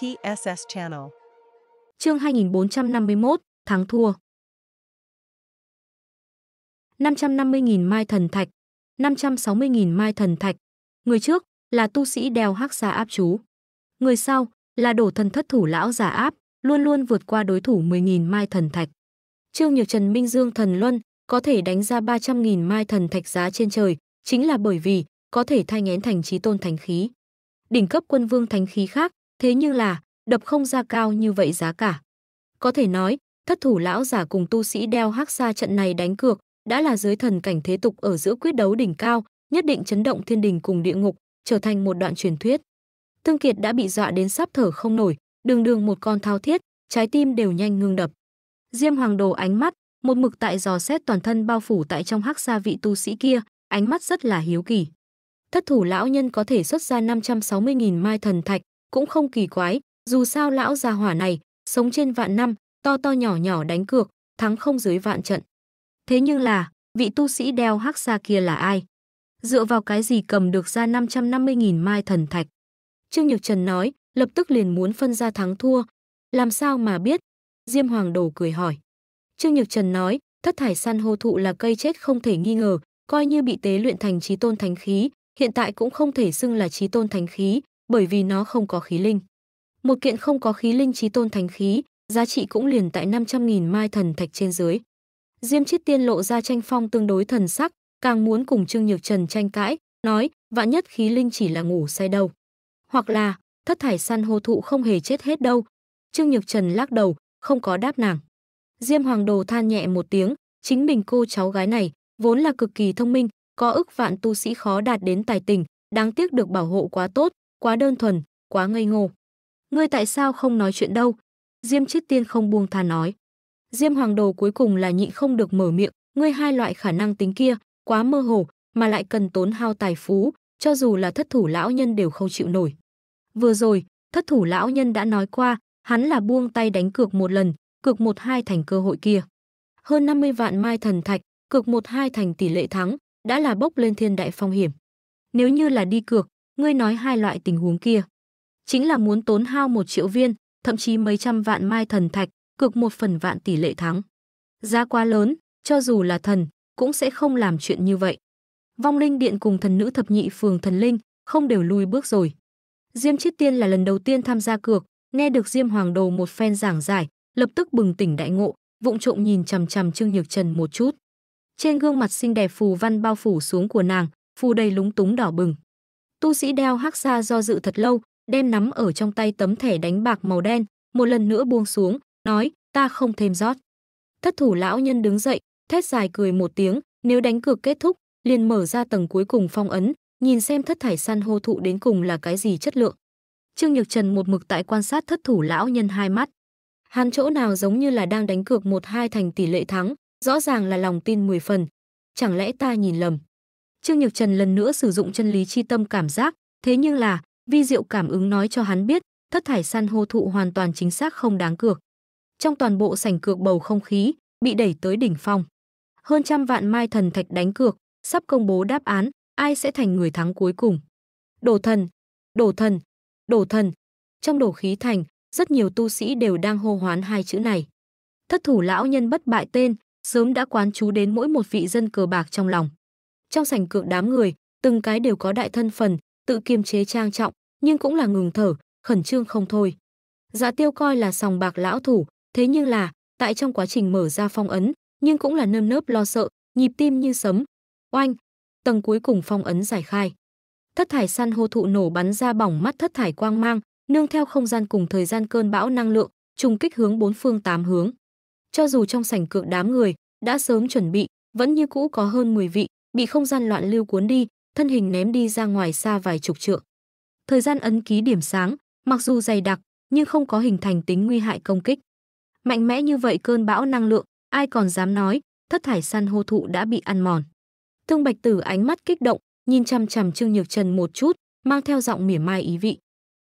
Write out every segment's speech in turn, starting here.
TSS Channel. Chương 2451, tháng thua. 550.000 mai thần thạch, 560.000 mai thần thạch. Người trước là tu sĩ đeo hắc xà áp chú. Người sau là đổ thần thất thủ lão giả áp, luôn luôn vượt qua đối thủ 10.000 mai thần thạch. Trương Nhược Trần Minh Dương Thần Luân có thể đánh ra 300.000 mai thần thạch giá trên trời, chính là bởi vì có thể thay ngén thành trí tôn thánh khí. Đỉnh cấp quân vương thánh khí khác Thế nhưng là, đập không ra cao như vậy giá cả. Có thể nói, thất thủ lão giả cùng tu sĩ đeo hắc sa trận này đánh cược, đã là giới thần cảnh thế tục ở giữa quyết đấu đỉnh cao, nhất định chấn động thiên đình cùng địa ngục, trở thành một đoạn truyền thuyết. thương Kiệt đã bị dọa đến sắp thở không nổi, đường đường một con thao thiết, trái tim đều nhanh ngưng đập. Diêm Hoàng Đồ ánh mắt, một mực tại dò xét toàn thân bao phủ tại trong hắc sa vị tu sĩ kia, ánh mắt rất là hiếu kỳ. Thất thủ lão nhân có thể xuất ra 560.000 mai thần thạch, cũng không kỳ quái, dù sao lão già hỏa này, sống trên vạn năm, to to nhỏ nhỏ đánh cược, thắng không dưới vạn trận. Thế nhưng là, vị tu sĩ đeo hắc xa kia là ai? Dựa vào cái gì cầm được ra 550.000 mai thần thạch? Trương Nhược Trần nói, lập tức liền muốn phân ra thắng thua. Làm sao mà biết? Diêm Hoàng Đồ cười hỏi. Trương Nhược Trần nói, thất thải săn hô thụ là cây chết không thể nghi ngờ, coi như bị tế luyện thành trí tôn thánh khí, hiện tại cũng không thể xưng là trí tôn thánh khí, bởi vì nó không có khí linh. Một kiện không có khí linh chí tôn thánh khí, giá trị cũng liền tại 500.000 mai thần thạch trên dưới. Diêm Chiết Tiên lộ ra tranh phong tương đối thần sắc, càng muốn cùng Trương Nhược Trần tranh cãi, nói, vạn nhất khí linh chỉ là ngủ say đâu. Hoặc là, thất thải săn hô thụ không hề chết hết đâu. Trương Nhược Trần lắc đầu, không có đáp nàng. Diêm Hoàng Đồ than nhẹ một tiếng, chính mình cô cháu gái này, vốn là cực kỳ thông minh, có ức vạn tu sĩ khó đạt đến tài tình, đáng tiếc được bảo hộ quá tốt, quá đơn thuần, quá ngây ngô. Ngươi tại sao không nói chuyện đâu? Diêm Chiết Tiên không buông tha nói. Diêm Hoàng Đồ cuối cùng là nhịn không được mở miệng, ngươi hai loại khả năng tính kia, quá mơ hồ, mà lại cần tốn hao tài phú, cho dù là thất thủ lão nhân đều không chịu nổi. Vừa rồi, thất thủ lão nhân đã nói qua, hắn là buông tay đánh cược một lần, cược một hai thành cơ hội kia. Hơn 50 vạn mai thần thạch, cược một hai thành tỷ lệ thắng, đã là bốc lên thiên đại phong hiểm. Nếu như là đi cược, ngươi nói hai loại tình huống kia. Chính là muốn tốn hao một triệu viên, thậm chí mấy trăm vạn mai thần thạch, cược một phần vạn tỷ lệ thắng. Giá quá lớn, cho dù là thần, cũng sẽ không làm chuyện như vậy. Vong linh điện cùng thần nữ thập nhị phường thần linh, không đều lui bước rồi. Diêm Chiết Tiên là lần đầu tiên tham gia cược, nghe được Diêm Hoàng Đồ một phen giảng giải, lập tức bừng tỉnh đại ngộ, vụng trộm nhìn chằm chằm Trương Nhược Trần một chút. Trên gương mặt xinh đẹp phù văn bao phủ xuống của nàng, phù đầy lúng túng đỏ bừng. Tu sĩ đeo hắc xa do dự thật lâu, đem nắm ở trong tay tấm thẻ đánh bạc màu đen, một lần nữa buông xuống, nói, ta không thêm rót. Thất thủ lão nhân đứng dậy, thét dài cười một tiếng, nếu đánh cược kết thúc, liền mở ra tầng cuối cùng phong ấn, nhìn xem thất thải săn hô thụ đến cùng là cái gì chất lượng. Trương Nhược Trần một mực tại quan sát thất thủ lão nhân hai mắt. Hắn chỗ nào giống như là đang đánh cược một hai thành tỷ lệ thắng, rõ ràng là lòng tin 10 phần. Chẳng lẽ ta nhìn lầm? Trương Nhược Trần lần nữa sử dụng chân lý chi tâm cảm giác, thế nhưng là, vi diệu cảm ứng nói cho hắn biết, thất thải San hô thụ hoàn toàn chính xác không đáng cược. Trong toàn bộ sảnh cược bầu không khí, bị đẩy tới đỉnh phong. Hơn trăm vạn mai thần thạch đánh cược, sắp công bố đáp án, ai sẽ thành người thắng cuối cùng. Đổ thần, đổ thần, đổ thần. Trong đổ khí thành, rất nhiều tu sĩ đều đang hô hoán hai chữ này. Thất thủ lão nhân bất bại tên, sớm đã quán chú đến mỗi một vị dân cờ bạc trong lòng trong sảnh cược đám người từng cái đều có đại thân phần tự kiềm chế trang trọng nhưng cũng là ngừng thở khẩn trương không thôi dạ tiêu coi là sòng bạc lão thủ thế nhưng là tại trong quá trình mở ra phong ấn nhưng cũng là nơm nớp lo sợ nhịp tim như sấm oanh tầng cuối cùng phong ấn giải khai thất thải săn hô thụ nổ bắn ra bỏng mắt thất thải quang mang nương theo không gian cùng thời gian cơn bão năng lượng trùng kích hướng bốn phương tám hướng cho dù trong sảnh cược đám người đã sớm chuẩn bị vẫn như cũ có hơn 10 vị bị không gian loạn lưu cuốn đi, thân hình ném đi ra ngoài xa vài chục trượng. Thời gian ấn ký điểm sáng, mặc dù dày đặc, nhưng không có hình thành tính nguy hại công kích. Mạnh mẽ như vậy cơn bão năng lượng, ai còn dám nói, thất thải săn hô thụ đã bị ăn mòn. Thương Bạch Tử ánh mắt kích động, nhìn chằm chằm Trương Nhược Trần một chút, mang theo giọng mỉa mai ý vị.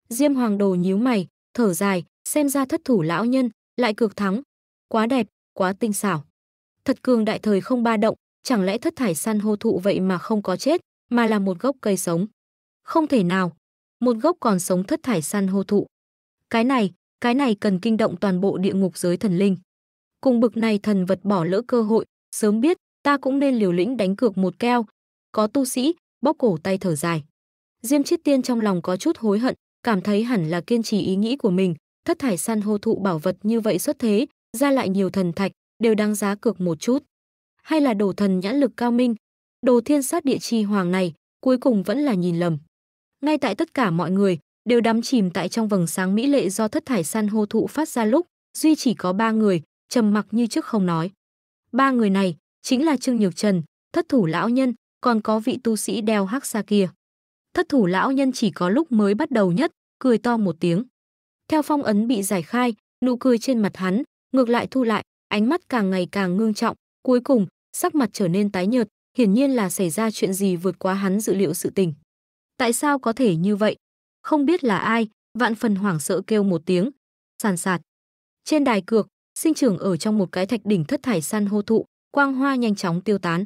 Diêm Hoàng Đồ nhíu mày, thở dài, xem ra thất thủ lão nhân lại cực thắng, quá đẹp, quá tinh xảo. Thật cường đại thời không ba động, chẳng lẽ thất thải san hô thụ vậy mà không có chết, mà là một gốc cây sống. Không thể nào, một gốc còn sống thất thải san hô thụ. Cái này, cái này cần kinh động toàn bộ địa ngục giới thần linh. Cùng bực này thần vật bỏ lỡ cơ hội, sớm biết, ta cũng nên liều lĩnh đánh cược một keo. Có tu sĩ, bóp cổ tay thở dài. Diêm chiết tiên trong lòng có chút hối hận, cảm thấy hẳn là kiên trì ý nghĩ của mình, thất thải san hô thụ bảo vật như vậy xuất thế, ra lại nhiều thần thạch, đều đáng giá cược một chút hay là đồ thần nhãn lực cao minh, đồ thiên sát địa chi hoàng này, cuối cùng vẫn là nhìn lầm. Ngay tại tất cả mọi người đều đắm chìm tại trong vầng sáng mỹ lệ do thất thải san hô thụ phát ra lúc, duy chỉ có ba người, trầm mặc như trước không nói. Ba người này chính là Trương Nhược Trần, thất thủ lão nhân, còn có vị tu sĩ đeo hắc xa kia. Thất thủ lão nhân chỉ có lúc mới bắt đầu nhất, cười to một tiếng. Theo phong ấn bị giải khai, nụ cười trên mặt hắn, ngược lại thu lại, ánh mắt càng ngày càng ngương trọng, Cuối cùng, sắc mặt trở nên tái nhợt, hiển nhiên là xảy ra chuyện gì vượt quá hắn dự liệu sự tình. Tại sao có thể như vậy? Không biết là ai, vạn phần hoảng sợ kêu một tiếng, sàn sạt. Trên đài cược, sinh trưởng ở trong một cái thạch đỉnh thất thải san hô thụ, quang hoa nhanh chóng tiêu tán.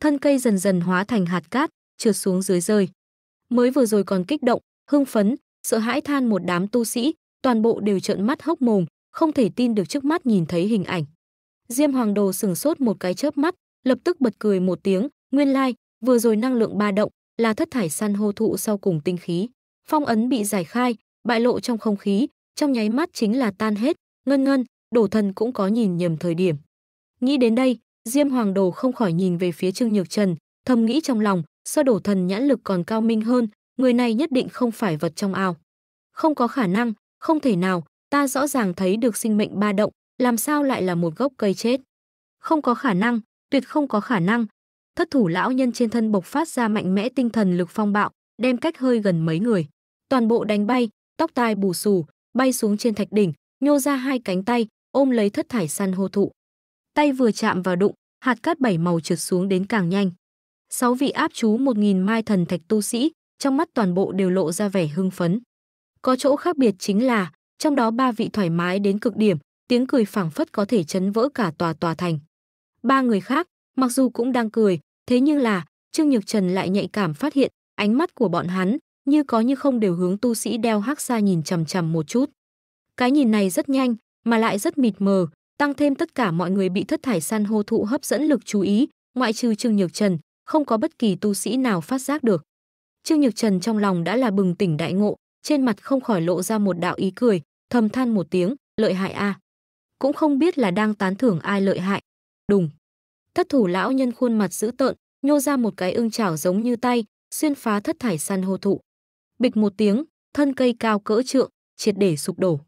Thân cây dần dần hóa thành hạt cát, trượt xuống dưới rơi. Mới vừa rồi còn kích động, hưng phấn, sợ hãi than một đám tu sĩ, toàn bộ đều trợn mắt hốc mồm, không thể tin được trước mắt nhìn thấy hình ảnh. Diêm Hoàng Đồ sửng sốt một cái chớp mắt, lập tức bật cười một tiếng, nguyên lai, like, vừa rồi năng lượng ba động là thất thải săn hô thụ sau cùng tinh khí. Phong ấn bị giải khai, bại lộ trong không khí, trong nháy mắt chính là tan hết, ngân ngân, đổ thần cũng có nhìn nhầm thời điểm. Nghĩ đến đây, Diêm Hoàng Đồ không khỏi nhìn về phía Trương Nhược Trần, thầm nghĩ trong lòng, sơ đổ thần nhãn lực còn cao minh hơn, người này nhất định không phải vật trong ao. Không có khả năng, không thể nào, ta rõ ràng thấy được sinh mệnh ba động, làm sao lại là một gốc cây chết? Không có khả năng, tuyệt không có khả năng. Thất thủ lão nhân trên thân bộc phát ra mạnh mẽ tinh thần lực phong bạo, đem cách hơi gần mấy người. Toàn bộ đánh bay, tóc tai bù xù, bay xuống trên thạch đỉnh, nhô ra hai cánh tay, ôm lấy thất thải săn hô thụ. Tay vừa chạm vào đụng, hạt cát bảy màu trượt xuống đến càng nhanh. Sáu vị áp chú một nghìn mai thần thạch tu sĩ, trong mắt toàn bộ đều lộ ra vẻ hưng phấn. Có chỗ khác biệt chính là, trong đó ba vị thoải mái đến cực điểm, tiếng cười phảng phất có thể chấn vỡ cả tòa tòa thành. Ba người khác, mặc dù cũng đang cười, thế nhưng là Trương Nhược Trần lại nhạy cảm phát hiện ánh mắt của bọn hắn như có như không đều hướng tu sĩ đeo hắc xa nhìn chằm chằm một chút. Cái nhìn này rất nhanh, mà lại rất mịt mờ, tăng thêm tất cả mọi người bị thất thải san hô thụ hấp dẫn lực chú ý, ngoại trừ Trương Nhược Trần, không có bất kỳ tu sĩ nào phát giác được. Trương Nhược Trần trong lòng đã là bừng tỉnh đại ngộ, trên mặt không khỏi lộ ra một đạo ý cười, thầm than một tiếng, lợi hại a. À cũng không biết là đang tán thưởng ai lợi hại. Đùng. Thất thủ lão nhân khuôn mặt dữ tợn, nhô ra một cái ưng chảo giống như tay, xuyên phá thất thải san hô thụ. Bịch một tiếng, thân cây cao cỡ trượng, triệt để sụp đổ.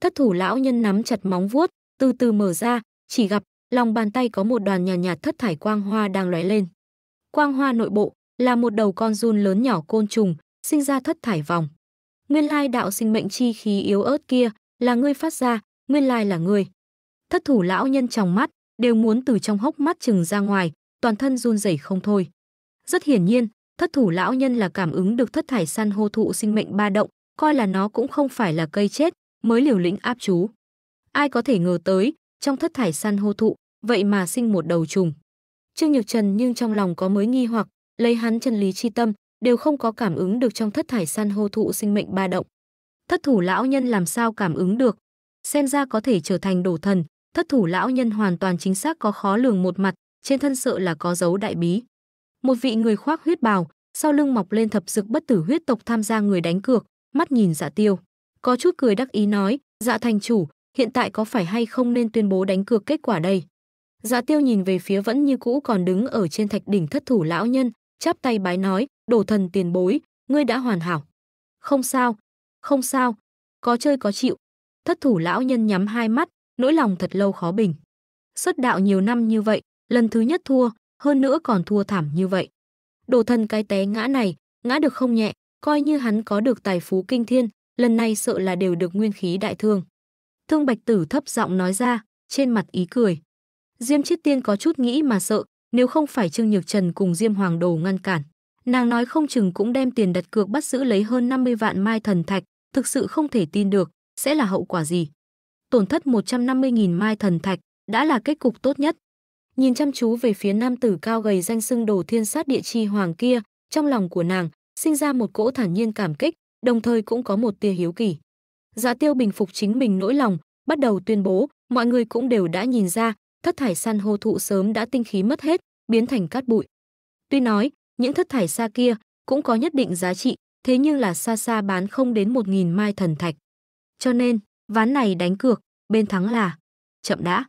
Thất thủ lão nhân nắm chặt móng vuốt, từ từ mở ra, chỉ gặp lòng bàn tay có một đoàn nhàn nhạt, nhạt thất thải quang hoa đang lóe lên. Quang hoa nội bộ là một đầu con run lớn nhỏ côn trùng, sinh ra thất thải vòng. Nguyên lai đạo sinh mệnh chi khí yếu ớt kia là ngươi phát ra, nguyên lai là ngươi. Thất thủ lão nhân trong mắt, đều muốn từ trong hốc mắt trừng ra ngoài, toàn thân run rẩy không thôi. Rất hiển nhiên, thất thủ lão nhân là cảm ứng được thất thải san hô thụ sinh mệnh ba động, coi là nó cũng không phải là cây chết, mới liều lĩnh áp chú. Ai có thể ngờ tới, trong thất thải san hô thụ, vậy mà sinh một đầu trùng. Trương Nhược Trần nhưng trong lòng có mới nghi hoặc, lấy hắn chân lý chi tâm, đều không có cảm ứng được trong thất thải san hô thụ sinh mệnh ba động. Thất thủ lão nhân làm sao cảm ứng được, xem ra có thể trở thành đổ thần, thất thủ lão nhân hoàn toàn chính xác có khó lường một mặt, trên thân sợ là có dấu đại bí. Một vị người khoác huyết bào, sau lưng mọc lên thập dực bất tử huyết tộc tham gia người đánh cược, mắt nhìn Dạ Tiêu, có chút cười đắc ý nói, "Dạ thành chủ, hiện tại có phải hay không nên tuyên bố đánh cược kết quả đây?" Dạ Tiêu nhìn về phía vẫn như cũ còn đứng ở trên thạch đỉnh thất thủ lão nhân, chắp tay bái nói, đổ thần tiền bối, ngươi đã hoàn hảo." "Không sao, không sao, có chơi có chịu, thất thủ lão nhân nhắm hai mắt, nỗi lòng thật lâu khó bình. Xuất đạo nhiều năm như vậy, lần thứ nhất thua, hơn nữa còn thua thảm như vậy. Đồ thân cái té ngã này, ngã được không nhẹ, coi như hắn có được tài phú kinh thiên, lần này sợ là đều được nguyên khí đại thương. Thương Bạch Tử thấp giọng nói ra, trên mặt ý cười. Diêm Chiết Tiên có chút nghĩ mà sợ, nếu không phải Trương Nhược Trần cùng Diêm Hoàng Đồ ngăn cản, nàng nói không chừng cũng đem tiền đặt cược bắt giữ lấy hơn 50 vạn mai thần thạch, thực sự không thể tin được sẽ là hậu quả gì. Tổn thất 150.000 mai thần thạch đã là kết cục tốt nhất. Nhìn chăm chú về phía nam tử cao gầy danh xưng đồ thiên sát địa chi hoàng kia, trong lòng của nàng sinh ra một cỗ thản nhiên cảm kích, đồng thời cũng có một tia hiếu kỳ. Dạ Tiêu bình phục chính mình nỗi lòng, bắt đầu tuyên bố, mọi người cũng đều đã nhìn ra, thất thải san hô thụ sớm đã tinh khí mất hết, biến thành cát bụi. Tuy nói, những thất thải xa kia cũng có nhất định giá trị, thế nhưng là xa xa bán không đến 1.000 mai thần thạch. Cho nên, ván này đánh cược, bên thắng là chậm đã.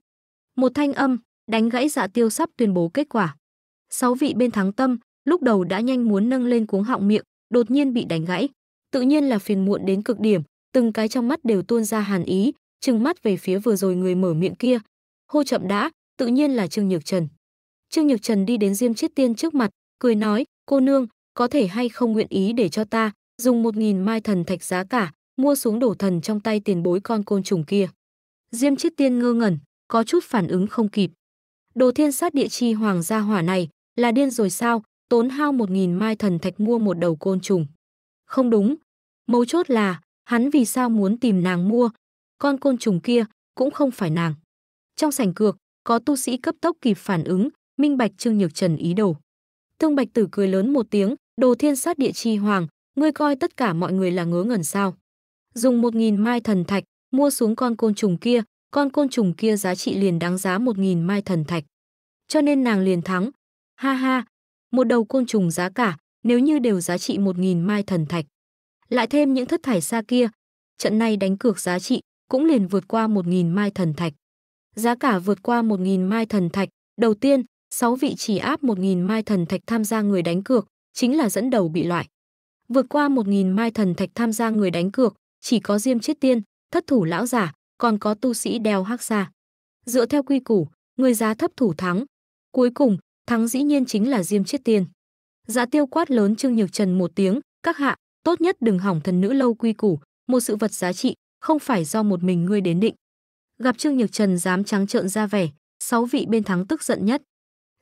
Một thanh âm đánh gãy Dạ Tiêu sắp tuyên bố kết quả. Sáu vị bên thắng tâm, lúc đầu đã nhanh muốn nâng lên cuống họng miệng, đột nhiên bị đánh gãy. Tự nhiên là phiền muộn đến cực điểm, từng cái trong mắt đều tuôn ra hàn ý, trừng mắt về phía vừa rồi người mở miệng kia. Hô chậm đã, tự nhiên là Trương Nhược Trần. Trương Nhược Trần đi đến Diêm Chiết Tiên trước mặt, cười nói, cô nương, có thể hay không nguyện ý để cho ta, dùng một nghìn mai thần thạch giá cả, mua xuống đổ thần trong tay tiền bối con côn trùng kia. Diêm chiết tiên ngơ ngẩn, có chút phản ứng không kịp. Đồ thiên sát địa chi hoàng gia hỏa này là điên rồi sao, tốn hao một nghìn mai thần thạch mua một đầu côn trùng. Không đúng, mấu chốt là hắn vì sao muốn tìm nàng mua, con côn trùng kia cũng không phải nàng. Trong sảnh cược, có tu sĩ cấp tốc kịp phản ứng, minh bạch Trương Nhược Trần ý đồ. Thương Bạch Tử cười lớn một tiếng, "Đồ Thiên Sát Địa Chi Hoàng, ngươi coi tất cả mọi người là ngớ ngẩn sao? dùng 1.000 mai thần thạch, mua xuống con côn trùng kia, con côn trùng kia giá trị liền đáng giá 1.000 mai thần thạch. Cho nên nàng liền thắng. Ha ha, một đầu côn trùng giá cả, nếu như đều giá trị 1.000 mai thần thạch. Lại thêm những thất thải xa kia, trận này đánh cược giá trị cũng liền vượt qua 1.000 mai thần thạch. Giá cả vượt qua 1.000 mai thần thạch, đầu tiên, 6 vị chỉ áp 1.000 mai thần thạch tham gia người đánh cược, chính là dẫn đầu bị loại. Vượt qua 1.000 mai thần thạch tham gia người đánh cược, chỉ có diêm chiết tiên, thất thủ lão giả, còn có tu sĩ đeo hắc xa. Dựa theo quy củ, người giá thấp thủ thắng. Cuối cùng, thắng dĩ nhiên chính là diêm chiết tiên. giá dạ tiêu quát lớn Trương Nhược Trần một tiếng, các hạ, tốt nhất đừng hỏng thần nữ lâu quy củ, một sự vật giá trị, không phải do một mình ngươi đến định. Gặp Trương Nhược Trần dám trắng trợn ra vẻ, sáu vị bên thắng tức giận nhất.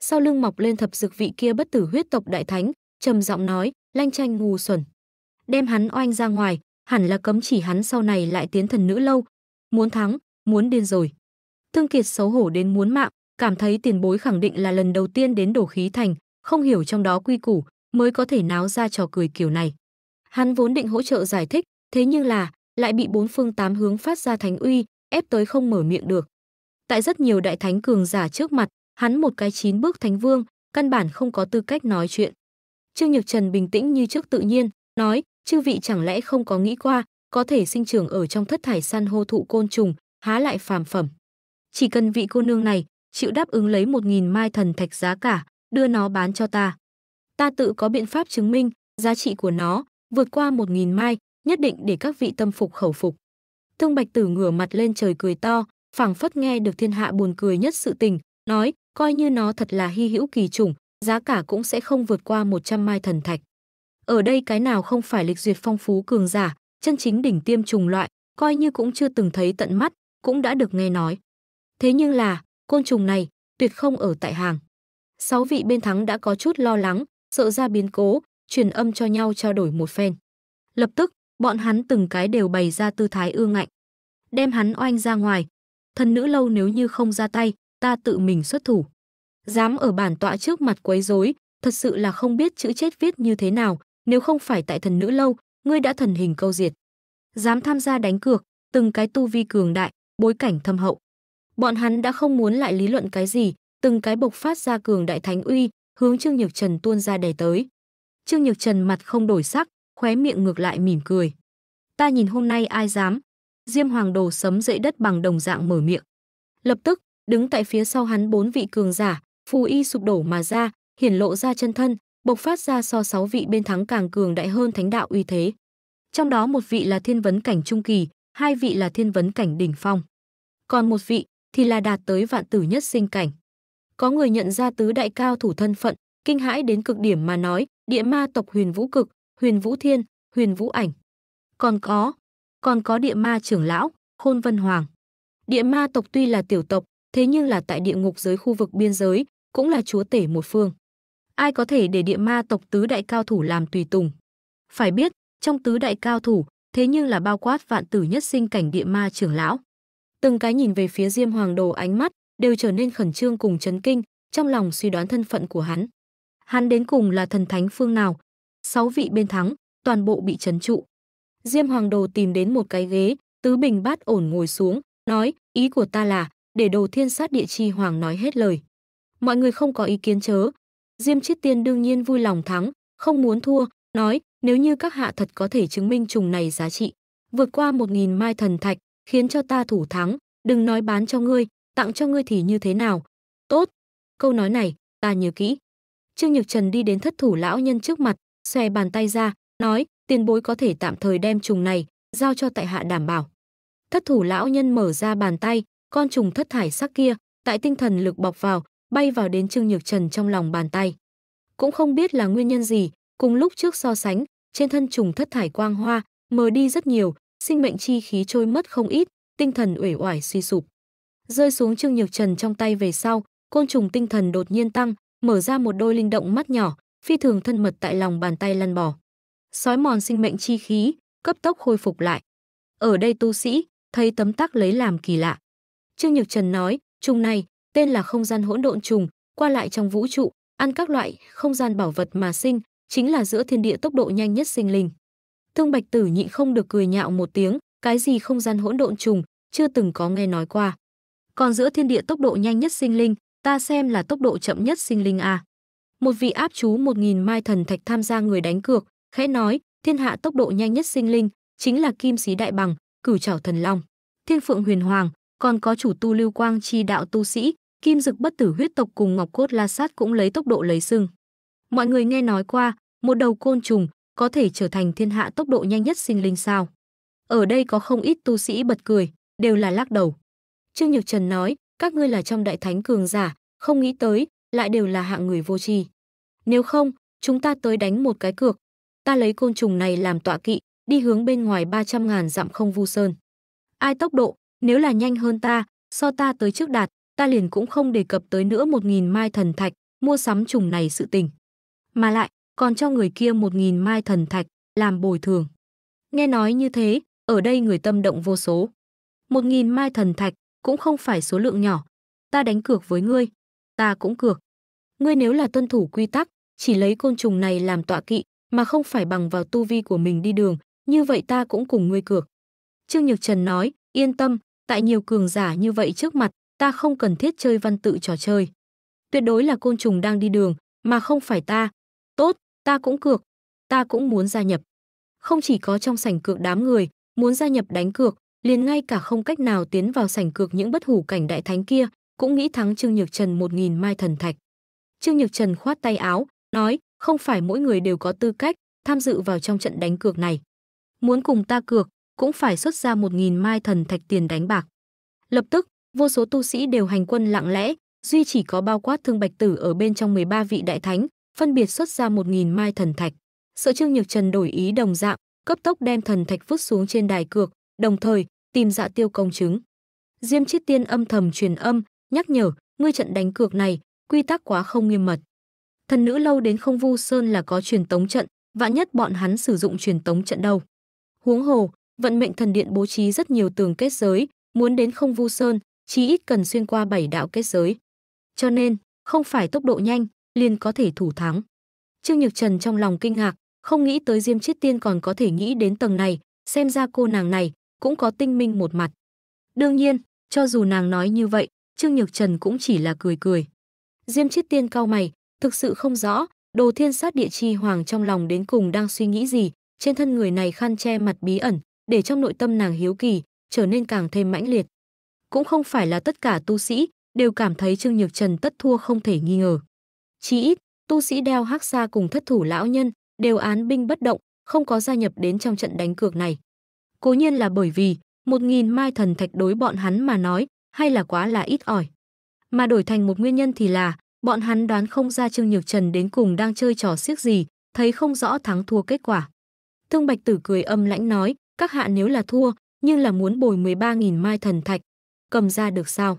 Sau lưng mọc lên thập dực vị kia bất tử huyết tộc đại thánh, trầm giọng nói, lanh tranh ngu xuẩn. Đem hắn oanh ra ngoài, hẳn là cấm chỉ hắn sau này lại tiến thần nữ lâu. Muốn thắng, muốn điên rồi. Thương Kiệt xấu hổ đến muốn mạng, cảm thấy tiền bối khẳng định là lần đầu tiên đến đổ khí thành, không hiểu trong đó quy củ, mới có thể náo ra trò cười kiểu này. Hắn vốn định hỗ trợ giải thích, thế nhưng là lại bị bốn phương tám hướng phát ra thánh uy, ép tới không mở miệng được. Tại rất nhiều đại thánh cường giả trước mặt, hắn một cái chín bước thánh vương, căn bản không có tư cách nói chuyện. Trương Nhược Trần bình tĩnh như trước tự nhiên, nói, chư vị chẳng lẽ không có nghĩ qua, có thể sinh trưởng ở trong thất thải săn hô thụ côn trùng, há lại phàm phẩm. Chỉ cần vị cô nương này chịu đáp ứng lấy một nghìn mai thần thạch giá cả, đưa nó bán cho ta. Ta tự có biện pháp chứng minh giá trị của nó vượt qua một nghìn mai, nhất định để các vị tâm phục khẩu phục. Thương Bạch Tử ngửa mặt lên trời cười to, phảng phất nghe được thiên hạ buồn cười nhất sự tình, nói, coi như nó thật là hy hữu kỳ chủng, giá cả cũng sẽ không vượt qua một trăm mai thần thạch ở đây cái nào không phải lịch duyệt phong phú cường giả, chân chính đỉnh tiêm trùng loại, coi như cũng chưa từng thấy tận mắt, cũng đã được nghe nói. Thế nhưng là, côn trùng này tuyệt không ở tại hàng. Sáu vị bên thắng đã có chút lo lắng, sợ ra biến cố, truyền âm cho nhau trao đổi một phen. Lập tức, bọn hắn từng cái đều bày ra tư thái ương ngạnh. Đem hắn oanh ra ngoài. Thần nữ lâu nếu như không ra tay, ta tự mình xuất thủ. Dám ở bản tọa trước mặt quấy rối, thật sự là không biết chữ chết viết như thế nào, nếu không phải tại thần nữ lâu, ngươi đã thần hình câu diệt. Dám tham gia đánh cược, từng cái tu vi cường đại, bối cảnh thâm hậu. Bọn hắn đã không muốn lại lý luận cái gì, từng cái bộc phát ra cường đại thánh uy, hướng Trương Nhược Trần tuôn ra đè tới. Trương Nhược Trần mặt không đổi sắc, khóe miệng ngược lại mỉm cười. Ta nhìn hôm nay ai dám? Diêm Hoàng Đồ sấm dậy đất bằng đồng dạng mở miệng. Lập tức, đứng tại phía sau hắn bốn vị cường giả, phù y sụp đổ mà ra, hiển lộ ra chân thân, bộc phát ra so sáu vị bên thắng càng cường đại hơn thánh đạo uy thế. Trong đó một vị là thiên vấn cảnh trung kỳ, hai vị là thiên vấn cảnh đỉnh phong. Còn một vị thì là đạt tới vạn tử nhất sinh cảnh. Có người nhận ra tứ đại cao thủ thân phận, kinh hãi đến cực điểm mà nói, địa ma tộc huyền vũ cực, huyền vũ thiên, huyền vũ ảnh. Còn có, còn có địa ma trưởng lão, khôn vân hoàng. Địa ma tộc tuy là tiểu tộc, thế nhưng là tại địa ngục giới khu vực biên giới, cũng là chúa tể một phương ai có thể để địa ma tộc tứ đại cao thủ làm tùy tùng. Phải biết, trong tứ đại cao thủ, thế nhưng là bao quát vạn tử nhất sinh cảnh địa ma trưởng lão. Từng cái nhìn về phía Diêm Hoàng Đồ ánh mắt đều trở nên khẩn trương cùng chấn kinh, trong lòng suy đoán thân phận của hắn. Hắn đến cùng là thần thánh phương nào? Sáu vị bên thắng, toàn bộ bị trấn trụ. Diêm Hoàng Đồ tìm đến một cái ghế, tứ bình bát ổn ngồi xuống, nói, ý của ta là, để đồ thiên sát địa chi hoàng nói hết lời. Mọi người không có ý kiến chớ, Diêm Chiết Tiên đương nhiên vui lòng thắng, không muốn thua, nói, nếu như các hạ thật có thể chứng minh trùng này giá trị, vượt qua một nghìn mai thần thạch, khiến cho ta thủ thắng, đừng nói bán cho ngươi, tặng cho ngươi thì như thế nào? Tốt. Câu nói này, ta nhớ kỹ. Trương Nhược Trần đi đến thất thủ lão nhân trước mặt, xòe bàn tay ra, nói, tiền bối có thể tạm thời đem trùng này, giao cho tại hạ đảm bảo. Thất thủ lão nhân mở ra bàn tay, con trùng thất thải sắc kia, tại tinh thần lực bọc vào, bay vào đến Trương Nhược Trần trong lòng bàn tay. Cũng không biết là nguyên nhân gì, cùng lúc trước so sánh, trên thân trùng thất thải quang hoa, mờ đi rất nhiều, sinh mệnh chi khí trôi mất không ít, tinh thần uể oải suy sụp. Rơi xuống Trương Nhược Trần trong tay về sau, côn trùng tinh thần đột nhiên tăng, mở ra một đôi linh động mắt nhỏ, phi thường thân mật tại lòng bàn tay lăn bò. Sói mòn sinh mệnh chi khí, cấp tốc khôi phục lại. Ở đây tu sĩ, thấy tấm tắc lấy làm kỳ lạ. Trương Nhược Trần nói, trùng này, tên là không gian hỗn độn trùng, qua lại trong vũ trụ, ăn các loại không gian bảo vật mà sinh, chính là giữa thiên địa tốc độ nhanh nhất sinh linh. Thương Bạch Tử nhịn không được cười nhạo một tiếng, cái gì không gian hỗn độn trùng, chưa từng có nghe nói qua. Còn giữa thiên địa tốc độ nhanh nhất sinh linh, ta xem là tốc độ chậm nhất sinh linh à. Một vị áp chú một nghìn mai thần thạch tham gia người đánh cược, khẽ nói, thiên hạ tốc độ nhanh nhất sinh linh, chính là kim sĩ đại bằng, cửu trảo thần long, thiên phượng huyền hoàng, còn có chủ tu lưu quang chi đạo tu sĩ, kim dực bất tử huyết tộc cùng ngọc cốt la sát cũng lấy tốc độ lấy sưng. Mọi người nghe nói qua, một đầu côn trùng có thể trở thành thiên hạ tốc độ nhanh nhất sinh linh sao. Ở đây có không ít tu sĩ bật cười, đều là lắc đầu. Trương Nhược Trần nói, các ngươi là trong đại thánh cường giả, không nghĩ tới, lại đều là hạng người vô tri. Nếu không, chúng ta tới đánh một cái cược. Ta lấy côn trùng này làm tọa kỵ, đi hướng bên ngoài 300 ngàn dặm không vu sơn. Ai tốc độ, nếu là nhanh hơn ta, so ta tới trước đạt, ta liền cũng không đề cập tới nữa một nghìn mai thần thạch, mua sắm trùng này sự tình. Mà lại, còn cho người kia một nghìn mai thần thạch, làm bồi thường. Nghe nói như thế, ở đây người tâm động vô số. Một nghìn mai thần thạch, cũng không phải số lượng nhỏ. Ta đánh cược với ngươi, ta cũng cược. Ngươi nếu là tuân thủ quy tắc, chỉ lấy côn trùng này làm tọa kỵ, mà không phải bằng vào tu vi của mình đi đường, như vậy ta cũng cùng ngươi cược. Trương Nhược Trần nói, yên tâm, tại nhiều cường giả như vậy trước mặt, ta không cần thiết chơi văn tự trò chơi. Tuyệt đối là côn trùng đang đi đường, mà không phải ta. Tốt, ta cũng cược, ta cũng muốn gia nhập. Không chỉ có trong sảnh cược đám người, muốn gia nhập đánh cược, liền ngay cả không cách nào tiến vào sảnh cược những bất hủ cảnh đại thánh kia, cũng nghĩ thắng Trương Nhược Trần một nghìn mai thần thạch. Trương Nhược Trần khoát tay áo, nói, không phải mỗi người đều có tư cách tham dự vào trong trận đánh cược này. Muốn cùng ta cược, cũng phải xuất ra một nghìn mai thần thạch tiền đánh bạc. Lập tức, vô số tu sĩ đều hành quân lặng lẽ, duy chỉ có bao quát thương bạch tử ở bên trong 13 vị đại thánh, phân biệt xuất ra một nghìn mai thần thạch. Sợ Trương Nhược Trần đổi ý đồng dạng, cấp tốc đem thần thạch vứt xuống trên đài cược, đồng thời tìm Dạ Tiêu công chứng. Diêm Chiết Tiên âm thầm truyền âm, nhắc nhở, ngươi trận đánh cược này, quy tắc quá không nghiêm mật. Thần nữ lâu đến Không Vu Sơn là có truyền tống trận, vạn nhất bọn hắn sử dụng truyền tống trận đâu. Huống hồ, vận mệnh thần điện bố trí rất nhiều tường kết giới, muốn đến không vu sơn, chí ít cần xuyên qua bảy đạo kết giới. Cho nên, không phải tốc độ nhanh, liền có thể thủ thắng. Trương Nhược Trần trong lòng kinh ngạc, không nghĩ tới Diêm Chiết Tiên còn có thể nghĩ đến tầng này, xem ra cô nàng này cũng có tinh minh một mặt. Đương nhiên, cho dù nàng nói như vậy, Trương Nhược Trần cũng chỉ là cười cười. Diêm Chiết Tiên cao mày, thực sự không rõ, Đồ Thiên Sát Địa Chi Hoàng trong lòng đến cùng đang suy nghĩ gì, trên thân người này khăn che mặt bí ẩn, để trong nội tâm nàng hiếu kỳ trở nên càng thêm mãnh liệt. Cũng không phải là tất cả tu sĩ đều cảm thấy Trương Nhược Trần tất thua không thể nghi ngờ. Chỉ ít, tu sĩ đeo hắc xa cùng thất thủ lão nhân đều án binh bất động, không có gia nhập đến trong trận đánh cược này. Cố nhiên là bởi vì, một nghìn mai thần thạch đối bọn hắn mà nói, hay là quá là ít ỏi. Mà đổi thành một nguyên nhân thì là, bọn hắn đoán không ra Trương Nhược Trần đến cùng đang chơi trò siếc gì, thấy không rõ thắng thua kết quả. Thương Bạch Tử cười âm lãnh nói, các hạ nếu là thua, nhưng là muốn bồi 13.000 mai thần thạch, cầm ra được sao?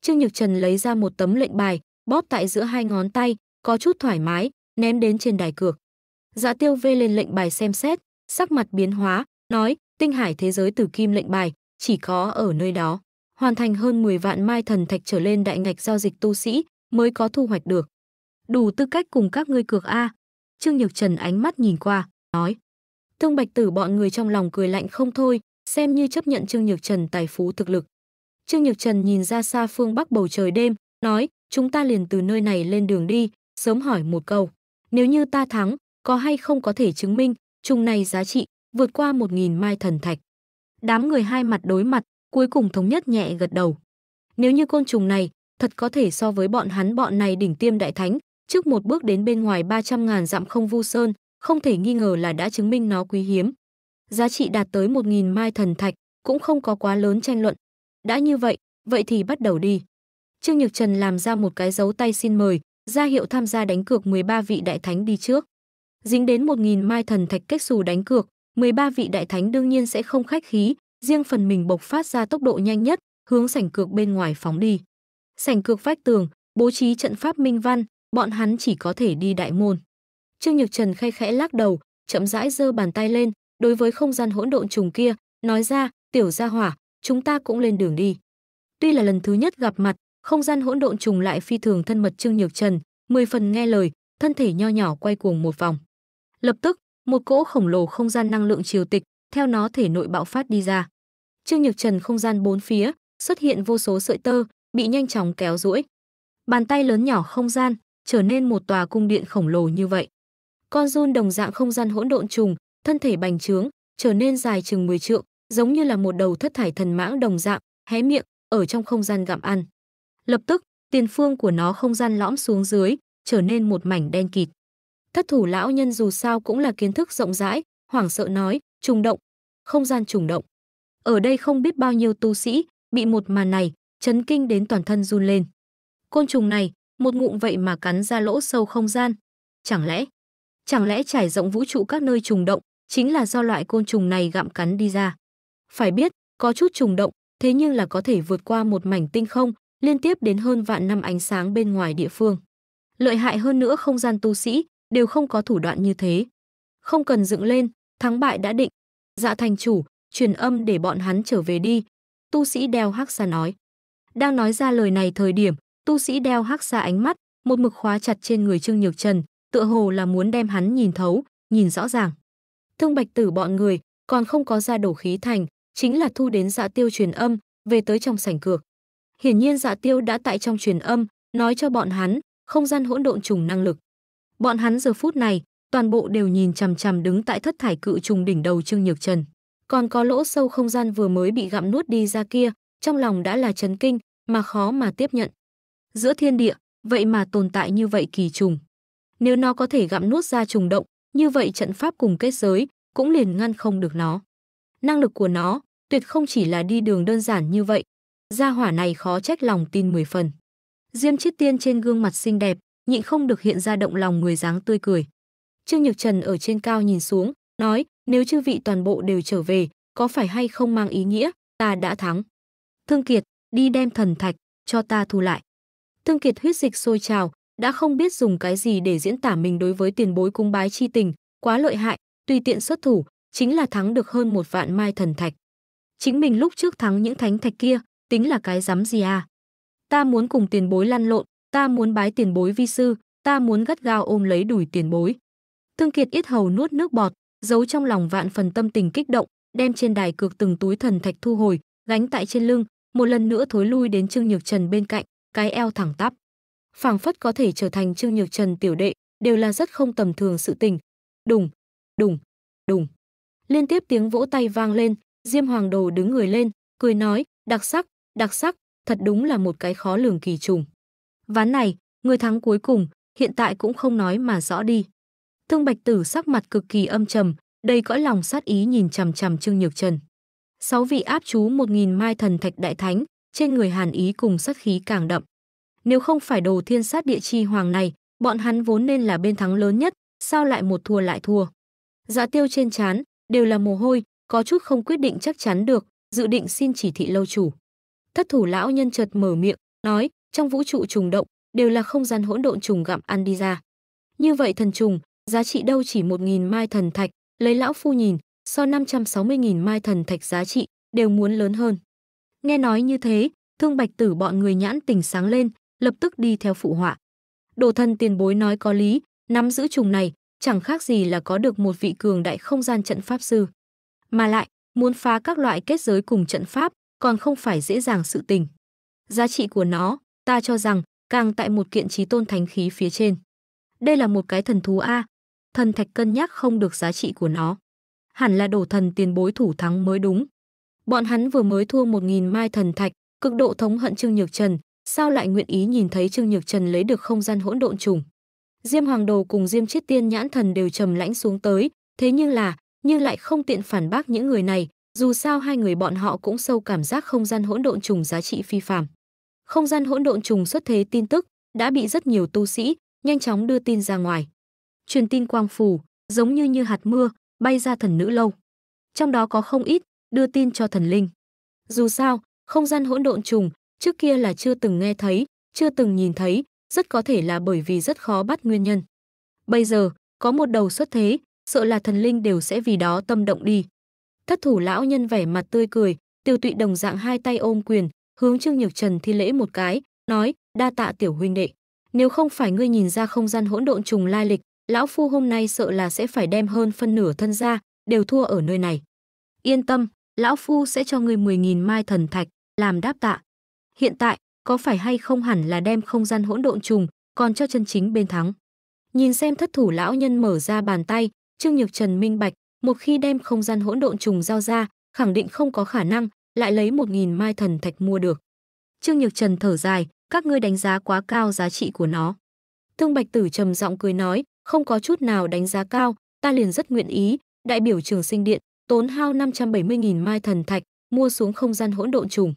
Trương Nhược Trần lấy ra một tấm lệnh bài, bóp tại giữa hai ngón tay, có chút thoải mái, ném đến trên đài cược. Dạ tiêu vê lên lệnh bài xem xét, sắc mặt biến hóa, nói, tinh hải thế giới tử kim lệnh bài, chỉ có ở nơi đó. Hoàn thành hơn 10 vạn mai thần thạch trở lên đại ngạch giao dịch tu sĩ mới có thu hoạch được. Đủ tư cách cùng các ngươi cược A. Trương Nhược Trần ánh mắt nhìn qua, nói, Thương Bạch Tử bọn người trong lòng cười lạnh không thôi, xem như chấp nhận Trương Nhược Trần tài phú thực lực. Trương Nhược Trần nhìn ra xa phương bắc bầu trời đêm, nói, chúng ta liền từ nơi này lên đường đi, sớm hỏi một câu. Nếu như ta thắng, có hay không có thể chứng minh, trùng này giá trị, vượt qua một nghìn mai thần thạch. Đám người hai mặt đối mặt, cuối cùng thống nhất nhẹ gật đầu. Nếu như côn trùng này, thật có thể so với bọn hắn bọn này đỉnh tiêm đại thánh, trước một bước đến bên ngoài 300 ngàn dặm không vu sơn, không thể nghi ngờ là đã chứng minh nó quý hiếm. Giá trị đạt tới 1.000 mai thần thạch, cũng không có quá lớn tranh luận. Đã như vậy, vậy thì bắt đầu đi. Trương Nhược Trần làm ra một cái dấu tay xin mời, ra hiệu tham gia đánh cược 13 vị đại thánh đi trước. Dính đến 1.000 mai thần thạch kết xù đánh cược, 13 vị đại thánh đương nhiên sẽ không khách khí, riêng phần mình bộc phát ra tốc độ nhanh nhất, hướng sảnh cược bên ngoài phóng đi. Sảnh cược vách tường, bố trí trận pháp minh văn, bọn hắn chỉ có thể đi đại môn. Trương Nhược Trần khay khẽ lắc đầu, chậm rãi giơ bàn tay lên, đối với không gian hỗn độn trùng kia, nói ra, "Tiểu gia hỏa, chúng ta cũng lên đường đi." Tuy là lần thứ nhất gặp mặt, không gian hỗn độn trùng lại phi thường thân mật Trương Nhược Trần, mười phần nghe lời, thân thể nho nhỏ quay cuồng một vòng. Lập tức, một cỗ khổng lồ không gian năng lượng triều tịch, theo nó thể nội bạo phát đi ra. Trương Nhược Trần không gian bốn phía, xuất hiện vô số sợi tơ, bị nhanh chóng kéo duỗi. Bàn tay lớn nhỏ không gian trở nên một tòa cung điện khổng lồ như vậy. Con run đồng dạng không gian hỗn độn trùng, thân thể bành trướng, trở nên dài chừng 10 trượng, giống như là một đầu thất thải thần mãng đồng dạng, hé miệng, ở trong không gian gặm ăn. Lập tức, tiền phương của nó không gian lõm xuống dưới, trở nên một mảnh đen kịt. Thất thủ lão nhân dù sao cũng là kiến thức rộng rãi, hoảng sợ nói, trùng động, không gian trùng động. Ở đây không biết bao nhiêu tu sĩ, bị một màn này, chấn kinh đến toàn thân run lên. Côn trùng này, một ngụm vậy mà cắn ra lỗ sâu không gian. Chẳng lẽ, chẳng lẽ trải rộng vũ trụ các nơi trùng động chính là do loại côn trùng này gặm cắn đi ra. Phải biết, có chút trùng động, thế nhưng là có thể vượt qua một mảnh tinh không, liên tiếp đến hơn vạn năm ánh sáng bên ngoài địa phương. Lợi hại hơn nữa không gian tu sĩ, đều không có thủ đoạn như thế. Không cần dựng lên, thắng bại đã định. Dạ thành chủ, truyền âm để bọn hắn trở về đi. Tu sĩ đeo hắc xa nói. Đang nói ra lời này thời điểm, tu sĩ đeo hắc xa ánh mắt, một mực khóa chặt trên người Trương Nhược Trần, tựa hồ là muốn đem hắn nhìn thấu, nhìn rõ ràng. Thương Bạch Tử bọn người còn không có ra đổ khí thành, chính là thu đến dạ tiêu truyền âm, về tới trong sảnh cược. Hiển nhiên dạ tiêu đã tại trong truyền âm, nói cho bọn hắn, không gian hỗn độn trùng năng lực. Bọn hắn giờ phút này, toàn bộ đều nhìn chằm chằm đứng tại thất thải cự trùng đỉnh đầu Trương Nhược Trần. Còn có lỗ sâu không gian vừa mới bị gặm nuốt đi ra kia, trong lòng đã là chấn kinh, mà khó mà tiếp nhận. Giữa thiên địa, vậy mà tồn tại như vậy kỳ trùng. Nếu nó có thể gặm nuốt ra trùng động, như vậy trận pháp cùng kết giới cũng liền ngăn không được nó. Năng lực của nó tuyệt không chỉ là đi đường đơn giản như vậy. Gia hỏa này khó trách lòng tin mười phần. Diêm Chiết Tiên trên gương mặt xinh đẹp, nhịn không được hiện ra động lòng người dáng tươi cười. Trương Nhược Trần ở trên cao nhìn xuống, nói, nếu chư vị toàn bộ đều trở về, có phải hay không mang ý nghĩa, ta đã thắng. Thương Kiệt, đi đem thần thạch, cho ta thu lại. Thương Kiệt huyết dịch sôi trào, đã không biết dùng cái gì để diễn tả mình đối với tiền bối cung bái chi tình, quá lợi hại, tùy tiện xuất thủ, chính là thắng được hơn một vạn mai thần thạch. Chính mình lúc trước thắng những thánh thạch kia, tính là cái dám gì à? Ta muốn cùng tiền bối lăn lộn, ta muốn bái tiền bối vi sư, ta muốn gắt gao ôm lấy đùi tiền bối. Thương Kiệt ít hầu nuốt nước bọt, giấu trong lòng vạn phần tâm tình kích động, đem trên đài cược từng túi thần thạch thu hồi, gánh tại trên lưng, một lần nữa thối lui đến Trương Nhược Trần bên cạnh, cái eo thẳng tắp phảng phất có thể trở thành Trương Nhược Trần tiểu đệ, đều là rất không tầm thường sự tình. Đùng, đùng, đùng. Liên tiếp tiếng vỗ tay vang lên, Diêm Hoàng Đồ đứng người lên, cười nói, đặc sắc, đặc sắc, thật đúng là một cái khó lường kỳ trùng. Ván này, người thắng cuối cùng, hiện tại cũng không nói mà rõ đi. Thương Bạch Tử sắc mặt cực kỳ âm trầm, đầy cõi lòng sát ý nhìn chằm chằm Trương Nhược Trần. Sáu vị áp chú một nghìn mai thần thạch đại thánh, trên người hàn ý cùng sát khí càng đậm. Nếu không phải đồ thiên sát địa chi hoàng này, bọn hắn vốn nên là bên thắng lớn nhất, sao lại một thua lại thua. Dạ tiêu trên chán, đều là mồ hôi, có chút không quyết định chắc chắn được, dự định xin chỉ thị lâu chủ. Thất thủ lão nhân chợt mở miệng, nói, trong vũ trụ trùng động, đều là không gian hỗn độn trùng gặm ăn đi ra. Như vậy thần trùng, giá trị đâu chỉ 1.000 mai thần thạch, lấy lão phu nhìn, so 560.000 mai thần thạch giá trị, đều muốn lớn hơn. Nghe nói như thế, thương bạch tử bọn người nhãn tỉnh sáng lên, lập tức đi theo phụ họa. Đồ thân tiền bối nói có lý, nắm giữ trùng này, chẳng khác gì là có được một vị cường đại không gian trận pháp sư. Mà lại, muốn phá các loại kết giới cùng trận pháp, còn không phải dễ dàng sự tình. Giá trị của nó, ta cho rằng, càng tại một kiện trí tôn thánh khí phía trên. Đây là một cái thần thú A. Thần thạch cân nhắc không được giá trị của nó. Hẳn là đổ thần tiền bối thủ thắng mới đúng. Bọn hắn vừa mới thua một nghìn mai thần thạch, cực độ thống hận Trương Nhược Trần, sao lại nguyện ý nhìn thấy Trương Nhược Trần lấy được không gian hỗn độn trùng. Diêm Hoàng Đồ cùng Diêm Chiết Tiên nhãn thần đều trầm lãnh xuống tới, thế nhưng là, nhưng lại không tiện phản bác những người này, dù sao hai người bọn họ cũng sâu cảm giác không gian hỗn độn trùng giá trị phi phàm. Không gian hỗn độn trùng xuất thế tin tức đã bị rất nhiều tu sĩ nhanh chóng đưa tin ra ngoài. Truyền tin quang phủ, giống như như hạt mưa, bay ra thần nữ lâu. Trong đó có không ít đưa tin cho thần linh. Dù sao, không gian hỗn độn trùng trước kia là chưa từng nghe thấy, chưa từng nhìn thấy, rất có thể là bởi vì rất khó bắt nguyên nhân. Bây giờ, có một đầu xuất thế, sợ là thần linh đều sẽ vì đó tâm động đi. Thất thủ lão nhân vẻ mặt tươi cười, tiêu tụy đồng dạng hai tay ôm quyền, hướng Trương Nhược Trần thi lễ một cái, nói, đa tạ tiểu huynh đệ. Nếu không phải ngươi nhìn ra không gian hỗn độn trùng lai lịch, lão phu hôm nay sợ là sẽ phải đem hơn phân nửa thân ra, đều thua ở nơi này. Yên tâm, lão phu sẽ cho ngươi 10.000 mai thần thạch, làm đáp tạ. Hiện tại, có phải hay không hẳn là đem không gian hỗn độn trùng, còn cho chân chính bên thắng. Nhìn xem thất thủ lão nhân mở ra bàn tay, Trương Nhược Trần minh bạch, một khi đem không gian hỗn độn trùng giao ra, khẳng định không có khả năng lại lấy một nghìn mai thần thạch mua được. Trương Nhược Trần thở dài, các ngươi đánh giá quá cao giá trị của nó. Thương Bạch Tử trầm giọng cười nói, không có chút nào đánh giá cao, ta liền rất nguyện ý, đại biểu trường sinh điện, tốn hao 570.000 mai thần thạch, mua xuống không gian hỗn độn trùng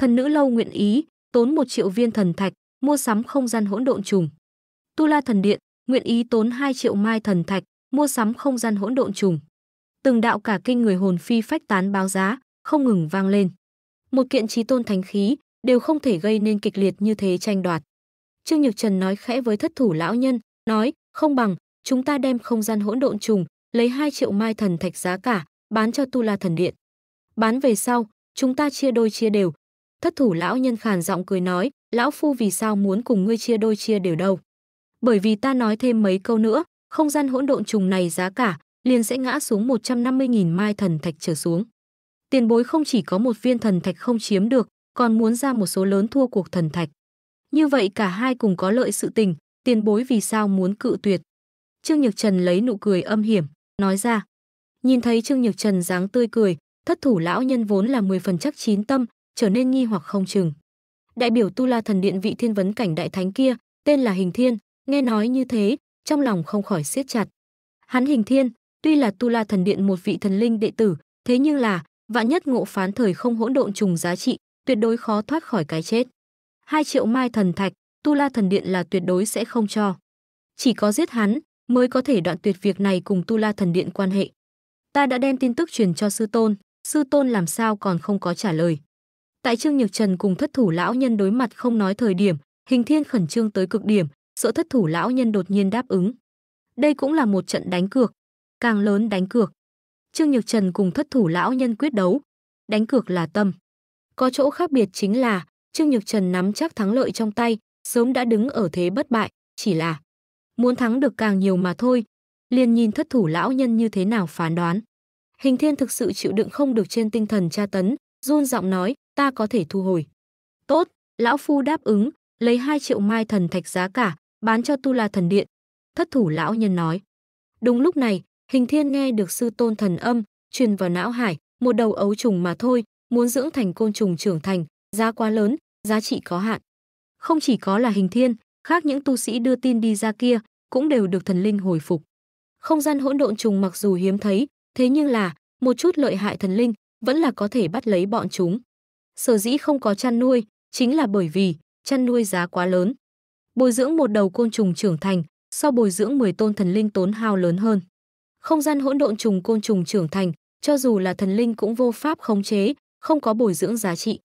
thần nữ lâu nguyện ý tốn một triệu viên thần thạch mua sắm không gian hỗn độn trùng. Tu La thần điện nguyện ý tốn 2 triệu mai thần thạch mua sắm không gian hỗn độn trùng. Từng đạo cả kinh người hồn phi phách tán báo giá, không ngừng vang lên. Một kiện chí tôn thánh khí đều không thể gây nên kịch liệt như thế tranh đoạt. Trương Nhược Trần nói khẽ với thất thủ lão nhân, nói, không bằng, chúng ta đem không gian hỗn độn trùng, lấy 2 triệu mai thần thạch giá cả, bán cho Tu La Thần Điện. Bán về sau, chúng ta chia đôi chia đều, Thất thủ lão nhân khàn giọng cười nói, lão phu vì sao muốn cùng ngươi chia đôi chia đều đâu? Bởi vì ta nói thêm mấy câu nữa, không gian hỗn độn trùng này giá cả liền sẽ ngã xuống 150.000 mai thần thạch trở xuống. Tiền bối không chỉ có một viên thần thạch không chiếm được, còn muốn ra một số lớn thua cuộc thần thạch. Như vậy cả hai cùng có lợi sự tình, tiền bối vì sao muốn cự tuyệt? Trương Nhược Trần lấy nụ cười âm hiểm, nói ra. Nhìn thấy Trương Nhược Trần dáng tươi cười, thất thủ lão nhân vốn là 10 phần chắc chín tâm, trở nên nghi hoặc không chừng. Đại biểu Tu La Thần Điện vị thiên vấn cảnh đại thánh kia, tên là Hình Thiên, nghe nói như thế, trong lòng không khỏi siết chặt. Hắn Hình Thiên, tuy là Tu La Thần Điện một vị thần linh đệ tử, thế nhưng là, vạn nhất ngộ phán thời không hỗn độn trùng giá trị, tuyệt đối khó thoát khỏi cái chết. Hai triệu mai thần thạch, Tu La Thần Điện là tuyệt đối sẽ không cho. Chỉ có giết hắn, mới có thể đoạn tuyệt việc này cùng Tu La Thần Điện quan hệ. Ta đã đem tin tức truyền cho sư tôn, sư tôn làm sao còn không có trả lời. Tại Trương Nhược Trần cùng thất thủ lão nhân đối mặt không nói thời điểm, Hình Thiên khẩn trương tới cực điểm, sợ thất thủ lão nhân đột nhiên đáp ứng. Đây cũng là một trận đánh cược, càng lớn đánh cược. Trương Nhược Trần cùng thất thủ lão nhân quyết đấu, đánh cược là tâm. Có chỗ khác biệt chính là Trương Nhược Trần nắm chắc thắng lợi trong tay, sớm đã đứng ở thế bất bại, chỉ là muốn thắng được càng nhiều mà thôi, liền nhìn thất thủ lão nhân như thế nào phán đoán. Hình Thiên thực sự chịu đựng không được trên tinh thần tra tấn, run giọng nói, ta có thể thu hồi. Tốt, lão phu đáp ứng, lấy 2 triệu mai thần thạch giá cả, bán cho tu la thần điện. Thất thủ lão nhân nói. Đúng lúc này, hình thiên nghe được sư tôn thần âm, truyền vào não hải, một đầu ấu trùng mà thôi, muốn dưỡng thành côn trùng trưởng thành, giá quá lớn, giá trị có hạn. Không chỉ có là hình thiên, khác những tu sĩ đưa tin đi ra kia, cũng đều được thần linh hồi phục. Không gian hỗn độn trùng mặc dù hiếm thấy, thế nhưng là một chút lợi hại thần linh vẫn là có thể bắt lấy bọn chúng sở dĩ không có chăn nuôi chính là bởi vì chăn nuôi giá quá lớn. Bồi dưỡng một đầu côn trùng trưởng thành, so bồi dưỡng 10 tôn thần linh tốn hao lớn hơn. Không gian hỗn độn trùng côn trùng trưởng thành, cho dù là thần linh cũng vô pháp khống chế, không có bồi dưỡng giá trị.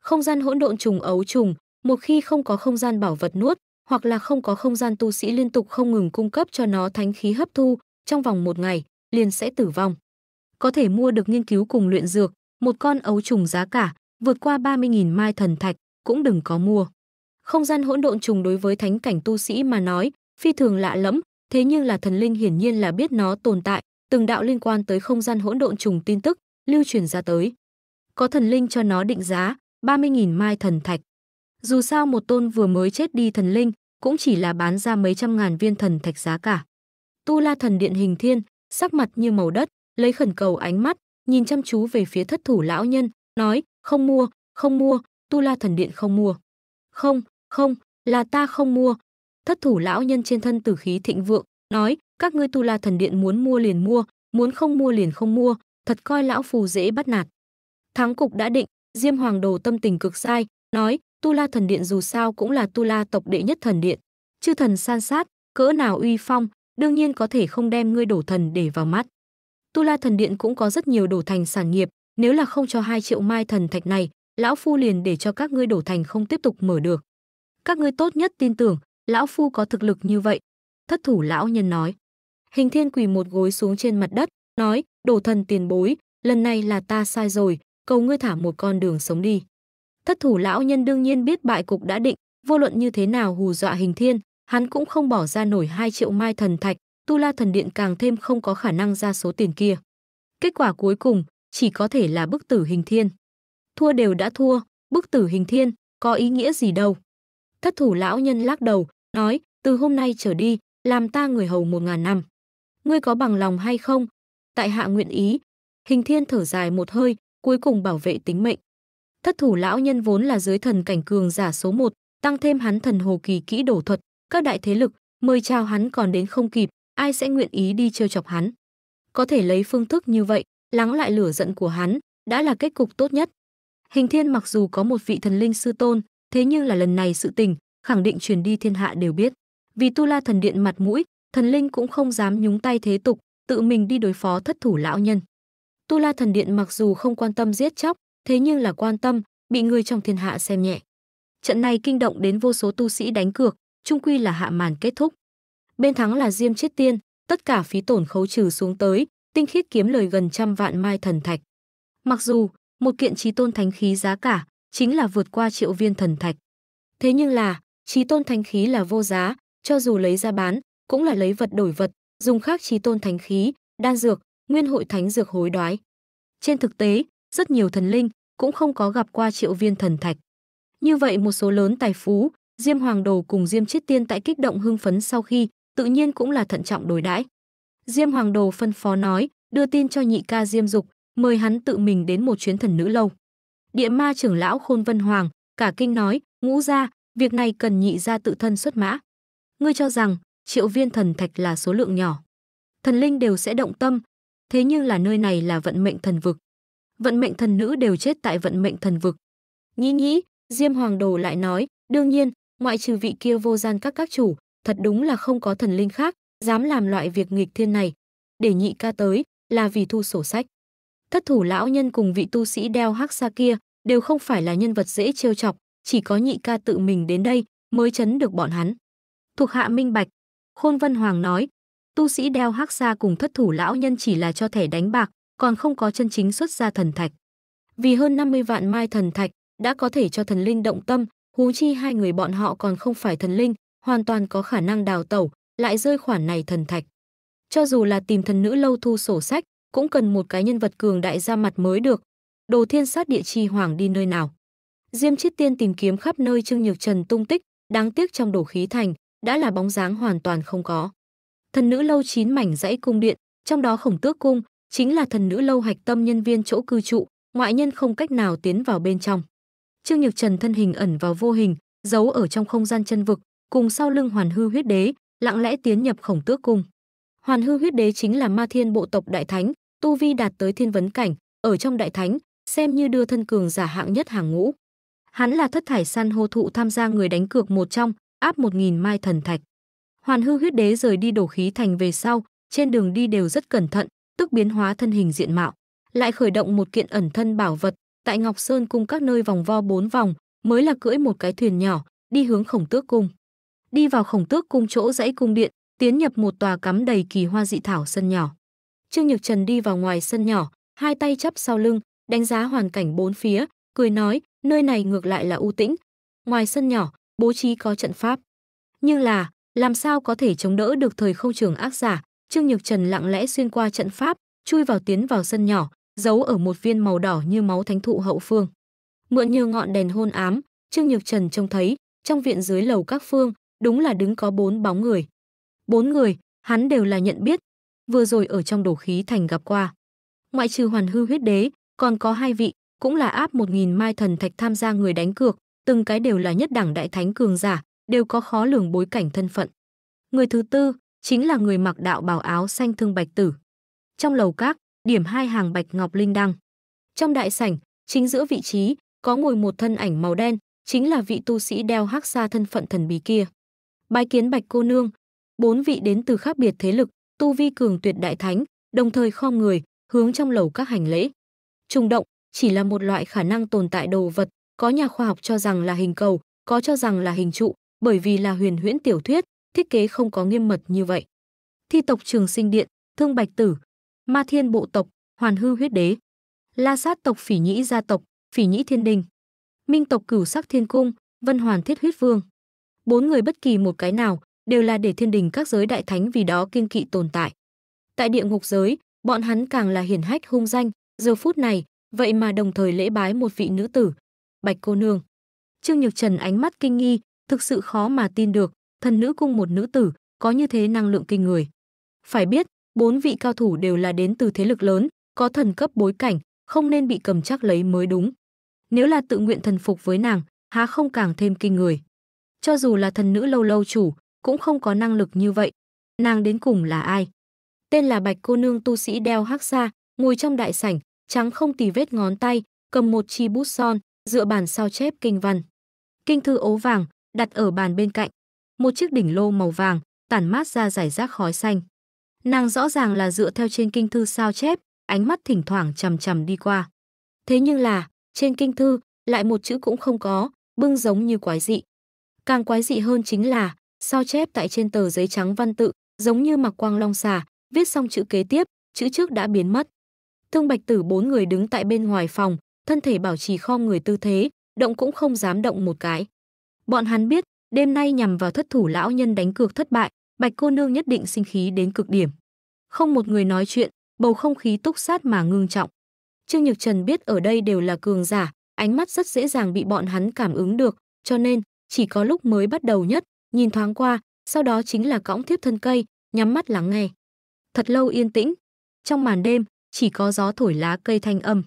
Không gian hỗn độn trùng ấu trùng, một khi không có không gian bảo vật nuốt, hoặc là không có không gian tu sĩ liên tục không ngừng cung cấp cho nó thánh khí hấp thu, trong vòng một ngày, liền sẽ tử vong. Có thể mua được nghiên cứu cùng luyện dược, một con ấu trùng giá cả, Vượt qua 30.000 mai thần thạch cũng đừng có mua. Không gian hỗn độn trùng đối với thánh cảnh tu sĩ mà nói, phi thường lạ lẫm, thế nhưng là thần linh hiển nhiên là biết nó tồn tại, từng đạo liên quan tới không gian hỗn độn trùng tin tức lưu truyền ra tới. Có thần linh cho nó định giá 30.000 mai thần thạch. Dù sao một tôn vừa mới chết đi thần linh cũng chỉ là bán ra mấy trăm ngàn viên thần thạch giá cả. Tu La thần điện hình thiên, sắc mặt như màu đất, lấy khẩn cầu ánh mắt, nhìn chăm chú về phía thất thủ lão nhân, nói, không mua, không mua, Tu La Thần Điện không mua. Không, không, là ta không mua. Thất thủ lão nhân trên thân tử khí thịnh vượng, nói, các ngươi Tu La Thần Điện muốn mua liền mua, muốn không mua liền không mua, thật coi lão phù dễ bắt nạt. Thắng cục đã định, Diêm Hoàng Đồ tâm tình cực sai, nói, Tu La Thần Điện dù sao cũng là Tu La tộc đệ nhất thần điện, chư thần san sát, cỡ nào uy phong, đương nhiên có thể không đem ngươi đổ thần để vào mắt. Tu La Thần Điện cũng có rất nhiều đổ thành sản nghiệp, nếu là không cho hai triệu mai thần thạch này, lão phu liền để cho các ngươi đổ thành không tiếp tục mở được. Các ngươi tốt nhất tin tưởng, lão phu có thực lực như vậy. Thất thủ lão nhân nói. Hình thiên quỳ một gối xuống trên mặt đất, nói, đổ thần tiền bối, lần này là ta sai rồi, cầu ngươi thả một con đường sống đi. Thất thủ lão nhân đương nhiên biết bại cục đã định, vô luận như thế nào hù dọa hình thiên, hắn cũng không bỏ ra nổi 2 triệu mai thần thạch, tu la thần điện càng thêm không có khả năng ra số tiền kia. Kết quả cuối cùng, chỉ có thể là bức tử hình thiên. Thua đều đã thua, bức tử hình thiên, có ý nghĩa gì đâu. Thất thủ lão nhân lắc đầu, nói, từ hôm nay trở đi, làm ta người hầu một ngàn năm. Ngươi có bằng lòng hay không? Tại hạ nguyện ý. Hình thiên thở dài một hơi, cuối cùng bảo vệ tính mệnh. Thất thủ lão nhân vốn là giới thần cảnh cường giả số một tăng thêm hắn thần hồ kỳ kỹ đổ thuật, các đại thế lực, mời chào hắn còn đến không kịp, ai sẽ nguyện ý đi trêu chọc hắn. Có thể lấy phương thức như vậy, lắng lại lửa giận của hắn, đã là kết cục tốt nhất. Hình Thiên mặc dù có một vị thần linh sư tôn, thế nhưng là lần này sự tình, khẳng định truyền đi thiên hạ đều biết. Vì Tu La thần điện mặt mũi, thần linh cũng không dám nhúng tay thế tục, tự mình đi đối phó thất thủ lão nhân. Tu La thần điện mặc dù không quan tâm giết chóc, thế nhưng là quan tâm, bị người trong thiên hạ xem nhẹ. Trận này kinh động đến vô số tu sĩ đánh cược, chung quy là hạ màn kết thúc. Bên thắng là Diêm chết Tiên, tất cả phí tổn khấu trừ xuống tới, tinh khiết kiếm lời gần trăm vạn mai thần thạch. Mặc dù, một kiện trí tôn thánh khí giá cả chính là vượt qua triệu viên thần thạch. Thế nhưng là, trí tôn thánh khí là vô giá, cho dù lấy ra bán, cũng là lấy vật đổi vật, dùng khác trí tôn thánh khí, đan dược, nguyên hội thánh dược hối đoái. Trên thực tế, rất nhiều thần linh cũng không có gặp qua triệu viên thần thạch. Như vậy một số lớn tài phú, Diêm Hoàng Đồ cùng Diêm Chiết Tiên tại kích động hưng phấn sau khi, tự nhiên cũng là thận trọng đối đãi. Diêm Hoàng Đồ phân phó nói, đưa tin cho nhị ca Diêm Dục, mời hắn tự mình đến một chuyến thần nữ lâu. Địa ma trưởng lão Khôn Vân Hoàng, cả kinh nói, ngũ ra, việc này cần nhị ra tự thân xuất mã. Ngươi cho rằng, triệu viên thần thạch là số lượng nhỏ. Thần linh đều sẽ động tâm, thế nhưng là nơi này là vận mệnh thần vực. Vận mệnh thần nữ đều chết tại vận mệnh thần vực. Nhĩ nhĩ, Diêm Hoàng Đồ lại nói, đương nhiên, ngoại trừ vị kia vô gian các các chủ, thật đúng là không có thần linh khác, dám làm loại việc nghịch thiên này. Để nhị ca tới là vì thu sổ sách. Thất thủ lão nhân cùng vị tu sĩ đeo hắc xa kia đều không phải là nhân vật dễ trêu chọc, chỉ có nhị ca tự mình đến đây mới chấn được bọn hắn. Thuộc hạ minh bạch, Khôn Vân Hoàng nói, tu sĩ đeo hắc xa cùng thất thủ lão nhân chỉ là cho thẻ đánh bạc, còn không có chân chính xuất ra thần thạch. Vì hơn 50 vạn mai thần thạch đã có thể cho thần linh động tâm, hú chi hai người bọn họ còn không phải thần linh, hoàn toàn có khả năng đào tẩu, lại rơi khoản này thần thạch. Cho dù là tìm thần nữ lâu thu sổ sách, cũng cần một cái nhân vật cường đại ra mặt mới được. Đồ thiên sát địa chi hoàng đi nơi nào? Diêm Chiết Tiên tìm kiếm khắp nơi Trương Nhược Trần tung tích, đáng tiếc trong đổ khí thành đã là bóng dáng hoàn toàn không có. Thần nữ lâu chín mảnh dãy cung điện, trong đó khổng tước cung chính là thần nữ lâu hạch tâm nhân viên chỗ cư trụ, ngoại nhân không cách nào tiến vào bên trong. Trương Nhược Trần thân hình ẩn vào vô hình, giấu ở trong không gian chân vực, cùng sau lưng Hoàn Hư Huyết Đế, lặng lẽ tiến nhập khổng tước cung. Hoàn hư huyết đế chính là ma thiên bộ tộc đại thánh, tu vi đạt tới thiên vấn cảnh, ở trong đại thánh, xem như đưa thân cường giả hạng nhất hàng ngũ. Hắn là thất thải săn hô thụ tham gia người đánh cược một trong, áp một nghìn mai thần thạch. Hoàn hư huyết đế rời đi đổ khí thành về sau, trên đường đi đều rất cẩn thận, tức biến hóa thân hình diện mạo, lại khởi động một kiện ẩn thân bảo vật, tại Ngọc Sơn cung các nơi vòng vo bốn vòng, mới là cưỡi một cái thuyền nhỏ, đi hướng khổng tước cung đi vào khổng tước cung chỗ dãy cung điện, tiến nhập một tòa cắm đầy kỳ hoa dị thảo sân nhỏ. Trương Nhược Trần đi vào ngoài sân nhỏ, hai tay chắp sau lưng, đánh giá hoàn cảnh bốn phía, cười nói, nơi này ngược lại là u tĩnh. Ngoài sân nhỏ, bố trí có trận pháp. Nhưng là, làm sao có thể chống đỡ được thời không trường ác giả, Trương Nhược Trần lặng lẽ xuyên qua trận pháp, chui vào tiến vào sân nhỏ, giấu ở một viên màu đỏ như máu thánh thụ hậu phương. Mượn nhờ ngọn đèn hôn ám, Trương Nhược Trần trông thấy, trong viện dưới lầu các phương, Đúng là đứng có bốn bóng người. Bốn người, hắn đều là nhận biết, vừa rồi ở trong đổ khí thành gặp qua. Ngoại trừ hoàn hư huyết đế, còn có hai vị, cũng là áp một nghìn mai thần thạch tham gia người đánh cược, từng cái đều là nhất đẳng đại thánh cường giả, đều có khó lường bối cảnh thân phận. Người thứ tư chính là người mặc đạo bào áo xanh thương bạch tử. Trong lầu các, điểm hai hàng bạch ngọc linh đăng. Trong đại sảnh, chính giữa vị trí, có ngồi một thân ảnh màu đen, chính là vị tu sĩ đeo hắc xa thân phận thần bí kia bái kiến bạch cô nương. Bốn vị đến từ khác biệt thế lực, tu vi cường tuyệt đại thánh, đồng thời khom người, hướng trong lầu các hành lễ. Trùng động chỉ là một loại khả năng tồn tại đồ vật, có nhà khoa học cho rằng là hình cầu, có cho rằng là hình trụ, bởi vì là huyền huyễn tiểu thuyết, thiết kế không có nghiêm mật như vậy. Thi tộc Trường Sinh Điện, Thương Bạch Tử, Ma Thiên Bộ tộc, Hoàn Hư Huyết Đế, La Sát tộc Phỉ Nhĩ gia tộc, Phỉ Nhĩ Thiên Đình, Minh tộc Cửu Sắc Thiên Cung, Vân Hoàn Thiết Huyết Vương bốn người bất kỳ một cái nào đều là để thiên đình các giới đại thánh vì đó kiên kỵ tồn tại. Tại địa ngục giới, bọn hắn càng là hiển hách hung danh, giờ phút này, vậy mà đồng thời lễ bái một vị nữ tử, Bạch cô nương. Trương Nhược Trần ánh mắt kinh nghi, thực sự khó mà tin được, thần nữ cung một nữ tử có như thế năng lượng kinh người. Phải biết, bốn vị cao thủ đều là đến từ thế lực lớn, có thần cấp bối cảnh, không nên bị cầm chắc lấy mới đúng. Nếu là tự nguyện thần phục với nàng, há không càng thêm kinh người. Cho dù là thần nữ lâu lâu chủ, cũng không có năng lực như vậy. Nàng đến cùng là ai? Tên là Bạch cô nương tu sĩ đeo hắc Sa, ngồi trong đại sảnh, trắng không tì vết ngón tay, cầm một chi bút son, dựa bàn sao chép kinh văn. Kinh thư ố vàng, đặt ở bàn bên cạnh. Một chiếc đỉnh lô màu vàng, tản mát ra giải rác khói xanh. Nàng rõ ràng là dựa theo trên kinh thư sao chép, ánh mắt thỉnh thoảng chầm chầm đi qua. Thế nhưng là, trên kinh thư, lại một chữ cũng không có, bưng giống như quái dị. Càng quái dị hơn chính là, sao chép tại trên tờ giấy trắng văn tự, giống như mặc quang long xà, viết xong chữ kế tiếp, chữ trước đã biến mất. Thương Bạch Tử bốn người đứng tại bên ngoài phòng, thân thể bảo trì khom người tư thế, động cũng không dám động một cái. Bọn hắn biết, đêm nay nhằm vào thất thủ lão nhân đánh cược thất bại, Bạch cô nương nhất định sinh khí đến cực điểm. Không một người nói chuyện, bầu không khí túc sát mà ngưng trọng. Trương Nhược Trần biết ở đây đều là cường giả, ánh mắt rất dễ dàng bị bọn hắn cảm ứng được, cho nên chỉ có lúc mới bắt đầu nhất, nhìn thoáng qua, sau đó chính là cõng thiếp thân cây, nhắm mắt lắng nghe. Thật lâu yên tĩnh, trong màn đêm, chỉ có gió thổi lá cây thanh âm.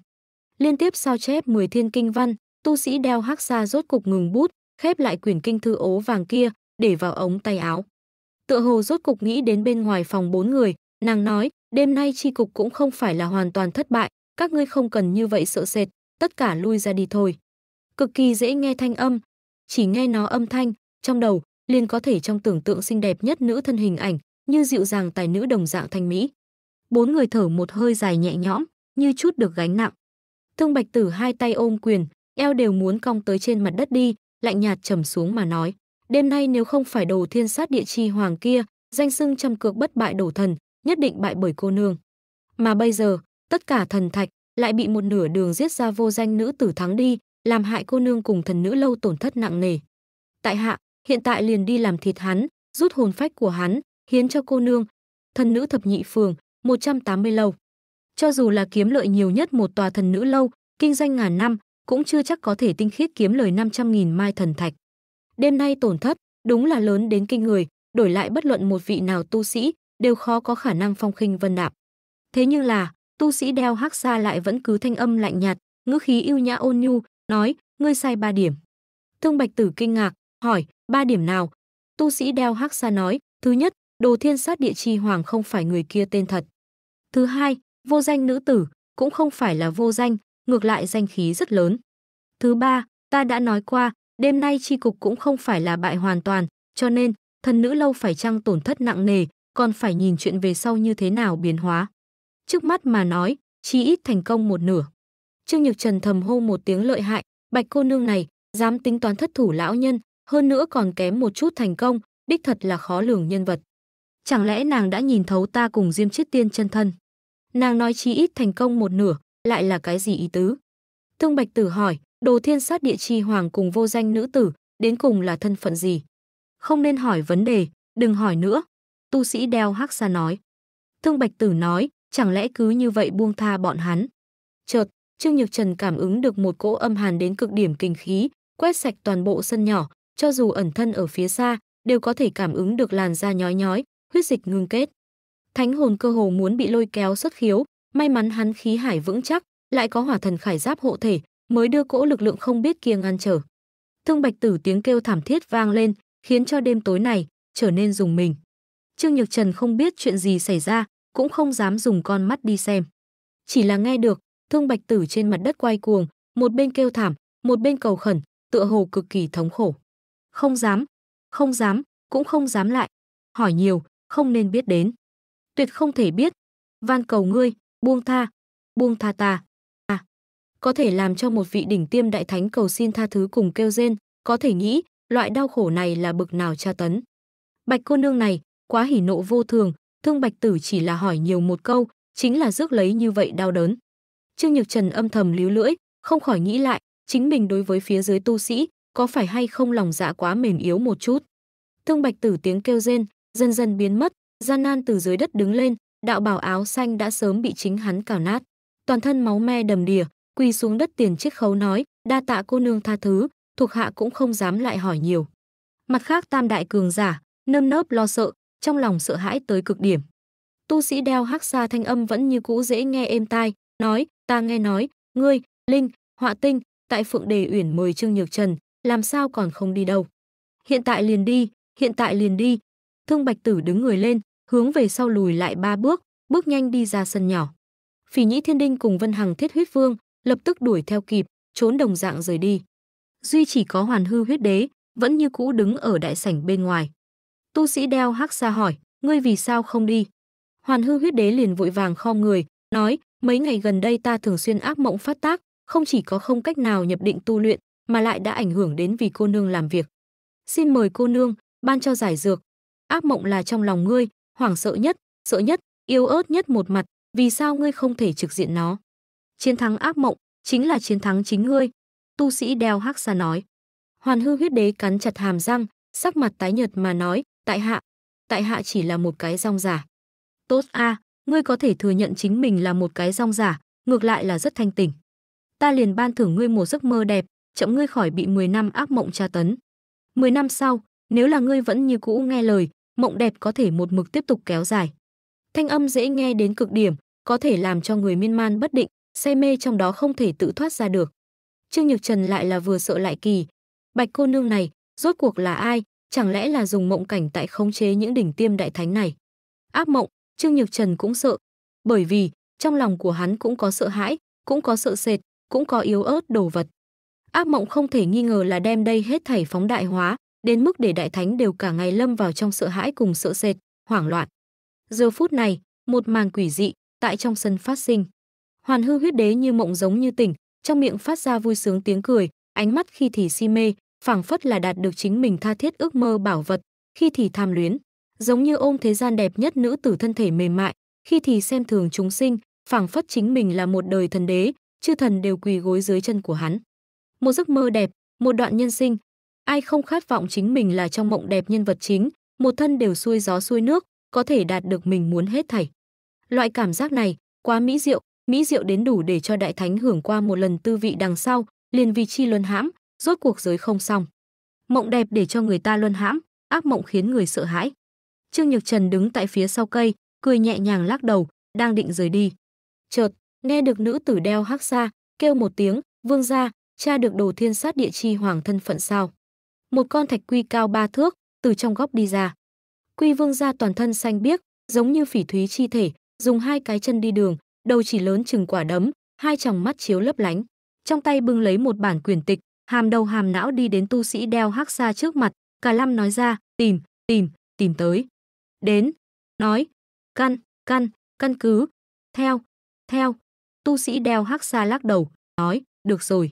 Liên tiếp sao chép 10 thiên kinh văn, tu sĩ đeo hắc xa rốt cục ngừng bút, khép lại quyển kinh thư ố vàng kia, để vào ống tay áo. Tựa hồ rốt cục nghĩ đến bên ngoài phòng bốn người, nàng nói, đêm nay tri cục cũng không phải là hoàn toàn thất bại, các ngươi không cần như vậy sợ sệt, tất cả lui ra đi thôi. Cực kỳ dễ nghe thanh âm, chỉ nghe nó âm thanh, trong đầu liền có thể trong tưởng tượng xinh đẹp nhất nữ thân hình ảnh, như dịu dàng tài nữ đồng dạng thanh mỹ. Bốn người thở một hơi dài nhẹ nhõm, như chút được gánh nặng. Thương Bạch Tử hai tay ôm quyền, eo đều muốn cong tới trên mặt đất đi, lạnh nhạt trầm xuống mà nói: "Đêm nay nếu không phải đồ thiên sát địa chi hoàng kia, danh xưng trăm cược bất bại đổ thần, nhất định bại bởi cô nương. Mà bây giờ, tất cả thần thạch lại bị một nửa đường giết ra vô danh nữ tử thắng đi, làm hại cô nương cùng thần nữ lâu tổn thất nặng nề. Tại hạ, hiện tại liền đi làm thịt hắn, rút hồn phách của hắn, hiến cho cô nương. Thần nữ thập nhị phường, 180 lâu. Cho dù là kiếm lợi nhiều nhất một tòa thần nữ lâu, kinh doanh ngàn năm, cũng chưa chắc có thể tinh khiết kiếm lời 500.000 mai thần thạch. Đêm nay tổn thất, đúng là lớn đến kinh người, đổi lại bất luận một vị nào tu sĩ, đều khó có khả năng phong khinh vân đạp. Thế nhưng là, tu sĩ đeo hắc xa lại vẫn cứ thanh âm lạnh nhạt, ngữ khí yêu nhã ôn nhu, nói, ngươi sai ba điểm. Thương Bạch Tử kinh ngạc, hỏi, ba điểm nào? Tu sĩ đeo hắc xa nói, thứ nhất, đồ thiên sát địa chi hoàng không phải người kia tên thật. Thứ hai, vô danh nữ tử, cũng không phải là vô danh, ngược lại danh khí rất lớn. Thứ ba, ta đã nói qua, đêm nay chi cục cũng không phải là bại hoàn toàn, cho nên, thần nữ lâu phải chăng tổn thất nặng nề, còn phải nhìn chuyện về sau như thế nào biến hóa. Trước mắt mà nói, chi ít thành công một nửa. Trương Nhược Trần thầm hô một tiếng lợi hại, Bạch cô nương này, dám tính toán thất thủ lão nhân, hơn nữa còn kém một chút thành công, đích thật là khó lường nhân vật. Chẳng lẽ nàng đã nhìn thấu ta cùng Diêm Chiết Tiên chân thân? Nàng nói chí ít thành công một nửa, lại là cái gì ý tứ? Thương Bạch Tử hỏi, Đồ Thiên Sát Địa Chi Hoàng cùng vô danh nữ tử, đến cùng là thân phận gì? Không nên hỏi vấn đề, đừng hỏi nữa. Tu sĩ đeo hắc xa nói. Thương Bạch Tử nói, chẳng lẽ cứ như vậy buông tha bọn hắn? Chợt, Trương Nhược Trần cảm ứng được một cỗ âm hàn đến cực điểm kinh khí, quét sạch toàn bộ sân nhỏ, cho dù ẩn thân ở phía xa, đều có thể cảm ứng được làn da nhói nhói, huyết dịch ngưng kết. Thánh hồn cơ hồ muốn bị lôi kéo xuất khiếu, may mắn hắn khí hải vững chắc, lại có hỏa thần khải giáp hộ thể, mới đưa cỗ lực lượng không biết kia ngăn trở. Thương Bạch Tử tiếng kêu thảm thiết vang lên, khiến cho đêm tối này trở nên rùng mình. Trương Nhược Trần không biết chuyện gì xảy ra, cũng không dám dùng con mắt đi xem. Chỉ là nghe được, Thương Bạch Tử trên mặt đất quay cuồng, một bên kêu thảm, một bên cầu khẩn, tựa hồ cực kỳ thống khổ. Không dám, không dám, cũng không dám lại. Hỏi nhiều, không nên biết đến. Tuyệt không thể biết. Van cầu ngươi, buông tha, buông tha ta. À, có thể làm cho một vị đỉnh tiêm đại thánh cầu xin tha thứ cùng kêu rên, có thể nghĩ, loại đau khổ này là bực nào tra tấn. Bạch cô nương này, quá hỉ nộ vô thường, thương bạch tử chỉ là hỏi nhiều một câu, chính là rước lấy như vậy đau đớn. Trương Nhược Trần âm thầm líu lưỡi, không khỏi nghĩ lại, chính mình đối với phía dưới tu sĩ, có phải hay không lòng dạ quá mềm yếu một chút. Thương Bạch Tử tiếng kêu rên, dần dần biến mất, gian nan từ dưới đất đứng lên, đạo bảo áo xanh đã sớm bị chính hắn cào nát. Toàn thân máu me đầm đìa, quỳ xuống đất tiền chiếc khấu nói, đa tạ cô nương tha thứ, thuộc hạ cũng không dám lại hỏi nhiều. Mặt khác tam đại cường giả, nơm nớp lo sợ, trong lòng sợ hãi tới cực điểm. Tu sĩ đeo hắc xa thanh âm vẫn như cũ dễ nghe êm tai, nói, ta nghe nói, ngươi, Linh, Họa Tinh, tại Phượng Đề Uyển mời Trương Nhược Trần, làm sao còn không đi đâu. Hiện tại liền đi, hiện tại liền đi. Thương Bạch Tử đứng người lên, hướng về sau lùi lại ba bước, bước nhanh đi ra sân nhỏ. Phỉ Nhĩ Thiên Đinh cùng Vân Hằng Thiết Huyết Vương lập tức đuổi theo kịp, trốn đồng dạng rời đi. Duy chỉ có Hoàn Hư Huyết Đế vẫn như cũ đứng ở đại sảnh bên ngoài. Tu sĩ đeo hắc xa hỏi, ngươi vì sao không đi? Hoàn Hư Huyết Đế liền vội vàng khom người, nói, Mấy ngày gần đây ta thường xuyên ác mộng phát tác, không chỉ có không cách nào nhập định tu luyện, mà lại đã ảnh hưởng đến vì cô nương làm việc. Xin mời cô nương, ban cho giải dược. Ác mộng là trong lòng ngươi, hoảng sợ nhất, sợ nhất, yêu ớt nhất một mặt, vì sao ngươi không thể trực diện nó? Chiến thắng ác mộng chính là chiến thắng chính ngươi, tu sĩ đeo hắc xa nói. Hoàn hư huyết đế cắn chặt hàm răng, sắc mặt tái nhợt mà nói, tại hạ, tại hạ chỉ là một cái rong giả. Tốt a, à, ngươi có thể thừa nhận chính mình là một cái rong giả, ngược lại là rất thanh tỉnh. Ta liền ban thưởng ngươi một giấc mơ đẹp, chậm ngươi khỏi bị 10 năm ác mộng tra tấn. 10 năm sau, nếu là ngươi vẫn như cũ nghe lời, mộng đẹp có thể một mực tiếp tục kéo dài. Thanh âm dễ nghe đến cực điểm, có thể làm cho người miên man bất định, say mê trong đó không thể tự thoát ra được. Trương Nhược Trần lại là vừa sợ lại kỳ. Bạch cô nương này, rốt cuộc là ai, chẳng lẽ là dùng mộng cảnh tại khống chế những đỉnh tiêm đại thánh này? Ác mộng, Trương Nhược Trần cũng sợ, bởi vì trong lòng của hắn cũng có sợ hãi, cũng có sợ sệt, cũng có yếu ớt đồ vật. Ác mộng không thể nghi ngờ là đem đây hết thảy phóng đại hóa, đến mức để đại thánh đều cả ngày lâm vào trong sợ hãi cùng sợ sệt, hoảng loạn. Giờ phút này, một màn quỷ dị tại trong sân phát sinh. Hoàn hư huyết đế như mộng giống như tỉnh, trong miệng phát ra vui sướng tiếng cười, ánh mắt khi thì si mê, phảng phất là đạt được chính mình tha thiết ước mơ bảo vật, khi thì tham luyến giống như ôm thế gian đẹp nhất nữ tử thân thể mềm mại, khi thì xem thường chúng sinh, phảng phất chính mình là một đời thần đế, chư thần đều quỳ gối dưới chân của hắn. Một giấc mơ đẹp, một đoạn nhân sinh, ai không khát vọng chính mình là trong mộng đẹp nhân vật chính, một thân đều xuôi gió xuôi nước, có thể đạt được mình muốn hết thảy. Loại cảm giác này, quá mỹ diệu, mỹ diệu đến đủ để cho đại thánh hưởng qua một lần tư vị đằng sau, liền vì chi luân hãm, rốt cuộc giới không xong. Mộng đẹp để cho người ta luân hãm, ác mộng khiến người sợ hãi. Trương Nhược Trần đứng tại phía sau cây, cười nhẹ nhàng lắc đầu, đang định rời đi. Chợt, nghe được nữ tử đeo hắc xa, kêu một tiếng, "Vương gia, cha được đồ thiên sát địa chi hoàng thân phận sao?" Một con thạch quy cao ba thước từ trong góc đi ra. Quy Vương gia toàn thân xanh biếc, giống như phỉ thúy chi thể, dùng hai cái chân đi đường, đầu chỉ lớn chừng quả đấm, hai tròng mắt chiếu lấp lánh. Trong tay bưng lấy một bản quyển tịch, hàm đầu hàm não đi đến tu sĩ đeo hắc xa trước mặt, cả lâm nói ra, "Tìm, tìm, tìm tới." đến, nói, căn, căn, căn cứ, theo, theo. Tu sĩ đeo hắc xa lắc đầu, nói, được rồi.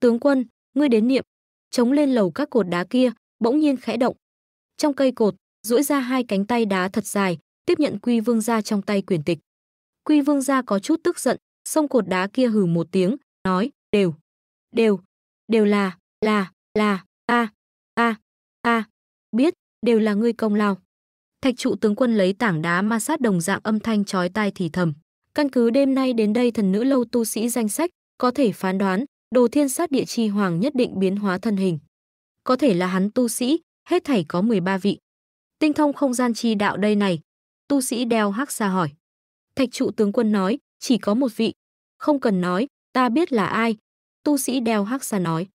Tướng quân, ngươi đến niệm, chống lên lầu các cột đá kia, bỗng nhiên khẽ động. Trong cây cột, duỗi ra hai cánh tay đá thật dài, tiếp nhận Quy Vương gia trong tay quyển tịch. Quy Vương gia có chút tức giận, xông cột đá kia hừ một tiếng, nói, đều, đều, đều là, là, là, a, a, a, biết, đều là ngươi công lao. Thạch trụ tướng quân lấy tảng đá ma sát đồng dạng âm thanh chói tai thì thầm. Căn cứ đêm nay đến đây thần nữ lâu tu sĩ danh sách, có thể phán đoán, đồ thiên sát địa chi hoàng nhất định biến hóa thân hình. Có thể là hắn tu sĩ, hết thảy có 13 vị. Tinh thông không gian chi đạo đây này. Tu sĩ đeo hắc xa hỏi. Thạch trụ tướng quân nói, chỉ có một vị. Không cần nói, ta biết là ai. Tu sĩ đeo hắc xa nói.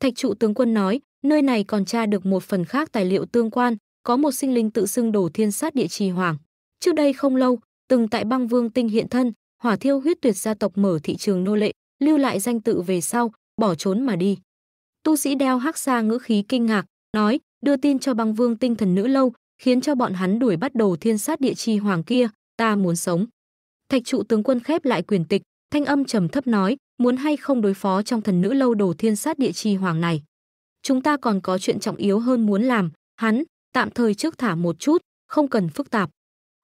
Thạch trụ tướng quân nói, nơi này còn tra được một phần khác tài liệu tương quan, có một sinh linh tự xưng đổ thiên sát địa trì hoàng. Trước đây không lâu, từng tại băng vương tinh hiện thân, hỏa thiêu huyết tuyệt gia tộc mở thị trường nô lệ, lưu lại danh tự về sau, bỏ trốn mà đi. Tu sĩ đeo hắc xa ngữ khí kinh ngạc, nói, đưa tin cho băng vương tinh thần nữ lâu, khiến cho bọn hắn đuổi bắt đầu thiên sát địa trì hoàng kia, ta muốn sống. Thạch trụ tướng quân khép lại quyền tịch, thanh âm trầm thấp nói, muốn hay không đối phó trong thần nữ lâu đồ thiên sát địa trì hoàng này. Chúng ta còn có chuyện trọng yếu hơn muốn làm, hắn, tạm thời trước thả một chút, không cần phức tạp.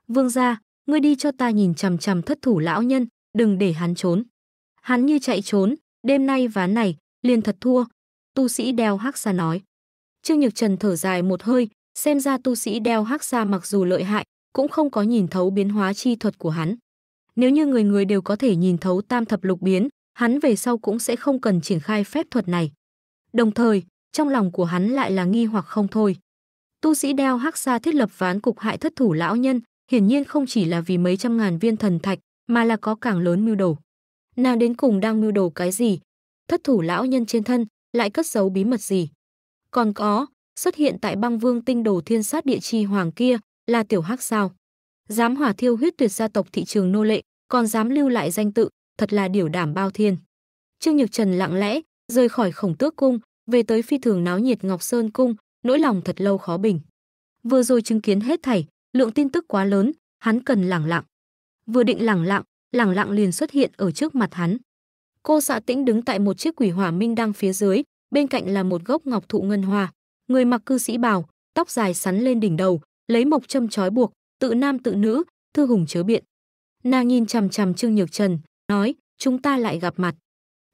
Vương gia, ngươi đi cho ta nhìn chằm chằm thất thủ lão nhân, đừng để hắn trốn. Hắn như chạy trốn, đêm nay ván này, liền thật thua. Tu sĩ đeo hắc xa nói. Trương Nhược Trần thở dài một hơi, xem ra tu sĩ đeo hắc xa mặc dù lợi hại, cũng không có nhìn thấu biến hóa chi thuật của hắn. Nếu như người người đều có thể nhìn thấu tam thập lục biến, hắn về sau cũng sẽ không cần triển khai phép thuật này. Đồng thời, trong lòng của hắn lại là nghi hoặc không thôi tu sĩ đeo hắc sa thiết lập ván cục hại thất thủ lão nhân, hiển nhiên không chỉ là vì mấy trăm ngàn viên thần thạch, mà là có càng lớn mưu đồ. Nàng đến cùng đang mưu đồ cái gì? Thất thủ lão nhân trên thân lại cất giấu bí mật gì? Còn có, xuất hiện tại băng vương tinh đồ thiên sát địa chi hoàng kia là tiểu hắc sao? Dám hỏa thiêu huyết tuyệt gia tộc thị trường nô lệ, còn dám lưu lại danh tự, thật là điều đảm bao thiên. Trương Nhược Trần lặng lẽ rời khỏi khổng tước cung, về tới phi thường náo nhiệt Ngọc Sơn cung, nỗi lòng thật lâu khó bình. Vừa rồi chứng kiến hết thảy, lượng tin tức quá lớn, hắn cần lẳng lặng. Vừa định lẳng lặng, lẳng lặng liền xuất hiện ở trước mặt hắn. Cô xạ tĩnh đứng tại một chiếc quỷ hỏa minh đang phía dưới, bên cạnh là một gốc ngọc thụ ngân hoa. Người mặc cư sĩ bào, tóc dài sắn lên đỉnh đầu, lấy mộc châm trói buộc, tự nam tự nữ, thư hùng chớ biện. Nàng nhìn chằm chằm Trương Nhược Trần, nói, chúng ta lại gặp mặt.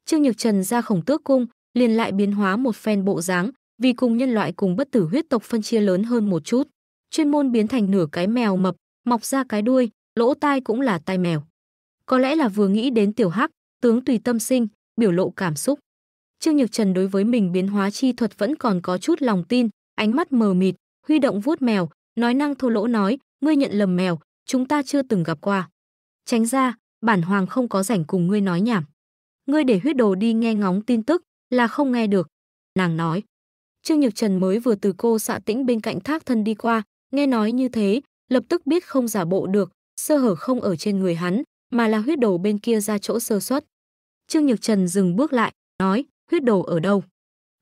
Trương Nhược Trần ra khổng tước cung, liền lại biến hóa một phen bộ dáng, vì cùng nhân loại cùng bất tử huyết tộc phân chia lớn hơn một chút. Chuyên môn biến thành nửa cái mèo mập, mọc ra cái đuôi, lỗ tai cũng là tai mèo. Có lẽ là vừa nghĩ đến tiểu hắc, tướng tùy tâm sinh, biểu lộ cảm xúc. Trương Nhược Trần đối với mình biến hóa chi thuật vẫn còn có chút lòng tin, ánh mắt mờ mịt, huy động vuốt mèo, nói năng thô lỗ nói, ngươi nhận lầm mèo, chúng ta chưa từng gặp qua. Tránh ra, bản hoàng không có rảnh cùng ngươi nói nhảm. Ngươi để huyết đồ đi nghe ngóng tin tức, là không nghe được. Nàng nói, Trương Nhược Trần mới vừa từ cô xạ tĩnh bên cạnh thác thân đi qua, nghe nói như thế, lập tức biết không giả bộ được, sơ hở không ở trên người hắn, mà là huyết đầu bên kia ra chỗ sơ xuất. Trương Nhược Trần dừng bước lại, nói, huyết đầu ở đâu?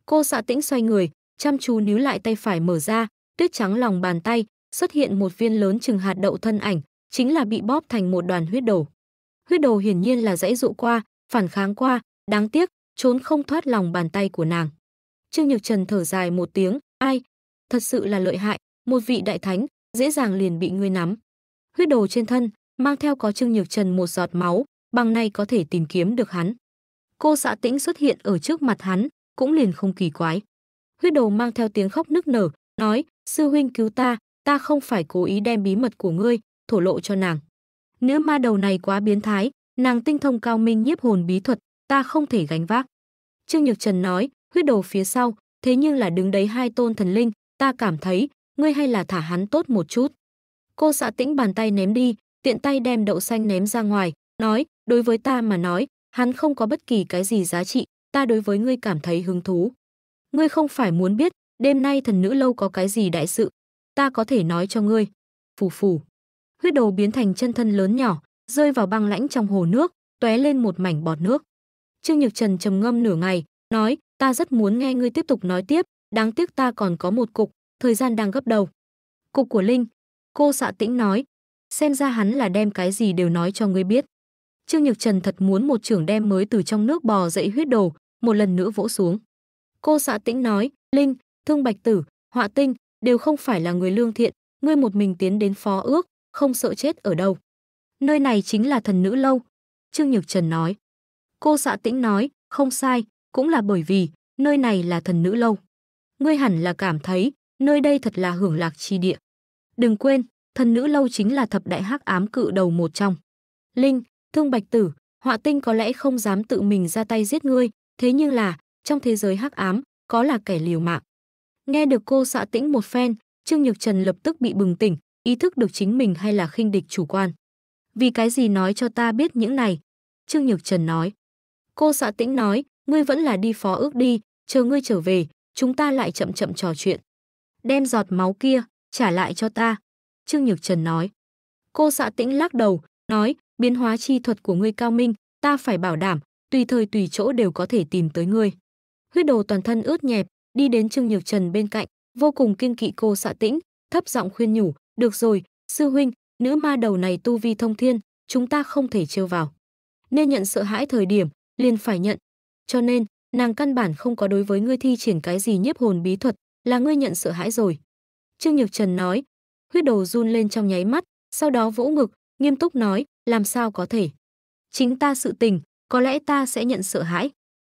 Cô xạ tĩnh xoay người, chăm chú níu lại tay phải mở ra, tuyết trắng lòng bàn tay, xuất hiện một viên lớn chừng hạt đậu thân ảnh, chính là bị bóp thành một đoàn huyết đầu. Huyết đầu hiển nhiên là dãy dụ qua, phản kháng qua, đáng tiếc, trốn không thoát lòng bàn tay của nàng. Trương Nhược Trần thở dài một tiếng, ai, thật sự là lợi hại, một vị đại thánh, dễ dàng liền bị ngươi nắm. Huyết đồ trên thân, mang theo có Trương Nhược Trần một giọt máu, bằng này có thể tìm kiếm được hắn. Cô xã tĩnh xuất hiện ở trước mặt hắn, cũng liền không kỳ quái. Huyết đồ mang theo tiếng khóc nức nở, nói, sư huynh cứu ta, ta không phải cố ý đem bí mật của ngươi, thổ lộ cho nàng. Nữ ma đầu này quá biến thái, nàng tinh thông cao minh nhiếp hồn bí thuật, ta không thể gánh vác. Trương Nhược Trần nói, huyết đầu phía sau, thế nhưng là đứng đấy hai tôn thần linh, ta cảm thấy, ngươi hay là thả hắn tốt một chút. Cô xạ tĩnh bàn tay ném đi, tiện tay đem đậu xanh ném ra ngoài, nói, đối với ta mà nói, hắn không có bất kỳ cái gì giá trị, ta đối với ngươi cảm thấy hứng thú. Ngươi không phải muốn biết, đêm nay thần nữ lâu có cái gì đại sự, ta có thể nói cho ngươi. Phù phù. Huyết đầu biến thành chân thân lớn nhỏ, rơi vào băng lãnh trong hồ nước, tóe lên một mảnh bọt nước. Trương Nhược Trần trầm ngâm nửa ngày, nói, ta rất muốn nghe ngươi tiếp tục nói tiếp, đáng tiếc ta còn có một cục, thời gian đang gấp đầu. Cục của Linh, cô xạ tĩnh nói, xem ra hắn là đem cái gì đều nói cho ngươi biết. Trương Nhược Trần thật muốn một trưởng đem mới từ trong nước bò dậy huyết đồ, một lần nữa vỗ xuống. Cô xạ tĩnh nói, Linh, Thương Bạch Tử, Họa Tinh, đều không phải là người lương thiện, ngươi một mình tiến đến phó ước, không sợ chết ở đâu. Nơi này chính là thần nữ lâu, Trương Nhược Trần nói. Cô xạ tĩnh nói, không sai, cũng là bởi vì nơi này là thần nữ lâu. Ngươi hẳn là cảm thấy nơi đây thật là hưởng lạc chi địa. Đừng quên, thần nữ lâu chính là thập đại hắc ám cự đầu một trong. Linh, Thương Bạch Tử, Họa Tinh có lẽ không dám tự mình ra tay giết ngươi, thế nhưng là, trong thế giới hắc ám, có là kẻ liều mạng. Nghe được cô xạ tĩnh một phen, Trương Nhược Trần lập tức bị bừng tỉnh, ý thức được chính mình hay là khinh địch chủ quan. Vì cái gì nói cho ta biết những này? Trương Nhược Trần nói. Cô xạ tĩnh nói, ngươi vẫn là đi phó ước đi, chờ ngươi trở về, chúng ta lại chậm chậm trò chuyện. Đem giọt máu kia, trả lại cho ta. Trương Nhược Trần nói. Cô xạ dạ tĩnh lắc đầu, nói, biến hóa chi thuật của ngươi cao minh, ta phải bảo đảm, tùy thời tùy chỗ đều có thể tìm tới ngươi. Huyết đồ toàn thân ướt nhẹp, đi đến Trương Nhược Trần bên cạnh, vô cùng kiên kỵ cô xạ dạ tĩnh, thấp giọng khuyên nhủ, được rồi, sư huynh, nữ ma đầu này tu vi thông thiên, chúng ta không thể trêu vào. Nên nhận sợ hãi thời điểm, liền phải nhận, cho nên nàng căn bản không có đối với ngươi thi triển cái gì nhiếp hồn bí thuật, là ngươi nhận sợ hãi rồi. Trương Nhược Trần nói, huyết đầu run lên trong nháy mắt, sau đó vỗ ngực, nghiêm túc nói, làm sao có thể. Chính ta sự tình, có lẽ ta sẽ nhận sợ hãi.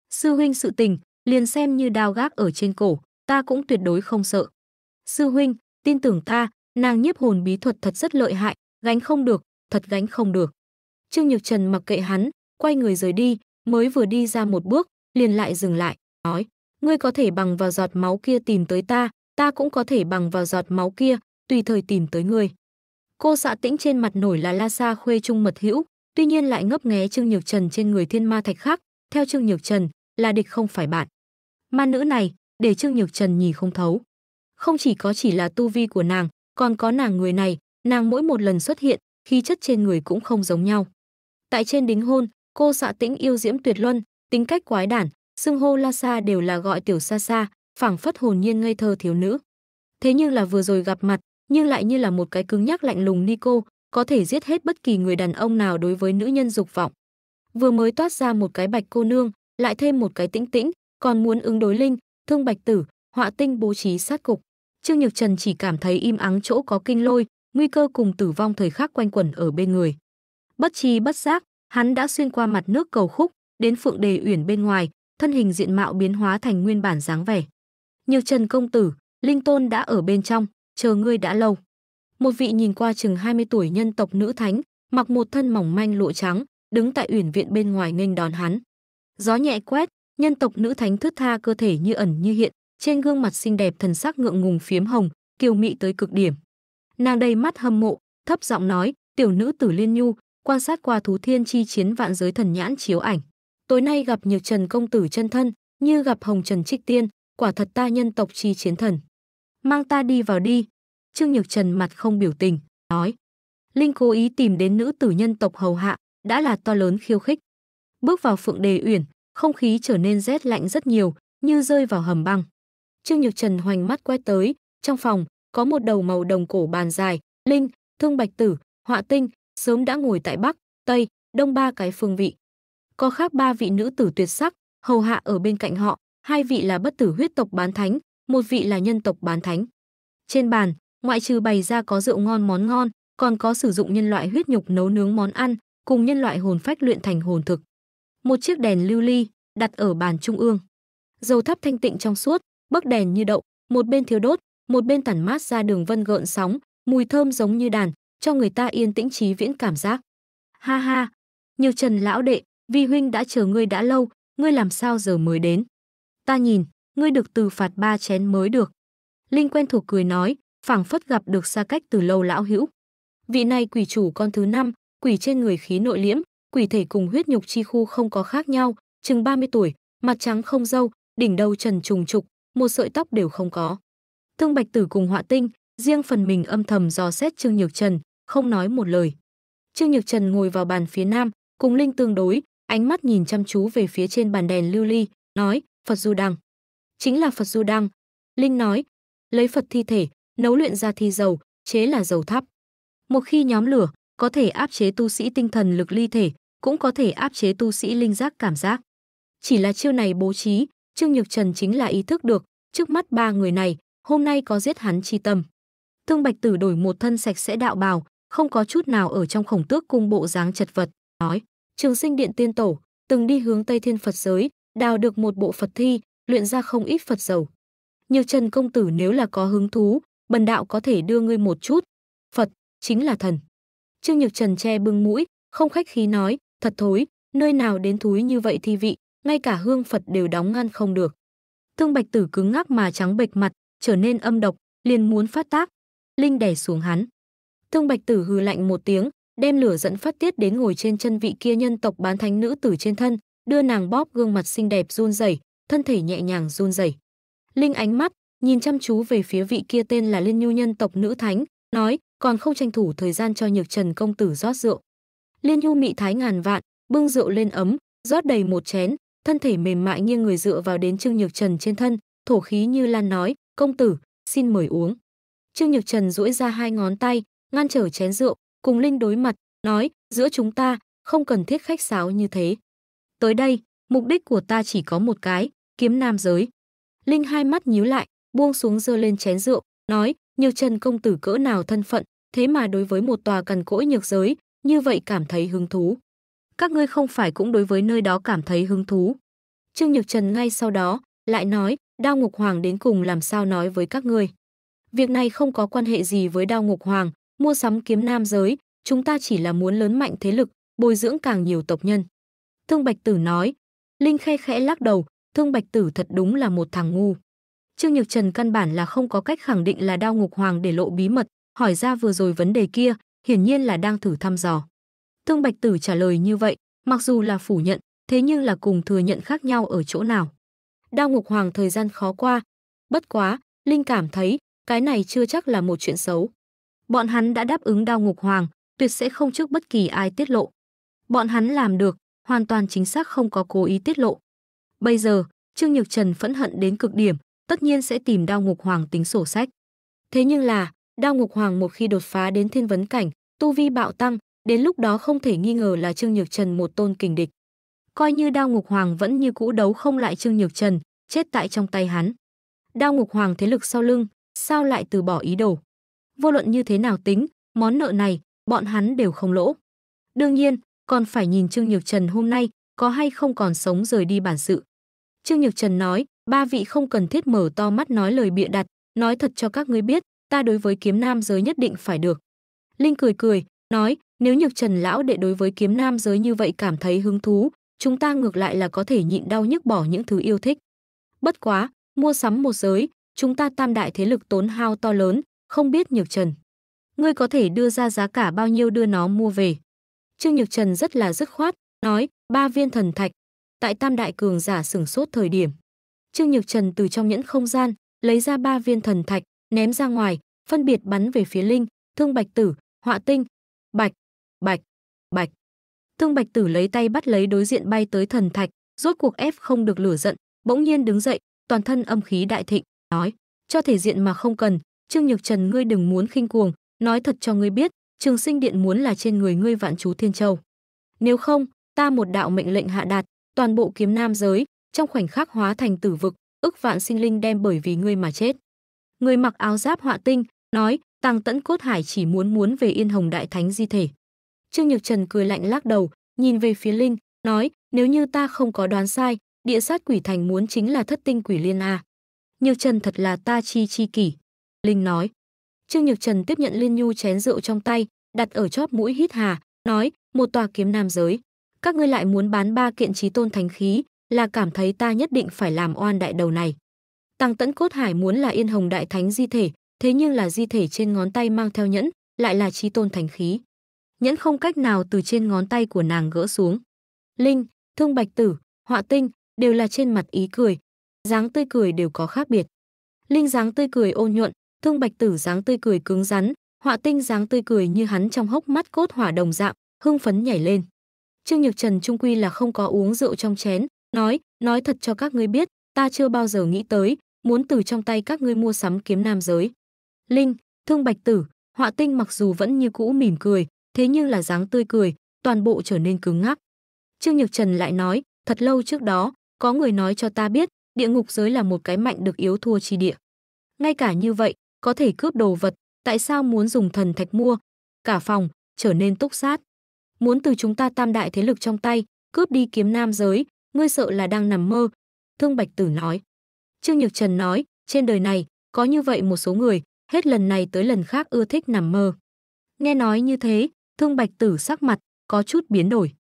Sư huynh sự tình, liền xem như đao gác ở trên cổ, ta cũng tuyệt đối không sợ. Sư huynh, tin tưởng ta, nàng nhiếp hồn bí thuật thật rất lợi hại, gánh không được, thật gánh không được. Trương Nhược Trần mặc kệ hắn, quay người rời đi, mới vừa đi ra một bước, liền lại dừng lại, nói, ngươi có thể bằng vào giọt máu kia tìm tới ta, ta cũng có thể bằng vào giọt máu kia, tùy thời tìm tới ngươi. Cô xạ tĩnh trên mặt nổi là la xa khuê trung mật hữu, tuy nhiên lại ngấp nghé Trương Nhược Trần trên người thiên ma thạch khác, theo Trương Nhược Trần, là địch không phải bạn. Ma nữ này, để Trương Nhược Trần nhìn không thấu. Không chỉ có chỉ là tu vi của nàng, còn có nàng người này, nàng mỗi một lần xuất hiện, khí chất trên người cũng không giống nhau. Tại trên đính hôn, cô xạ tĩnh yêu diễm tuyệt luân, tính cách quái đản, xưng hô La Sa đều là gọi tiểu Sa Sa, phảng phất hồn nhiên ngây thơ thiếu nữ. Thế nhưng là vừa rồi gặp mặt, nhưng lại như là một cái cứng nhắc lạnh lùng Nico, có thể giết hết bất kỳ người đàn ông nào đối với nữ nhân dục vọng. Vừa mới toát ra một cái bạch cô nương, lại thêm một cái tĩnh tĩnh, còn muốn ứng đối linh, thương bạch tử, họa tinh bố trí sát cục. Trương Nhược Trần chỉ cảm thấy im ắng chỗ có kinh lôi, nguy cơ cùng tử vong thời khắc quanh quẩn ở bên người. Bất trí bất giác, Hắn đã xuyên qua mặt nước cầu khúc, đến Phượng Đề Uyển bên ngoài, thân hình diện mạo biến hóa thành nguyên bản dáng vẻ. Nhiều Trần công tử, Linh Tôn đã ở bên trong, chờ ngươi đã lâu. Một vị nhìn qua chừng 20 tuổi nhân tộc nữ thánh, mặc một thân mỏng manh lụa trắng, đứng tại uyển viện bên ngoài nghênh đón hắn. Gió nhẹ quét, nhân tộc nữ thánh thướt tha cơ thể như ẩn như hiện, trên gương mặt xinh đẹp thần sắc ngượng ngùng phiếm hồng, kiều mị tới cực điểm. Nàng đầy mắt hâm mộ, thấp giọng nói, "Tiểu nữ Tử Liên Nhu, quan sát qua thú thiên chi chiến vạn giới thần nhãn chiếu ảnh. Tối nay gặp Nhược Trần công tử chân thân, như gặp Hồng Trần Trích Tiên, quả thật ta nhân tộc chi chiến thần. Mang ta đi vào đi. Trương Nhược Trần mặt không biểu tình, nói. Linh cố ý tìm đến nữ tử nhân tộc hầu hạ, đã là to lớn khiêu khích. Bước vào phượng đề uyển, không khí trở nên rét lạnh rất nhiều, như rơi vào hầm băng. Trương Nhược Trần hoành mắt quét tới, trong phòng, có một đầu màu đồng cổ bàn dài, linh, thương bạch tử, họa tinh, sớm đã ngồi tại Bắc, Tây, Đông ba cái phương vị. Có khác ba vị nữ tử tuyệt sắc, hầu hạ ở bên cạnh họ, hai vị là bất tử huyết tộc bán thánh, một vị là nhân tộc bán thánh. Trên bàn, ngoại trừ bày ra có rượu ngon món ngon, còn có sử dụng nhân loại huyết nhục nấu nướng món ăn, cùng nhân loại hồn phách luyện thành hồn thực. Một chiếc đèn lưu ly đặt ở bàn trung ương. Dầu thắp thanh tịnh trong suốt, bấc đèn như đậu, một bên thiếu đốt, một bên tản mát ra đường vân gợn sóng, mùi thơm giống như đàn, cho người ta yên tĩnh trí viễn cảm giác. Ha ha, nhiều trần lão đệ, vi huynh đã chờ ngươi đã lâu, ngươi làm sao giờ mới đến? Ta nhìn, ngươi được từ phạt ba chén mới được. Linh quen thuộc cười nói, phảng phất gặp được xa cách từ lâu lão hữu. Vị này quỷ chủ con thứ năm, quỷ trên người khí nội liễm, quỷ thể cùng huyết nhục chi khu không có khác nhau, chừng 30 tuổi, mặt trắng không dâu, đỉnh đầu trần trùng trục, một sợi tóc đều không có. Thương Bạch Tử cùng Họa Tinh, riêng phần mình âm thầm dò xét Trương Nhược Trần, không nói một lời. Trương Nhược Trần ngồi vào bàn phía nam, cùng Linh tương đối, ánh mắt nhìn chăm chú về phía trên bàn đèn lưu ly, nói, Phật Du Đăng. Chính là Phật Du Đăng. Linh nói, lấy Phật thi thể, nấu luyện ra thi dầu, chế là dầu thắp. Một khi nhóm lửa, có thể áp chế tu sĩ tinh thần lực ly thể, cũng có thể áp chế tu sĩ linh giác cảm giác. Chỉ là chiêu này bố trí, Trương Nhược Trần chính là ý thức được, trước mắt ba người này, hôm nay có giết hắn chi tâm. Thương Bạch Tử đổi một thân sạch sẽ đạo bào, không có chút nào ở trong khổng tước cung bộ dáng chật vật, nói, trường sinh điện tiên tổ, từng đi hướng Tây Thiên Phật giới, đào được một bộ Phật thi, luyện ra không ít Phật dầu. Nhiều Trần Công Tử nếu là có hứng thú, bần đạo có thể đưa ngươi một chút. Phật, chính là thần. Trương Nhược Trần che bưng mũi, không khách khí nói, thật thối, nơi nào đến thúi như vậy thi vị, ngay cả hương Phật đều đóng ngăn không được. Thương Bạch Tử cứng ngắc mà trắng bệch mặt, trở nên âm độc, liền muốn phát tác. Linh đè xuống hắn. Thương Bạch Tử hừ lạnh một tiếng, đem lửa dẫn phát tiết đến ngồi trên chân vị kia nhân tộc bán thánh nữ tử trên thân, đưa nàng bóp gương mặt xinh đẹp run rẩy, thân thể nhẹ nhàng run rẩy. Linh ánh mắt nhìn chăm chú về phía vị kia tên là Liên Nhu nhân tộc nữ thánh, nói, còn không tranh thủ thời gian cho Nhược Trần công tử rót rượu. Liên Nhu mị thái ngàn vạn, bưng rượu lên ấm, rót đầy một chén, thân thể mềm mại nghiêng người dựa vào đến Trương Nhược Trần trên thân, thổ khí như lan nói, "Công tử, xin mời uống." Trương Nhược Trần duỗi ra hai ngón tay, ngăn trở chén rượu, cùng Linh đối mặt, nói, giữa chúng ta, không cần thiết khách sáo như thế. Tới đây, mục đích của ta chỉ có một cái, kiếm nam giới. Linh hai mắt nhíu lại, buông xuống dơ lên chén rượu, nói, nhiều chân công tử cỡ nào thân phận, thế mà đối với một tòa cần cỗi nhược giới, như vậy cảm thấy hứng thú. Các ngươi không phải cũng đối với nơi đó cảm thấy hứng thú. Trương Nhược Trần ngay sau đó, lại nói, đao ngục hoàng đến cùng làm sao nói với các ngươi. Việc này không có quan hệ gì với đao ngục hoàng, mua sắm kiếm nam giới, chúng ta chỉ là muốn lớn mạnh thế lực, bồi dưỡng càng nhiều tộc nhân. Thương Bạch Tử nói, Linh khe khẽ lắc đầu, Thương Bạch Tử thật đúng là một thằng ngu. Trương Nhược Trần căn bản là không có cách khẳng định là đao ngục hoàng để lộ bí mật, hỏi ra vừa rồi vấn đề kia, hiển nhiên là đang thử thăm dò. Thương Bạch Tử trả lời như vậy, mặc dù là phủ nhận, thế nhưng là cùng thừa nhận khác nhau ở chỗ nào. Đao ngục hoàng thời gian khó qua, bất quá, Linh cảm thấy cái này chưa chắc là một chuyện xấu. Bọn hắn đã đáp ứng đao ngục hoàng, tuyệt sẽ không trước bất kỳ ai tiết lộ. Bọn hắn làm được, hoàn toàn chính xác không có cố ý tiết lộ. Bây giờ, Trương Nhược Trần phẫn hận đến cực điểm, tất nhiên sẽ tìm đao ngục hoàng tính sổ sách. Thế nhưng là, đao ngục hoàng một khi đột phá đến thiên vấn cảnh, tu vi bạo tăng, đến lúc đó không thể nghi ngờ là Trương Nhược Trần một tôn kình địch. Coi như đao ngục hoàng vẫn như cũ đấu không lại Trương Nhược Trần, chết tại trong tay hắn. Đao ngục hoàng thế lực sau lưng, sao lại từ bỏ ý đồ vô luận như thế nào tính, món nợ này bọn hắn đều không lỗ. Đương nhiên, còn phải nhìn Trương Nhược Trần hôm nay có hay không còn sống rời đi bản sự. Trương Nhược Trần nói, ba vị không cần thiết mở to mắt nói lời bịa đặt, nói thật cho các ngươi biết, ta đối với kiếm nam giới nhất định phải được. Linh cười cười, nói, nếu Nhược Trần lão đệ đối với kiếm nam giới như vậy cảm thấy hứng thú, chúng ta ngược lại là có thể nhịn đau nhức bỏ những thứ yêu thích. Bất quá, mua sắm một giới, chúng ta tam đại thế lực tốn hao to lớn, không biết Nhược Trần. Ngươi có thể đưa ra giá cả bao nhiêu đưa nó mua về. Trương Nhược Trần rất là dứt khoát, nói, ba viên thần thạch. Tại tam đại cường giả sửng sốt thời điểm. Trương Nhược Trần từ trong nhẫn không gian, lấy ra ba viên thần thạch, ném ra ngoài, phân biệt bắn về phía Linh, Thương Bạch Tử, Họa Tinh. Bạch, bạch, bạch. Thương Bạch Tử lấy tay bắt lấy đối diện bay tới thần thạch, rốt cuộc ép không được lửa giận, bỗng nhiên đứng dậy, toàn thân âm khí đại thịnh, nói, cho thể diện mà không cần, Trương Nhược Trần ngươi đừng muốn khinh cuồng, nói thật cho ngươi biết, Trường Sinh Điện muốn là trên người ngươi vạn chú thiên châu. Nếu không, ta một đạo mệnh lệnh hạ đạt, toàn bộ kiếm nam giới, trong khoảnh khắc hóa thành tử vực, ức vạn sinh linh đem bởi vì ngươi mà chết. Người mặc áo giáp họa tinh, nói, Tăng Tẫn Cốt Hải chỉ muốn muốn về Yên Hồng Đại Thánh di thể. Trương Nhược Trần cười lạnh lắc đầu, nhìn về phía Linh, nói, nếu như ta không có đoán sai, địa sát quỷ thành muốn chính là thất tinh quỷ liên a. À. Nhược Trần thật là ta chi chi kỷ. Linh nói. Trương Nhược Trần tiếp nhận Liên Nhu chén rượu trong tay, đặt ở chóp mũi hít hà, nói, một tòa kiếm nam giới. Các ngươi lại muốn bán ba kiện trí tôn thánh khí, là cảm thấy ta nhất định phải làm oan đại đầu này. Tăng tẫn cốt hải muốn là yên hồng đại thánh di thể, thế nhưng là di thể trên ngón tay mang theo nhẫn, lại là trí tôn thánh khí. Nhẫn không cách nào từ trên ngón tay của nàng gỡ xuống. Linh, thương bạch tử, họa tinh, đều là trên mặt ý cười. dáng tươi cười đều có khác biệt. Linh dáng tươi cười ôn nhuận, Thương Bạch Tử dáng tươi cười cứng rắn, Họa Tinh dáng tươi cười như hắn trong hốc mắt cốt hỏa đồng dạng, hưng phấn nhảy lên. Trương Nhược Trần trung quy là không có uống rượu trong chén, nói, nói thật cho các ngươi biết, ta chưa bao giờ nghĩ tới, muốn từ trong tay các ngươi mua sắm kiếm nam giới. Linh, Thương Bạch Tử, Họa Tinh mặc dù vẫn như cũ mỉm cười, thế nhưng là dáng tươi cười, toàn bộ trở nên cứng ngắc. Trương Nhược Trần lại nói, thật lâu trước đó, có người nói cho ta biết, địa ngục giới là một cái mạnh được yếu thua chi địa. Ngay cả như vậy, có thể cướp đồ vật, tại sao muốn dùng thần thạch mua? Cả phòng trở nên túc sát. Muốn từ chúng ta tam đại thế lực trong tay, cướp đi kiếm nam giới, ngươi sợ là đang nằm mơ." Thương Bạch Tử nói. Trương Nhược Trần nói, trên đời này có như vậy một số người, hết lần này tới lần khác ưa thích nằm mơ. Nghe nói như thế, Thương Bạch Tử sắc mặt có chút biến đổi.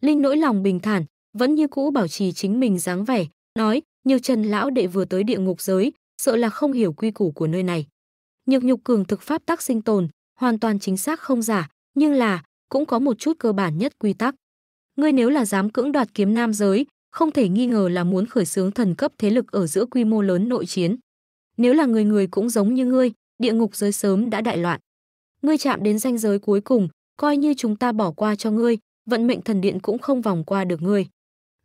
Linh nỗi lòng bình thản, vẫn như cũ bảo trì chính mình dáng vẻ, nói, nhiều trần lão đệ vừa tới địa ngục giới, sợ là không hiểu quy củ của nơi này nhược nhục cường thực pháp tắc sinh tồn, hoàn toàn chính xác không giả, nhưng là cũng có một chút cơ bản nhất quy tắc. Ngươi nếu là dám cưỡng đoạt kiếm nam giới, không thể nghi ngờ là muốn khởi xướng thần cấp thế lực ở giữa quy mô lớn nội chiến. Nếu là người người cũng giống như ngươi, địa ngục giới sớm đã đại loạn. Ngươi chạm đến ranh giới cuối cùng, coi như chúng ta bỏ qua cho ngươi, vận mệnh thần điện cũng không vòng qua được ngươi.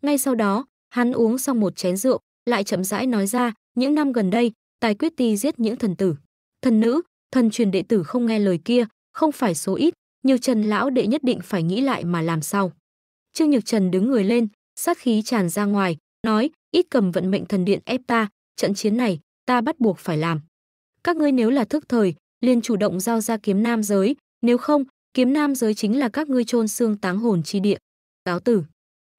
Ngay sau đó, hắn uống xong một chén rượu, lại chậm rãi nói ra, những năm gần đây, tài quyết ti giết những thần tử thần nữ, thần truyền đệ tử không nghe lời kia, không phải số ít, nhiều Trần lão đệ nhất định phải nghĩ lại mà làm sao. Trương Nhược Trần đứng người lên, sát khí tràn ra ngoài, nói, ít cầm vận mệnh thần điện ép ta, trận chiến này, ta bắt buộc phải làm. Các ngươi nếu là thức thời, liền chủ động giao ra kiếm nam giới, nếu không, kiếm nam giới chính là các ngươi chôn xương táng hồn chi địa. Cáo tử.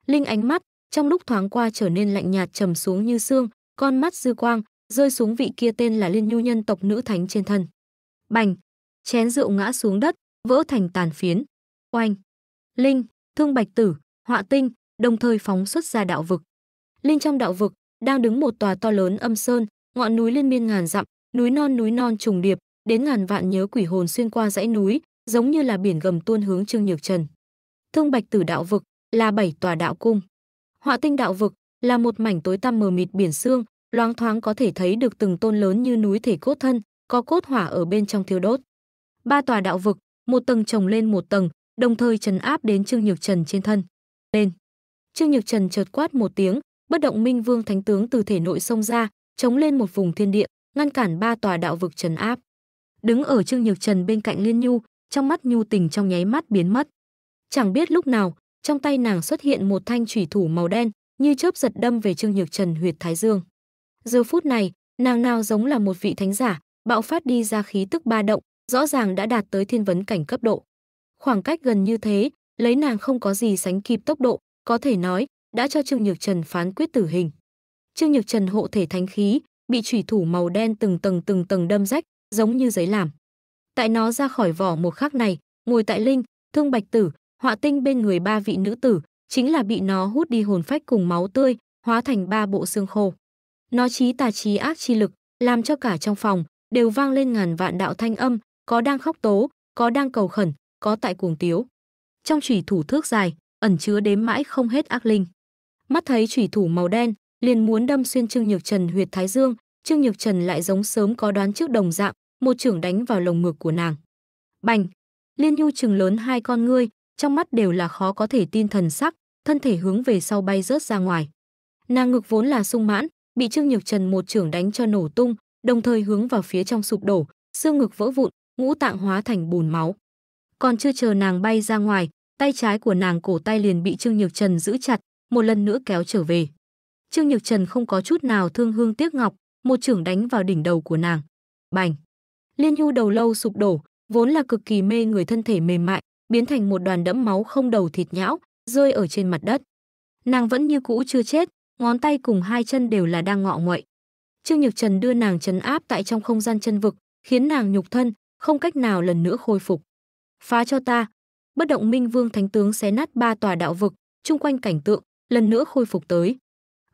Linh ánh mắt, trong lúc thoáng qua trở nên lạnh nhạt trầm xuống như xương, con mắt dư quang, rơi xuống vị kia tên là Liên Nhu nhân tộc nữ thánh trên thân. Bành, chén rượu ngã xuống đất, vỡ thành tàn phiến. Oanh, Linh, Thương Bạch Tử, Họa Tinh, đồng thời phóng xuất ra đạo vực. Linh trong đạo vực đang đứng một tòa to lớn âm sơn, ngọn núi liên miên ngàn dặm, núi non núi non trùng điệp, đến ngàn vạn nhớ quỷ hồn xuyên qua dãy núi, giống như là biển gầm tuôn hướng Trương Nhược Trần. Thương Bạch Tử đạo vực là bảy tòa đạo cung. Họa Tinh đạo vực là một mảnh tối tăm mờ mịt biển xương, Loáng thoáng có thể thấy được từng tôn lớn như núi thể cốt thân, có cốt hỏa ở bên trong thiêu đốt. Ba tòa đạo vực, một tầng chồng lên một tầng, đồng thời trấn áp đến Trương Nhược Trần trên thân. Lên. Trương Nhược Trần chợt quát một tiếng, bất động minh vương thánh tướng từ thể nội xông ra, chống lên một vùng thiên địa, ngăn cản ba tòa đạo vực trấn áp. Đứng ở Trương Nhược Trần bên cạnh Liên Nhu, trong mắt nhu tình trong nháy mắt biến mất. Chẳng biết lúc nào, trong tay nàng xuất hiện một thanh chủy thủ màu đen, như chớp giật đâm về Trương Nhược Trần huyệt thái dương. Giờ phút này, nàng nào giống là một vị thánh giả, bạo phát đi ra khí tức ba động, rõ ràng đã đạt tới thiên vấn cảnh cấp độ. Khoảng cách gần như thế, lấy nàng không có gì sánh kịp tốc độ, có thể nói, đã cho Trương Nhược Trần phán quyết tử hình. Trương Nhược Trần hộ thể thánh khí, bị chủy thủ màu đen từng tầng từng tầng đâm rách, giống như giấy làm. Tại nó ra khỏi vỏ một khắc này, ngồi tại Linh, Thương Bạch Tử, Họa Tinh bên người ba vị nữ tử, chính là bị nó hút đi hồn phách cùng máu tươi, hóa thành ba bộ xương khô. Nó trí tà trí ác chi lực, làm cho cả trong phòng đều vang lên ngàn vạn đạo thanh âm, có đang khóc tố, có đang cầu khẩn, có tại cuồng tiếu. Trong chủy thủ thước dài, ẩn chứa đếm mãi không hết ác linh. Mắt thấy chủy thủ màu đen, liền muốn đâm xuyên Trương Nhược Trần huyệt thái dương, Trương Nhược Trần lại giống sớm có đoán trước đồng dạng, một trưởng đánh vào lồng ngực của nàng. Bành! Liên Nhu trừng lớn hai con ngươi, trong mắt đều là khó có thể tin thần sắc, thân thể hướng về sau bay rớt ra ngoài. Nàng ngực vốn là sung mãn, bị Trương Nhược Trần một trưởng đánh cho nổ tung, đồng thời hướng vào phía trong sụp đổ, xương ngực vỡ vụn, ngũ tạng hóa thành bùn máu. Còn chưa chờ nàng bay ra ngoài, tay trái của nàng cổ tay liền bị Trương Nhược Trần giữ chặt, một lần nữa kéo trở về. Trương Nhược Trần không có chút nào thương hương tiếc ngọc, một trưởng đánh vào đỉnh đầu của nàng. Bành! Liên nhu đầu lâu sụp đổ, vốn là cực kỳ mê người thân thể mềm mại, biến thành một đoàn đẫm máu không đầu thịt nhão, rơi ở trên mặt đất. Nàng vẫn như cũ chưa chết, ngón tay cùng hai chân đều là đang ngọ nguậy. Trương Nhược Trần đưa nàng trấn áp tại trong không gian chân vực, khiến nàng nhục thân, không cách nào lần nữa khôi phục. Phá cho ta. Bất động minh vương thánh tướng xé nát ba tòa đạo vực, chung quanh cảnh tượng, lần nữa khôi phục tới.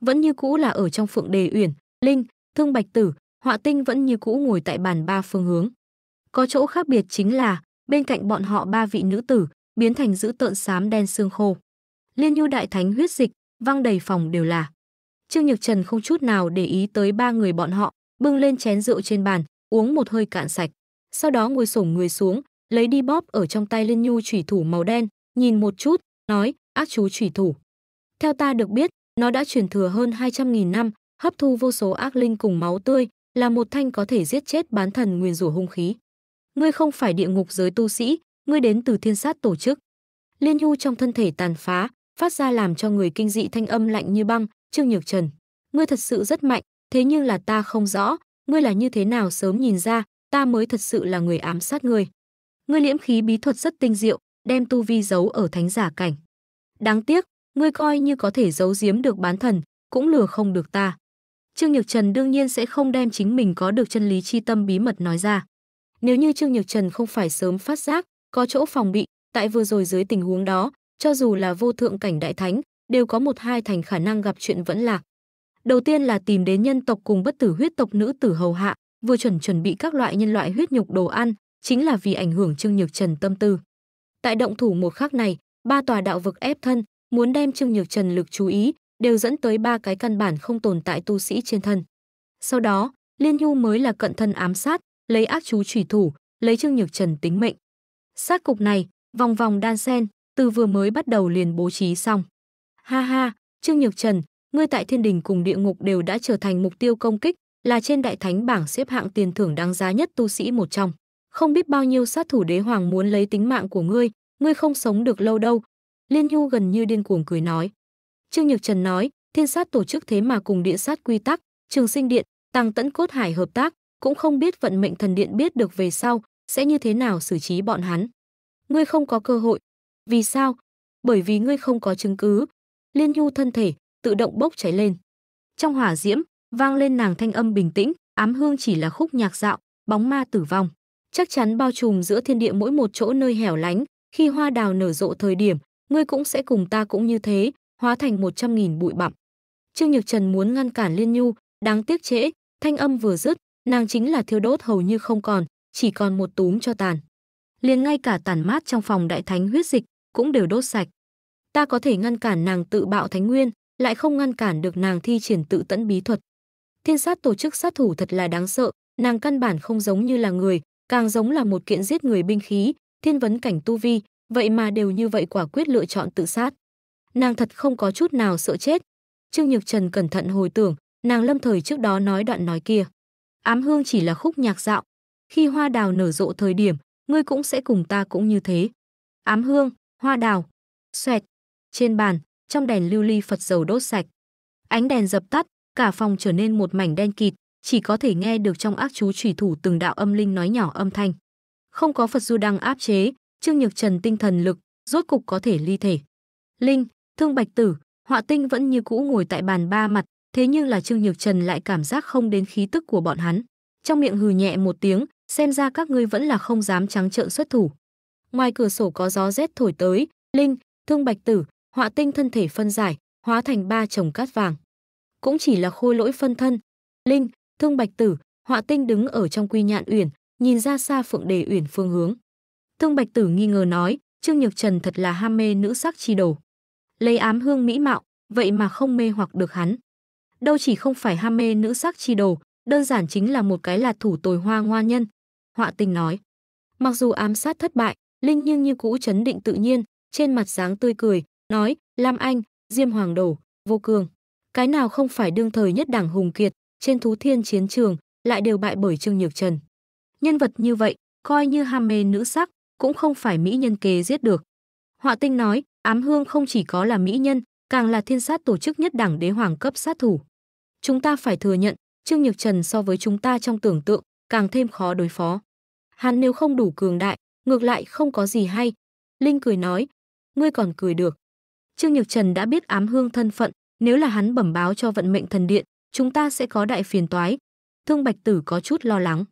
Vẫn như cũ là ở trong phượng đề uyển, linh, thương bạch tử, họa tinh vẫn như cũ ngồi tại bàn ba phương hướng. Có chỗ khác biệt chính là, bên cạnh bọn họ ba vị nữ tử, biến thành giữ tợn xám đen xương khô. Liên nhu đại thánh huyết dịch, văng đầy phòng đều là. Trương Nhược Trần không chút nào để ý tới ba người bọn họ, bưng lên chén rượu trên bàn, uống một hơi cạn sạch. Sau đó ngồi xổm người xuống, lấy đi bóp ở trong tay Liên Nhu chủy thủ màu đen, nhìn một chút, nói, ác chú chủy thủ. Theo ta được biết, nó đã truyền thừa hơn 200.000 năm, hấp thu vô số ác linh cùng máu tươi, là một thanh có thể giết chết bán thần nguyên rủa hung khí. Ngươi không phải địa ngục giới tu sĩ, ngươi đến từ thiên sát tổ chức. Liên Nhu trong thân thể tàn phá, phát ra làm cho người kinh dị thanh âm lạnh như băng, Trương Nhược Trần. Ngươi thật sự rất mạnh, thế nhưng là ta không rõ, ngươi là như thế nào sớm nhìn ra, ta mới thật sự là người ám sát ngươi. Ngươi liễm khí bí thuật rất tinh diệu, đem tu vi giấu ở thánh giả cảnh. Đáng tiếc, ngươi coi như có thể giấu giếm được bán thần, cũng lừa không được ta. Trương Nhược Trần đương nhiên sẽ không đem chính mình có được chân lý chi tâm bí mật nói ra. Nếu như Trương Nhược Trần không phải sớm phát giác, có chỗ phòng bị, tại vừa rồi dưới tình huống đó, cho dù là vô thượng cảnh đại thánh, đều có một hai thành khả năng gặp chuyện vẫn lạc. Đầu tiên là tìm đến nhân tộc cùng bất tử huyết tộc nữ tử hầu hạ, vừa chuẩn chuẩn bị các loại nhân loại huyết nhục đồ ăn, chính là vì ảnh hưởng Trương Nhược Trần tâm tư. Tại động thủ một khắc này, ba tòa đạo vực ép thân, muốn đem Trương Nhược Trần lực chú ý, đều dẫn tới ba cái căn bản không tồn tại tu sĩ trên thân. Sau đó, Liên Nhu mới là cận thân ám sát, lấy ác chú chủy thủ, lấy Trương Nhược Trần tính mệnh. Sát cục này, vòng vòng đan sen, từ vừa mới bắt đầu liền bố trí xong. Ha ha, Trương Nhược Trần, ngươi tại thiên đình cùng địa ngục đều đã trở thành mục tiêu công kích, là trên đại thánh bảng xếp hạng tiền thưởng đáng giá nhất tu sĩ một trong. Không biết bao nhiêu sát thủ đế hoàng muốn lấy tính mạng của ngươi, ngươi không sống được lâu đâu. Liên nhu gần như điên cuồng cười nói. Trương Nhược Trần nói, thiên sát tổ chức thế mà cùng địa sát quy tắc, trường sinh điện, tăng tẫn cốt hải hợp tác, cũng không biết vận mệnh thần điện biết được về sau, sẽ như thế nào xử trí bọn hắn. Ngươi không có cơ hội, vì sao? Bởi vì ngươi không có chứng cứ. Liên Nhu thân thể tự động bốc cháy lên. Trong hỏa diễm, vang lên nàng thanh âm bình tĩnh, ám hương chỉ là khúc nhạc dạo, bóng ma tử vong. Chắc chắn bao trùm giữa thiên địa mỗi một chỗ nơi hẻo lánh, khi hoa đào nở rộ thời điểm, ngươi cũng sẽ cùng ta cũng như thế, hóa thành một trăm nghìn bụi bặm. Trương Nhược Trần muốn ngăn cản Liên Nhu, đáng tiếc trễ, thanh âm vừa dứt, nàng chính là thiêu đốt hầu như không còn, chỉ còn một túm cho tàn. Liền ngay cả tàn mát trong phòng đại thánh huyết dịch cũng đều đốt sạch. Ta có thể ngăn cản nàng tự bạo thánh nguyên, lại không ngăn cản được nàng thi triển tự tẫn bí thuật. Thiên sát tổ chức sát thủ thật là đáng sợ, nàng căn bản không giống như là người, càng giống là một kiện giết người binh khí, thiên vấn cảnh tu vi, vậy mà đều như vậy quả quyết lựa chọn tự sát. Nàng thật không có chút nào sợ chết. Trương Nhược Trần cẩn thận hồi tưởng, nàng lâm thời trước đó nói đoạn nói kia. Ám hương chỉ là khúc nhạc dạo. Khi hoa đào nở rộ thời điểm, ngươi cũng sẽ cùng ta cũng như thế. Ám hương, hoa đào, xoẹt. Trên bàn, trong đèn lưu ly Phật dầu đốt sạch. Ánh đèn dập tắt, cả phòng trở nên một mảnh đen kịt, chỉ có thể nghe được trong ác chú chủy thủ từng đạo âm linh nói nhỏ âm thanh. Không có Phật du đăng áp chế, Trương Nhược Trần tinh thần lực rốt cục có thể ly thể. Linh, Thương Bạch Tử, Họa Tinh vẫn như cũ ngồi tại bàn ba mặt, thế nhưng là Trương Nhược Trần lại cảm giác không đến khí tức của bọn hắn. Trong miệng hừ nhẹ một tiếng, xem ra các ngươi vẫn là không dám trắng trợn xuất thủ ngoài cửa sổ có gió rét thổi tới, Linh, Thương Bạch Tử, Họa Tinh thân thể phân giải, hóa thành ba chồng cát vàng. Cũng chỉ là khôi lỗi phân thân. Linh, Thương Bạch Tử, Họa Tinh đứng ở trong quy nhạn uyển, nhìn ra xa Phượng Đề uyển phương hướng. Thương Bạch Tử nghi ngờ nói, Trương Nhược Trần thật là ham mê nữ sắc chi đồ. Lấy ám hương mỹ mạo, vậy mà không mê hoặc được hắn. Đâu chỉ không phải ham mê nữ sắc chi đồ, đơn giản chính là một cái là thủ tồi hoa ngoan nhân. Họa Tinh nói, mặc dù ám sát thất bại, Linh nhưng như cũ chấn định tự nhiên, trên mặt dáng tươi cười, nói, Lam Anh, Diêm Hoàng Đổ, vô cường. Cái nào không phải đương thời nhất đảng hùng kiệt, trên thú thiên chiến trường, lại đều bại bởi Trương Nhược Trần. Nhân vật như vậy, coi như ham mê nữ sắc, cũng không phải mỹ nhân kế giết được. Họa tinh nói, ám hương không chỉ có là mỹ nhân, càng là thiên sát tổ chức nhất đảng đế hoàng cấp sát thủ. Chúng ta phải thừa nhận, Trương Nhược Trần so với chúng ta trong tưởng tượng, càng thêm khó đối phó. Hắn nếu không đủ cường đại, Ngược lại không có gì hay. Linh cười nói, ngươi còn cười được. Trương Nhược Trần đã biết ám hương thân phận, nếu là hắn bẩm báo cho vận mệnh thần điện, chúng ta sẽ có đại phiền toái. Thương Bạch Tử có chút lo lắng.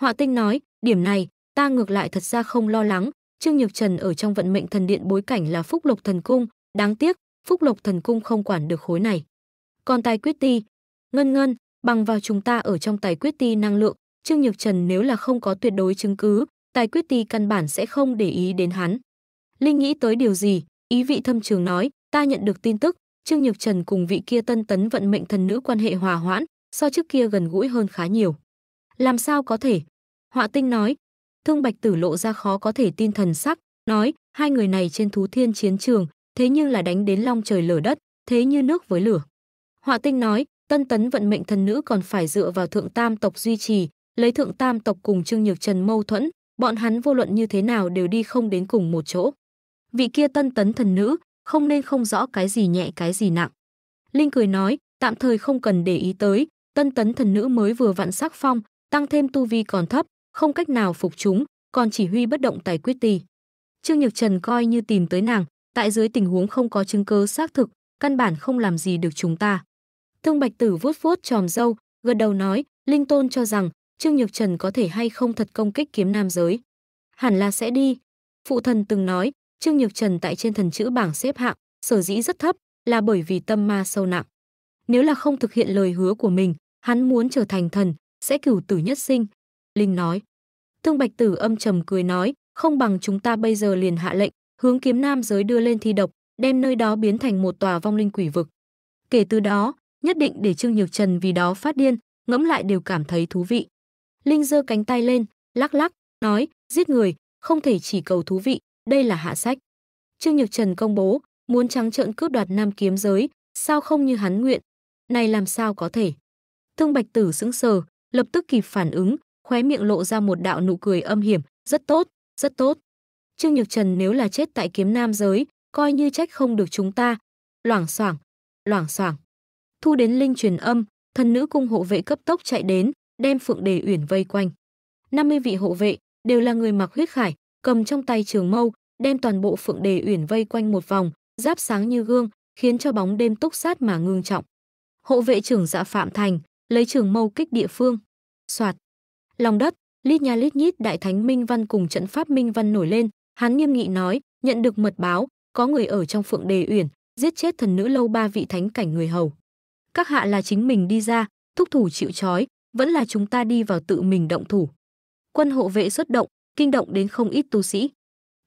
Họa Tinh nói, điểm này, ta ngược lại thật ra không lo lắng. Trương Nhược Trần ở trong vận mệnh thần điện bối cảnh là Phúc Lộc Thần Cung, đáng tiếc, Phúc Lộc Thần Cung không quản được khối này. Còn tài quyết ti, ngân ngân, bằng vào chúng ta ở trong tài quyết ti năng lượng, Trương Nhược Trần nếu là không có tuyệt đối chứng cứ, Tài quyết ti căn bản sẽ không để ý đến hắn. Linh nghĩ tới điều gì, ý vị thâm trường nói, ta nhận được tin tức, Trương Nhược Trần cùng vị kia tân tấn vận mệnh thần nữ quan hệ hòa hoãn, so trước kia gần gũi hơn khá nhiều. Làm sao có thể? Họa tinh nói, thương bạch tử lộ ra khó có thể tin thần sắc, nói, hai người này trên thú thiên chiến trường, thế nhưng là đánh đến long trời lở đất, thế như nước với lửa. Họa tinh nói, tân tấn vận mệnh thần nữ còn phải dựa vào thượng tam tộc duy trì, lấy thượng tam tộc cùng Trương Nhược Trần mâu thuẫn, bọn hắn vô luận như thế nào đều đi không đến cùng một chỗ. Vị kia tân tấn thần nữ, không nên không rõ cái gì nhẹ cái gì nặng. Linh cười nói, tạm thời không cần để ý tới, tân tấn thần nữ mới vừa vặn sắc phong, tăng thêm tu vi còn thấp, không cách nào phục chúng, còn chỉ huy bất động tài quyết tì. Trương Nhược Trần coi như tìm tới nàng, tại dưới tình huống không có chứng cứ xác thực, căn bản không làm gì được chúng ta. Thương Bạch Tử vuốt vuốt tròm dâu, gật đầu nói, Linh Tôn cho rằng Trương Nhược Trần có thể hay không thật công kích kiếm nam giới. Hẳn là sẽ đi. Phụ thần từng nói, Trương Nhược Trần tại trên thần chữ bảng xếp hạng, sở dĩ rất thấp là bởi vì tâm ma sâu nặng. Nếu là không thực hiện lời hứa của mình, hắn muốn trở thành thần, sẽ cửu tử nhất sinh. Linh nói. Thương Bạch Tử âm trầm cười nói, không bằng chúng ta bây giờ liền hạ lệnh, hướng kiếm nam giới đưa lên thi độc, đem nơi đó biến thành một tòa vong linh quỷ vực. Kể từ đó, nhất định để Trương Nhược Trần vì đó phát điên, ngẫm lại đều cảm thấy thú vị. Linh giơ cánh tay lên, lắc lắc, nói, giết người, không thể chỉ cầu thú vị, đây là hạ sách. Trương Nhược Trần công bố, muốn trắng trợn cướp đoạt nam kiếm giới, sao không như hắn nguyện? Này làm sao có thể? Thương Bạch Tử sững sờ, lập tức kịp phản ứng, khóe miệng lộ ra một đạo nụ cười âm hiểm, rất tốt, rất tốt. Trương Nhược Trần nếu là chết tại kiếm nam giới, coi như trách không được chúng ta. Loảng xoảng, loảng xoảng. Thu đến linh truyền âm, thần nữ cung hộ vệ cấp tốc chạy đến, đem Phượng Đề Uyển vây quanh. 50 vị hộ vệ đều là người mặc huyết khải, cầm trong tay trường mâu, đem toàn bộ Phượng Đề Uyển vây quanh một vòng, giáp sáng như gương, khiến cho bóng đêm túc sát mà ngưng trọng. Hộ vệ trưởng Dạ Phạm Thành lấy trường mâu kích địa phương. Soạt. Lòng đất, lít nha lít nhít đại thánh minh văn cùng trận pháp minh văn nổi lên, hắn nghiêm nghị nói, nhận được mật báo, có người ở trong Phượng Đề Uyển giết chết thần nữ lâu ba vị thánh cảnh người hầu. Các hạ là chính mình đi ra, thúc thủ chịu trói, vẫn là chúng ta đi vào tự mình động thủ. Quân hộ vệ xuất động, kinh động đến không ít tu sĩ.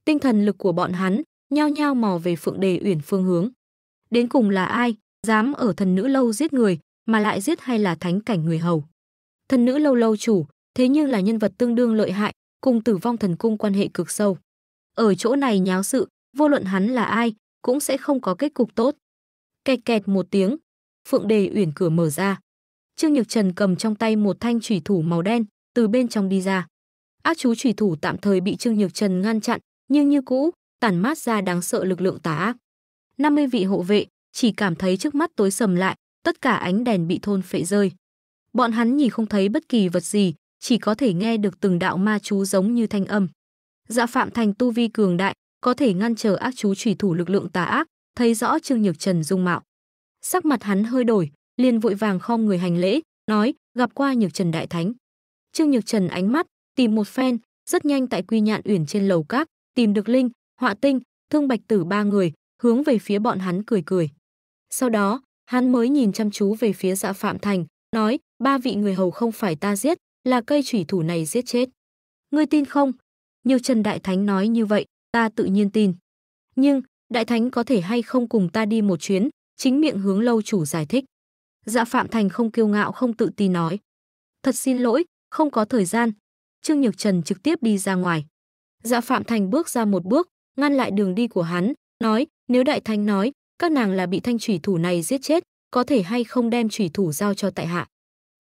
Tinh thần lực của bọn hắn nhao nhao mò về Phượng Đề Uyển phương hướng. Đến cùng là ai dám ở thần nữ lâu giết người, mà lại giết hay là thánh cảnh người hầu? Thần nữ lâu lâu chủ, thế nhưng là nhân vật tương đương lợi hại, cùng Tử Vong Thần Cung quan hệ cực sâu. Ở chỗ này nháo sự, vô luận hắn là ai, cũng sẽ không có kết cục tốt. Kẹt kẹt một tiếng, Phượng Đề Uyển cửa mở ra. Trương Nhược Trần cầm trong tay một thanh chủy thủ màu đen, từ bên trong đi ra. Ác chú chủy thủ tạm thời bị Trương Nhược Trần ngăn chặn, nhưng như cũ, tản mát ra đáng sợ lực lượng tà ác. 50 vị hộ vệ chỉ cảm thấy trước mắt tối sầm lại, tất cả ánh đèn bị thôn phệ rơi. Bọn hắn nhìn không thấy bất kỳ vật gì, chỉ có thể nghe được từng đạo ma chú giống như thanh âm. Dạ Phạm Thành tu vi cường đại, có thể ngăn trở ác chú chủy thủ lực lượng tà ác, thấy rõ Trương Nhược Trần dung mạo. Sắc mặt hắn hơi đổi, liền vội vàng khom người hành lễ, nói, gặp qua Nhược Trần đại thánh. Trương Nhược Trần ánh mắt tìm một phen, rất nhanh tại Quy Nhạn Uyển trên lầu các, tìm được Linh, Họa Tinh, Thương Bạch Tử ba người, hướng về phía bọn hắn cười cười. Sau đó, hắn mới nhìn chăm chú về phía Dạ Phạm Thành, nói, ba vị người hầu không phải ta giết, là cây chủy thủ này giết chết. Ngươi tin không? Nhược Trần đại thánh nói như vậy, ta tự nhiên tin. Nhưng, đại thánh có thể hay không cùng ta đi một chuyến, chính miệng hướng lâu chủ giải thích. Dạ Phạm Thành không kiêu ngạo không tự ti nói. Thật xin lỗi, không có thời gian. Trương Nhược Trần trực tiếp đi ra ngoài. Dạ Phạm Thành bước ra một bước, ngăn lại đường đi của hắn, nói, nếu Đại Thanh nói, các nàng là bị thanh Trùy thủ này giết chết, có thể hay không đem Trùy thủ giao cho tại hạ.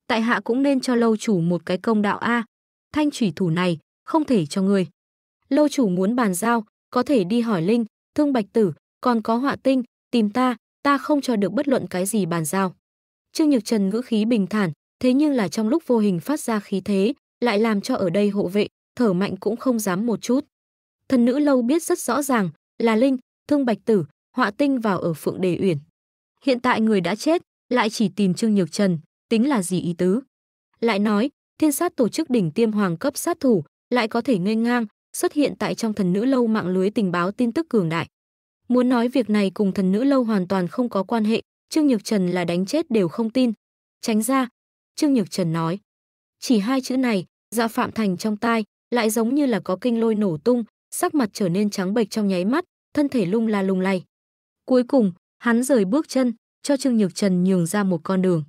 Tại hạ cũng nên cho lâu chủ một cái công đạo A. Thanh Trùy thủ này, không thể cho người. Lâu chủ muốn bàn giao, có thể đi hỏi Linh, Thương Bạch Tử, còn có họa tinh, tìm ta, ta không cho được bất luận cái gì bàn giao. Trương Nhược Trần ngữ khí bình thản, thế nhưng là trong lúc vô hình phát ra khí thế, lại làm cho ở đây hộ vệ, thở mạnh cũng không dám một chút. Thần nữ lâu biết rất rõ ràng, là Linh, Thương Bạch Tử, Họa Tinh vào ở Phượng Đề Uyển. Hiện tại người đã chết, lại chỉ tìm Trương Nhược Trần, tính là gì ý tứ? Lại nói, thiên sát tổ chức đỉnh tiêm hoàng cấp sát thủ, lại có thể ngây ngang, xuất hiện tại trong thần nữ lâu mạng lưới tình báo tin tức cường đại. Muốn nói việc này cùng thần nữ lâu hoàn toàn không có quan hệ, Trương Nhược Trần là đánh chết đều không tin. Tránh ra, Trương Nhược Trần nói. Chỉ hai chữ này, dạ phạm thành trong tai, lại giống như là có kinh lôi nổ tung, sắc mặt trở nên trắng bệch trong nháy mắt, thân thể lung la lung lay. Cuối cùng, hắn rời bước chân, cho Trương Nhược Trần nhường ra một con đường.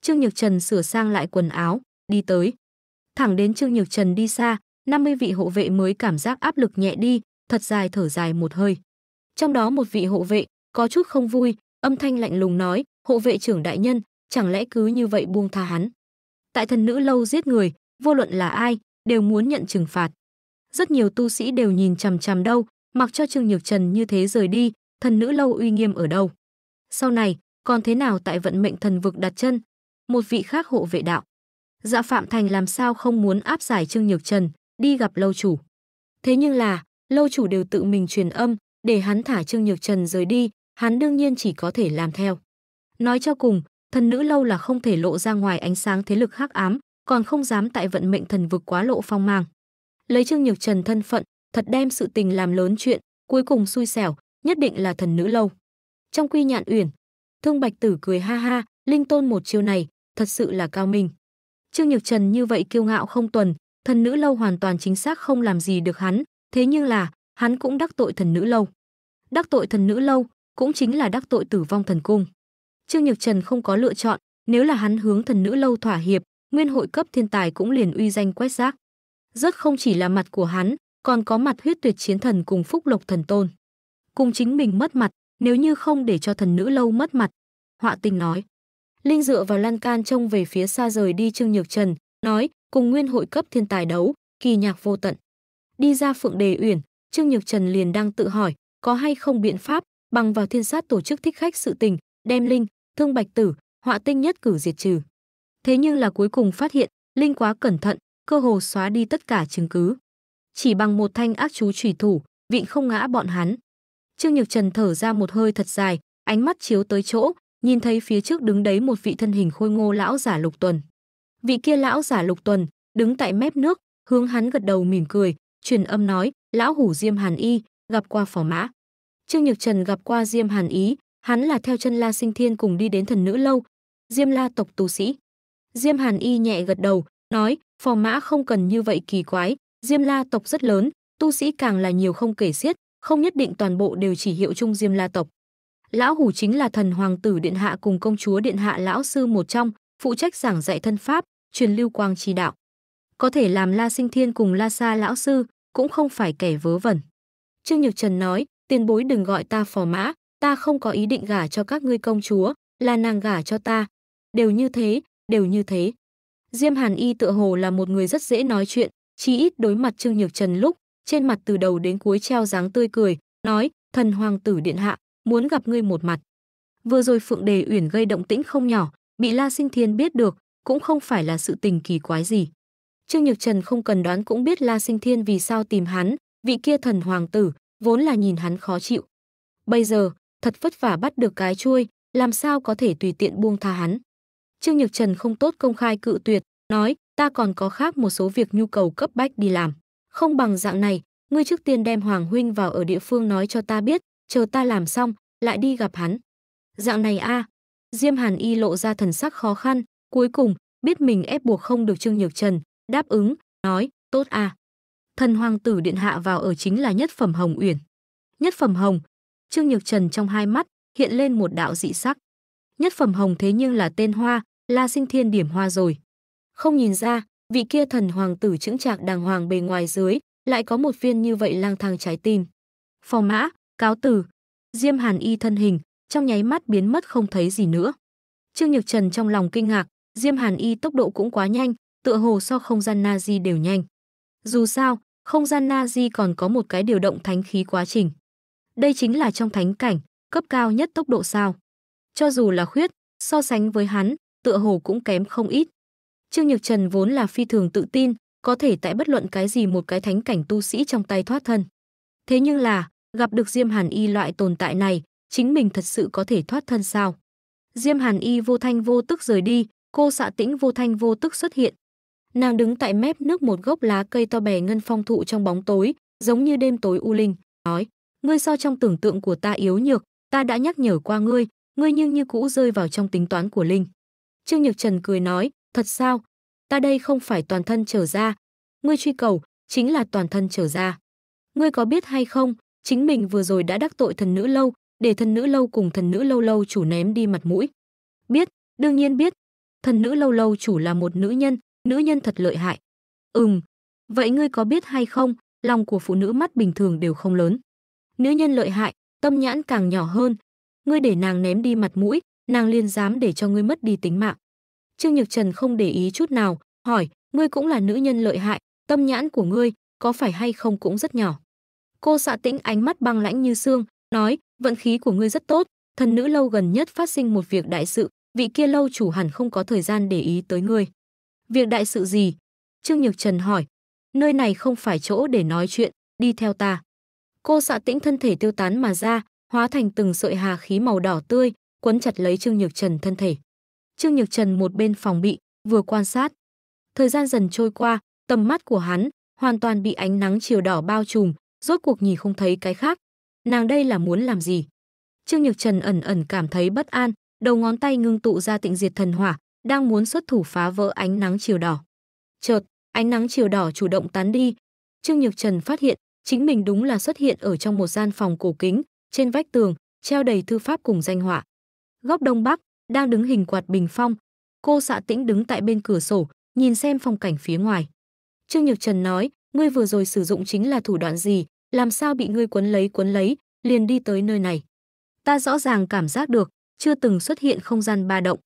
Trương Nhược Trần sửa sang lại quần áo, đi tới. Thẳng đến Trương Nhược Trần đi xa, 50 vị hộ vệ mới cảm giác áp lực nhẹ đi, thật dài thở dài một hơi. Trong đó một vị hộ vệ có chút không vui, âm thanh lạnh lùng nói, "Hộ vệ trưởng đại nhân, chẳng lẽ cứ như vậy buông tha hắn?" Tại thần nữ lâu giết người, vô luận là ai, đều muốn nhận trừng phạt. Rất nhiều tu sĩ đều nhìn chằm chằm đâu, mặc cho Trương Nhược Trần như thế rời đi, thần nữ lâu uy nghiêm ở đâu? Sau này, còn thế nào tại vận mệnh thần vực đặt chân? Một vị khác hộ vệ đạo. Dạ Phạm Thành làm sao không muốn áp giải Trương Nhược Trần, đi gặp lâu chủ. Thế nhưng là, lâu chủ đều tự mình truyền âm, để hắn thả Trương Nhược Trần rời đi, hắn đương nhiên chỉ có thể làm theo. Nói cho cùng, thần nữ lâu là không thể lộ ra ngoài ánh sáng thế lực hắc ám, còn không dám tại vận mệnh thần vực quá lộ phong mang. Lấy Trương Nhược Trần thân phận, thật đem sự tình làm lớn chuyện, cuối cùng xui xẻo, nhất định là thần nữ lâu. Trong quy nhạn uyển, Thương Bạch Tử cười ha ha, linh tôn một chiêu này, thật sự là cao minh. Trương Nhược Trần như vậy kiêu ngạo không tuần, thần nữ lâu hoàn toàn chính xác không làm gì được hắn, thế nhưng là, hắn cũng đắc tội thần nữ lâu. Đắc tội thần nữ lâu, cũng chính là đắc tội tử vong thần cung. Trương Nhược Trần không có lựa chọn, nếu là hắn hướng thần nữ lâu thỏa hiệp, nguyên hội cấp thiên tài cũng liền uy danh quét rác. Rất không chỉ là mặt của hắn, còn có mặt huyết tuyệt chiến thần cùng phúc lộc thần tôn. Cùng chính mình mất mặt, nếu như không để cho thần nữ lâu mất mặt. Họa tình nói. Linh dựa vào lan can trông về phía xa rời đi Trương Nhược Trần, nói, cùng nguyên hội cấp thiên tài đấu, kỳ nhạc vô tận. Đi ra phượng đề uyển, Trương Nhược Trần liền đang tự hỏi, có hay không biện pháp bằng vào thiên sát tổ chức thích khách sự tình, đem Linh, Thương Bạch Tử, Họa Tinh nhất cử diệt trừ. Thế nhưng là cuối cùng phát hiện, Linh quá cẩn thận, cơ hồ xóa đi tất cả chứng cứ. Chỉ bằng một thanh ác chú chủy thủ, vịn không ngã bọn hắn. Trương Nhược Trần thở ra một hơi thật dài, ánh mắt chiếu tới chỗ, nhìn thấy phía trước đứng đấy một vị thân hình khôi ngô lão giả Lục Tuần. Vị kia lão giả Lục Tuần đứng tại mép nước, hướng hắn gật đầu mỉm cười, truyền âm nói, lão hủ Diêm Hàn Y gặp qua phò mã. Trương Nhược Trần gặp qua Diêm Hàn Ý, hắn là theo chân La Sinh Thiên cùng đi đến thần nữ lâu, Diêm La tộc tu sĩ. Diêm Hàn Y nhẹ gật đầu, nói, phò mã không cần như vậy kỳ quái, Diêm La tộc rất lớn, tu sĩ càng là nhiều không kể xiết, không nhất định toàn bộ đều chỉ hiệu chung Diêm La tộc. Lão Hủ chính là thần hoàng tử điện hạ cùng công chúa điện hạ lão sư một trong, phụ trách giảng dạy thân pháp, truyền lưu quang trì đạo. Có thể làm La Sinh Thiên cùng La Sa lão sư, cũng không phải kẻ vớ vẩn. Trương Nhược Trần nói, tiền bối đừng gọi ta phò mã, ta không có ý định gả cho các ngươi công chúa, là nàng gả cho ta. Đều như thế, đều như thế. Diêm Hàn Y tựa hồ là một người rất dễ nói chuyện, chỉ ít đối mặt Trương Nhược Trần lúc, trên mặt từ đầu đến cuối treo dáng tươi cười, nói, thần hoàng tử điện hạ, muốn gặp ngươi một mặt. Vừa rồi Phượng Đề Uyển gây động tĩnh không nhỏ, bị La Sinh Thiên biết được, cũng không phải là sự tình kỳ quái gì. Trương Nhược Trần không cần đoán cũng biết La Sinh Thiên vì sao tìm hắn, vị kia thần hoàng tử, vốn là nhìn hắn khó chịu. Bây giờ, thật vất vả bắt được cái chuôi, làm sao có thể tùy tiện buông tha hắn. Trương Nhược Trần không tốt công khai cự tuyệt, nói, ta còn có khác một số việc nhu cầu cấp bách đi làm. Không bằng dạng này, ngươi trước tiên đem Hoàng Huynh vào ở địa phương nói cho ta biết, chờ ta làm xong, lại đi gặp hắn. Dạng này a Diêm Hàn Y lộ ra thần sắc khó khăn, cuối cùng, biết mình ép buộc không được Trương Nhược Trần, đáp ứng, nói, tốt à thần hoàng tử điện hạ vào ở chính là nhất phẩm hồng uyển. Nhất phẩm hồng, Trương Nhược Trần trong hai mắt hiện lên một đạo dị sắc. Nhất phẩm hồng thế nhưng là tên hoa, la sinh thiên điểm hoa rồi. Không nhìn ra, vị kia thần hoàng tử chững chạc đàng hoàng bề ngoài dưới, lại có một viên như vậy lang thang trái tim. Phò mã, cáo tử Diêm Hàn Y thân hình, trong nháy mắt biến mất không thấy gì nữa. Trương Nhược Trần trong lòng kinh ngạc, Diêm Hàn Y tốc độ cũng quá nhanh, tựa hồ so không gian na di đều nhanh. Dù sao, không gian Nazi còn có một cái điều động thánh khí quá trình. Đây chính là trong thánh cảnh, cấp cao nhất tốc độ sao. Cho dù là khuyết, so sánh với hắn, tựa hồ cũng kém không ít. Trương Nhược Trần vốn là phi thường tự tin, có thể tại bất luận cái gì một cái thánh cảnh tu sĩ trong tay thoát thân. Thế nhưng là, gặp được Diêm Hàn Y loại tồn tại này, chính mình thật sự có thể thoát thân sao? Diêm Hàn Y vô thanh vô tức rời đi, cô xạ tĩnh vô thanh vô tức xuất hiện, Nàng đứng tại mép nước một gốc lá cây to bè ngân phong thụ trong bóng tối, giống như đêm tối u linh, nói: "Ngươi so trong tưởng tượng của ta yếu nhược, ta đã nhắc nhở qua ngươi, ngươi nhưng như cũ rơi vào trong tính toán của linh." Trương Nhược Trần cười nói: "Thật sao? Ta đây không phải toàn thân trở ra, ngươi truy cầu chính là toàn thân trở ra. Ngươi có biết hay không, chính mình vừa rồi đã đắc tội thần nữ lâu, để thần nữ lâu cùng thần nữ lâu lâu chủ ném đi mặt mũi." "Biết, đương nhiên biết." Thần nữ lâu lâu chủ là một nữ nhân, nữ nhân thật lợi hại. Ừm, vậy ngươi có biết hay không, lòng của phụ nữ mắt bình thường đều không lớn. Nữ nhân lợi hại, tâm nhãn càng nhỏ hơn. Ngươi để nàng ném đi mặt mũi, nàng liên dám để cho ngươi mất đi tính mạng. Trương Nhược Trần không để ý chút nào, hỏi, ngươi cũng là nữ nhân lợi hại, tâm nhãn của ngươi có phải hay không cũng rất nhỏ. Cô xạ tĩnh ánh mắt băng lãnh như xương, nói, vận khí của ngươi rất tốt, thần nữ lâu gần nhất phát sinh một việc đại sự, vị kia lâu chủ hẳn không có thời gian để ý tới ngươi. Việc đại sự gì? Trương Nhược Trần hỏi. Nơi này không phải chỗ để nói chuyện, đi theo ta. Cô xạ tĩnh thân thể tiêu tán mà ra, hóa thành từng sợi hà khí màu đỏ tươi, quấn chặt lấy Trương Nhược Trần thân thể. Trương Nhược Trần một bên phòng bị, vừa quan sát. Thời gian dần trôi qua, tầm mắt của hắn hoàn toàn bị ánh nắng chiều đỏ bao trùm, rốt cuộc nhìn không thấy cái khác. Nàng đây là muốn làm gì? Trương Nhược Trần ẩn ẩn cảm thấy bất an, đầu ngón tay ngưng tụ ra tịnh diệt thần hỏa, đang muốn xuất thủ phá vỡ ánh nắng chiều đỏ. Chợt, ánh nắng chiều đỏ chủ động tán đi. Trương Nhược Trần phát hiện, chính mình đúng là xuất hiện ở trong một gian phòng cổ kính, trên vách tường, treo đầy thư pháp cùng danh họa. Góc đông bắc, đang đứng hình quạt bình phong. Cô xạ tĩnh đứng tại bên cửa sổ, nhìn xem phong cảnh phía ngoài. Trương Nhược Trần nói, ngươi vừa rồi sử dụng chính là thủ đoạn gì, làm sao bị ngươi quấn lấy quấn lấy, liền đi tới nơi này. Ta rõ ràng cảm giác được, chưa từng xuất hiện không gian ba động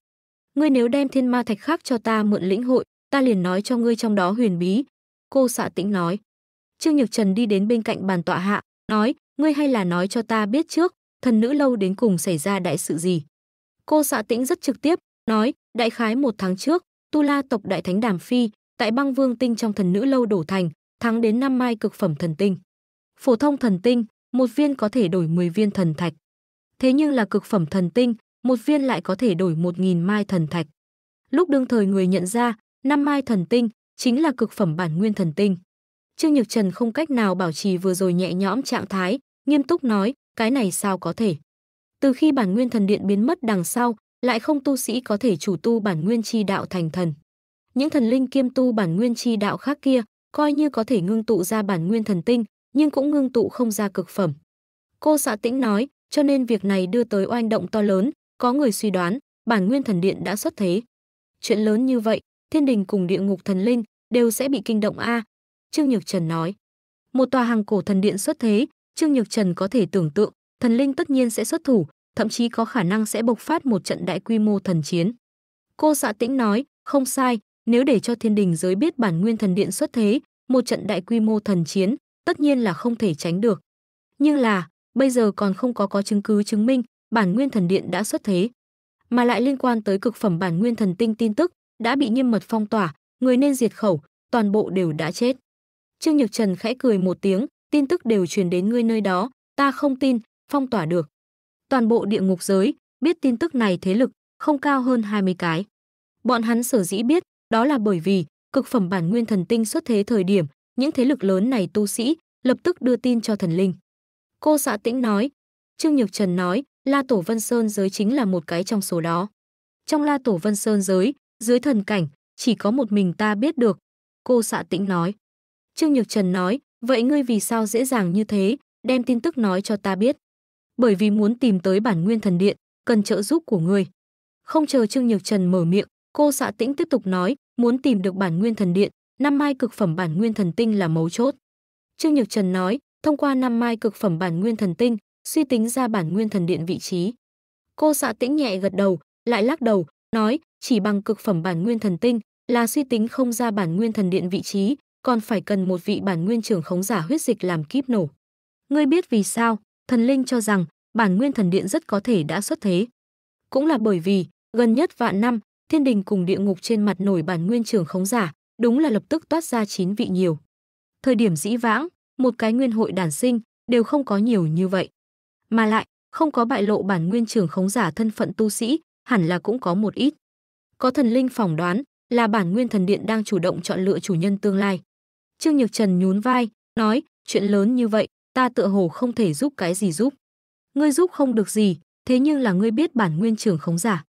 ngươi nếu đem thiên ma thạch khác cho ta mượn lĩnh hội, ta liền nói cho ngươi trong đó huyền bí. Cô xạ tĩnh nói. Trương Nhược Trần đi đến bên cạnh bàn tọa hạ, nói, ngươi hay là nói cho ta biết trước, thần nữ lâu đến cùng xảy ra đại sự gì. Cô xạ tĩnh rất trực tiếp, nói, đại khái một tháng trước, Tu La tộc đại thánh Đàm Phi, tại băng vương tinh trong thần nữ lâu đổ thành, thắng đến năm mai cực phẩm thần tinh. Phổ thông thần tinh, một viên có thể đổi 10 viên thần thạch. Thế nhưng là cực phẩm thần tinh, một viên lại có thể đổi một nghìn mai thần thạch. Lúc đương thời người nhận ra, năm mai thần tinh chính là cực phẩm bản nguyên thần tinh. Trương Nhược Trần không cách nào bảo trì vừa rồi nhẹ nhõm trạng thái, nghiêm túc nói, cái này sao có thể. Từ khi bản nguyên thần điện biến mất đằng sau, lại không tu sĩ có thể chủ tu bản nguyên chi đạo thành thần. Những thần linh kiêm tu bản nguyên chi đạo khác kia, coi như có thể ngưng tụ ra bản nguyên thần tinh, nhưng cũng ngưng tụ không ra cực phẩm. Cô xã dạ tĩnh nói, cho nên việc này đưa tới oanh động to lớn, có người suy đoán, bản nguyên thần điện đã xuất thế. Chuyện lớn như vậy, thiên đình cùng địa ngục thần linh đều sẽ bị kinh động a." Trương Nhược Trần nói. Một tòa hàng cổ thần điện xuất thế, Trương Nhược Trần có thể tưởng tượng, thần linh tất nhiên sẽ xuất thủ, thậm chí có khả năng sẽ bộc phát một trận đại quy mô thần chiến. Cô Dạ Tĩnh nói, không sai, nếu để cho thiên đình giới biết bản nguyên thần điện xuất thế, một trận đại quy mô thần chiến, tất nhiên là không thể tránh được. Nhưng là, bây giờ còn không có có chứng cứ chứng minh bản nguyên thần điện đã xuất thế, mà lại liên quan tới cực phẩm bản nguyên thần tinh tin tức đã bị nghiêm mật phong tỏa, người nên diệt khẩu, toàn bộ đều đã chết. Trương Nhược Trần khẽ cười một tiếng, tin tức đều truyền đến ngươi nơi đó, ta không tin, phong tỏa được. Toàn bộ địa ngục giới, biết tin tức này thế lực, không cao hơn 20 cái. Bọn hắn sở dĩ biết, đó là bởi vì, cực phẩm bản nguyên thần tinh xuất thế thời điểm, những thế lực lớn này tu sĩ, lập tức đưa tin cho thần linh. Cô xã tĩnh nói, Trương Nhược Trần nói, La Tổ Vân Sơn giới chính là một cái trong số đó. Trong La Tổ Vân Sơn giới, dưới thần cảnh, chỉ có một mình ta biết được. Cô xạ tĩnh nói. Trương Nhược Trần nói, vậy ngươi vì sao dễ dàng như thế, đem tin tức nói cho ta biết. Bởi vì muốn tìm tới bản nguyên thần điện, cần trợ giúp của ngươi. Không chờ Trương Nhược Trần mở miệng, cô xạ tĩnh tiếp tục nói, muốn tìm được bản nguyên thần điện, năm mai cực phẩm bản nguyên thần tinh là mấu chốt. Trương Nhược Trần nói, thông qua năm mai cực phẩm bản nguyên thần tinh, suy tính ra bản nguyên thần điện vị trí. Cô xạ tĩnh nhẹ gật đầu, lại lắc đầu, nói, chỉ bằng cực phẩm bản nguyên thần tinh là suy tính không ra bản nguyên thần điện vị trí, còn phải cần một vị bản nguyên trưởng khống giả huyết dịch làm kíp nổ. Ngươi biết vì sao, thần linh cho rằng bản nguyên thần điện rất có thể đã xuất thế. Cũng là bởi vì, gần nhất vạn năm, thiên đình cùng địa ngục trên mặt nổi bản nguyên trưởng khống giả, đúng là lập tức toát ra chín vị nhiều. Thời điểm dĩ vãng, một cái nguyên hội đản sinh đều không có nhiều như vậy. Mà lại, không có bại lộ bản nguyên trường khống giả thân phận tu sĩ, hẳn là cũng có một ít. Có thần linh phỏng đoán là bản nguyên thần điện đang chủ động chọn lựa chủ nhân tương lai. Trương Nhược Trần nhún vai, nói, chuyện lớn như vậy, ta tựa hồ không thể giúp cái gì giúp. Ngươi giúp không được gì, thế nhưng là ngươi biết bản nguyên trường khống giả.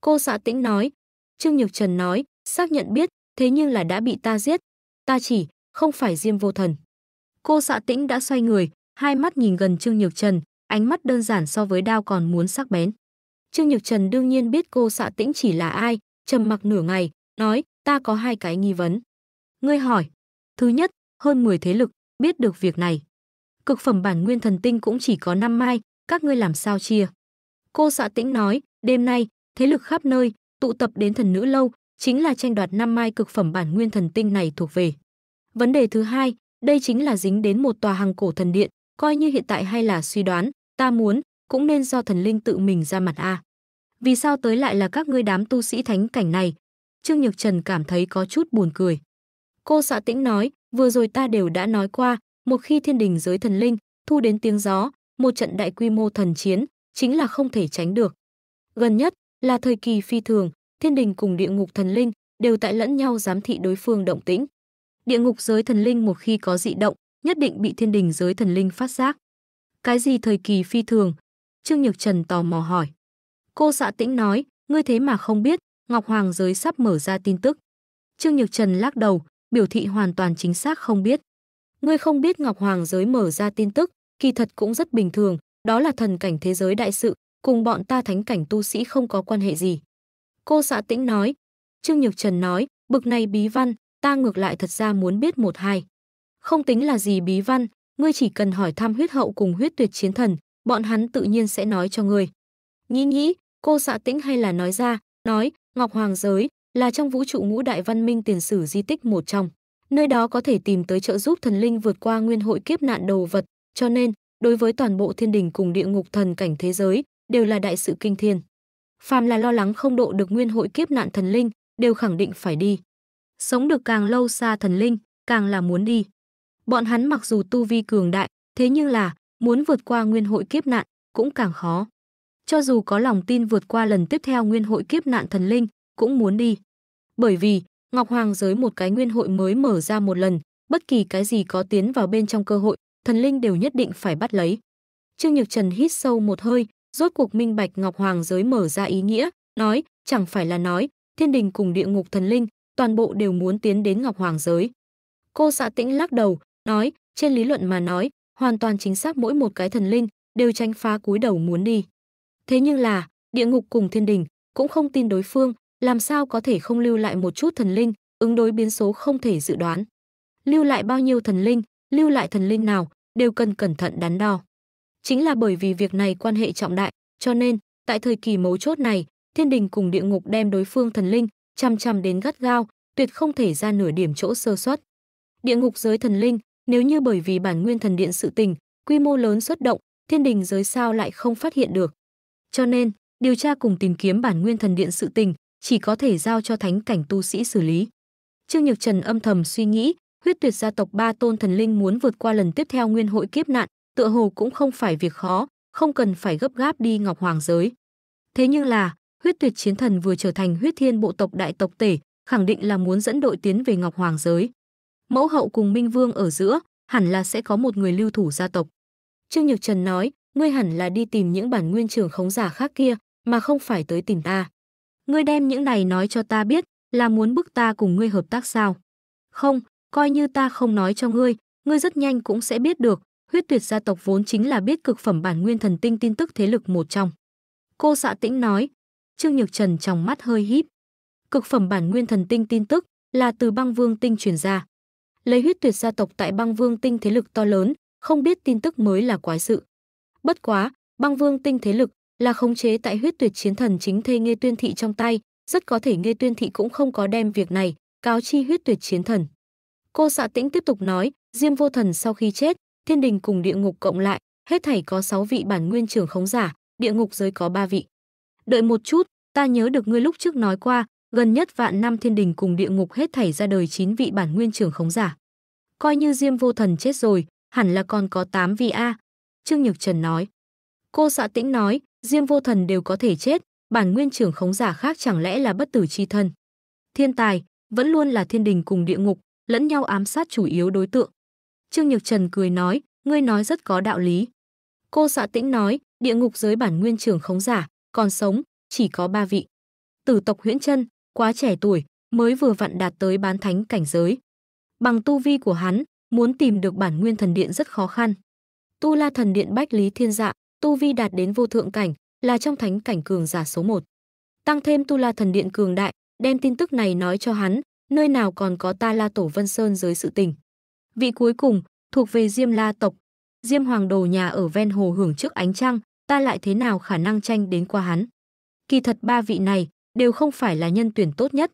Cô xã dạ tĩnh nói, Trương Nhược Trần nói, xác nhận biết, thế nhưng là đã bị ta giết. Ta chỉ, không phải diêm vô thần. Cô xã dạ tĩnh đã xoay người, hai mắt nhìn gần Trương Nhược Trần, ánh mắt đơn giản so với đao còn muốn sắc bén. Trương Nhược Trần đương nhiên biết cô xạ tĩnh chỉ là ai, trầm mặc nửa ngày, nói, ta có hai cái nghi vấn. Ngươi hỏi, thứ nhất, hơn 10 thế lực, biết được việc này. Cực phẩm bản nguyên thần tinh cũng chỉ có năm mai, các ngươi làm sao chia. Cô xạ tĩnh nói, đêm nay, thế lực khắp nơi, tụ tập đến thần nữ lâu, chính là tranh đoạt năm mai cực phẩm bản nguyên thần tinh này thuộc về. Vấn đề thứ hai, đây chính là dính đến một tòa hàng cổ thần điện, coi như hiện tại hay là suy đoán, ta muốn, cũng nên do thần linh tự mình ra mặt a. À. Vì sao tới lại là các ngươi đám tu sĩ thánh cảnh này? Trương Nhược Trần cảm thấy có chút buồn cười. Cô xạ tĩnh nói, vừa rồi ta đều đã nói qua, một khi thiên đình giới thần linh, thu đến tiếng gió, một trận đại quy mô thần chiến, chính là không thể tránh được. Gần nhất là thời kỳ phi thường, thiên đình cùng địa ngục thần linh đều tại lẫn nhau giám thị đối phương động tĩnh. Địa ngục giới thần linh một khi có dị động, nhất định bị thiên đình giới thần linh phát giác. Cái gì thời kỳ phi thường? Trương Nhược Trần tò mò hỏi. Cô xạ dạ tĩnh nói, ngươi thế mà không biết, Ngọc Hoàng giới sắp mở ra tin tức. Trương Nhược Trần lắc đầu, biểu thị hoàn toàn chính xác không biết. Ngươi không biết Ngọc Hoàng giới mở ra tin tức, kỳ thật cũng rất bình thường, đó là thần cảnh thế giới đại sự, cùng bọn ta thánh cảnh tu sĩ không có quan hệ gì. Cô xạ dạ tĩnh nói, Trương Nhược Trần nói, bực này bí văn, ta ngược lại thật ra muốn biết một hai. Không tính là gì bí văn, ngươi chỉ cần hỏi thăm huyết hậu cùng huyết tuyệt chiến thần, bọn hắn tự nhiên sẽ nói cho ngươi. Nghĩ nghĩ, cô xạ dạ tĩnh hay là nói ra, nói, Ngọc Hoàng Giới là trong vũ trụ ngũ đại văn minh tiền sử di tích một trong. Nơi đó có thể tìm tới trợ giúp thần linh vượt qua nguyên hội kiếp nạn đồ vật, cho nên, đối với toàn bộ thiên đình cùng địa ngục thần cảnh thế giới, đều là đại sự kinh thiên. Phàm là lo lắng không độ được nguyên hội kiếp nạn thần linh, đều khẳng định phải đi. Sống được càng lâu xa thần linh, càng là muốn đi. Bọn hắn mặc dù tu vi cường đại, thế nhưng là muốn vượt qua nguyên hội kiếp nạn cũng càng khó. Cho dù có lòng tin vượt qua lần tiếp theo nguyên hội kiếp nạn thần linh, cũng muốn đi. Bởi vì, Ngọc Hoàng giới một cái nguyên hội mới mở ra một lần, bất kỳ cái gì có tiến vào bên trong cơ hội, thần linh đều nhất định phải bắt lấy. Trương Nhược Trần hít sâu một hơi, rốt cuộc minh bạch Ngọc Hoàng giới mở ra ý nghĩa, nói, chẳng phải là nói, thiên đình cùng địa ngục thần linh, toàn bộ đều muốn tiến đến Ngọc Hoàng giới. Cô xã dạ tĩnh lắc đầu, nói, trên lý luận mà nói, hoàn toàn chính xác mỗi một cái thần linh đều tranh phá cúi đầu muốn đi. Thế nhưng là, địa ngục cùng thiên đình cũng không tin đối phương, làm sao có thể không lưu lại một chút thần linh, ứng đối biến số không thể dự đoán. Lưu lại bao nhiêu thần linh, lưu lại thần linh nào, đều cần cẩn thận đắn đo. Chính là bởi vì việc này quan hệ trọng đại, cho nên, tại thời kỳ mấu chốt này, thiên đình cùng địa ngục đem đối phương thần linh chăm chăm đến gắt gao, tuyệt không thể ra nửa điểm chỗ sơ suất. Địa ngục giới thần linh nếu như bởi vì bản nguyên thần điện sự tình, quy mô lớn xuất động, thiên đình giới sao lại không phát hiện được. Cho nên, điều tra cùng tìm kiếm bản nguyên thần điện sự tình, chỉ có thể giao cho thánh cảnh tu sĩ xử lý. Trương Nhược Trần âm thầm suy nghĩ, huyết tuyệt gia tộc ba tôn thần linh muốn vượt qua lần tiếp theo nguyên hội kiếp nạn, tựa hồ cũng không phải việc khó, không cần phải gấp gáp đi Ngọc Hoàng giới. Thế nhưng là, huyết tuyệt chiến thần vừa trở thành huyết thiên bộ tộc đại tộc tể, khẳng định là muốn dẫn đội tiến về Ngọc Hoàng giới mẫu hậu cùng minh vương ở giữa, hẳn là sẽ có một người lưu thủ gia tộc. Trương Nhược Trần nói, ngươi hẳn là đi tìm những bản nguyên trường khống giả khác kia, mà không phải tới tìm ta. Ngươi đem những này nói cho ta biết, là muốn bức ta cùng ngươi hợp tác sao? Không, coi như ta không nói cho ngươi, ngươi rất nhanh cũng sẽ biết được, huyết tuyệt gia tộc vốn chính là biết cực phẩm bản nguyên thần tinh tin tức thế lực một trong. Cô xạ dạ tĩnh nói, Trương Nhược Trần trong mắt hơi híp. Cực phẩm bản nguyên thần tinh tin tức là từ băng vương tinh truyền ra lấy huyết tuyệt gia tộc tại băng vương tinh thế lực to lớn, không biết tin tức mới là quái sự. Bất quá, băng vương tinh thế lực là khống chế tại huyết tuyệt chiến thần chính thê Nghê Tuyên Thị trong tay, rất có thể Nghê Tuyên Thị cũng không có đem việc này, cáo chi huyết tuyệt chiến thần. Cô xạ tĩnh tiếp tục nói, Diêm vô thần sau khi chết, thiên đình cùng địa ngục cộng lại, hết thảy có 6 vị bản nguyên trưởng khống giả, địa ngục giới có 3 vị. Đợi một chút, ta nhớ được ngươi lúc trước nói qua, gần nhất vạn năm thiên đình cùng địa ngục hết thảy ra đời chín vị bản nguyên trưởng khống giả. Coi như Diêm Vô Thần chết rồi, hẳn là còn có 8 vị a." Trương Nhược Trần nói. Cô xạ dạ Tĩnh nói, Diêm Vô Thần đều có thể chết, bản nguyên trưởng khống giả khác chẳng lẽ là bất tử chi thân. Thiên tài vẫn luôn là thiên đình cùng địa ngục, lẫn nhau ám sát chủ yếu đối tượng. Trương Nhược Trần cười nói, ngươi nói rất có đạo lý. Cô xạ dạ Tĩnh nói, địa ngục giới bản nguyên trưởng khống giả, còn sống chỉ có ba vị. Tử tộc Huyễn Chân, quá trẻ tuổi, mới vừa vặn đạt tới bán thánh cảnh giới. Bằng tu vi của hắn, muốn tìm được bản nguyên thần điện rất khó khăn. Tu La thần điện Bách Lý Thiên Dạ, tu vi đạt đến vô thượng cảnh, là trong thánh cảnh cường giả số 1. Tăng thêm Tu La thần điện cường đại, đem tin tức này nói cho hắn, nơi nào còn có ta La Tổ Vân Sơn dưới sự tình. Vị cuối cùng, thuộc về Diêm La tộc. Diêm Hoàng Đồ nhà ở ven hồ hưởng trước ánh trăng, ta lại thế nào khả năng tranh đến qua hắn. Kỳ thật ba vị này, đều không phải là nhân tuyển tốt nhất.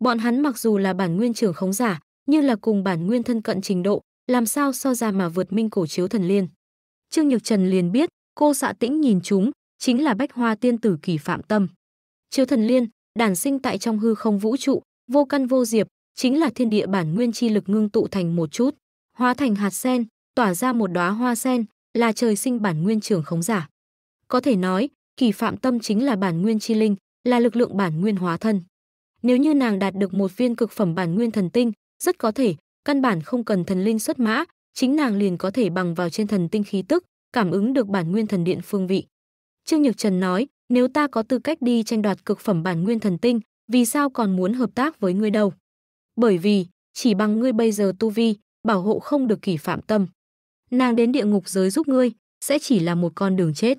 Bọn hắn mặc dù là bản nguyên trưởng khống giả, nhưng là cùng bản nguyên thân cận trình độ, làm sao so ra mà vượt minh cổ chiếu thần liên. Trương Nhược Trần liền biết, cô xạ tĩnh nhìn chúng, chính là bách hoa tiên tử kỳ phạm tâm. Chiếu thần liên, đản sinh tại trong hư không vũ trụ, vô căn vô diệp, chính là thiên địa bản nguyên chi lực ngưng tụ thành một chút, hóa thành hạt sen, tỏa ra một đóa hoa sen, là trời sinh bản nguyên trưởng khống giả. Có thể nói, kỳ phạm tâm chính là bản nguyên chi linh, là lực lượng bản nguyên hóa thân. Nếu như nàng đạt được một viên cực phẩm bản nguyên thần tinh, rất có thể căn bản không cần thần linh xuất mã, chính nàng liền có thể bằng vào trên thần tinh khí tức, cảm ứng được bản nguyên thần điện phương vị. Trương Nhược Trần nói, nếu ta có tư cách đi tranh đoạt cực phẩm bản nguyên thần tinh, vì sao còn muốn hợp tác với ngươi đâu? Bởi vì, chỉ bằng ngươi bây giờ tu vi, bảo hộ không được kỷ phạm tâm. Nàng đến địa ngục giới giúp ngươi, sẽ chỉ là một con đường chết.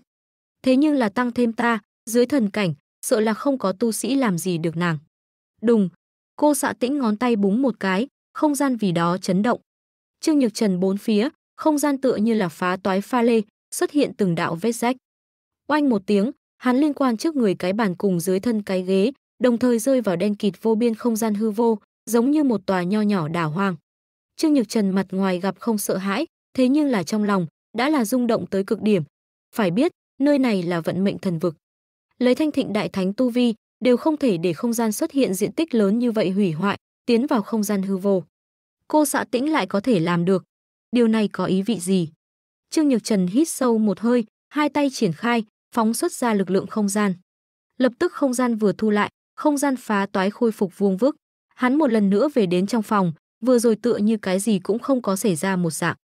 Thế nhưng là tăng thêm ta, dưới thần cảnh, sợ là không có tu sĩ làm gì được nàng. Đùng, cô xạ tĩnh ngón tay búng một cái, không gian vì đó chấn động. Trương Nhược Trần bốn phía, không gian tựa như là phá toái pha lê, xuất hiện từng đạo vết rách. Oanh một tiếng, hắn liên quan trước người cái bàn cùng dưới thân cái ghế, đồng thời rơi vào đen kịt vô biên không gian hư vô, giống như một tòa nho nhỏ đảo hoang. Trương Nhược Trần mặt ngoài gặp không sợ hãi, thế nhưng là trong lòng, đã là rung động tới cực điểm. Phải biết, nơi này là vận mệnh thần vực lấy thanh thịnh đại thánh tu vi, đều không thể để không gian xuất hiện diện tích lớn như vậy hủy hoại, tiến vào không gian hư vô. Cô xạ tĩnh lại có thể làm được. Điều này có ý vị gì? Trương Nhược Trần hít sâu một hơi, hai tay triển khai, phóng xuất ra lực lượng không gian. Lập tức không gian vừa thu lại, không gian phá toái khôi phục vuông vức. Hắn một lần nữa về đến trong phòng, vừa rồi tựa như cái gì cũng không có xảy ra một dạng.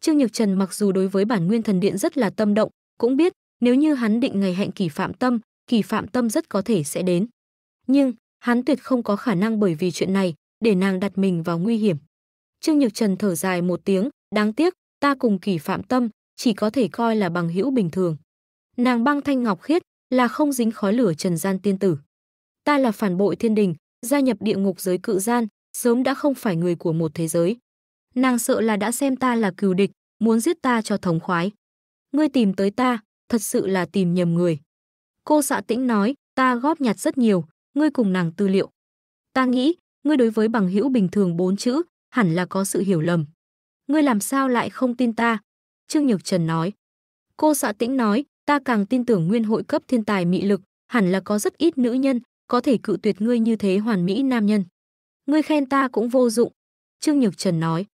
Trương Nhược Trần mặc dù đối với bản nguyên thần điện rất là tâm động, cũng biết nếu như hắn định ngày hẹn kỷ phạm tâm, kỳ phạm tâm rất có thể sẽ đến. Nhưng, hắn tuyệt không có khả năng bởi vì chuyện này để nàng đặt mình vào nguy hiểm. Trương Nhược Trần thở dài một tiếng, đáng tiếc, ta cùng kỳ phạm tâm chỉ có thể coi là bằng hữu bình thường. Nàng băng thanh ngọc khiết là không dính khói lửa trần gian tiên tử. Ta là phản bội thiên đình, gia nhập địa ngục giới cự gian, sớm đã không phải người của một thế giới. Nàng sợ là đã xem ta là cừu địch, muốn giết ta cho thống khoái. Ngươi tìm tới ta, thật sự là tìm nhầm người. Cô xạ tĩnh nói, ta góp nhặt rất nhiều, ngươi cùng nàng tư liệu. Ta nghĩ, ngươi đối với bằng hữu bình thường bốn chữ, hẳn là có sự hiểu lầm. Ngươi làm sao lại không tin ta? Trương Nhược Trần nói. Cô xạ tĩnh nói, ta càng tin tưởng nguyên hội cấp thiên tài mị lực, hẳn là có rất ít nữ nhân, có thể cự tuyệt ngươi như thế hoàn mỹ nam nhân. Ngươi khen ta cũng vô dụng. Trương Nhược Trần nói.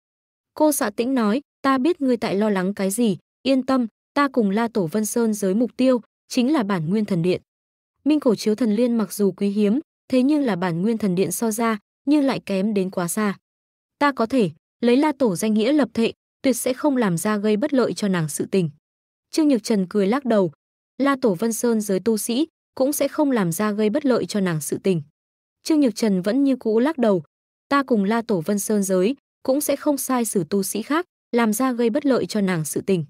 Cô xạ tĩnh nói, ta biết ngươi tại lo lắng cái gì, yên tâm, ta cùng La Tổ Vân Sơn giới mục tiêu, chính là bản nguyên thần điện. Minh cổ chiếu thần liên mặc dù quý hiếm, thế nhưng là bản nguyên thần điện so ra, nhưng lại kém đến quá xa. Ta có thể lấy La tổ danh nghĩa lập thệ, tuyệt sẽ không làm ra gây bất lợi cho nàng sự tình. Trương Nhược Trần cười lắc đầu, La tổ Vân Sơn giới tu sĩ cũng sẽ không làm ra gây bất lợi cho nàng sự tình. Trương Nhược Trần vẫn như cũ lắc đầu, ta cùng La tổ Vân Sơn giới cũng sẽ không sai xử tu sĩ khác, làm ra gây bất lợi cho nàng sự tình.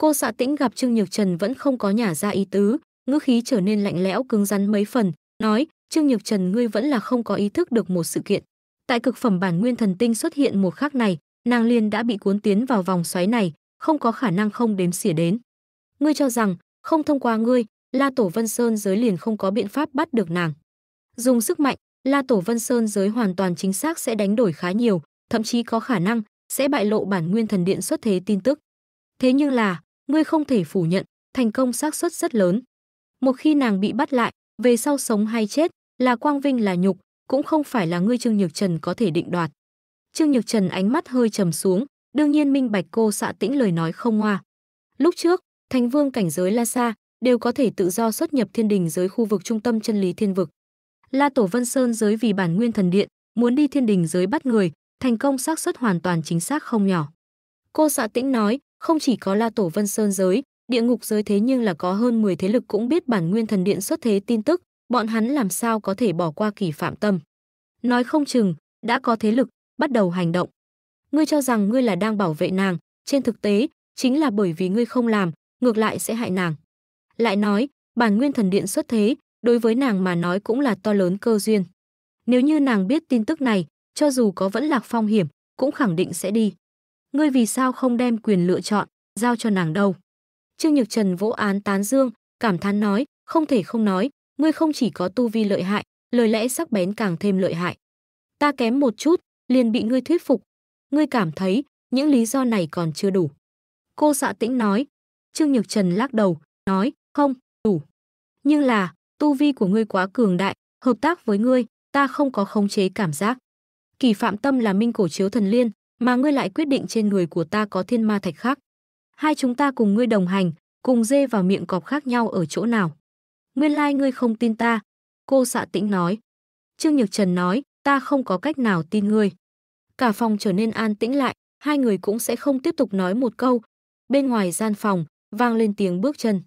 Cô xạ tĩnh gặp Trương Nhược Trần vẫn không có nhà ra ý tứ, ngữ khí trở nên lạnh lẽo cứng rắn mấy phần, nói, Trương Nhược Trần ngươi vẫn là không có ý thức được một sự kiện. Tại cực phẩm bản nguyên thần tinh xuất hiện một khắc này, nàng liên đã bị cuốn tiến vào vòng xoáy này, không có khả năng không đếm xỉa đến. Ngươi cho rằng, không thông qua ngươi, La Tổ Vân Sơn giới liền không có biện pháp bắt được nàng. Dùng sức mạnh, La Tổ Vân Sơn giới hoàn toàn chính xác sẽ đánh đổi khá nhiều, thậm chí có khả năng sẽ bại lộ bản nguyên thần điện xuất thế tin tức. Thế nhưng là, ngươi không thể phủ nhận, thành công xác suất rất lớn. Một khi nàng bị bắt lại, về sau sống hay chết, là quang vinh là nhục, cũng không phải là ngươi Trương Nhược Trần có thể định đoạt. Trương Nhược Trần ánh mắt hơi trầm xuống, đương nhiên minh bạch cô xạ tĩnh lời nói không hoa. Lúc trước, thành vương cảnh giới La Sa đều có thể tự do xuất nhập thiên đình giới khu vực trung tâm chân lý thiên vực. La Tổ Vân Sơn giới vì bản nguyên thần điện, muốn đi thiên đình giới bắt người, thành công xác suất hoàn toàn chính xác không nhỏ. Cô xạ tĩnh nói, không chỉ có La Tổ Vân Sơn giới, địa ngục giới thế nhưng là có hơn 10 thế lực cũng biết bản nguyên thần điện xuất thế tin tức, bọn hắn làm sao có thể bỏ qua kỳ phạm tâm. Nói không chừng, đã có thế lực, bắt đầu hành động. Ngươi cho rằng ngươi là đang bảo vệ nàng, trên thực tế, chính là bởi vì ngươi không làm, ngược lại sẽ hại nàng. Lại nói, bản nguyên thần điện xuất thế, đối với nàng mà nói cũng là to lớn cơ duyên. Nếu như nàng biết tin tức này, cho dù có vẫn lạc phong hiểm, cũng khẳng định sẽ đi ngươi vì sao không đem quyền lựa chọn, giao cho nàng đâu. Trương Nhược Trần vỗ án tán dương, cảm thán nói, không thể không nói, ngươi không chỉ có tu vi lợi hại, lời lẽ sắc bén càng thêm lợi hại. Ta kém một chút, liền bị ngươi thuyết phục. Ngươi cảm thấy, những lý do này còn chưa đủ. Cô xạ tĩnh nói, Trương Nhược Trần lắc đầu, nói, không, đủ. Nhưng là, tu vi của ngươi quá cường đại, hợp tác với ngươi, ta không có khống chế cảm giác. Kỳ phạm tâm là minh cổ chiếu thần liên, mà ngươi lại quyết định trên người của ta có thiên ma thạch khác. Hai chúng ta cùng ngươi đồng hành, cùng dê vào miệng cọp khác nhau ở chỗ nào. Nguyên lai like ngươi không tin ta, cô xạ tĩnh nói. Trương Nhược Trần nói, ta không có cách nào tin ngươi. Cả phòng trở nên an tĩnh lại, hai người cũng sẽ không tiếp tục nói một câu. Bên ngoài gian phòng, vang lên tiếng bước chân.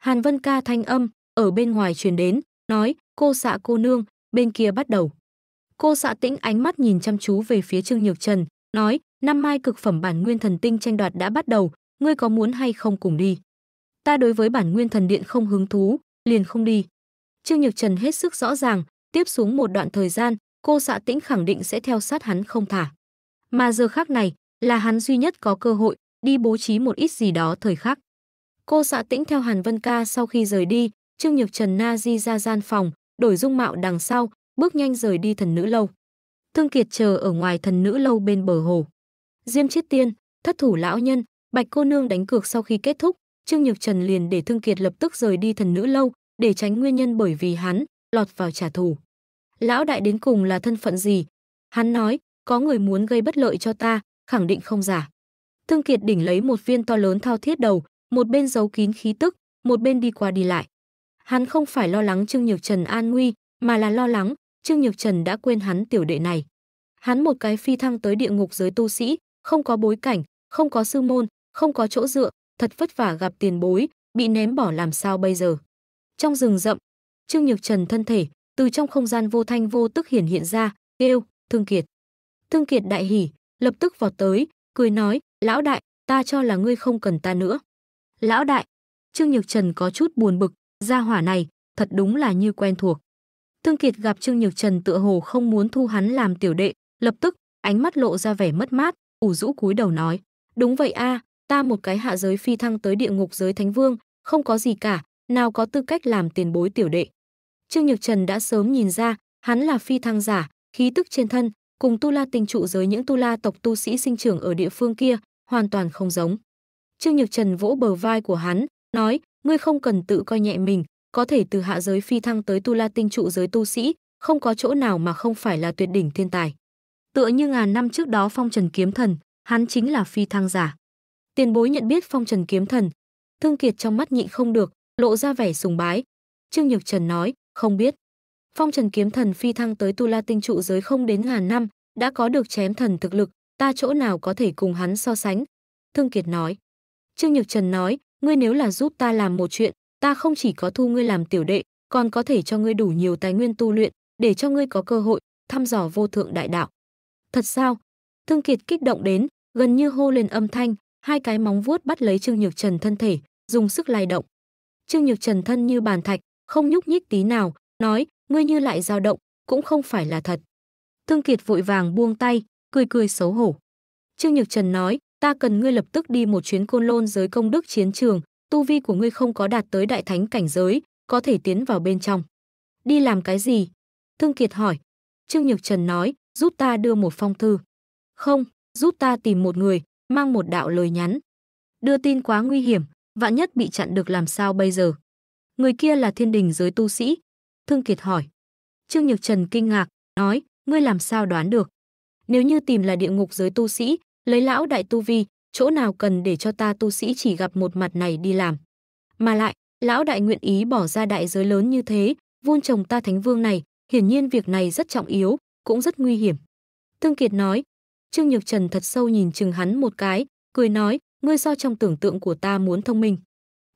Hàn Vân ca thanh âm, ở bên ngoài truyền đến, nói, cô xạ cô nương, bên kia bắt đầu. Cô xạ tĩnh ánh mắt nhìn chăm chú về phía Trương Nhược Trần, nói, năm mai cực phẩm bản nguyên thần tinh tranh đoạt đã bắt đầu, ngươi có muốn hay không cùng đi? Ta đối với bản nguyên thần điện không hứng thú, liền không đi. Trương Nhược Trần hết sức rõ ràng, tiếp xuống một đoạn thời gian, cô xạ tĩnh khẳng định sẽ theo sát hắn không thả. Mà giờ khác này, là hắn duy nhất có cơ hội đi bố trí một ít gì đó thời khắc. Cô xạ tĩnh theo Hàn Vân Ca sau khi rời đi, Trương Nhược Trần Na Di ra gian phòng, đổi dung mạo đằng sau, bước nhanh rời đi thần nữ lâu. Thương Kiệt chờ ở ngoài thần nữ lâu bên bờ hồ. Diêm Chiết Tiên, thất thủ lão nhân, Bạch cô nương đánh cược sau khi kết thúc, Trương Nhược Trần liền để Thương Kiệt lập tức rời đi thần nữ lâu, để tránh nguyên nhân bởi vì hắn lọt vào trả thù. Lão đại đến cùng là thân phận gì? Hắn nói, có người muốn gây bất lợi cho ta, khẳng định không giả. Thương Kiệt đỉnh lấy một viên to lớn thao thiết đầu, một bên giấu kín khí tức, một bên đi qua đi lại. Hắn không phải lo lắng Trương Nhược Trần an nguy, mà là lo lắng Trương Nhược Trần đã quên hắn tiểu đệ này. Hắn một cái phi thăng tới địa ngục giới tu sĩ, không có bối cảnh, không có sư môn, không có chỗ dựa, thật vất vả gặp tiền bối, bị ném bỏ làm sao bây giờ. Trong rừng rậm, Trương Nhược Trần thân thể, từ trong không gian vô thanh vô tức hiển hiện ra, kêu, Thương Kiệt. Thương Kiệt đại hỉ, lập tức vọt tới, cười nói, lão đại, ta cho là ngươi không cần ta nữa. Lão đại, Trương Nhược Trần có chút buồn bực, gia hỏa này, thật đúng là như quen thuộc. Tương Kiệt gặp Trương Nhược Trần tựa hồ không muốn thu hắn làm tiểu đệ, lập tức, ánh mắt lộ ra vẻ mất mát, ủ rũ cúi đầu nói: "Đúng vậy a, ta một cái hạ giới phi thăng tới địa ngục giới Thánh Vương, không có gì cả, nào có tư cách làm tiền bối tiểu đệ." Trương Nhược Trần đã sớm nhìn ra, hắn là phi thăng giả, khí tức trên thân cùng tu la tinh trụ giới những tu la tộc tu sĩ sinh trưởng ở địa phương kia hoàn toàn không giống. Trương Nhược Trần vỗ bờ vai của hắn, nói: "Ngươi không cần tự coi nhẹ mình, có thể từ hạ giới phi thăng tới tu la tinh trụ giới tu sĩ, không có chỗ nào mà không phải là tuyệt đỉnh thiên tài. Tựa như ngàn năm trước đó phong trần kiếm thần, hắn chính là phi thăng giả. Tiền bối nhận biết phong trần kiếm thần, thương kiệt trong mắt nhịn không được, lộ ra vẻ sùng bái. Trương Nhược Trần nói, không biết. Phong trần kiếm thần phi thăng tới tu la tinh trụ giới không đến ngàn năm, đã có được chém thần thực lực, ta chỗ nào có thể cùng hắn so sánh. Thương Kiệt nói. Trương Nhược Trần nói, ngươi nếu là giúp ta làm một chuyện, ta không chỉ có thu ngươi làm tiểu đệ, còn có thể cho ngươi đủ nhiều tài nguyên tu luyện, để cho ngươi có cơ hội thăm dò vô thượng đại đạo. Thật sao? Thương Kiệt kích động đến, gần như hô lên âm thanh, hai cái móng vuốt bắt lấy Trương Nhược Trần thân thể, dùng sức lay động. Trương Nhược Trần thân như bàn thạch, không nhúc nhích tí nào, nói, ngươi như lại dao động, cũng không phải là thật. Thương Kiệt vội vàng buông tay, cười cười xấu hổ. Trương Nhược Trần nói, ta cần ngươi lập tức đi một chuyến côn lôn giới công đức chiến trường, tu vi của ngươi không có đạt tới đại thánh cảnh giới, có thể tiến vào bên trong. Đi làm cái gì? Thương Kiệt hỏi. Trương Nhược Trần nói, giúp ta đưa một phong thư. Không, giúp ta tìm một người, mang một đạo lời nhắn. Đưa tin quá nguy hiểm, vạn nhất bị chặn được làm sao bây giờ? Người kia là thiên đình giới tu sĩ. Thương Kiệt hỏi. Trương Nhược Trần kinh ngạc, nói, ngươi làm sao đoán được? Nếu như tìm là địa ngục giới tu sĩ, lấy lão đại tu vi, chỗ nào cần để cho ta tu sĩ chỉ gặp một mặt này đi làm. Mà lại, lão đại nguyện ý bỏ ra đại giới lớn như thế, vun trồng ta thánh vương này, hiển nhiên việc này rất trọng yếu, cũng rất nguy hiểm. Tương Kiệt nói, Trương Nhược Trần thật sâu nhìn chừng hắn một cái, cười nói, ngươi do trong tưởng tượng của ta muốn thông minh.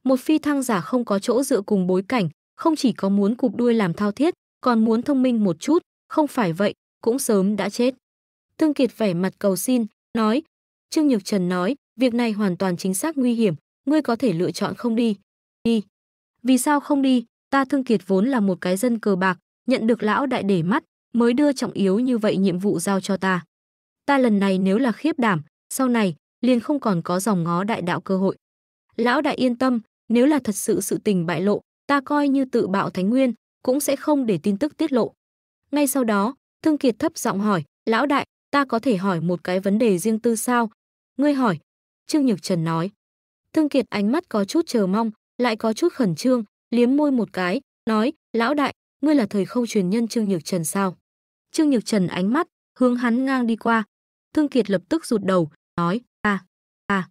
Một phi thăng giả không có chỗ dựa cùng bối cảnh, không chỉ có muốn cụp đuôi làm thao thiết, còn muốn thông minh một chút, không phải vậy, cũng sớm đã chết. Tương Kiệt vẻ mặt cầu xin, nói, Trương Nhược Trần nói, việc này hoàn toàn chính xác nguy hiểm, ngươi có thể lựa chọn không đi. Đi. Vì sao không đi? Ta Thương Kiệt vốn là một cái dân cờ bạc, nhận được lão đại để mắt, mới đưa trọng yếu như vậy nhiệm vụ giao cho ta. Ta lần này nếu là khiếp đảm, sau này liền không còn có dòng ngó đại đạo cơ hội. Lão đại yên tâm, nếu là thật sự sự tình bại lộ, ta coi như tự bạo thánh nguyên, cũng sẽ không để tin tức tiết lộ. Ngay sau đó, Thương Kiệt thấp giọng hỏi, lão đại, ta có thể hỏi một cái vấn đề riêng tư sao, Ngươi hỏi. Trương Nhược Trần nói. Thương Kiệt ánh mắt có chút chờ mong, lại có chút khẩn trương, liếm môi một cái, nói, lão đại, ngươi là thời không truyền nhân Trương Nhược Trần sao? Trương Nhược Trần ánh mắt, hướng hắn ngang đi qua. Thương Kiệt lập tức rụt đầu, nói, à, à,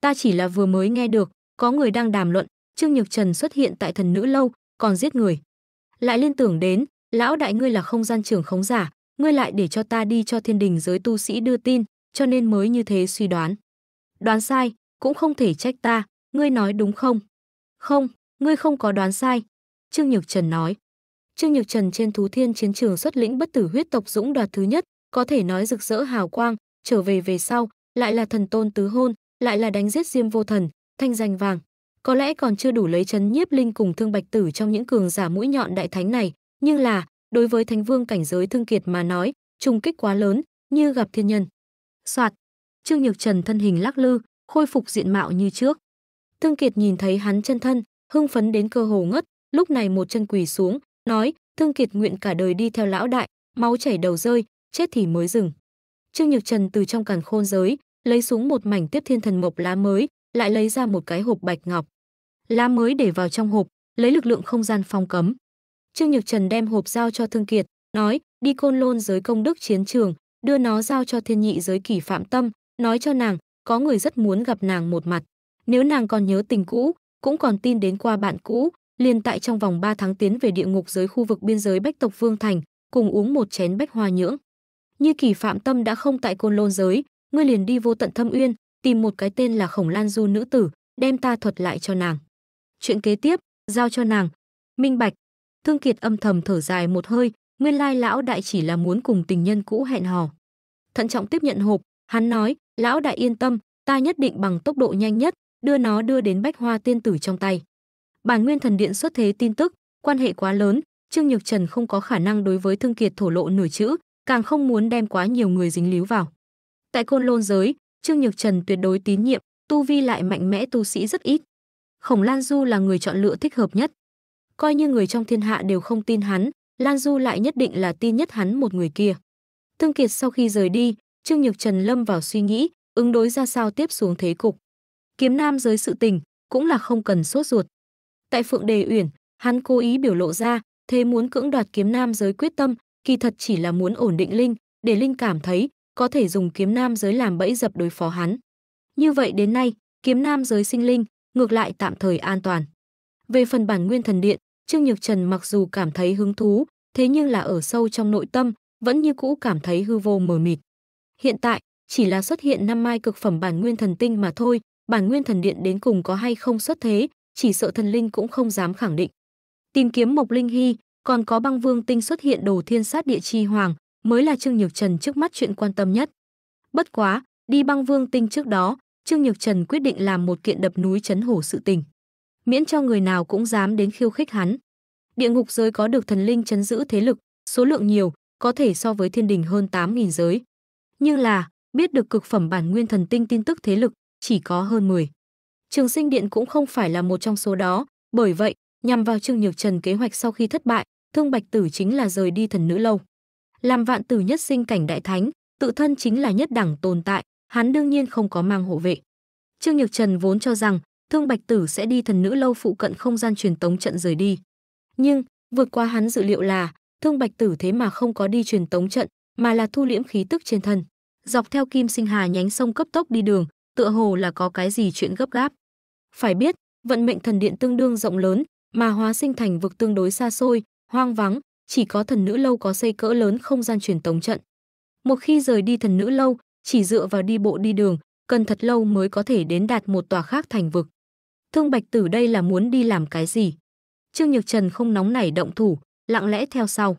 ta chỉ là vừa mới nghe được, có người đang đàm luận, Trương Nhược Trần xuất hiện tại thần nữ lâu, còn giết người. Lại liên tưởng đến, lão đại ngươi là không gian trưởng khống giả, ngươi lại để cho ta đi cho thiên đình giới tu sĩ đưa tin, cho nên mới như thế suy đoán. Đoán sai, cũng không thể trách ta, ngươi nói đúng không? Không, ngươi không có đoán sai. Trương Nhược Trần nói. Trương Nhược Trần trên thú thiên chiến trường xuất lĩnh bất tử huyết tộc dũng đoạt thứ nhất, có thể nói rực rỡ hào quang, trở về về sau, lại là thần tôn tứ hôn, lại là đánh giết diêm vô thần, thanh danh vàng. Có lẽ còn chưa đủ lấy chấn nhiếp linh cùng thương bạch tử trong những cường giả mũi nhọn đại thánh này, nhưng là, đối với thánh vương cảnh giới thương kiệt mà nói, trùng kích quá lớn, như gặp thiên nhân. Soạt, Trương Nhược Trần thân hình lắc lư, khôi phục diện mạo như trước. Thương Kiệt nhìn thấy hắn chân thân, hưng phấn đến cơ hồ ngất, lúc này một chân quỳ xuống, nói, Thương Kiệt nguyện cả đời đi theo lão đại, máu chảy đầu rơi, chết thì mới dừng. Trương Nhược Trần từ trong càn khôn giới, lấy xuống một mảnh tiếp thiên thần mộc lá mới, lại lấy ra một cái hộp bạch ngọc. Lá mới để vào trong hộp, lấy lực lượng không gian phong cấm. Trương Nhược Trần đem hộp giao cho Thương Kiệt, nói, đi côn lôn giới công đức chiến trường, đưa nó giao cho thiên nhị giới kỷ phạm tâm, nói cho nàng, có người rất muốn gặp nàng một mặt. Nếu nàng còn nhớ tình cũ, cũng còn tin đến qua bạn cũ, liền tại trong vòng 3 tháng tiến về địa ngục giới khu vực biên giới Bách tộc Vương Thành, cùng uống một chén bách hoa nhưỡng. Như kỳ phạm tâm đã không tại côn lôn giới, ngươi liền đi vô tận thâm uyên, tìm một cái tên là khổng lan du nữ tử, đem ta thuật lại cho nàng. Chuyện kế tiếp, giao cho nàng. Minh bạch. Thương Kiệt âm thầm thở dài một hơi, nguyên lai lão đại chỉ là muốn cùng tình nhân cũ hẹn hò thận trọng tiếp nhận hộp, hắn nói, lão đại yên tâm, ta nhất định bằng tốc độ nhanh nhất, đưa nó đưa đến bách hoa tiên tử trong tay. Bản nguyên thần điện xuất thế tin tức, quan hệ quá lớn, Trương Nhược Trần không có khả năng đối với Thương Kiệt thổ lộ nổi chữ, càng không muốn đem quá nhiều người dính líu vào. Tại côn lôn giới, Trương Nhược Trần tuyệt đối tín nhiệm, tu vi lại mạnh mẽ tu sĩ rất ít. Khổng Lan Du là người chọn lựa thích hợp nhất. Coi như người trong thiên hạ đều không tin hắn, Lan Du lại nhất định là tin nhất hắn một người kia thương Kiệt sau khi rời đi, Trương Nhược Trần lâm vào suy nghĩ, ứng đối ra sao tiếp xuống thế cục. Kiếm nam giới sự tình, cũng là không cần sốt ruột. Tại Phượng Đề Uyển, hắn cố ý biểu lộ ra, thế muốn cưỡng đoạt kiếm nam giới quyết tâm, kỳ thật chỉ là muốn ổn định Linh, để Linh cảm thấy có thể dùng kiếm nam giới làm bẫy dập đối phó hắn. Như vậy đến nay, kiếm nam giới sinh Linh, ngược lại tạm thời an toàn. Về phần bản nguyên thần điện, Trương Nhược Trần mặc dù cảm thấy hứng thú, thế nhưng là ở sâu trong nội tâm, vẫn như cũ cảm thấy hư vô mờ mịt. Hiện tại, chỉ là xuất hiện năm mai cực phẩm bản nguyên thần tinh mà thôi, bản nguyên thần điện đến cùng có hay không xuất thế, chỉ sợ thần linh cũng không dám khẳng định. Tìm kiếm Mộc Linh Hy, còn có băng vương tinh xuất hiện đồ thiên sát địa chi hoàng, mới là Trương Nhược Trần trước mắt chuyện quan tâm nhất. Bất quá, đi băng vương tinh trước đó, Trương Nhược Trần quyết định làm một kiện đập núi chấn hổ sự tình. Miễn cho người nào cũng dám đến khiêu khích hắn. Địa ngục giới có được thần linh chấn giữ thế lực, số lượng nhiều, có thể so với thiên đình hơn 8.000 giới. như là, biết được cực phẩm bản nguyên thần tinh tin tức thế lực, chỉ có hơn 10. Trường sinh điện cũng không phải là một trong số đó, bởi vậy, nhằm vào Trương Nhược Trần kế hoạch sau khi thất bại, Thương Bạch Tử chính là rời đi thần nữ lâu. Làm vạn tử nhất sinh cảnh đại thánh, tự thân chính là nhất đẳng tồn tại, hắn đương nhiên không có mang hộ vệ. Trương Nhược Trần vốn cho rằng Thương Bạch Tử sẽ đi thần nữ lâu phụ cận không gian truyền tống trận rời đi. Nhưng, vượt qua hắn dự liệu là Thương Bạch Tử thế mà không có đi truyền tống trận, mà là thu liễm khí tức trên thân, dọc theo Kim Sinh Hà nhánh sông cấp tốc đi đường, tựa hồ là có cái gì chuyện gấp gáp. Phải biết, vận mệnh thần điện tương đương rộng lớn, mà hóa sinh thành vực tương đối xa xôi, hoang vắng, chỉ có thần nữ lâu có xây cỡ lớn không gian truyền tống trận. Một khi rời đi thần nữ lâu, chỉ dựa vào đi bộ đi đường, cần thật lâu mới có thể đến đạt một tòa khác thành vực. Thương Bạch Tử đây là muốn đi làm cái gì? Trương Nhược Trần không nóng nảy động thủ, lặng lẽ theo sau.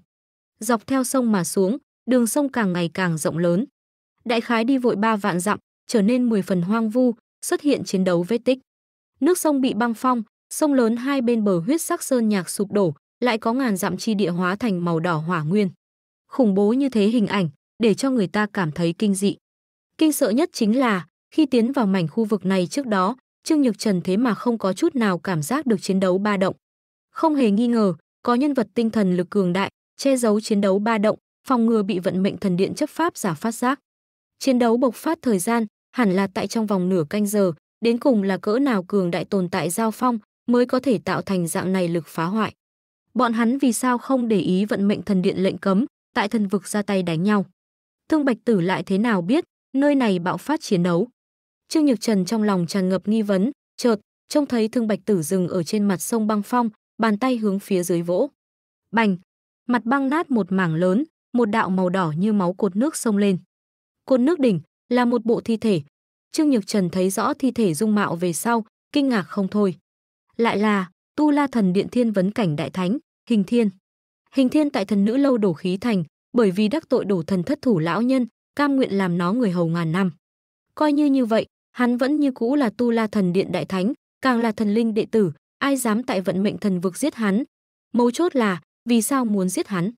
Dọc theo sông mà xuống, đường sông càng ngày càng rộng lớn. Đại khái đi vội ba vạn dặm, trở nên 10 phần hoang vu, xuất hiện chiến đấu vết tích. Nước sông bị băng phong, sông lớn hai bên bờ huyết sắc sơn nhạc sụp đổ, lại có ngàn dặm chi địa hóa thành màu đỏ hỏa nguyên. Khủng bố như thế hình ảnh, để cho người ta cảm thấy kinh dị. Kinh sợ nhất chính là, khi tiến vào mảnh khu vực này trước đó, Trương Nhược Trần thế mà không có chút nào cảm giác được chiến đấu ba động. Không hề nghi ngờ, có nhân vật tinh thần lực cường đại, che giấu chiến đấu ba động, phòng ngừa bị vận mệnh thần điện chấp pháp giả phát giác. Chiến đấu bộc phát thời gian, hẳn là tại trong vòng nửa canh giờ, đến cùng là cỡ nào cường đại tồn tại giao phong mới có thể tạo thành dạng này lực phá hoại. Bọn hắn vì sao không để ý vận mệnh thần điện lệnh cấm, tại thần vực ra tay đánh nhau. Thương Bạch Tử lại thế nào biết, nơi này bạo phát chiến đấu. Trương Nhược Trần trong lòng tràn ngập nghi vấn, chợt trông thấy Thương Bạch Tử dừng ở trên mặt sông băng phong, bàn tay hướng phía dưới vỗ. Bành! Mặt băng nát một mảng lớn, một đạo màu đỏ như máu cột nước sông lên. Cột nước đỉnh là một bộ thi thể. Trương Nhược Trần thấy rõ thi thể dung mạo về sau, kinh ngạc không thôi. Lại là Tu La Thần Điện Thiên Vấn Cảnh Đại Thánh, Hình Thiên. Hình Thiên tại thần nữ lâu đổ khí thành, bởi vì đắc tội đổ thần thất thủ lão nhân, cam nguyện làm nó người hầu ngàn năm. Coi như như vậy, hắn vẫn như cũ là Tu La Thần Điện Đại Thánh, càng là thần linh đệ tử, ai dám tại vận mệnh thần vực giết hắn. Mấu chốt là, vì sao muốn giết hắn?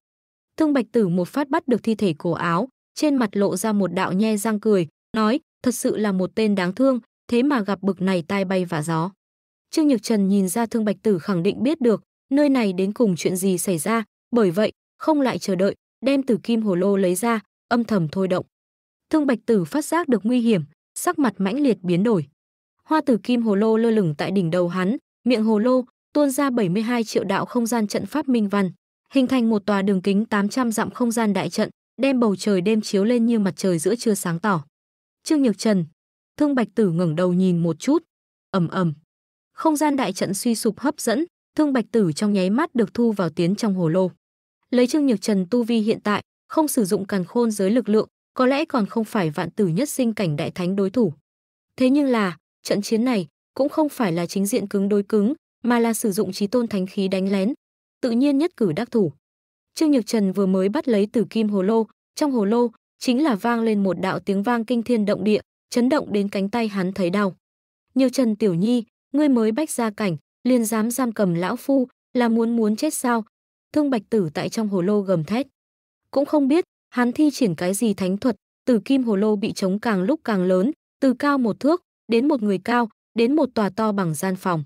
Thương Bạch Tử một phát bắt được thi thể cổ áo, trên mặt lộ ra một đạo nhe răng cười, nói, thật sự là một tên đáng thương, thế mà gặp bực này tai bay và gió. Trương Nhược Trần nhìn ra Thương Bạch Tử khẳng định biết được, nơi này đến cùng chuyện gì xảy ra, bởi vậy, không lại chờ đợi, đem từ kim hồ lô lấy ra, âm thầm thôi động. Thương Bạch Tử phát giác được nguy hiểm, sắc mặt mãnh liệt biến đổi. Hoa tử kim hồ lô lơ lửng tại đỉnh đầu hắn, miệng hồ lô tuôn ra 72 triệu đạo không gian trận pháp minh văn, hình thành một tòa đường kính 800 dặm không gian đại trận, đem bầu trời đêm chiếu lên như mặt trời giữa trưa sáng tỏ. Trương Nhược Trần, Thương Bạch Tử ngẩng đầu nhìn một chút, ầm ầm. Không gian đại trận suy sụp hấp dẫn, Thương Bạch Tử trong nháy mắt được thu vào tiến trong hồ lô. Lấy Trương Nhược Trần tu vi hiện tại, không sử dụng càn khôn giới lực lượng, có lẽ còn không phải vạn tử nhất sinh cảnh đại thánh đối thủ. Thế nhưng là, trận chiến này, cũng không phải là chính diện cứng đối cứng, mà là sử dụng trí tôn thánh khí đánh lén, tự nhiên nhất cử đắc thủ. Trương Nhược Trần vừa mới bắt lấy Tử Kim Hồ Lô, trong hồ lô chính là vang lên một đạo tiếng vang kinh thiên động địa, chấn động đến cánh tay hắn thấy đau. Nhược Trần tiểu nhi, ngươi mới bách ra cảnh, liền dám giam cầm lão phu, là muốn muốn chết sao? Thương Bạch Tử tại trong hồ lô gầm thét. Cũng không biết, hắn thi triển cái gì thánh thuật, Tử Kim Hồ Lô bị chống càng lúc càng lớn, từ cao một thước đến một người cao, đến một tòa to bằng gian phòng.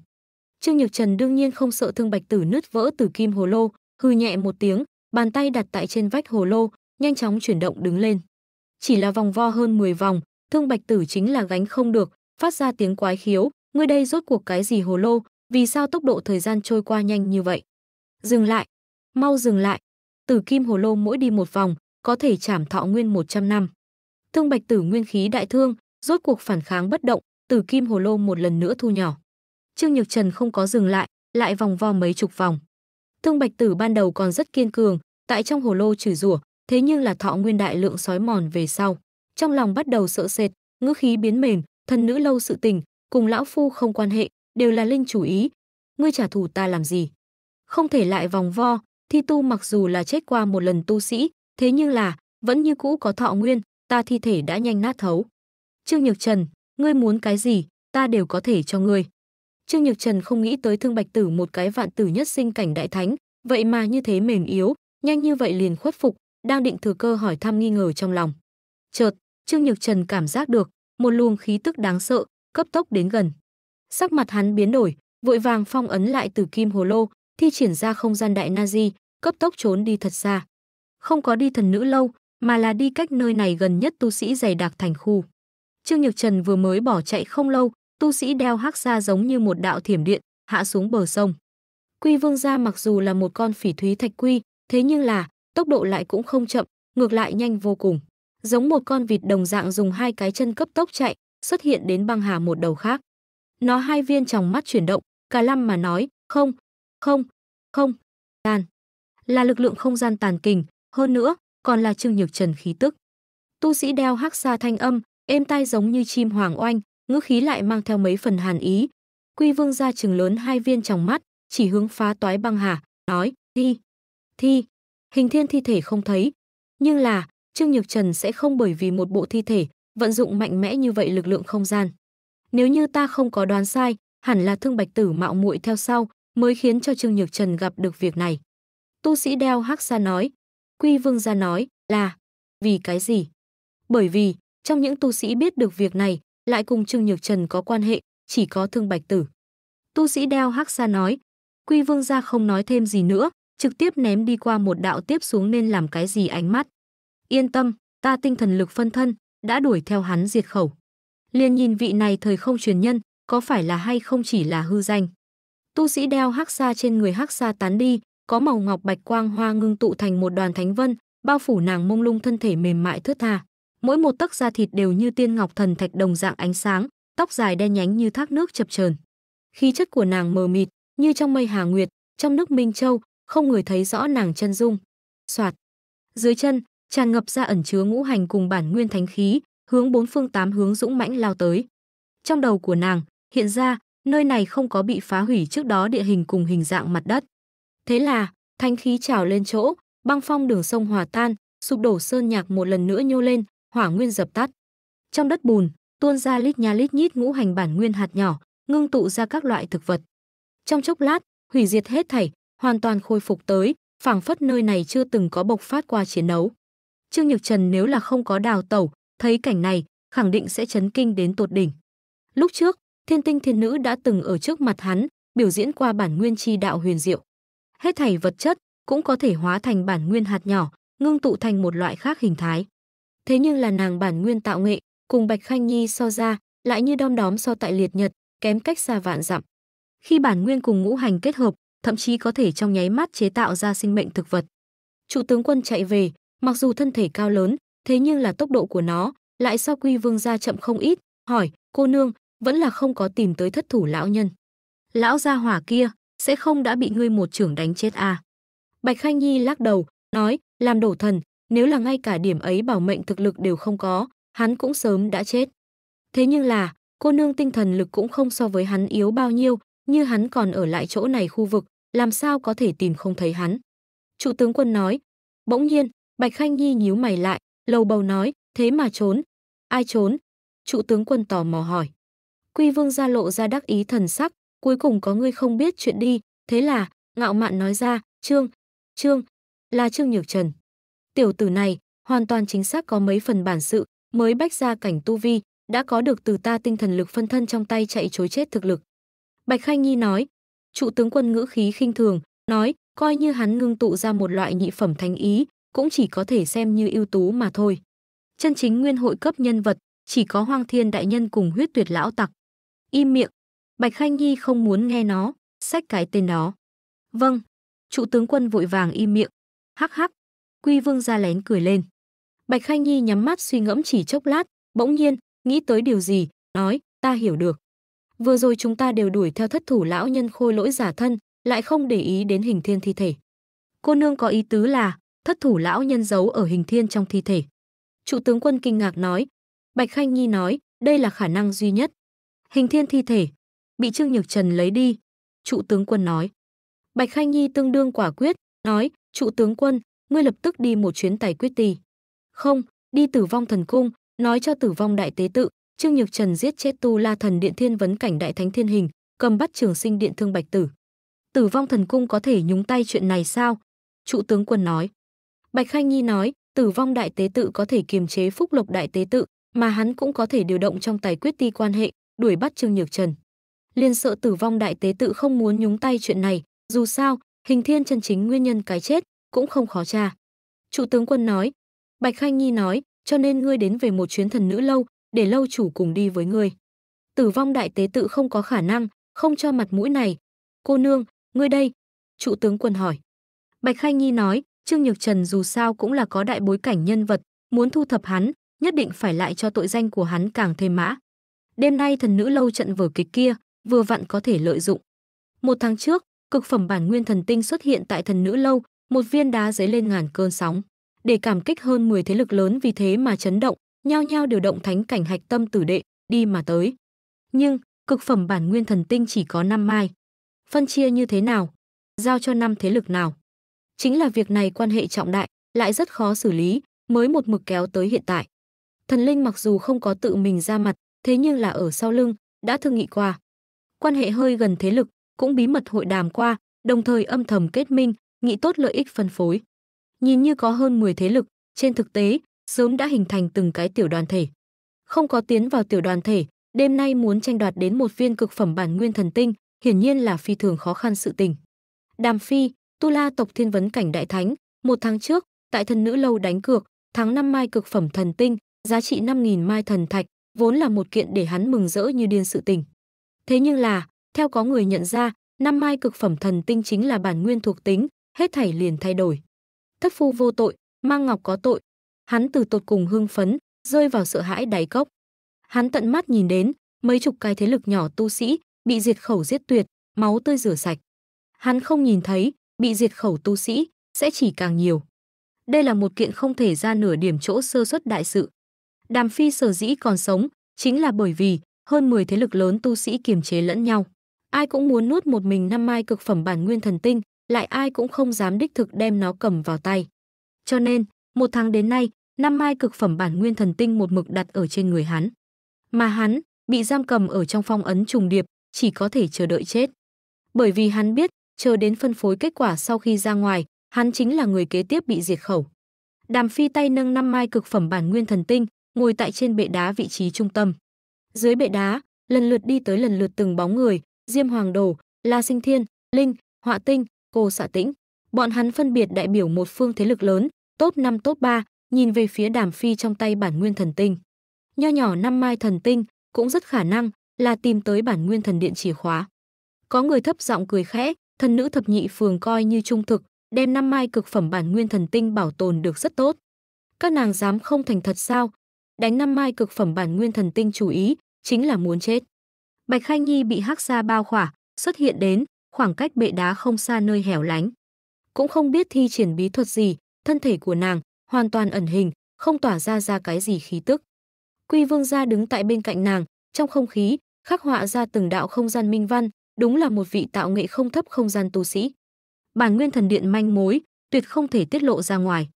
Trương Nhược Trần đương nhiên không sợ thương bạch tử nứt vỡ từ kim hồ lô, hư nhẹ một tiếng, bàn tay đặt tại trên vách hồ lô, nhanh chóng chuyển động đứng lên. Chỉ là vòng vo hơn 10 vòng, thương bạch tử chính là gánh không được, phát ra tiếng quái khiếu, ngươi đây rốt cuộc cái gì hồ lô, vì sao tốc độ thời gian trôi qua nhanh như vậy? Dừng lại, mau dừng lại. Tử kim hồ lô mỗi đi một vòng, có thể chảm thọ nguyên 100 năm. Thương bạch tử nguyên khí đại thương, rốt cuộc phản kháng bất động, Tử kim hồ lô một lần nữa thu nhỏ. Trương Nhược Trần không có dừng lại, lại vòng vo mấy chục vòng. Thương Bạch Tử ban đầu còn rất kiên cường, tại trong hồ lô chửi rủa, thế nhưng là thọ nguyên đại lượng sói mòn về sau, trong lòng bắt đầu sợ sệt, ngữ khí biến mềm, thân nữ lâu sự tình, cùng lão phu không quan hệ, đều là linh chủ ý, ngươi trả thù ta làm gì? Không thể lại vòng vo, thi tu mặc dù là chết qua một lần tu sĩ, thế nhưng là vẫn như cũ có thọ nguyên, ta thi thể đã nhanh nát thấu. Trương Nhược Trần, ngươi muốn cái gì, ta đều có thể cho ngươi. Trương Nhược Trần không nghĩ tới Thương Bạch Tử một cái vạn tử nhất sinh cảnh đại thánh, vậy mà như thế mềm yếu, nhanh như vậy liền khuất phục, đang định thừa cơ hỏi thăm nghi ngờ trong lòng. Chợt, Trương Nhược Trần cảm giác được một luồng khí tức đáng sợ, cấp tốc đến gần. Sắc mặt hắn biến đổi, vội vàng phong ấn lại từ kim hồ lô, thi triển ra không gian đại Nazi, cấp tốc trốn đi thật xa. Không có đi thần nữ lâu, mà là đi cách nơi này gần nhất tu sĩ dày đặc thành khu. Trương Nhược Trần vừa mới bỏ chạy không lâu, tu sĩ đeo hắc ra giống như một đạo thiểm điện, hạ xuống bờ sông. Quy Vương gia mặc dù là một con phỉ thúy thạch quy, thế nhưng là tốc độ lại cũng không chậm, ngược lại nhanh vô cùng. Giống một con vịt đồng dạng dùng hai cái chân cấp tốc chạy, xuất hiện đến băng hà một đầu khác. Nó hai viên tròng mắt chuyển động, cả lăm mà nói, không, không, không, tàn. Là lực lượng không gian tàn kình, hơn nữa, còn là Trương Nhược Trần khí tức. Tu sĩ đeo hắc xa thanh âm, êm tai giống như chim hoàng oanh, ngữ khí lại mang theo mấy phần hàn ý. Quy Vương ra trừng lớn hai viên trong mắt, chỉ hướng phá toái băng hà, nói, thi, thi, hình thiên thi thể không thấy. Nhưng là, Trương Nhược Trần sẽ không bởi vì một bộ thi thể, vận dụng mạnh mẽ như vậy lực lượng không gian. Nếu như ta không có đoán sai, hẳn là thương bạch tử mạo muội theo sau, mới khiến cho Trương Nhược Trần gặp được việc này. Tu sĩ đeo hắc xa nói, Quy Vương gia nói là, vì cái gì? Bởi vì, trong những tu sĩ biết được việc này, lại cùng Trương Nhược Trần có quan hệ, chỉ có Thương Bạch Tử. Tu sĩ đeo hắc xa nói, Quy Vương gia không nói thêm gì nữa, trực tiếp ném đi qua một đạo tiếp xuống nên làm cái gì ánh mắt. Yên tâm, ta tinh thần lực phân thân, đã đuổi theo hắn diệt khẩu. Liền nhìn vị này thời không truyền nhân, có phải là hay không chỉ là hư danh. Tu sĩ đeo hắc xa trên người hắc xa tán đi, có màu ngọc bạch quang hoa ngưng tụ thành một đoàn thánh vân, bao phủ nàng mông lung thân thể mềm mại thướt tha mỗi một tấc da thịt đều như tiên ngọc thần thạch đồng dạng ánh sáng, tóc dài đen nhánh như thác nước chập chờn. Khí chất của nàng mờ mịt, như trong mây hà nguyệt, trong nước Minh Châu, không người thấy rõ nàng chân dung. Soạt. Dưới chân, tràn ngập ra ẩn chứa ngũ hành cùng bản nguyên thánh khí, hướng bốn phương tám hướng dũng mãnh lao tới. Trong đầu của nàng, hiện ra, nơi này không có bị phá hủy trước đó địa hình cùng hình dạng mặt đất. Thế là, thánh khí trào lên chỗ, băng phong đường sông hòa tan, sụp đổ sơn nhạc một lần nữa nhô lên, hỏa nguyên dập tắt. Trong đất bùn, tuôn ra lít nha lít nhít ngũ hành bản nguyên hạt nhỏ, ngưng tụ ra các loại thực vật. Trong chốc lát, hủy diệt hết thảy, hoàn toàn khôi phục tới, phảng phất nơi này chưa từng có bộc phát qua chiến đấu. Trương Nhược Trần nếu là không có đào tẩu, thấy cảnh này, khẳng định sẽ chấn kinh đến tột đỉnh. Lúc trước, Thiên Tinh Thiên Nữ đã từng ở trước mặt hắn, biểu diễn qua bản nguyên chi đạo huyền diệu. Hết thảy vật chất cũng có thể hóa thành bản nguyên hạt nhỏ, ngưng tụ thành một loại khác hình thái thế nhưng là nàng bản nguyên tạo nghệ, cùng Bạch Khanh Nhi so ra, lại như đom đóm so tại liệt nhật, kém cách xa vạn dặm. Khi bản nguyên cùng ngũ hành kết hợp, thậm chí có thể trong nháy mắt chế tạo ra sinh mệnh thực vật. Chủ tướng quân chạy về, mặc dù thân thể cao lớn, thế nhưng là tốc độ của nó lại so quy vương gia chậm không ít, hỏi, cô nương, vẫn là không có tìm tới thất thủ lão nhân. Lão gia hỏa kia, sẽ không đã bị ngươi một trưởng đánh chết à. Bạch Khanh Nhi lắc đầu, nói, làm đổ thần, nếu là ngay cả điểm ấy bảo mệnh thực lực đều không có, hắn cũng sớm đã chết. Thế nhưng là, cô nương tinh thần lực cũng không so với hắn yếu bao nhiêu, như hắn còn ở lại chỗ này khu vực, làm sao có thể tìm không thấy hắn. Chủ tướng quân nói, bỗng nhiên, Bạch Khanh Nhi nhíu mày lại, lầu bầu nói, thế mà trốn. Ai trốn? Chủ tướng quân tò mò hỏi. Quy vương ra lộ ra đắc ý thần sắc, cuối cùng có người không biết chuyện đi, thế là, ngạo mạn nói ra, trương, trương, là trương nhược trần. Tiểu tử này, hoàn toàn chính xác có mấy phần bản sự, mới bách ra cảnh tu vi, đã có được từ ta tinh thần lực phân thân trong tay chạy chối chết thực lực. Bạch Khai Nhi nói, trụ tướng quân ngữ khí khinh thường, nói, coi như hắn ngưng tụ ra một loại nhị phẩm thánh ý, cũng chỉ có thể xem như ưu tú mà thôi. Chân chính nguyên hội cấp nhân vật, chỉ có Hoang Thiên đại nhân cùng huyết tuyệt lão tặc. Im miệng, Bạch Khanh Nhi không muốn nghe nó, sách cái tên đó. Vâng, trụ tướng quân vội vàng im miệng. Hắc hắc, Quy Vương ra lén cười lên. Bạch Khanh Nhi nhắm mắt suy ngẫm chỉ chốc lát, bỗng nhiên, nghĩ tới điều gì, nói, ta hiểu được. Vừa rồi chúng ta đều đuổi theo thất thủ lão nhân khôi lỗi giả thân, lại không để ý đến hình thiên thi thể. Cô nương có ý tứ là, thất thủ lão nhân giấu ở hình thiên trong thi thể. Trụ tướng quân kinh ngạc nói, Bạch Khanh Nhi nói, đây là khả năng duy nhất. Hình thiên thi thể, bị Trương Nhược Trần lấy đi. Trụ tướng quân nói. Bạch Khanh Nhi tương đương quả quyết, nói, trụ tướng quân, ngươi lập tức đi một chuyến tài quyết ti. Không, đi tử vong thần cung, nói cho tử vong đại tế tự, Trương Nhược Trần giết chết tu la thần điện thiên vấn cảnh đại thánh thiên hình, cầm bắt trường sinh điện thương bạch tử. Tử vong thần cung có thể nhúng tay chuyện này sao? Trụ tướng quân nói. Bạch khai Nhi nói, tử vong đại tế tự có thể kiềm chế phúc lộc đại tế tự, mà hắn cũng có thể điều động trong tài quyết ti quan hệ, đuổi bắt Trương Nhược Trần. Liên sợ tử vong đại tế tự không muốn nhúng tay chuyện này, dù sao, hình thiên chân chính nguyên nhân cái chết, cũng không khó tra. Chủ tướng quân nói, Bạch Khanh Nhi nói, cho nên ngươi đến về một chuyến thần nữ lâu, để lâu chủ cùng đi với ngươi. Tử vong đại tế tự không có khả năng, không cho mặt mũi này. Cô nương, ngươi đây. Trụ tướng quân hỏi. Bạch Khanh Nhi nói, Trương Nhược Trần dù sao cũng là có đại bối cảnh nhân vật, muốn thu thập hắn, nhất định phải lại cho tội danh của hắn càng thêm mã. Đêm nay thần nữ lâu trận vở kịch kia, vừa vặn có thể lợi dụng. Một tháng trước, cực phẩm bản nguyên thần tinh xuất hiện tại thần nữ lâu, một viên đá dấy lên ngàn cơn sóng. Để cảm kích hơn 10 thế lực lớn vì thế mà chấn động, nhao nhao điều động thánh cảnh hạch tâm tử đệ, đi mà tới. Nhưng, cực phẩm bản nguyên thần tinh chỉ có 5 mai. Phân chia như thế nào? Giao cho 5 thế lực nào? Chính là việc này quan hệ trọng đại, lại rất khó xử lý, mới một mực kéo tới hiện tại. Thần linh mặc dù không có tự mình ra mặt, thế nhưng là ở sau lưng, đã thương nghị qua. Quan hệ hơi gần thế lực, cũng bí mật hội đàm qua, đồng thời âm thầm kết minh, nghĩ tốt lợi ích phân phối. Nhìn như có hơn 10 thế lực, trên thực tế, sớm đã hình thành từng cái tiểu đoàn thể. Không có tiến vào tiểu đoàn thể, đêm nay muốn tranh đoạt đến một viên cực phẩm bản nguyên thần tinh, hiển nhiên là phi thường khó khăn sự tình. Đàm Phi, Tu La tộc Thiên vấn cảnh đại thánh, một tháng trước, tại thần nữ lâu đánh cược, tháng năm mai cực phẩm thần tinh, giá trị 5.000 mai thần thạch, vốn là một kiện để hắn mừng rỡ như điên sự tình. Thế nhưng là, theo có người nhận ra, năm mai cực phẩm thần tinh chính là bản nguyên thuộc tính, hết thảy liền thay đổi. Thất phu vô tội, mang ngọc có tội. Hắn từ tột cùng hưng phấn, rơi vào sợ hãi đáy cốc. Hắn tận mắt nhìn đến, mấy chục cái thế lực nhỏ tu sĩ, bị diệt khẩu giết tuyệt, máu tươi rửa sạch. Hắn không nhìn thấy, bị diệt khẩu tu sĩ, sẽ chỉ càng nhiều. Đây là một kiện không thể ra nửa điểm chỗ sơ xuất đại sự. Đàm Phi sở dĩ còn sống, chính là bởi vì hơn 10 thế lực lớn tu sĩ kiềm chế lẫn nhau. Ai cũng muốn nuốt một mình năm mai cực phẩm bản nguyên thần tinh, lại ai cũng không dám đích thực đem nó cầm vào tay. Cho nên, một tháng đến nay, năm mai cực phẩm bản nguyên thần tinh một mực đặt ở trên người hắn. Mà hắn, bị giam cầm ở trong phong ấn trùng điệp, chỉ có thể chờ đợi chết. Bởi vì hắn biết, chờ đến phân phối kết quả sau khi ra ngoài, hắn chính là người kế tiếp bị diệt khẩu. Đàm Phi tay nâng năm mai cực phẩm bản nguyên thần tinh, ngồi tại trên bệ đá vị trí trung tâm. Dưới bệ đá, lần lượt đi tới lần lượt từng bóng người, Diêm Hoàng Đồ, La Sinh Thiên, Linh, Họa Tinh, cô xạ tĩnh. Bọn hắn phân biệt đại biểu một phương thế lực lớn, top 5 top 3, nhìn về phía đàm phi trong tay bản nguyên thần tinh. Nho nhỏ năm mai thần tinh, cũng rất khả năng là tìm tới bản nguyên thần điện chìa khóa. Có người thấp giọng cười khẽ, thần nữ thập nhị phường coi như trung thực, đem năm mai cực phẩm bản nguyên thần tinh bảo tồn được rất tốt. Các nàng dám không thành thật sao? Đánh năm mai cực phẩm bản nguyên thần tinh chú ý, chính là muốn chết. Bạch Khai Nhi bị hắc ra bao khỏa, xuất hiện đến, khoảng cách bệ đá không xa nơi hẻo lánh. Cũng không biết thi triển bí thuật gì, thân thể của nàng hoàn toàn ẩn hình, không tỏa ra ra cái gì khí tức. Quy Vương gia đứng tại bên cạnh nàng, trong không khí khắc họa ra từng đạo không gian minh văn, đúng là một vị tạo nghệ không thấp không gian tu sĩ. Bản nguyên thần điện manh mối, tuyệt không thể tiết lộ ra ngoài.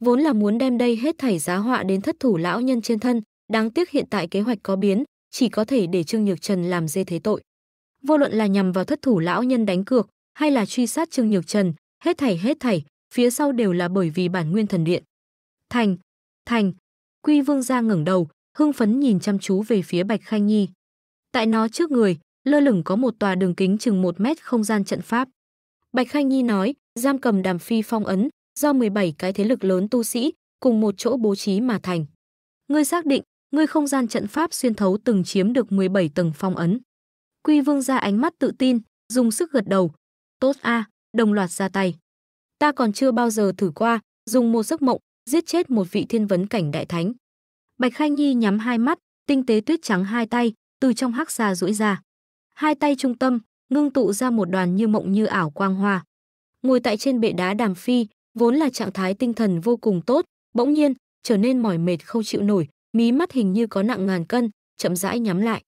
Vốn là muốn đem đây hết thảy giá họa đến thất thủ lão nhân trên thân, đáng tiếc hiện tại kế hoạch có biến, chỉ có thể để Trương Nhược Trần làm dê thế tội vô luận là nhằm vào thất thủ lão nhân đánh cược hay là truy sát Trương Nhược Trần, hết thảy hết thảy, phía sau đều là bởi vì bản nguyên thần điện. Thành, thành, Quy Vương gia ngẩng đầu, hưng phấn nhìn chăm chú về phía Bạch Khanh Nhi. Tại nó trước người, lơ lửng có một tòa đường kính chừng một mét không gian trận pháp. Bạch Khanh Nhi nói, giam cầm đàm phi phong ấn, do 17 cái thế lực lớn tu sĩ cùng một chỗ bố trí mà thành. Ngươi xác định, ngươi không gian trận pháp xuyên thấu từng chiếm được 17 tầng phong ấn. Quy Vương ra ánh mắt tự tin, dùng sức gật đầu. Tốt a, đồng loạt ra tay. Ta còn chưa bao giờ thử qua, dùng một giấc mộng, giết chết một vị thiên vấn cảnh đại thánh. Bạch Khanh Nhi nhắm hai mắt, tinh tế tuyết trắng hai tay, từ trong hắc xa duỗi ra. Hai tay trung tâm, ngưng tụ ra một đoàn như mộng như ảo quang hoa. Ngồi tại trên bệ đá đàm phi, vốn là trạng thái tinh thần vô cùng tốt, bỗng nhiên trở nên mỏi mệt không chịu nổi, mí mắt hình như có nặng ngàn cân, chậm rãi nhắm lại.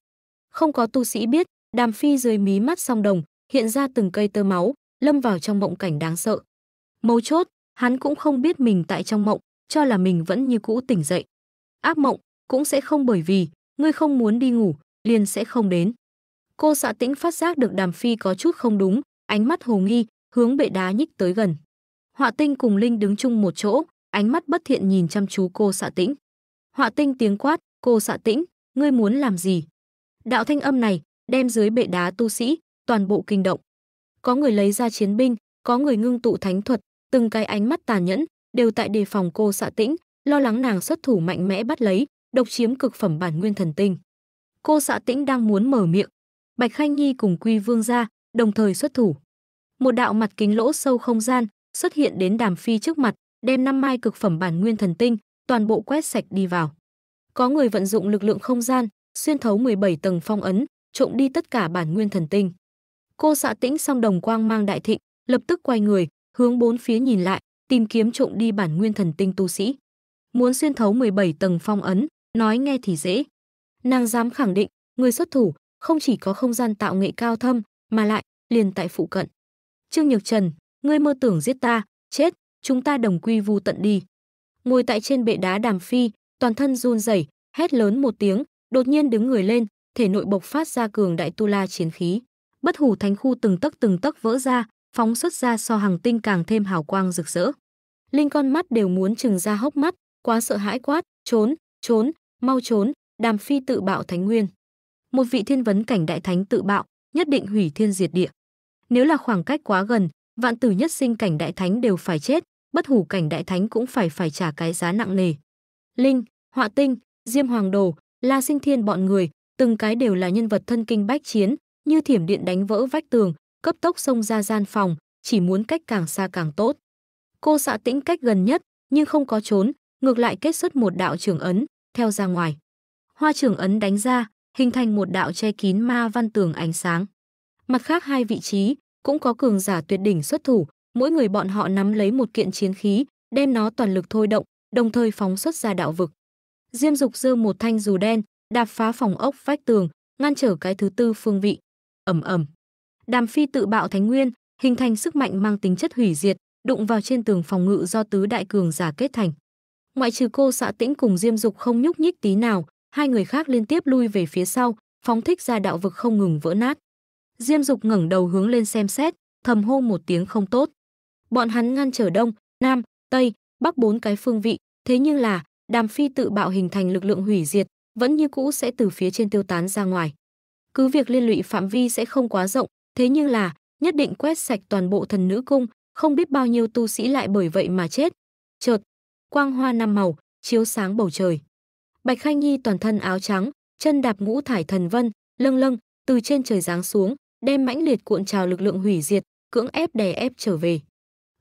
Không có tu sĩ biết, Đàm Phi dưới mí mắt song đồng, hiện ra từng cây tơ máu, lâm vào trong mộng cảnh đáng sợ. Mấu chốt, hắn cũng không biết mình tại trong mộng, cho là mình vẫn như cũ tỉnh dậy. Ác mộng cũng sẽ không bởi vì ngươi không muốn đi ngủ, liền sẽ không đến. Cô xạ tĩnh phát giác được Đàm Phi có chút không đúng, ánh mắt hồ nghi, hướng bệ đá nhích tới gần. Họa Tinh cùng Linh đứng chung một chỗ, ánh mắt bất thiện nhìn chăm chú cô xạ tĩnh. Họa Tinh tiếng quát, "Cô xạ tĩnh, ngươi muốn làm gì?" Đạo thanh âm này đem dưới bệ đá tu sĩ, toàn bộ kinh động. Có người lấy ra chiến binh, có người ngưng tụ thánh thuật, từng cái ánh mắt tàn nhẫn, đều tại đề phòng cô xạ tĩnh, lo lắng nàng xuất thủ mạnh mẽ bắt lấy, độc chiếm cực phẩm bản nguyên thần tinh. Cô xạ tĩnh đang muốn mở miệng, Bạch Khanh Nhi cùng Quy Vương ra, đồng thời xuất thủ. Một đạo mặt kính lỗ sâu không gian xuất hiện đến Đàm Phi trước mặt, đem năm mai cực phẩm bản nguyên thần tinh toàn bộ quét sạch đi vào. Có người vận dụng lực lượng không gian, xuyên thấu 17 tầng phong ấn, trộm đi tất cả bản nguyên thần tinh. Cô xạ tĩnh xong đồng quang mang đại thịnh, lập tức quay người, hướng bốn phía nhìn lại, tìm kiếm trộm đi bản nguyên thần tinh tu sĩ. Muốn xuyên thấu 17 tầng phong ấn, nói nghe thì dễ. Nàng dám khẳng định, người xuất thủ không chỉ có không gian tạo nghệ cao thâm, mà lại liền tại phụ cận. Trương Nhược Trần, ngươi mơ tưởng giết ta, chết, chúng ta đồng quy vu tận đi. Ngồi tại trên bệ đá đàm phi, toàn thân run rẩy, hét lớn một tiếng, đột nhiên đứng người lên, thể nội bộc phát ra cường đại tu la chiến khí. Bất hủ thánh khu từng tấc từng tấc vỡ ra, phóng xuất ra so hàng tinh càng thêm hào quang rực rỡ. Linh con mắt đều muốn trừng ra hốc mắt, quá sợ hãi quát, trốn, trốn, mau trốn, đàm phi tự bạo thánh nguyên. Một vị thiên vấn cảnh đại thánh tự bạo, nhất định hủy thiên diệt địa. Nếu là khoảng cách quá gần, vạn tử nhất sinh cảnh đại thánh đều phải chết, bất hủ cảnh đại thánh cũng phải phải trả cái giá nặng nề. Linh, Họa Tinh, Diêm Hoàng Đồ, La Sinh Thiên bọn người từng cái đều là nhân vật thân kinh bách chiến, như thiểm điện đánh vỡ vách tường, cấp tốc xông ra gian phòng, chỉ muốn cách càng xa càng tốt. Cô xạ tĩnh cách gần nhất, nhưng không có trốn, ngược lại kết xuất một đạo trường ấn, theo ra ngoài. Hoa trường ấn đánh ra, hình thành một đạo che kín ma văn tường ánh sáng. Mặt khác hai vị trí, cũng có cường giả tuyệt đỉnh xuất thủ, mỗi người bọn họ nắm lấy một kiện chiến khí, đem nó toàn lực thôi động, đồng thời phóng xuất ra đạo vực. Diêm Dục giơ một thanh dù đen, đạp phá phòng ốc vách tường, ngăn trở cái thứ tư phương vị. Ầm ầm. Đàm Phi tự bạo thánh nguyên, hình thành sức mạnh mang tính chất hủy diệt, đụng vào trên tường phòng ngự do tứ đại cường giả kết thành. Ngoại trừ cô xạ tĩnh cùng Diêm Dục không nhúc nhích tí nào, hai người khác liên tiếp lui về phía sau, phóng thích ra đạo vực không ngừng vỡ nát. Diêm Dục ngẩng đầu hướng lên xem xét, thầm hô một tiếng không tốt. Bọn hắn ngăn trở đông, nam, tây, bắc bốn cái phương vị, thế nhưng là Đàm Phi tự bạo hình thành lực lượng hủy diệt, vẫn như cũ sẽ từ phía trên tiêu tán ra ngoài. Cứ việc liên lụy phạm vi sẽ không quá rộng, thế nhưng là nhất định quét sạch toàn bộ thần nữ cung, không biết bao nhiêu tu sĩ lại bởi vậy mà chết. Chợt, quang hoa năm màu chiếu sáng bầu trời. Bạch Khanh Nhi toàn thân áo trắng, chân đạp ngũ thải thần vân, lâng lâng từ trên trời giáng xuống, đem mãnh liệt cuộn trào lực lượng hủy diệt, cưỡng ép đè ép trở về.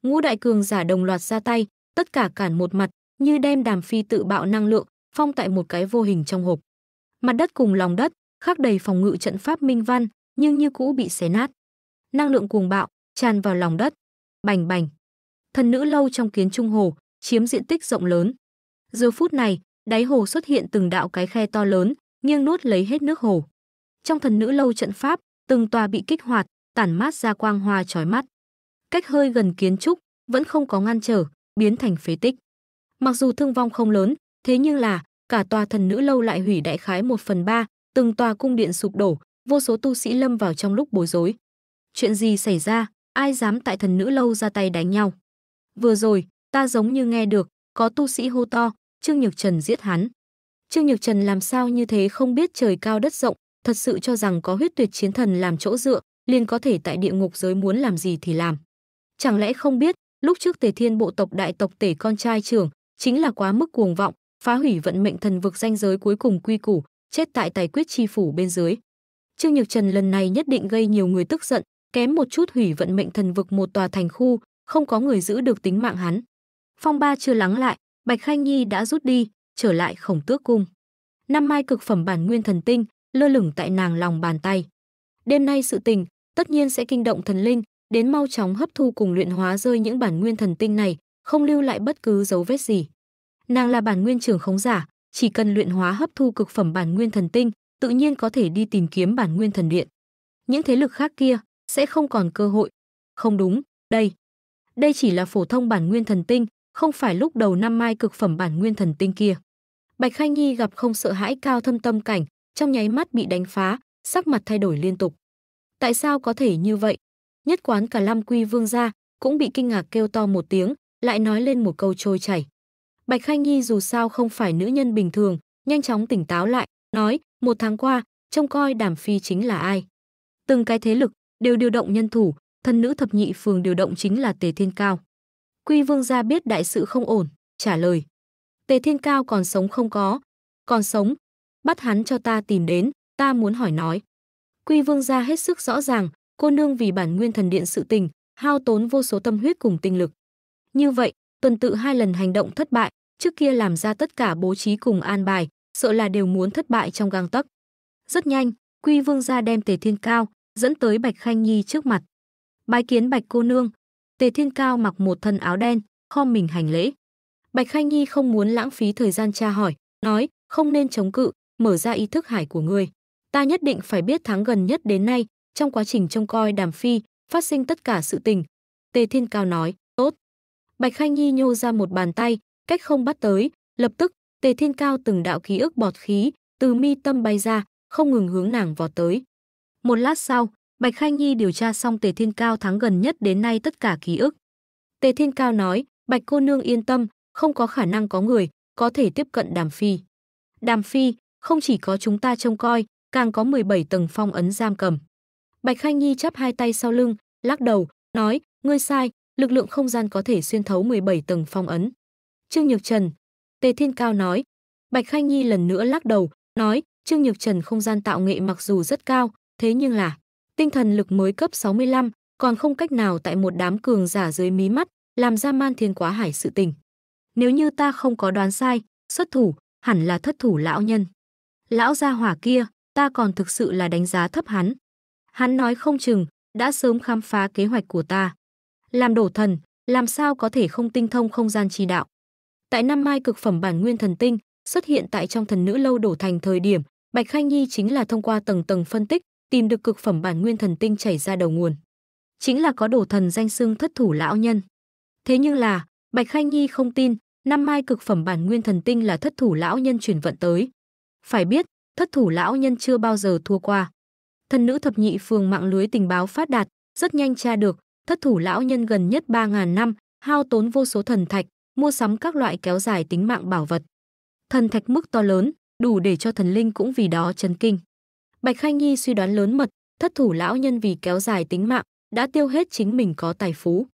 Ngũ đại cường giả đồng loạt ra tay, tất cả cản một mặt, như đem đàm phi tự bạo năng lượng, phong tại một cái vô hình trong hộp. Mặt đất cùng lòng đất, khắc đầy phòng ngự trận pháp minh văn, nhưng như cũ bị xé nát. Năng lượng cuồng bạo tràn vào lòng đất. Bành bành. Thần nữ lâu trong kiến trung hồ, chiếm diện tích rộng lớn. Giờ phút này, đáy hồ xuất hiện từng đạo cái khe to lớn, nghiêng nuốt lấy hết nước hồ. Trong thần nữ lâu trận pháp, từng tòa bị kích hoạt, tản mát ra quang hoa chói mắt. Cách hơi gần kiến trúc, vẫn không có ngăn trở, biến thành phế tích. Mặc dù thương vong không lớn, Thế nhưng là, cả tòa thần nữ lâu lại hủy đại khái một phần ba, từng tòa cung điện sụp đổ, vô số tu sĩ lâm vào trong lúc bối rối. Chuyện gì xảy ra, ai dám tại thần nữ lâu ra tay đánh nhau? Vừa rồi, ta giống như nghe được, có tu sĩ hô to, Trương Nhược Trần giết hắn. Trương Nhược Trần làm sao như thế không biết trời cao đất rộng, thật sự cho rằng có huyết tuyệt chiến thần làm chỗ dựa, liền có thể tại địa ngục giới muốn làm gì thì làm. Chẳng lẽ không biết, lúc trước Tề Thiên bộ tộc đại tộc Tể con trai trưởng, chính là quá mức cuồng vọng, phá hủy vận mệnh thần vực danh giới cuối cùng quy củ, chết tại tài quyết chi phủ bên dưới. Trương Nhược Trần lần này nhất định gây nhiều người tức giận, kém một chút hủy vận mệnh thần vực một tòa thành khu, không có người giữ được tính mạng hắn. Phong ba chưa lắng lại, Bạch Khanh Nhi đã rút đi, trở lại khổng tước cung. Năm mai cực phẩm bản nguyên thần tinh, lơ lửng tại nàng lòng bàn tay. Đêm nay sự tình, tất nhiên sẽ kinh động thần linh, đến mau chóng hấp thu cùng luyện hóa rơi những bản nguyên thần tinh này, không lưu lại bất cứ dấu vết gì. Nàng là bản nguyên trường khống giả, chỉ cần luyện hóa hấp thu cực phẩm bản nguyên thần tinh, tự nhiên có thể đi tìm kiếm bản nguyên thần điện. Những thế lực khác kia sẽ không còn cơ hội. Không đúng, đây. Đây chỉ là phổ thông bản nguyên thần tinh, không phải lúc đầu năm mai cực phẩm bản nguyên thần tinh kia. Bạch Khanh Nhi gặp không sợ hãi cao thâm tâm cảnh, trong nháy mắt bị đánh phá, sắc mặt thay đổi liên tục. Tại sao có thể như vậy? Nhất quán cả Lam Quy Vương gia cũng bị kinh ngạc kêu to một tiếng, lại nói lên một câu trôi chảy. Bạch Khanh Nhi dù sao không phải nữ nhân bình thường, nhanh chóng tỉnh táo lại, nói, một tháng qua, trông coi đàm phi chính là ai. Từng cái thế lực, đều điều động nhân thủ, thân nữ thập nhị phường điều động chính là Tề Thiên Cao. Quy Vương gia biết đại sự không ổn, trả lời. Tề Thiên Cao còn sống không có, còn sống, bắt hắn cho ta tìm đến, ta muốn hỏi nói. Quy Vương gia hết sức rõ ràng, cô nương vì bản nguyên thần điện sự tình, hao tốn vô số tâm huyết cùng tinh lực. Như vậy, tuần tự hai lần hành động thất bại, trước kia làm ra tất cả bố trí cùng an bài, sợ là đều muốn thất bại trong gang tấc. Rất nhanh, Quy Vương gia đem Tề Thiên Cao dẫn tới Bạch Khanh Nhi trước mặt. Bái kiến Bạch cô nương. Tề Thiên Cao mặc một thân áo đen, khom mình hành lễ. Bạch Khanh Nhi không muốn lãng phí thời gian tra hỏi, nói, không nên chống cự, mở ra ý thức hải của ngươi. Ta nhất định phải biết tháng gần nhất đến nay, trong quá trình trông coi đàm phi, phát sinh tất cả sự tình. Tề Thiên Cao nói, Bạch Khanh Nhi nhô ra một bàn tay, cách không bắt tới, lập tức, Tề Thiên Cao từng đạo ký ức bọt khí, từ mi tâm bay ra, không ngừng hướng nàng vọt tới. Một lát sau, Bạch Khanh Nhi điều tra xong Tề Thiên Cao tháng gần nhất đến nay tất cả ký ức. Tề Thiên Cao nói, Bạch cô nương yên tâm, không có khả năng có người, có thể tiếp cận Đàm Phi. Đàm Phi, không chỉ có chúng ta trông coi, càng có 17 tầng phong ấn giam cầm. Bạch Khanh Nhi chắp hai tay sau lưng, lắc đầu, nói, ngươi sai, lực lượng không gian có thể xuyên thấu 17 tầng phong ấn. Trương Nhược Trần, Tề Thiên Cao nói. Bạch Khanh Nhi lần nữa lắc đầu, nói, Trương Nhược Trần không gian tạo nghệ mặc dù rất cao, thế nhưng là tinh thần lực mới cấp 65, còn không cách nào tại một đám cường giả dưới mí mắt, làm ra man thiên quá hải sự tình. Nếu như ta không có đoán sai, xuất thủ, hẳn là thất thủ lão nhân. Lão gia hỏa kia, ta còn thực sự là đánh giá thấp hắn. Hắn nói không chừng, đã sớm khám phá kế hoạch của ta làm đổ thần, làm sao có thể không tinh thông không gian chi đạo. Tại năm mai cực phẩm bản nguyên thần tinh, xuất hiện tại trong thần nữ lâu đổ thành thời điểm, Bạch Khanh Nhi chính là thông qua tầng tầng phân tích, tìm được cực phẩm bản nguyên thần tinh chảy ra đầu nguồn. Chính là có đổ thần danh xưng thất thủ lão nhân. Thế nhưng là, Bạch Khanh Nhi không tin, năm mai cực phẩm bản nguyên thần tinh là thất thủ lão nhân chuyển vận tới. Phải biết, thất thủ lão nhân chưa bao giờ thua qua. Thần nữ thập nhị phường mạng lưới tình báo phát đạt, rất nhanh tra được, thất thủ lão nhân gần nhất 3.000 năm, hao tốn vô số thần thạch, mua sắm các loại kéo dài tính mạng bảo vật. Thần thạch mức to lớn, đủ để cho thần linh cũng vì đó chấn kinh. Bạch Khanh Nhi suy đoán lớn mật, thất thủ lão nhân vì kéo dài tính mạng, đã tiêu hết chính mình có tài phú.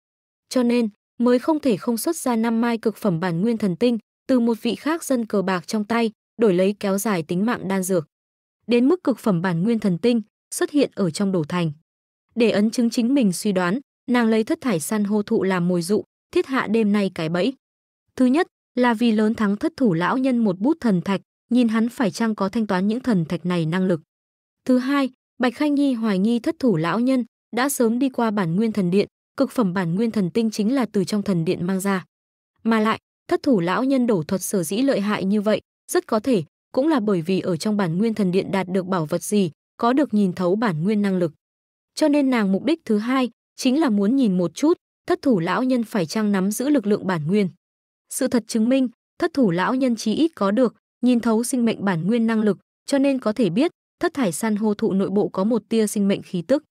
Cho nên, mới không thể không xuất ra năm mai cực phẩm bản nguyên thần tinh, từ một vị khác dân cờ bạc trong tay, đổi lấy kéo dài tính mạng đan dược. Đến mức cực phẩm bản nguyên thần tinh xuất hiện ở trong đổ thành. Để ấn chứng chính mình suy đoán, nàng lấy thất thải san hô thụ làm mồi dụ, thiết hạ đêm nay cái bẫy. Thứ nhất là vì lớn thắng thất thủ lão nhân một bút thần thạch, nhìn hắn phải chăng có thanh toán những thần thạch này năng lực. Thứ hai, Bạch Khanh Nhi hoài nghi thất thủ lão nhân đã sớm đi qua bản nguyên thần điện, cực phẩm bản nguyên thần tinh chính là từ trong thần điện mang ra. Mà lại, thất thủ lão nhân đổ thuật sở dĩ lợi hại như vậy, rất có thể cũng là bởi vì ở trong bản nguyên thần điện đạt được bảo vật gì, có được nhìn thấu bản nguyên năng lực. Cho nên nàng mục đích thứ hai chính là muốn nhìn một chút, thất thủ lão nhân phải chăng nắm giữ lực lượng bản nguyên. Sự thật chứng minh, thất thủ lão nhân chí ít có được, nhìn thấu sinh mệnh bản nguyên năng lực, cho nên có thể biết, thất thải san hô thụ nội bộ có một tia sinh mệnh khí tức.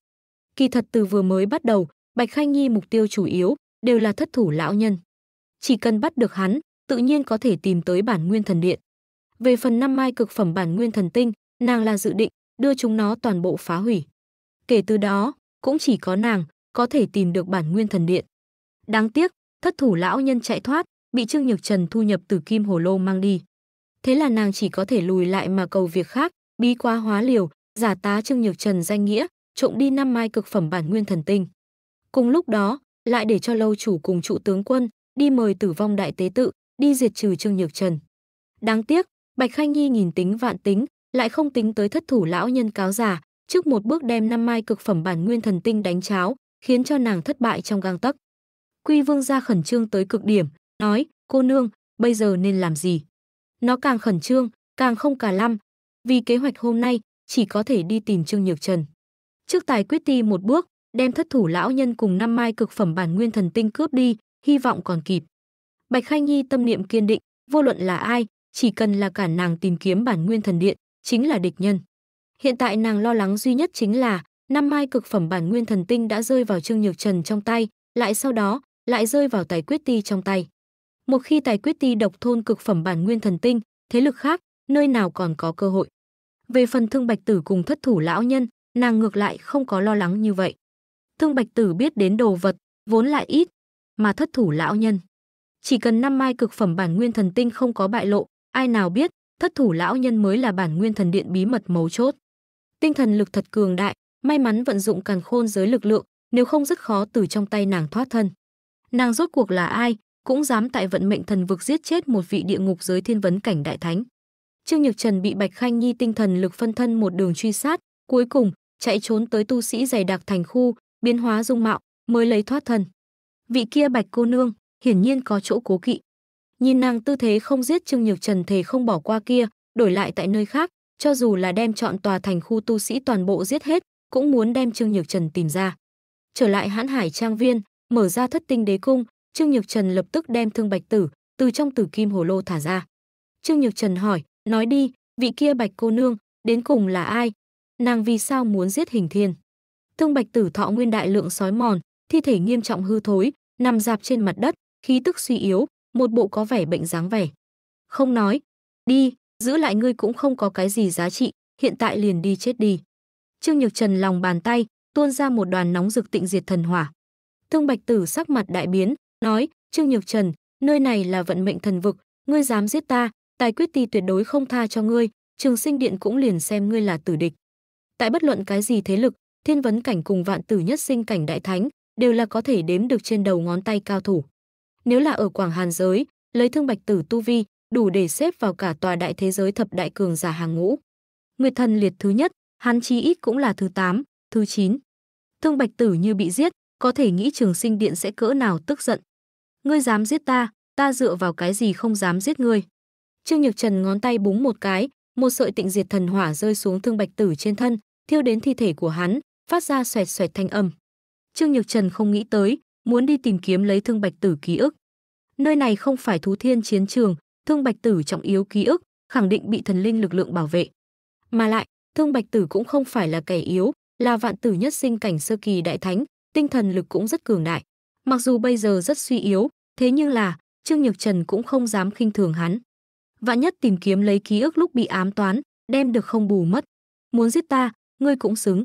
Kỳ thật từ vừa mới bắt đầu, Bạch Khanh Nhi mục tiêu chủ yếu đều là thất thủ lão nhân. Chỉ cần bắt được hắn, tự nhiên có thể tìm tới bản nguyên thần điện. Về phần năm mai cực phẩm bản nguyên thần tinh, nàng là dự định đưa chúng nó toàn bộ phá hủy. Kể từ đó, cũng chỉ có nàng có thể tìm được bản nguyên thần điện. Đáng tiếc, thất thủ lão nhân chạy thoát, bị Trương Nhược Trần thu nhập từ Kim Hồ Lô mang đi. Thế là nàng chỉ có thể lùi lại mà cầu việc khác, bí quá hóa liều, giả tá Trương Nhược Trần danh nghĩa, trộm đi năm mai cực phẩm bản nguyên thần tinh. Cùng lúc đó, lại để cho lâu chủ cùng trụ tướng quân đi mời tử vong đại tế tự, đi diệt trừ Trương Nhược Trần. Đáng tiếc, Bạch Khanh Nhi nhìn tính vạn tính, lại không tính tới thất thủ lão nhân cáo giả, trước một bước đem năm mai cực phẩm bản nguyên thần tinh đánh cháo, khiến cho nàng thất bại trong gang tấc. Quy Vương gia khẩn trương tới cực điểm, nói: "Cô nương, bây giờ nên làm gì?" Nó càng khẩn trương, càng không cả lăm, vì kế hoạch hôm nay chỉ có thể đi tìm Trương Nhược Trần. Trước tài quyết ti một bước, đem thất thủ lão nhân cùng năm mai cực phẩm bản nguyên thần tinh cướp đi, hy vọng còn kịp. Bạch Khai Nhi tâm niệm kiên định, vô luận là ai, chỉ cần là cả nàng tìm kiếm bản nguyên thần điện, chính là địch nhân. Hiện tại nàng lo lắng duy nhất chính là Năm mai cực phẩm bản nguyên thần tinh đã rơi vào Trương Nhược Trần trong tay, lại sau đó lại rơi vào tài quyết ti trong tay. Một khi tài quyết ti độc thôn cực phẩm bản nguyên thần tinh, thế lực khác, nơi nào còn có cơ hội. Về phần thương bạch tử cùng thất thủ lão nhân, nàng ngược lại không có lo lắng như vậy. Thương bạch tử biết đến đồ vật, vốn lại ít, mà thất thủ lão nhân. Chỉ cần năm mai cực phẩm bản nguyên thần tinh không có bại lộ, ai nào biết, thất thủ lão nhân mới là bản nguyên thần điện bí mật mấu chốt. Tinh thần lực thật cường đại, May mắn vận dụng càn khôn giới lực lượng, nếu không rất khó từ trong tay nàng thoát thân. Nàng rốt cuộc là ai, cũng dám tại vận mệnh thần vực giết chết một vị địa ngục giới thiên vấn cảnh đại thánh. Trương Nhược Trần bị Bạch Khanh Nhi tinh thần lực phân thân một đường truy sát, cuối cùng chạy trốn tới tu sĩ dày đặc thành khu, biến hóa dung mạo, mới lấy thoát thân. Vị kia Bạch cô nương, hiển nhiên có chỗ cố kỵ. Nhìn nàng tư thế không giết Trương Nhược Trần thề không bỏ qua kia, đổi lại tại nơi khác, cho dù là đem chọn tòa thành khu tu sĩ toàn bộ giết hết, cũng muốn đem Trương Nhược Trần tìm ra. Trở lại hãn hải trang viên, mở ra thất tinh đế cung, Trương Nhược Trần lập tức đem thương bạch tử từ trong tử kim hồ lô thả ra. Trương Nhược Trần hỏi, nói đi, vị kia bạch cô nương, đến cùng là ai? Nàng vì sao muốn giết hình thiên? Thương bạch tử thọ nguyên đại lượng sói mòn, thi thể nghiêm trọng hư thối, nằm dạp trên mặt đất, khí tức suy yếu, một bộ có vẻ bệnh dáng vẻ. Không nói, đi, giữ lại ngươi cũng không có cái gì giá trị, hiện tại liền đi chết đi. Trương Nhược Trần lòng bàn tay, tuôn ra một đoàn nóng rực tịnh diệt thần hỏa. Thương Bạch Tử sắc mặt đại biến, nói, Trương Nhược Trần, nơi này là vận mệnh thần vực, ngươi dám giết ta, tài quyết ti tuyệt đối không tha cho ngươi, trường sinh điện cũng liền xem ngươi là tử địch. Tại bất luận cái gì thế lực, thiên vấn cảnh cùng vạn tử nhất sinh cảnh đại thánh, đều là có thể đếm được trên đầu ngón tay cao thủ. Nếu là ở Quảng Hàn giới, lấy thương bạch tử tu vi, đủ để xếp vào cả tòa đại thế giới thập đại cường giả hàng ngũ. Nguyệt thần liệt thứ nhất, hắn chí ít cũng là thứ 8, thứ 9. Thương Bạch Tử như bị giết, có thể nghĩ Trường Sinh Điện sẽ cỡ nào tức giận. Ngươi dám giết ta, ta dựa vào cái gì không dám giết ngươi? Trương Nhược Trần ngón tay búng một cái, một sợi tịnh diệt thần hỏa rơi xuống Thương Bạch Tử trên thân, thiêu đến thi thể của hắn, phát ra xoẹt xoẹt thanh âm. Trương Nhược Trần không nghĩ tới, muốn đi tìm kiếm lấy Thương Bạch Tử ký ức. Nơi này không phải thú thiên chiến trường, Thương Bạch Tử trọng yếu ký ức, khẳng định bị thần linh lực lượng bảo vệ. Mà lại, Thương Bạch Tử cũng không phải là kẻ yếu, là vạn tử nhất sinh cảnh sơ kỳ đại thánh, tinh thần lực cũng rất cường đại. Mặc dù bây giờ rất suy yếu, thế nhưng là Trương Nhược Trần cũng không dám khinh thường hắn. Vạn nhất tìm kiếm lấy ký ức lúc bị ám toán, đem được không bù mất. Muốn giết ta, ngươi cũng xứng.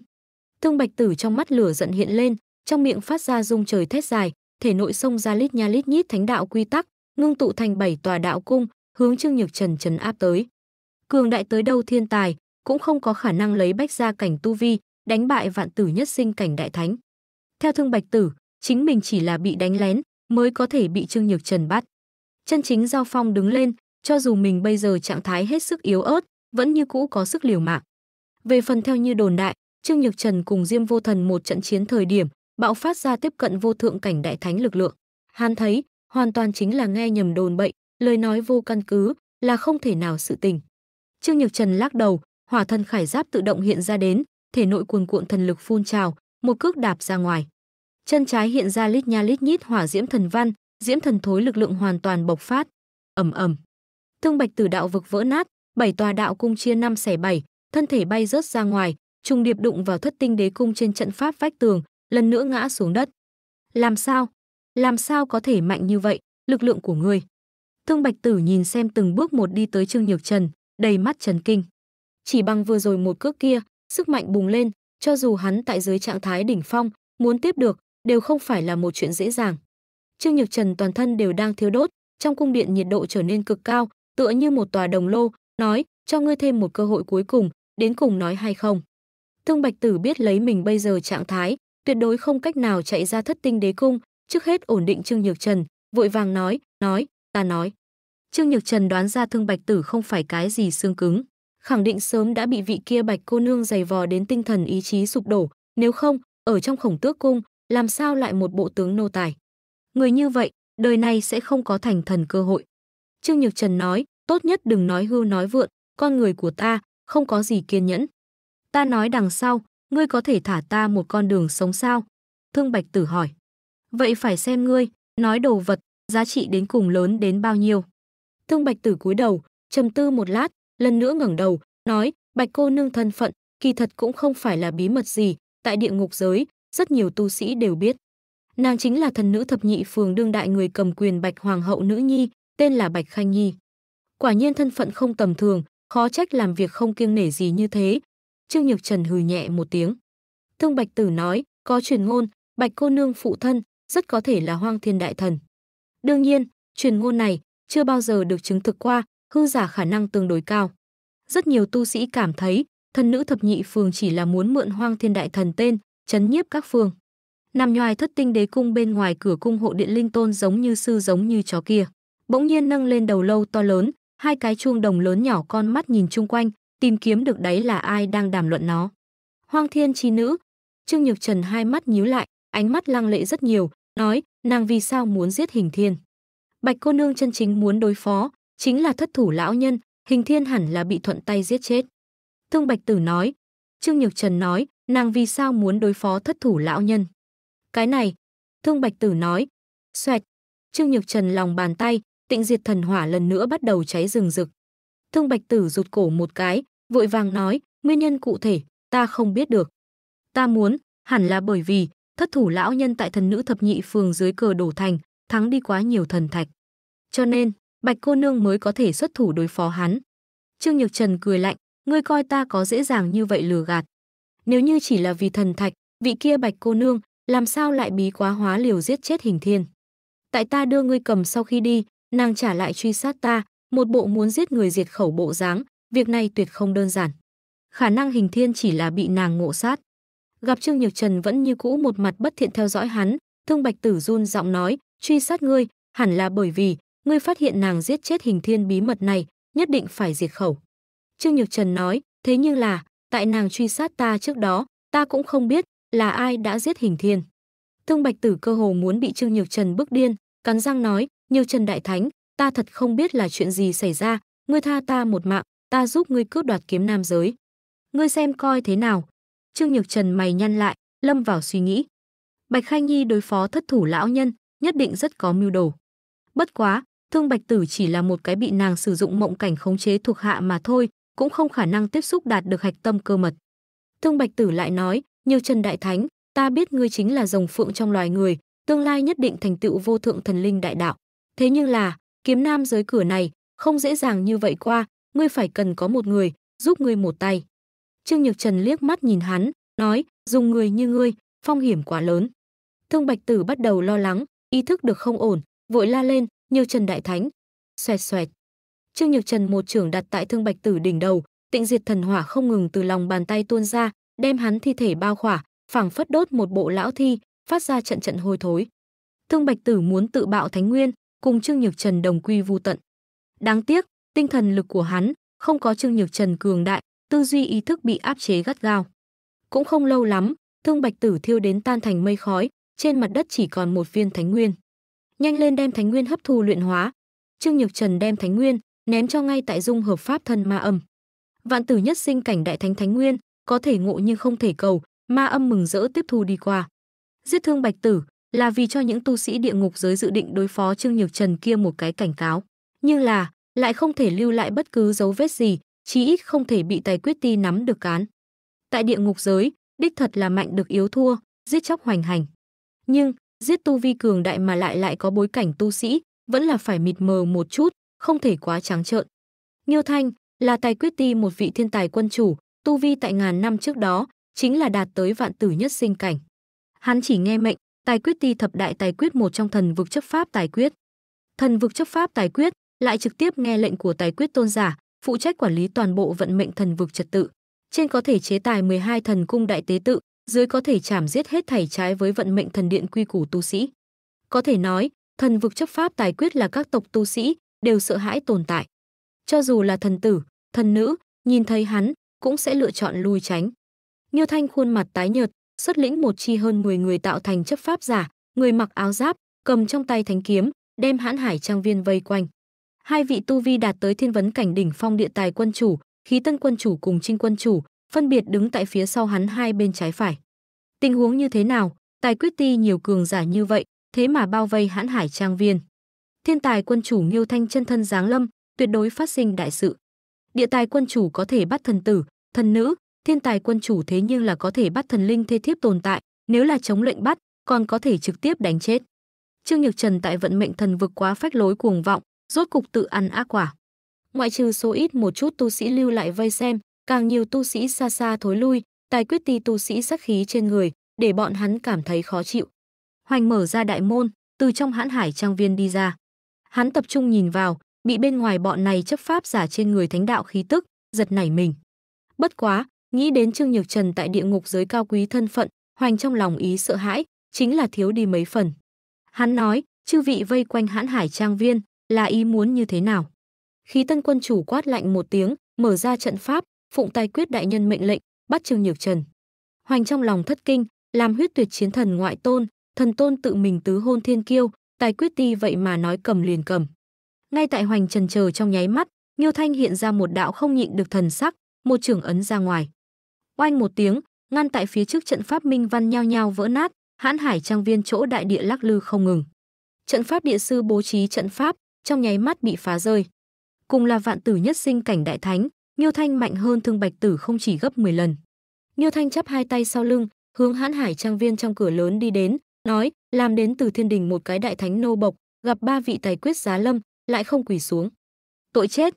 Thương Bạch Tử trong mắt lửa giận hiện lên, trong miệng phát ra rung trời thét dài, thể nội sông ra lít nha lít nhít thánh đạo quy tắc, ngưng tụ thành bảy tòa đạo cung, hướng Trương Nhược Trần trấn áp tới. Cường đại tới đâu thiên tài, cũng không có khả năng lấy bách ra cảnh tu vi, đánh bại vạn tử nhất sinh cảnh đại thánh. Theo thương bạch tử, chính mình chỉ là bị đánh lén, mới có thể bị Trương Nhược Trần bắt. Chân chính Giao Phong đứng lên, cho dù mình bây giờ trạng thái hết sức yếu ớt, vẫn như cũ có sức liều mạng. Về phần theo như đồn đại, Trương Nhược Trần cùng Diêm Vô Thần một trận chiến thời điểm, bạo phát ra tiếp cận vô thượng cảnh đại thánh lực lượng. Hắn thấy, hoàn toàn chính là nghe nhầm đồn bậy, lời nói vô căn cứ, là không thể nào sự tình. Trương Nhược Trần lắc đầu, hỏa thần khải giáp tự động hiện ra đến, thể nội cuồn cuộn thần lực phun trào, một cước đạp ra ngoài. Chân trái hiện ra lít nha lít nhít hỏa diễm thần văn, diễm thần thối lực lượng hoàn toàn bộc phát. Ầm ầm. Thương Bạch Tử đạo vực vỡ nát, bảy tòa đạo cung chia năm xẻ bảy, thân thể bay rớt ra ngoài, trùng điệp đụng vào Thất Tinh Đế cung trên trận pháp vách tường, lần nữa ngã xuống đất. Làm sao? Làm sao có thể mạnh như vậy, lực lượng của ngươi? Thương Bạch Tử nhìn xem từng bước một đi tới Trương Nhược Trần, đầy mắt chấn kinh. Chỉ bằng vừa rồi một cước kia, sức mạnh bùng lên, cho dù hắn tại dưới trạng thái đỉnh phong, muốn tiếp được, đều không phải là một chuyện dễ dàng. Trương Nhược Trần toàn thân đều đang thiếu đốt, trong cung điện nhiệt độ trở nên cực cao, tựa như một tòa đồng lô, nói, cho ngươi thêm một cơ hội cuối cùng, đến cùng nói hay không. Thương Bạch Tử biết lấy mình bây giờ trạng thái, tuyệt đối không cách nào chạy ra thất tinh đế cung, trước hết ổn định Trương Nhược Trần, vội vàng nói, nói, ta nói. Trương Nhược Trần đoán ra Thương Bạch Tử không phải cái gì xương cứng khẳng định sớm đã bị vị kia bạch cô nương giày vò đến tinh thần ý chí sụp đổ, nếu không, ở trong khổng tước cung, làm sao lại một bộ tướng nô tài. Người như vậy, đời này sẽ không có thành thần cơ hội. Trương Nhược Trần nói, tốt nhất đừng nói hưu nói vượn, con người của ta, không có gì kiên nhẫn. Ta nói đằng sau, ngươi có thể thả ta một con đường sống sao? Thương Bạch Tử hỏi. Vậy phải xem ngươi, nói đồ vật, giá trị đến cùng lớn đến bao nhiêu? Thương Bạch Tử cúi đầu, trầm tư một lát, lần nữa ngẩng đầu, nói, Bạch cô nương thân phận, kỳ thật cũng không phải là bí mật gì, tại địa ngục giới, rất nhiều tu sĩ đều biết. Nàng chính là thần nữ thập nhị phường đương đại người cầm quyền Bạch Hoàng hậu nữ nhi, tên là Bạch Khanh Nhi. Quả nhiên thân phận không tầm thường, khó trách làm việc không kiêng nể gì như thế. Trương Nhược Trần hừ nhẹ một tiếng. Thương Bạch Tử nói, có truyền ngôn, Bạch cô nương phụ thân, rất có thể là hoang thiên đại thần. Đương nhiên, truyền ngôn này chưa bao giờ được chứng thực qua, hư giả khả năng tương đối cao. Rất nhiều tu sĩ cảm thấy, thần nữ thập nhị phường chỉ là muốn mượn Hoang Thiên Đại Thần tên, chấn nhiếp các phường nằm nhoài thất tinh đế cung bên ngoài cửa cung hộ điện linh tôn giống như sư giống như chó kia. Bỗng nhiên nâng lên đầu lâu to lớn, hai cái chuông đồng lớn nhỏ con mắt nhìn chung quanh, tìm kiếm được đấy là ai đang đàm luận nó. Hoang thiên chi nữ. Trương Nhược Trần hai mắt nhíu lại, ánh mắt lăng lệ rất nhiều, nói, nàng vì sao muốn giết hình thiên. Bạch cô nương chân chính muốn đối phó, chính là thất thủ lão nhân, hình thiên hẳn là bị thuận tay giết chết. Thương Bạch Tử nói, Trương Nhược Trần nói, nàng vì sao muốn đối phó thất thủ lão nhân. Cái này, Thương Bạch Tử nói, xoẹt, Trương Nhược Trần lòng bàn tay, tịnh diệt thần hỏa lần nữa bắt đầu cháy rừng rực. Thương Bạch Tử rụt cổ một cái, vội vàng nói, nguyên nhân cụ thể, ta không biết được. Ta muốn, hẳn là bởi vì, thất thủ lão nhân tại thần nữ thập nhị phường dưới cờ đổ thành, thắng đi quá nhiều thần thạch. Cho nên, Bạch cô nương mới có thể xuất thủ đối phó hắn. Trương Nhược Trần cười lạnh, ngươi coi ta có dễ dàng như vậy lừa gạt. Nếu như chỉ là vì thần thạch, vị kia bạch cô nương, làm sao lại bí quá hóa liều giết chết hình thiên. Tại ta đưa ngươi cầm sau khi đi, nàng trả lại truy sát ta, một bộ muốn giết người diệt khẩu bộ dáng, việc này tuyệt không đơn giản. Khả năng hình thiên chỉ là bị nàng ngộ sát. Gặp Trương Nhược Trần vẫn như cũ một mặt bất thiện theo dõi hắn, thương bạch tử run giọng nói, truy sát ngươi, hẳn là bởi vì ngươi phát hiện nàng giết chết hình thiên bí mật này, nhất định phải diệt khẩu. Trương Nhược Trần nói, thế nhưng là, tại nàng truy sát ta trước đó, ta cũng không biết là ai đã giết hình thiên. Thương Bạch Tử cơ hồ muốn bị Trương Nhược Trần bức điên, cắn răng nói, Nhược Trần Đại Thánh, ta thật không biết là chuyện gì xảy ra, ngươi tha ta một mạng, ta giúp ngươi cướp đoạt kiếm nam giới. Ngươi xem coi thế nào. Trương Nhược Trần mày nhăn lại, lâm vào suy nghĩ. Bạch Khanh Nhi đối phó thất thủ lão nhân, nhất định rất có mưu đồ. Bất quá, Thương Bạch Tử chỉ là một cái bị nàng sử dụng mộng cảnh khống chế thuộc hạ mà thôi, cũng không khả năng tiếp xúc đạt được hạch tâm cơ mật. Thương Bạch Tử lại nói, như Trần đại thánh, ta biết ngươi chính là rồng phượng trong loài người, tương lai nhất định thành tựu vô thượng thần linh đại đạo. Thế nhưng là, kiếm nam giới cửa này không dễ dàng như vậy qua, ngươi phải cần có một người giúp ngươi một tay." Trương Nhược Trần liếc mắt nhìn hắn, nói, "Dùng người như ngươi, phong hiểm quá lớn." Thương Bạch Tử bắt đầu lo lắng, ý thức được không ổn, vội la lên, Nhược Trần đại thánh, xoẹt xoẹt. Trương Nhược Trần một trưởng đặt tại Thương Bạch Tử đỉnh đầu, tịnh diệt thần hỏa không ngừng từ lòng bàn tay tuôn ra, đem hắn thi thể bao khỏa, phảng phất đốt một bộ lão thi, phát ra trận trận hôi thối. Thương Bạch Tử muốn tự bạo thánh nguyên, cùng Trương Nhược Trần đồng quy vu tận. Đáng tiếc, tinh thần lực của hắn không có Trương Nhược Trần cường đại, tư duy ý thức bị áp chế gắt gao. Cũng không lâu lắm, Thương Bạch Tử thiêu đến tan thành mây khói, trên mặt đất chỉ còn một viên thánh nguyên nhanh lên đem thánh nguyên hấp thu luyện hóa. Trương Nhược Trần đem thánh nguyên ném cho ngay tại dung hợp pháp thân ma âm. Vạn tử nhất sinh cảnh đại thánh thánh nguyên, có thể ngộ nhưng không thể cầu, ma âm mừng rỡ tiếp thu đi qua. Giết thương Bạch Tử là vì cho những tu sĩ địa ngục giới dự định đối phó Trương Nhược Trần kia một cái cảnh cáo, nhưng là lại không thể lưu lại bất cứ dấu vết gì, chí ít không thể bị tài quyết ti nắm được cán. Tại địa ngục giới, đích thật là mạnh được yếu thua, giết chóc hoành hành. Nhưng, giết tu vi cường đại mà lại lại có bối cảnh tu sĩ, vẫn là phải mịt mờ một chút, không thể quá trắng trợn. Nghiêu Thanh là tài quyết ti một vị thiên tài quân chủ, tu vi tại ngàn năm trước đó, chính là đạt tới vạn tử nhất sinh cảnh. Hắn chỉ nghe mệnh, tài quyết ti thập đại tài quyết một trong thần vực chấp pháp tài quyết. Thần vực chấp pháp tài quyết lại trực tiếp nghe lệnh của tài quyết tôn giả, phụ trách quản lý toàn bộ vận mệnh thần vực trật tự. Trên có thể chế tài 12 thần cung đại tế tự, dưới có thể chảm giết hết thảy trái với vận mệnh thần điện quy củ tu sĩ. Có thể nói, thần vực chấp pháp tài quyết là các tộc tu sĩ đều sợ hãi tồn tại. Cho dù là thần tử, thần nữ, nhìn thấy hắn cũng sẽ lựa chọn lui tránh. Nhiêu Thanh khuôn mặt tái nhợt, xuất lĩnh một chi hơn 10 người tạo thành chấp pháp giả, người mặc áo giáp, cầm trong tay thánh kiếm, đem hãn hải trang viên vây quanh. Hai vị tu vi đạt tới thiên vấn cảnh đỉnh phong địa tài quân chủ, khí tân quân chủ cùng trinh quân chủ, phân biệt đứng tại phía sau hắn hai bên trái phải. Tình huống như thế nào, tài quyết ti nhiều cường giả như vậy, thế mà bao vây hãn hải trang viên. Thiên tài quân chủ Nghiêu Thanh chân thân giáng lâm, tuyệt đối phát sinh đại sự. Địa tài quân chủ có thể bắt thần tử, thần nữ, thiên tài quân chủ thế nhưng là có thể bắt thần linh thê thiếp tồn tại, nếu là chống lệnh bắt, còn có thể trực tiếp đánh chết. Trương Nhược Trần tại vận mệnh thần vực quá phách lối cuồng vọng, rốt cục tự ăn ác quả. Ngoại trừ số ít một chút tu sĩ lưu lại vây xem, càng nhiều tu sĩ xa xa thối lui, tài quyết ti tu sĩ sắc khí trên người, để bọn hắn cảm thấy khó chịu. Hoành mở ra đại môn, từ trong hãn hải trang viên đi ra. Hắn tập trung nhìn vào, bị bên ngoài bọn này chấp pháp giả trên người thánh đạo khí tức, giật nảy mình. Bất quá, nghĩ đến Trương Nhược Trần tại địa ngục giới cao quý thân phận, Hoành trong lòng ý sợ hãi, chính là thiếu đi mấy phần. Hắn nói, chư vị vây quanh hãn hải trang viên, là ý muốn như thế nào? Khí tân quân chủ quát lạnh một tiếng, mở ra trận pháp, phụng tài quyết đại nhân mệnh lệnh bắt trương nhược trần hoành trong lòng thất kinh làm huyết tuyệt chiến thần ngoại tôn thần tôn tự mình tứ hôn thiên kiêu tài quyết ti vậy mà nói cầm liền cầm ngay tại hoành trần chờ trong nháy mắt Nghiêu Thanh hiện ra một đạo không nhịn được thần sắc, một trưởng ấn ra ngoài. Oanh một tiếng, ngăn tại phía trước trận pháp minh văn nhao nhao vỡ nát, hãn hải trang viên chỗ đại địa lắc lư không ngừng. Trận pháp địa sư bố trí trận pháp, trong nháy mắt bị phá rơi. Cùng là vạn tử nhất sinh cảnh đại thánh, Nghiêu Thanh mạnh hơn Thương Bạch Tử không chỉ gấp 10 lần. Nghiêu Thanh chắp hai tay sau lưng, hướng Hãn Hải trang viên trong cửa lớn đi đến, nói: "Làm đến từ Thiên Đình một cái đại thánh nô bộc, gặp ba vị tài quyết giá lâm, lại không quỳ xuống. Tội chết."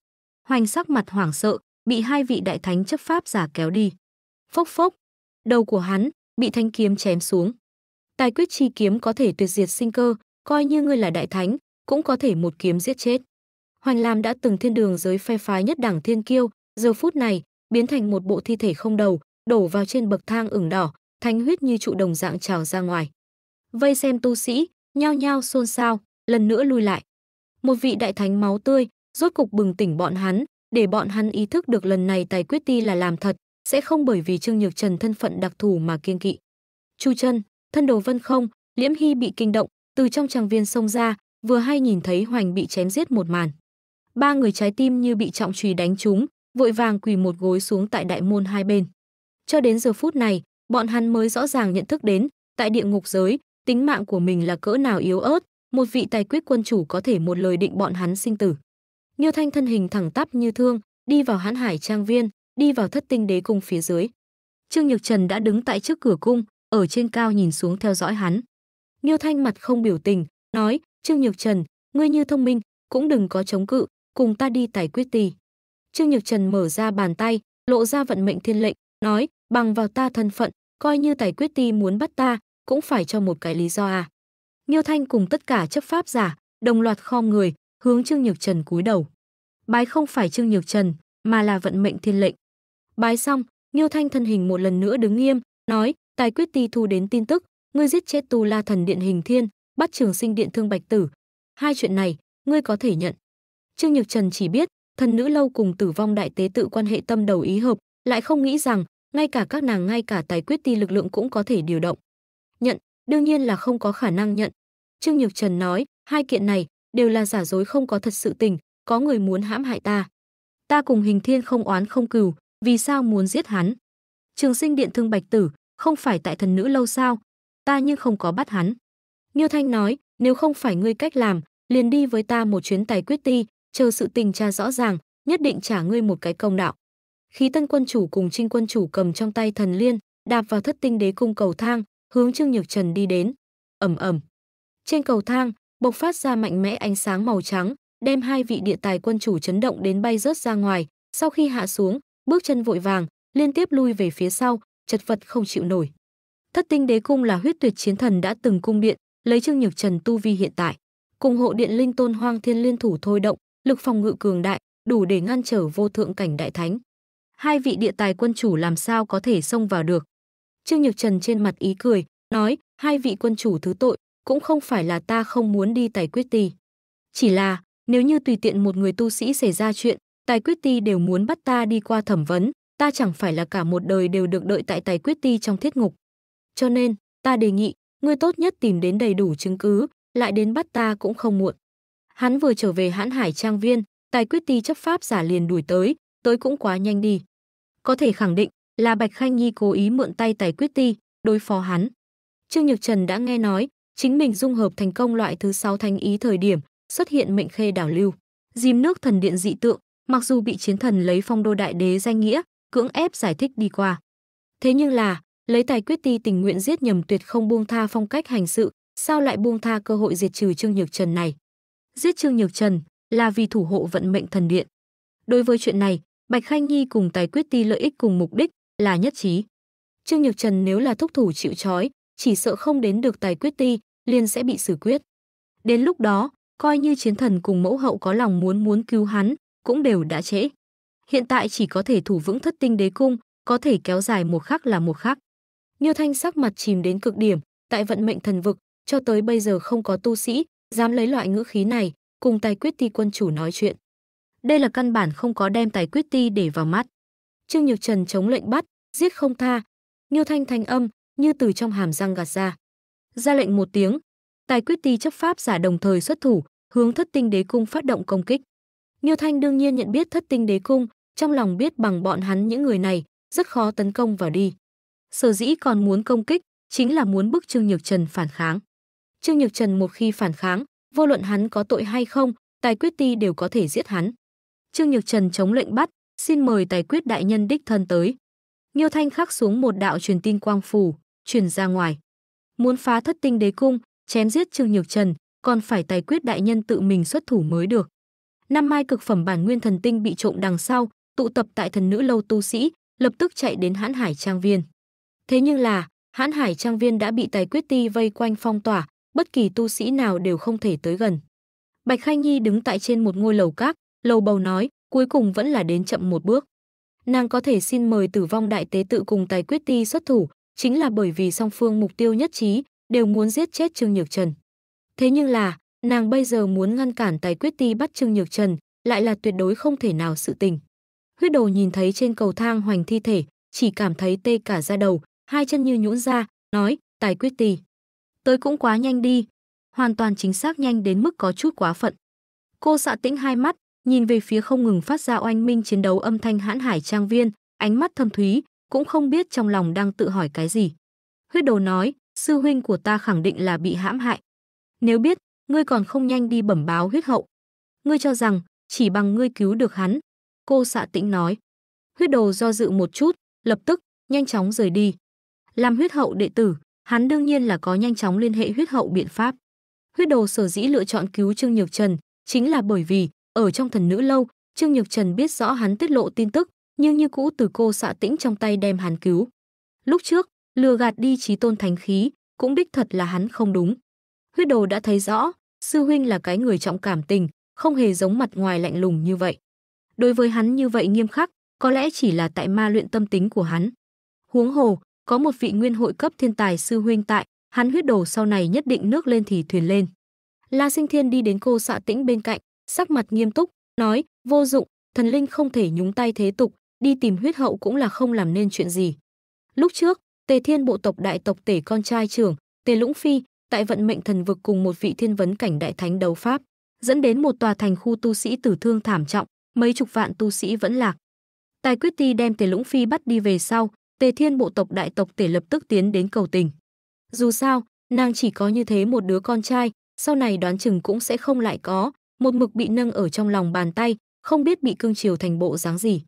Hoành sắc mặt hoảng sợ, bị hai vị đại thánh chấp pháp giả kéo đi. Phốc phốc, đầu của hắn bị thanh kiếm chém xuống. Tài quyết chi kiếm có thể tuyệt diệt sinh cơ, coi như ngươi là đại thánh, cũng có thể một kiếm giết chết. Hoành Lam đã từng thiên đường giới phe phái nhất đẳng thiên kiêu, giờ phút này biến thành một bộ thi thể không đầu, đổ vào trên bậc thang ửng đỏ, thánh huyết như trụ đồng dạng trào ra ngoài. Vây xem tu sĩ, nhao nhao xôn xao, lần nữa lui lại. Một vị đại thánh máu tươi, rốt cục bừng tỉnh bọn hắn, để bọn hắn ý thức được lần này tài quyết ti là làm thật, sẽ không bởi vì Trương Nhược Trần thân phận đặc thù mà kiên kỵ. Chu chân, thân đồ vân không, Liễm Hy bị kinh động, từ trong tràng viên xông ra, vừa hay nhìn thấy Hoành bị chém giết một màn. Ba người trái tim như bị trọng chùy đánh trúng, vội vàng quỳ một gối xuống tại đại môn hai bên. Cho đến giờ phút này, bọn hắn mới rõ ràng nhận thức đến, tại địa ngục giới, tính mạng của mình là cỡ nào yếu ớt, một vị tài quyết quân chủ có thể một lời định bọn hắn sinh tử. Nhiêu Thanh thân hình thẳng tắp như thương, đi vào Hãn Hải trang viên, đi vào Thất Tinh Đế cung phía dưới. Trương Nhược Trần đã đứng tại trước cửa cung, ở trên cao nhìn xuống theo dõi hắn. Nhiêu Thanh mặt không biểu tình, nói: "Trương Nhược Trần, ngươi như thông minh, cũng đừng có chống cự, cùng ta đi tài quyết tỷ." Trương Nhược Trần mở ra bàn tay, lộ ra vận mệnh thiên lệnh, nói, bằng vào ta thân phận, coi như tài quyết ti muốn bắt ta, cũng phải cho một cái lý do à. Nghiêu Thanh cùng tất cả chấp pháp giả, đồng loạt khom người, hướng Trương Nhược Trần cúi đầu. Bái không phải Trương Nhược Trần, mà là vận mệnh thiên lệnh. Bái xong, Nghiêu Thanh thân hình một lần nữa đứng nghiêm, nói, tài quyết ti thu đến tin tức, ngươi giết chết tu la thần điện hình thiên, bắt trường sinh điện thương bạch tử. Hai chuyện này, ngươi có thể nhận. Trương Nhược Trần chỉ biết, thần nữ lâu cùng tử vong đại tế tự quan hệ tâm đầu ý hợp, lại không nghĩ rằng ngay cả các nàng ngay cả tài quyết ti lực lượng cũng có thể điều động. Nhận, đương nhiên là không có khả năng nhận. Trương Nhược Trần nói, hai kiện này đều là giả dối không có thật sự tình, có người muốn hãm hại ta. Ta cùng hình thiên không oán không cừu, vì sao muốn giết hắn? Trường sinh điện thương bạch tử, không phải tại thần nữ lâu sao? Ta nhưng không có bắt hắn. Nhiêu Thanh nói, nếu không phải ngươi cách làm, liền đi với ta một chuyến tài quyết ti, chờ sự tình tra rõ ràng, nhất định trả ngươi một cái công đạo. Khí tân quân chủ cùng trinh quân chủ cầm trong tay thần liên, đạp vào thất tinh đế cung cầu thang, hướng Trương Nhược Trần đi đến. Ẩm ẩm. Trên cầu thang, bộc phát ra mạnh mẽ ánh sáng màu trắng, đem hai vị địa tài quân chủ chấn động đến bay rớt ra ngoài, sau khi hạ xuống, bước chân vội vàng, liên tiếp lui về phía sau, chật vật không chịu nổi. Thất tinh đế cung là huyết tuyệt chiến thần đã từng cung điện, lấy Trương Nhược Trần tu vi hiện tại. Cùng hộ điện linh tôn hoang thiên liên thủ thôi động, lực phòng ngự cường đại, đủ để ngăn trở vô thượng cảnh đại thánh. Hai vị địa tài quân chủ làm sao có thể xông vào được? Trương Nhược Trần trên mặt ý cười, nói, hai vị quân chủ thứ tội, cũng không phải là ta không muốn đi tài quyết ti. Chỉ là, nếu như tùy tiện một người tu sĩ xảy ra chuyện, tài quyết ti đều muốn bắt ta đi qua thẩm vấn, ta chẳng phải là cả một đời đều được đợi tại tài quyết ti trong thiết ngục. Cho nên, ta đề nghị, ngươi tốt nhất tìm đến đầy đủ chứng cứ, lại đến bắt ta cũng không muộn. Hắn vừa trở về hãn hải trang viên, tài quyết ti chấp pháp giả liền đuổi tới, tới cũng quá nhanh đi. Có thể khẳng định là Bạch Khanh Nhi cố ý mượn tay tài quyết ti, đối phó hắn. Trương Nhược Trần đã nghe nói, chính mình dung hợp thành công loại thứ sáu thánh ý thời điểm, xuất hiện mệnh khê đảo lưu. Dìm nước thần điện dị tượng, mặc dù bị chiến thần lấy phong đô đại đế danh nghĩa, cưỡng ép giải thích đi qua. Thế nhưng là, lấy tài quyết ti tình nguyện giết nhầm tuyệt không buông tha phong cách hành sự, sao lại buông tha cơ hội diệt trừ Trương Nhược Trần này giết Trương Nhược Trần là vì thủ hộ vận mệnh thần điện. Đối với chuyện này, Bạch Khanh Nhi cùng Tài Quyết Ti lợi ích cùng mục đích là nhất trí. Trương Nhược Trần nếu là thúc thủ chịu trói, chỉ sợ không đến được Tài Quyết Ti, liền sẽ bị xử quyết. Đến lúc đó, coi như chiến thần cùng mẫu hậu có lòng muốn muốn cứu hắn, cũng đều đã trễ. Hiện tại chỉ có thể thủ vững thất tinh đế cung, có thể kéo dài một khắc là một khắc. Nhiêu Thanh sắc mặt chìm đến cực điểm, tại vận mệnh thần vực, cho tới bây giờ không có tu sĩ dám lấy loại ngữ khí này cùng tài quyết ti quân chủ nói chuyện đây là căn bản không có đem tài quyết ti để vào mắt trương nhược trần chống lệnh bắt giết không tha nghiêu thanh thanh âm như từ trong hàm răng gạt ra ra lệnh một tiếng tài quyết ti chấp pháp giả đồng thời xuất thủ hướng thất tinh đế cung phát động công kích nghiêu thanh đương nhiên nhận biết thất tinh đế cung trong lòng biết bằng bọn hắn những người này rất khó tấn công vào đi sở dĩ còn muốn công kích chính là muốn bức trương nhược trần phản kháng Trương Nhược Trần một khi phản kháng, vô luận hắn có tội hay không, Tài Quyết Ti đều có thể giết hắn. Trương Nhược Trần chống lệnh bắt, xin mời Tài Quyết đại nhân đích thân tới. Nhiêu Thanh khắc xuống một đạo truyền tin quang phủ, truyền ra ngoài. Muốn phá thất tinh đế cung, chém giết Trương Nhược Trần, còn phải Tài Quyết đại nhân tự mình xuất thủ mới được. Năm mai cực phẩm bản nguyên thần tinh bị trộm đằng sau, tụ tập tại thần nữ lâu tu sĩ, lập tức chạy đến Hãn Hải Trang Viên. Thế nhưng là, Hãn Hải Trang Viên đã bị Tài Quyết Ti vây quanh phong tỏa, bất kỳ tu sĩ nào đều không thể tới gần. Bạch Khai Nhi đứng tại trên một ngôi lầu các, lầu bầu nói, cuối cùng vẫn là đến chậm một bước. Nàng có thể xin mời tử vong đại tế tự cùng tài quyết ti xuất thủ, chính là bởi vì song phương mục tiêu nhất trí, đều muốn giết chết Trương Nhược Trần. Thế nhưng là, nàng bây giờ muốn ngăn cản tài quyết ti bắt Trương Nhược Trần, lại là tuyệt đối không thể nào sự tình. Huyết đồ nhìn thấy trên cầu thang hoành thi thể, chỉ cảm thấy tê cả da đầu, hai chân như nhũn ra, nói, tài quyết ti. Tới cũng quá nhanh đi, hoàn toàn chính xác nhanh đến mức có chút quá phận. Cô xạ tĩnh hai mắt, nhìn về phía không ngừng phát ra oanh minh chiến đấu âm thanh hãn hải trang viên, ánh mắt thâm thúy, cũng không biết trong lòng đang tự hỏi cái gì. Huyết đồ nói, sư huynh của ta khẳng định là bị hãm hại. Nếu biết, ngươi còn không nhanh đi bẩm báo huyết hậu. Ngươi cho rằng, chỉ bằng ngươi cứu được hắn. Cô xạ tĩnh nói. Huyết đồ do dự một chút, lập tức, nhanh chóng rời đi. Làm huyết hậu đệ tử, Hắn đương nhiên là có nhanh chóng liên hệ huyết hậu biện pháp. Huyết đồ sở dĩ lựa chọn cứu Trương Nhược Trần chính là bởi vì ở trong thần nữ lâu, Trương Nhược Trần biết rõ hắn tiết lộ tin tức, nhưng như cũ từ cô xạ tĩnh trong tay đem hắn cứu. Lúc trước, lừa gạt đi trí tôn thánh khí, cũng đích thật là hắn không đúng. Huyết đồ đã thấy rõ, sư huynh là cái người trọng cảm tình, không hề giống mặt ngoài lạnh lùng như vậy. Đối với hắn như vậy nghiêm khắc, có lẽ chỉ là tại ma luyện tâm tính của hắn. Huống hồ, có một vị nguyên hội cấp thiên tài sư huynh tại, hắn huyết đổ sau này nhất định nước lên thì thuyền lên. La Sinh Thiên đi đến cô xạ tĩnh bên cạnh, sắc mặt nghiêm túc, nói, vô dụng, thần linh không thể nhúng tay thế tục, đi tìm huyết hậu cũng là không làm nên chuyện gì. Lúc trước, Tề Thiên bộ tộc đại tộc Tể con trai trưởng, Tề Lũng Phi, tại vận mệnh thần vực cùng một vị thiên vấn cảnh đại thánh đấu pháp, dẫn đến một tòa thành khu tu sĩ tử thương thảm trọng, mấy chục vạn tu sĩ vẫn lạc. Tài quyết ti đem Tề Lũng Phi bắt đi về sau, Tề Thiên bộ tộc đại tộc Tề lập tức tiến đến cầu tình. Dù sao, nàng chỉ có như thế một đứa con trai, sau này đoán chừng cũng sẽ không lại có, một mực bị nâng ở trong lòng bàn tay, không biết bị cương triều thành bộ dáng gì.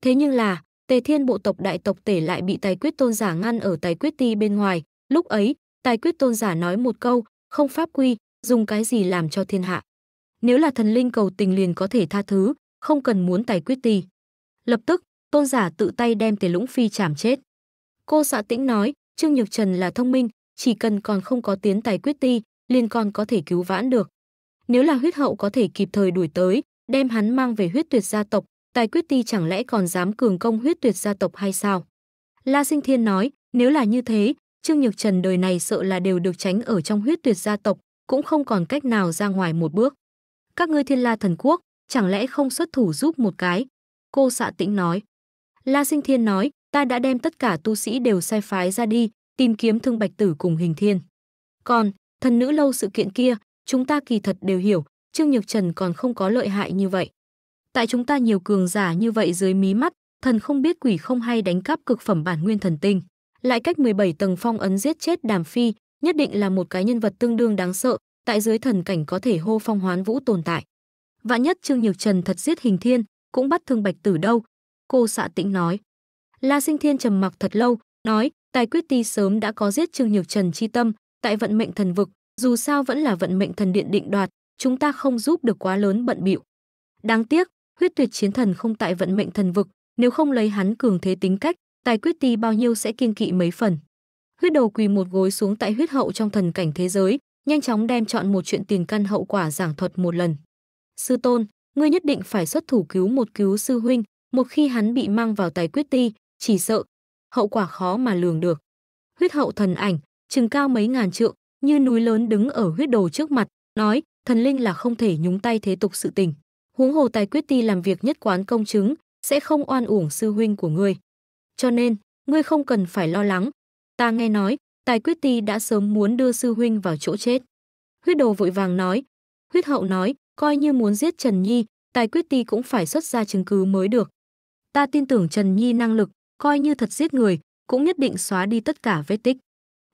Thế nhưng là, Tề Thiên bộ tộc đại tộc Tề lại bị Tài Quyết Tôn giả ngăn ở Tài Quyết Ti bên ngoài, lúc ấy, Tài Quyết Tôn giả nói một câu, không pháp quy, dùng cái gì làm cho thiên hạ. Nếu là thần linh cầu tình liền có thể tha thứ, không cần muốn Tài Quyết Ti. Lập tức, tôn giả tự tay đem Tề Lũng Phi chảm chết. Cô xã tĩnh nói, Trương Nhược Trần là thông minh, chỉ cần còn không có tiến tài quyết ti, liền còn có thể cứu vãn được. Nếu là huyết hậu có thể kịp thời đuổi tới, đem hắn mang về huyết tuyệt gia tộc, tài quyết ti chẳng lẽ còn dám cường công huyết tuyệt gia tộc hay sao? La Sinh Thiên nói, nếu là như thế, Trương Nhược Trần đời này sợ là đều được tránh ở trong huyết tuyệt gia tộc, cũng không còn cách nào ra ngoài một bước. Các ngươi thiên la thần quốc, chẳng lẽ không xuất thủ giúp một cái? Cô xạ tĩnh nói. La Sinh Thiên nói, ta đã đem tất cả tu sĩ đều sai phái ra đi, tìm kiếm thương bạch tử cùng hình thiên. Còn, thần nữ lâu sự kiện kia, chúng ta kỳ thật đều hiểu, Trương Nhược Trần còn không có lợi hại như vậy. Tại chúng ta nhiều cường giả như vậy dưới mí mắt, thần không biết quỷ không hay đánh cắp cực phẩm bản nguyên thần tinh. Lại cách 17 tầng phong ấn giết chết đàm phi, nhất định là một cái nhân vật tương đương đáng sợ, tại dưới thần cảnh có thể hô phong hoán vũ tồn tại. Vạn nhất Trương Nhược Trần thật giết hình thiên, cũng bắt thương bạch tử đâu, cô xạ tĩnh nói. La Sinh Thiên trầm mặc thật lâu, nói, tài quyết ti sớm đã có giết Trương Nhược Trần chi tâm, tại vận mệnh thần vực, dù sao vẫn là vận mệnh thần điện định đoạt, chúng ta không giúp được quá lớn bận bịu. Đáng tiếc, huyết tuyệt chiến thần không tại vận mệnh thần vực, nếu không lấy hắn cường thế tính cách, tài quyết ti bao nhiêu sẽ kiên kỵ mấy phần. Huyết đầu quỳ một gối xuống tại huyết hậu trong thần cảnh thế giới, nhanh chóng đem chọn một chuyện tiền căn hậu quả giảng thuật một lần. Sư tôn, ngươi nhất định phải xuất thủ cứu một cứu sư huynh, một khi hắn bị mang vào tài quyết ti, chỉ sợ, hậu quả khó mà lường được. Huyết hậu thần ảnh, chừng cao mấy ngàn trượng, như núi lớn đứng ở huyết đồ trước mặt, nói, thần linh là không thể nhúng tay thế tục sự tình. Huống hồ tài quyết ti làm việc nhất quán công chứng, sẽ không oan uổng sư huynh của ngươi. Cho nên, ngươi không cần phải lo lắng. Ta nghe nói, tài quyết ti đã sớm muốn đưa sư huynh vào chỗ chết. Huyết đồ vội vàng nói. Huyết hậu nói, coi như muốn giết Trần Nhi, tài quyết ti cũng phải xuất ra chứng cứ mới được. Ta tin tưởng Trần Nhi năng lực, coi như thật giết người, cũng nhất định xóa đi tất cả vết tích.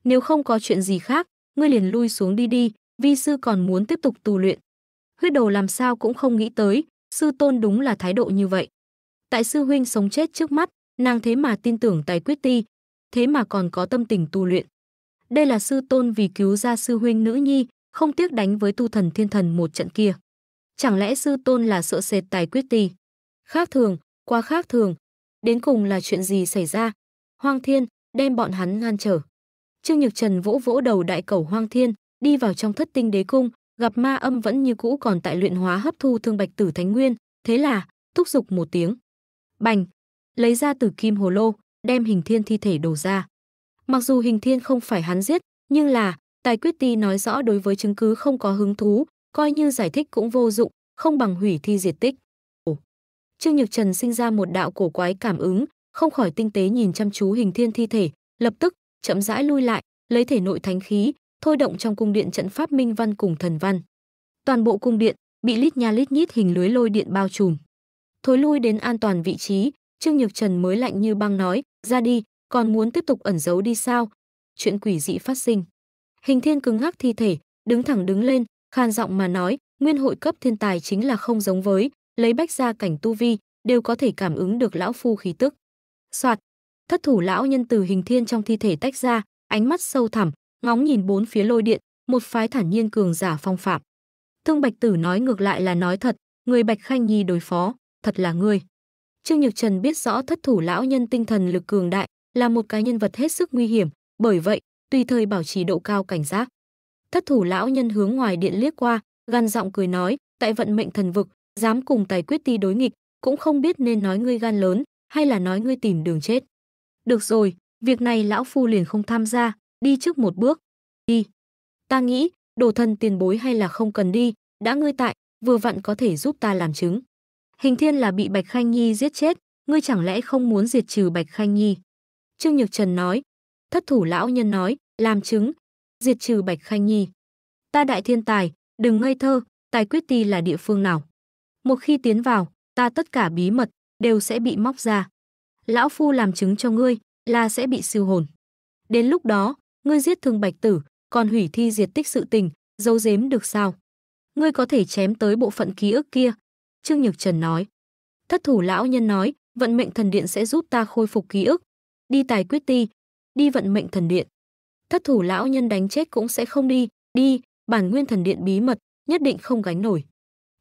Nếu không có chuyện gì khác, ngươi liền lui xuống đi đi, vi sư còn muốn tiếp tục tu luyện. Huyết đầu làm sao cũng không nghĩ tới, sư tôn đúng là thái độ như vậy. Tại sư huynh sống chết trước mắt, nàng thế mà tin tưởng tài quyết ti, thế mà còn có tâm tình tu luyện. Đây là sư tôn vì cứu ra sư huynh nữ nhi, không tiếc đánh với tu thần thiên thần một trận kia. Chẳng lẽ sư tôn là sợ sệt tài quyết ti? Khác thường, quá khác thường. Đến cùng là chuyện gì xảy ra? Hoang Thiên đem bọn hắn ngăn trở. Trương Nhược Trần vỗ vỗ đầu đại cẩu Hoang Thiên, đi vào trong Thất Tinh Đế cung, gặp ma âm vẫn như cũ còn tại luyện hóa hấp thu thương bạch tử thánh nguyên, thế là thúc giục một tiếng. Bành, lấy ra từ kim hồ lô, đem hình thiên thi thể đổ ra. Mặc dù hình thiên không phải hắn giết, nhưng là tài quyết ti nói rõ đối với chứng cứ không có hứng thú, coi như giải thích cũng vô dụng, không bằng hủy thi diệt tích. Trương Nhược Trần sinh ra một đạo cổ quái cảm ứng, không khỏi tinh tế nhìn chăm chú hình thiên thi thể, lập tức chậm rãi lui lại, lấy thể nội thánh khí, thôi động trong cung điện trận pháp minh văn cùng thần văn. Toàn bộ cung điện bị lít nha lít nhít hình lưới lôi điện bao trùm. Thối lui đến an toàn vị trí, Trương Nhược Trần mới lạnh như băng nói, "Ra đi, còn muốn tiếp tục ẩn giấu đi sao?" Chuyện quỷ dị phát sinh. Hình Thiên cứng ngắc thi thể, đứng thẳng đứng lên, khan giọng mà nói, "Nguyên hội cấp thiên tài chính là không giống với, lấy bách gia cảnh tu vi, đều có thể cảm ứng được lão phu khí tức. Soạt, thất thủ lão nhân từ hình thiên trong thi thể tách ra, ánh mắt sâu thẳm, ngóng nhìn bốn phía lôi điện, một phái thản nhiên cường giả phong phạm. Thương Bạch Tử nói ngược lại là nói thật, người Bạch Khanh Nhi đối phó, thật là ngươi. Trương Nhược Trần biết rõ thất thủ lão nhân tinh thần lực cường đại, là một cái nhân vật hết sức nguy hiểm, bởi vậy, tùy thời bảo trì độ cao cảnh giác. Thất thủ lão nhân hướng ngoài điện liếc qua, gan giọng cười nói, tại vận mệnh thần vực, dám cùng tài quyết ti đối nghịch, cũng không biết nên nói ngươi gan lớn hay là nói ngươi tìm đường chết. Được rồi, việc này lão phu liền không tham gia, đi trước một bước. Đi. Ta nghĩ, đồ thân tiền bối hay là không cần đi, đã ngươi tại, vừa vặn có thể giúp ta làm chứng. Hình thiên là bị Bạch Khanh Nhi giết chết, ngươi chẳng lẽ không muốn diệt trừ Bạch Khanh Nhi? Trương Nhược Trần nói, thất thủ lão nhân nói, làm chứng, diệt trừ Bạch Khanh Nhi. Ta đại thiên tài, đừng ngây thơ, tài quyết ti là địa phương nào? Một khi tiến vào, ta tất cả bí mật đều sẽ bị móc ra. Lão phu làm chứng cho ngươi là sẽ bị siêu hồn. Đến lúc đó, ngươi giết thương bạch tử, còn hủy thi diệt tích sự tình, giấu giếm được sao? Ngươi có thể chém tới bộ phận ký ức kia. Trương Nhược Trần nói. Thất thủ lão nhân nói, vận mệnh thần điện sẽ giúp ta khôi phục ký ức. Đi tài quyết ti, đi vận mệnh thần điện. Thất thủ lão nhân đánh chết cũng sẽ không đi, đi, bản nguyên thần điện bí mật, nhất định không gánh nổi.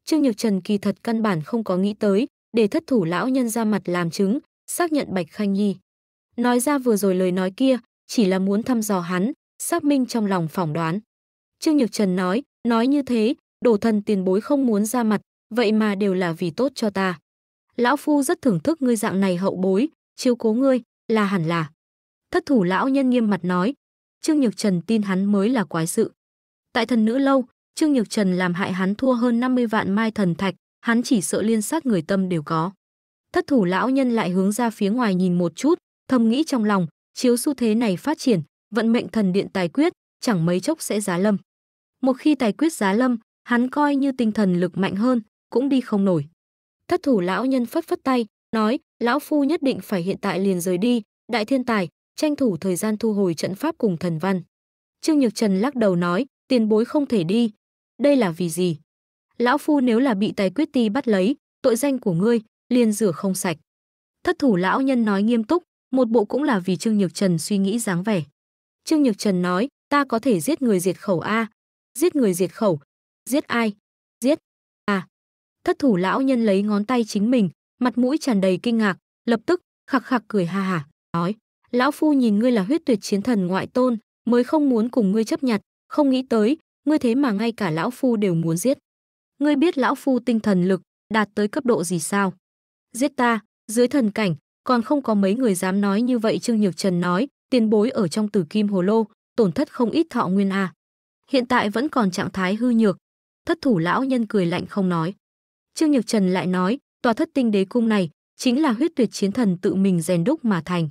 Trương Nhược Trần kỳ thật căn bản không có nghĩ tới, để thất thủ lão nhân ra mặt làm chứng, xác nhận Bạch Khanh Nhi. Nói ra vừa rồi lời nói kia, chỉ là muốn thăm dò hắn, xác minh trong lòng phỏng đoán. Trương Nhược Trần nói, nói như thế, đổ thần tiền bối không muốn ra mặt, vậy mà đều là vì tốt cho ta. Lão Phu rất thưởng thức ngươi dạng này hậu bối, chiếu cố ngươi, là hẳn là. Thất thủ lão nhân nghiêm mặt nói, Trương Nhược Trần tin hắn mới là quái sự. Tại thần nữ lâu, Trương Nhược Trần làm hại hắn thua hơn 50 vạn mai thần thạch, hắn chỉ sợ liên sát người tâm đều có. Thất thủ lão nhân lại hướng ra phía ngoài nhìn một chút, thầm nghĩ trong lòng, chiếu xu thế này phát triển, vận mệnh thần điện tài quyết, chẳng mấy chốc sẽ giá lâm. Một khi tài quyết giá lâm, hắn coi như tinh thần lực mạnh hơn, cũng đi không nổi. Thất thủ lão nhân phất phất tay, nói, lão phu nhất định phải hiện tại liền rời đi, đại thiên tài, tranh thủ thời gian thu hồi trận pháp cùng thần văn. Trương Nhược Trần lắc đầu nói, tiền bối không thể đi, đây là vì gì? Lão Phu nếu là bị tài quyết ti bắt lấy, tội danh của ngươi, liền rửa không sạch. Thất thủ lão nhân nói nghiêm túc, một bộ cũng là vì Trương Nhược Trần suy nghĩ dáng vẻ. Trương Nhược Trần nói, ta có thể giết người diệt khẩu A. Giết người diệt khẩu. Giết ai? Giết. a Thất thủ lão nhân lấy ngón tay chính mình, mặt mũi tràn đầy kinh ngạc, lập tức, khặc khặc cười ha ha nói. Lão Phu nhìn ngươi là huyết tuyệt chiến thần ngoại tôn, mới không muốn cùng ngươi chấp nhặt, không nghĩ tới, ngươi thế mà ngay cả lão phu đều muốn giết. Ngươi biết lão phu tinh thần lực đạt tới cấp độ gì sao? Giết ta, dưới thần cảnh, còn không có mấy người dám nói như vậy Trương Nhược Trần nói, tiền bối ở trong Tử Kim Hồ Lô, tổn thất không ít thọ nguyên a. À. Hiện tại vẫn còn trạng thái hư nhược. Thất thủ lão nhân cười lạnh không nói. Trương Nhược Trần lại nói, tòa thất tinh đế cung này chính là huyết tuyệt chiến thần tự mình rèn đúc mà thành.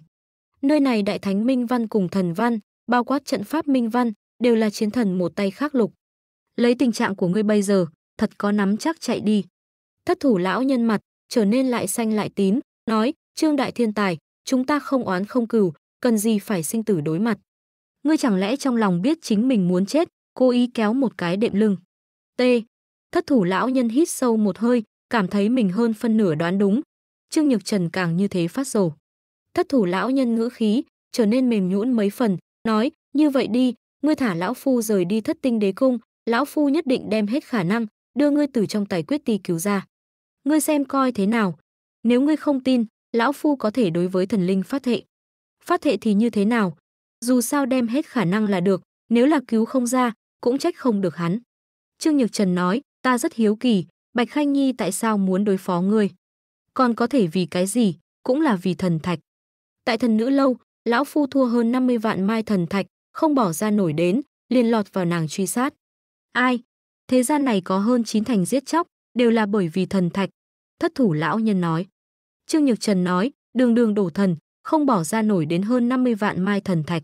Nơi này đại thánh minh văn cùng thần văn, bao quát trận pháp minh văn, đều là chiến thần một tay khắc lục. Lấy tình trạng của ngươi bây giờ, thật có nắm chắc chạy đi. Thất thủ lão nhân mặt, trở nên lại xanh lại tín nói, Trương Đại Thiên Tài, chúng ta không oán không cừu, cần gì phải sinh tử đối mặt. Ngươi chẳng lẽ trong lòng biết chính mình muốn chết, cố ý kéo một cái đệm lưng. T. Thất thủ lão nhân hít sâu một hơi, cảm thấy mình hơn phân nửa đoán đúng. Trương Nhược Trần càng như thế phát rồ. Thất thủ lão nhân ngữ khí, trở nên mềm nhũn mấy phần, nói, như vậy đi, ngươi thả lão phu rời đi thất tinh đế cung, lão phu nhất định đem hết khả năng, đưa ngươi từ trong tài quyết ti cứu ra. Ngươi xem coi thế nào. Nếu ngươi không tin, lão phu có thể đối với thần linh phát thệ. Phát thệ thì như thế nào? Dù sao đem hết khả năng là được, nếu là cứu không ra, cũng trách không được hắn. Trương Nhược Trần nói, ta rất hiếu kỳ, Bạch Khanh Nhi tại sao muốn đối phó ngươi? Còn có thể vì cái gì, cũng là vì thần thạch. Tại thần nữ lâu, lão phu thua hơn 50 vạn mai thần thạch, không bỏ ra nổi đến, liền lọt vào nàng truy sát. Ai? Thế gian này có hơn chín thành giết chóc, đều là bởi vì thần thạch. Thất thủ lão nhân nói. Trương Nhược Trần nói, đường đường đổ thần, không bỏ ra nổi đến hơn 50 vạn mai thần thạch.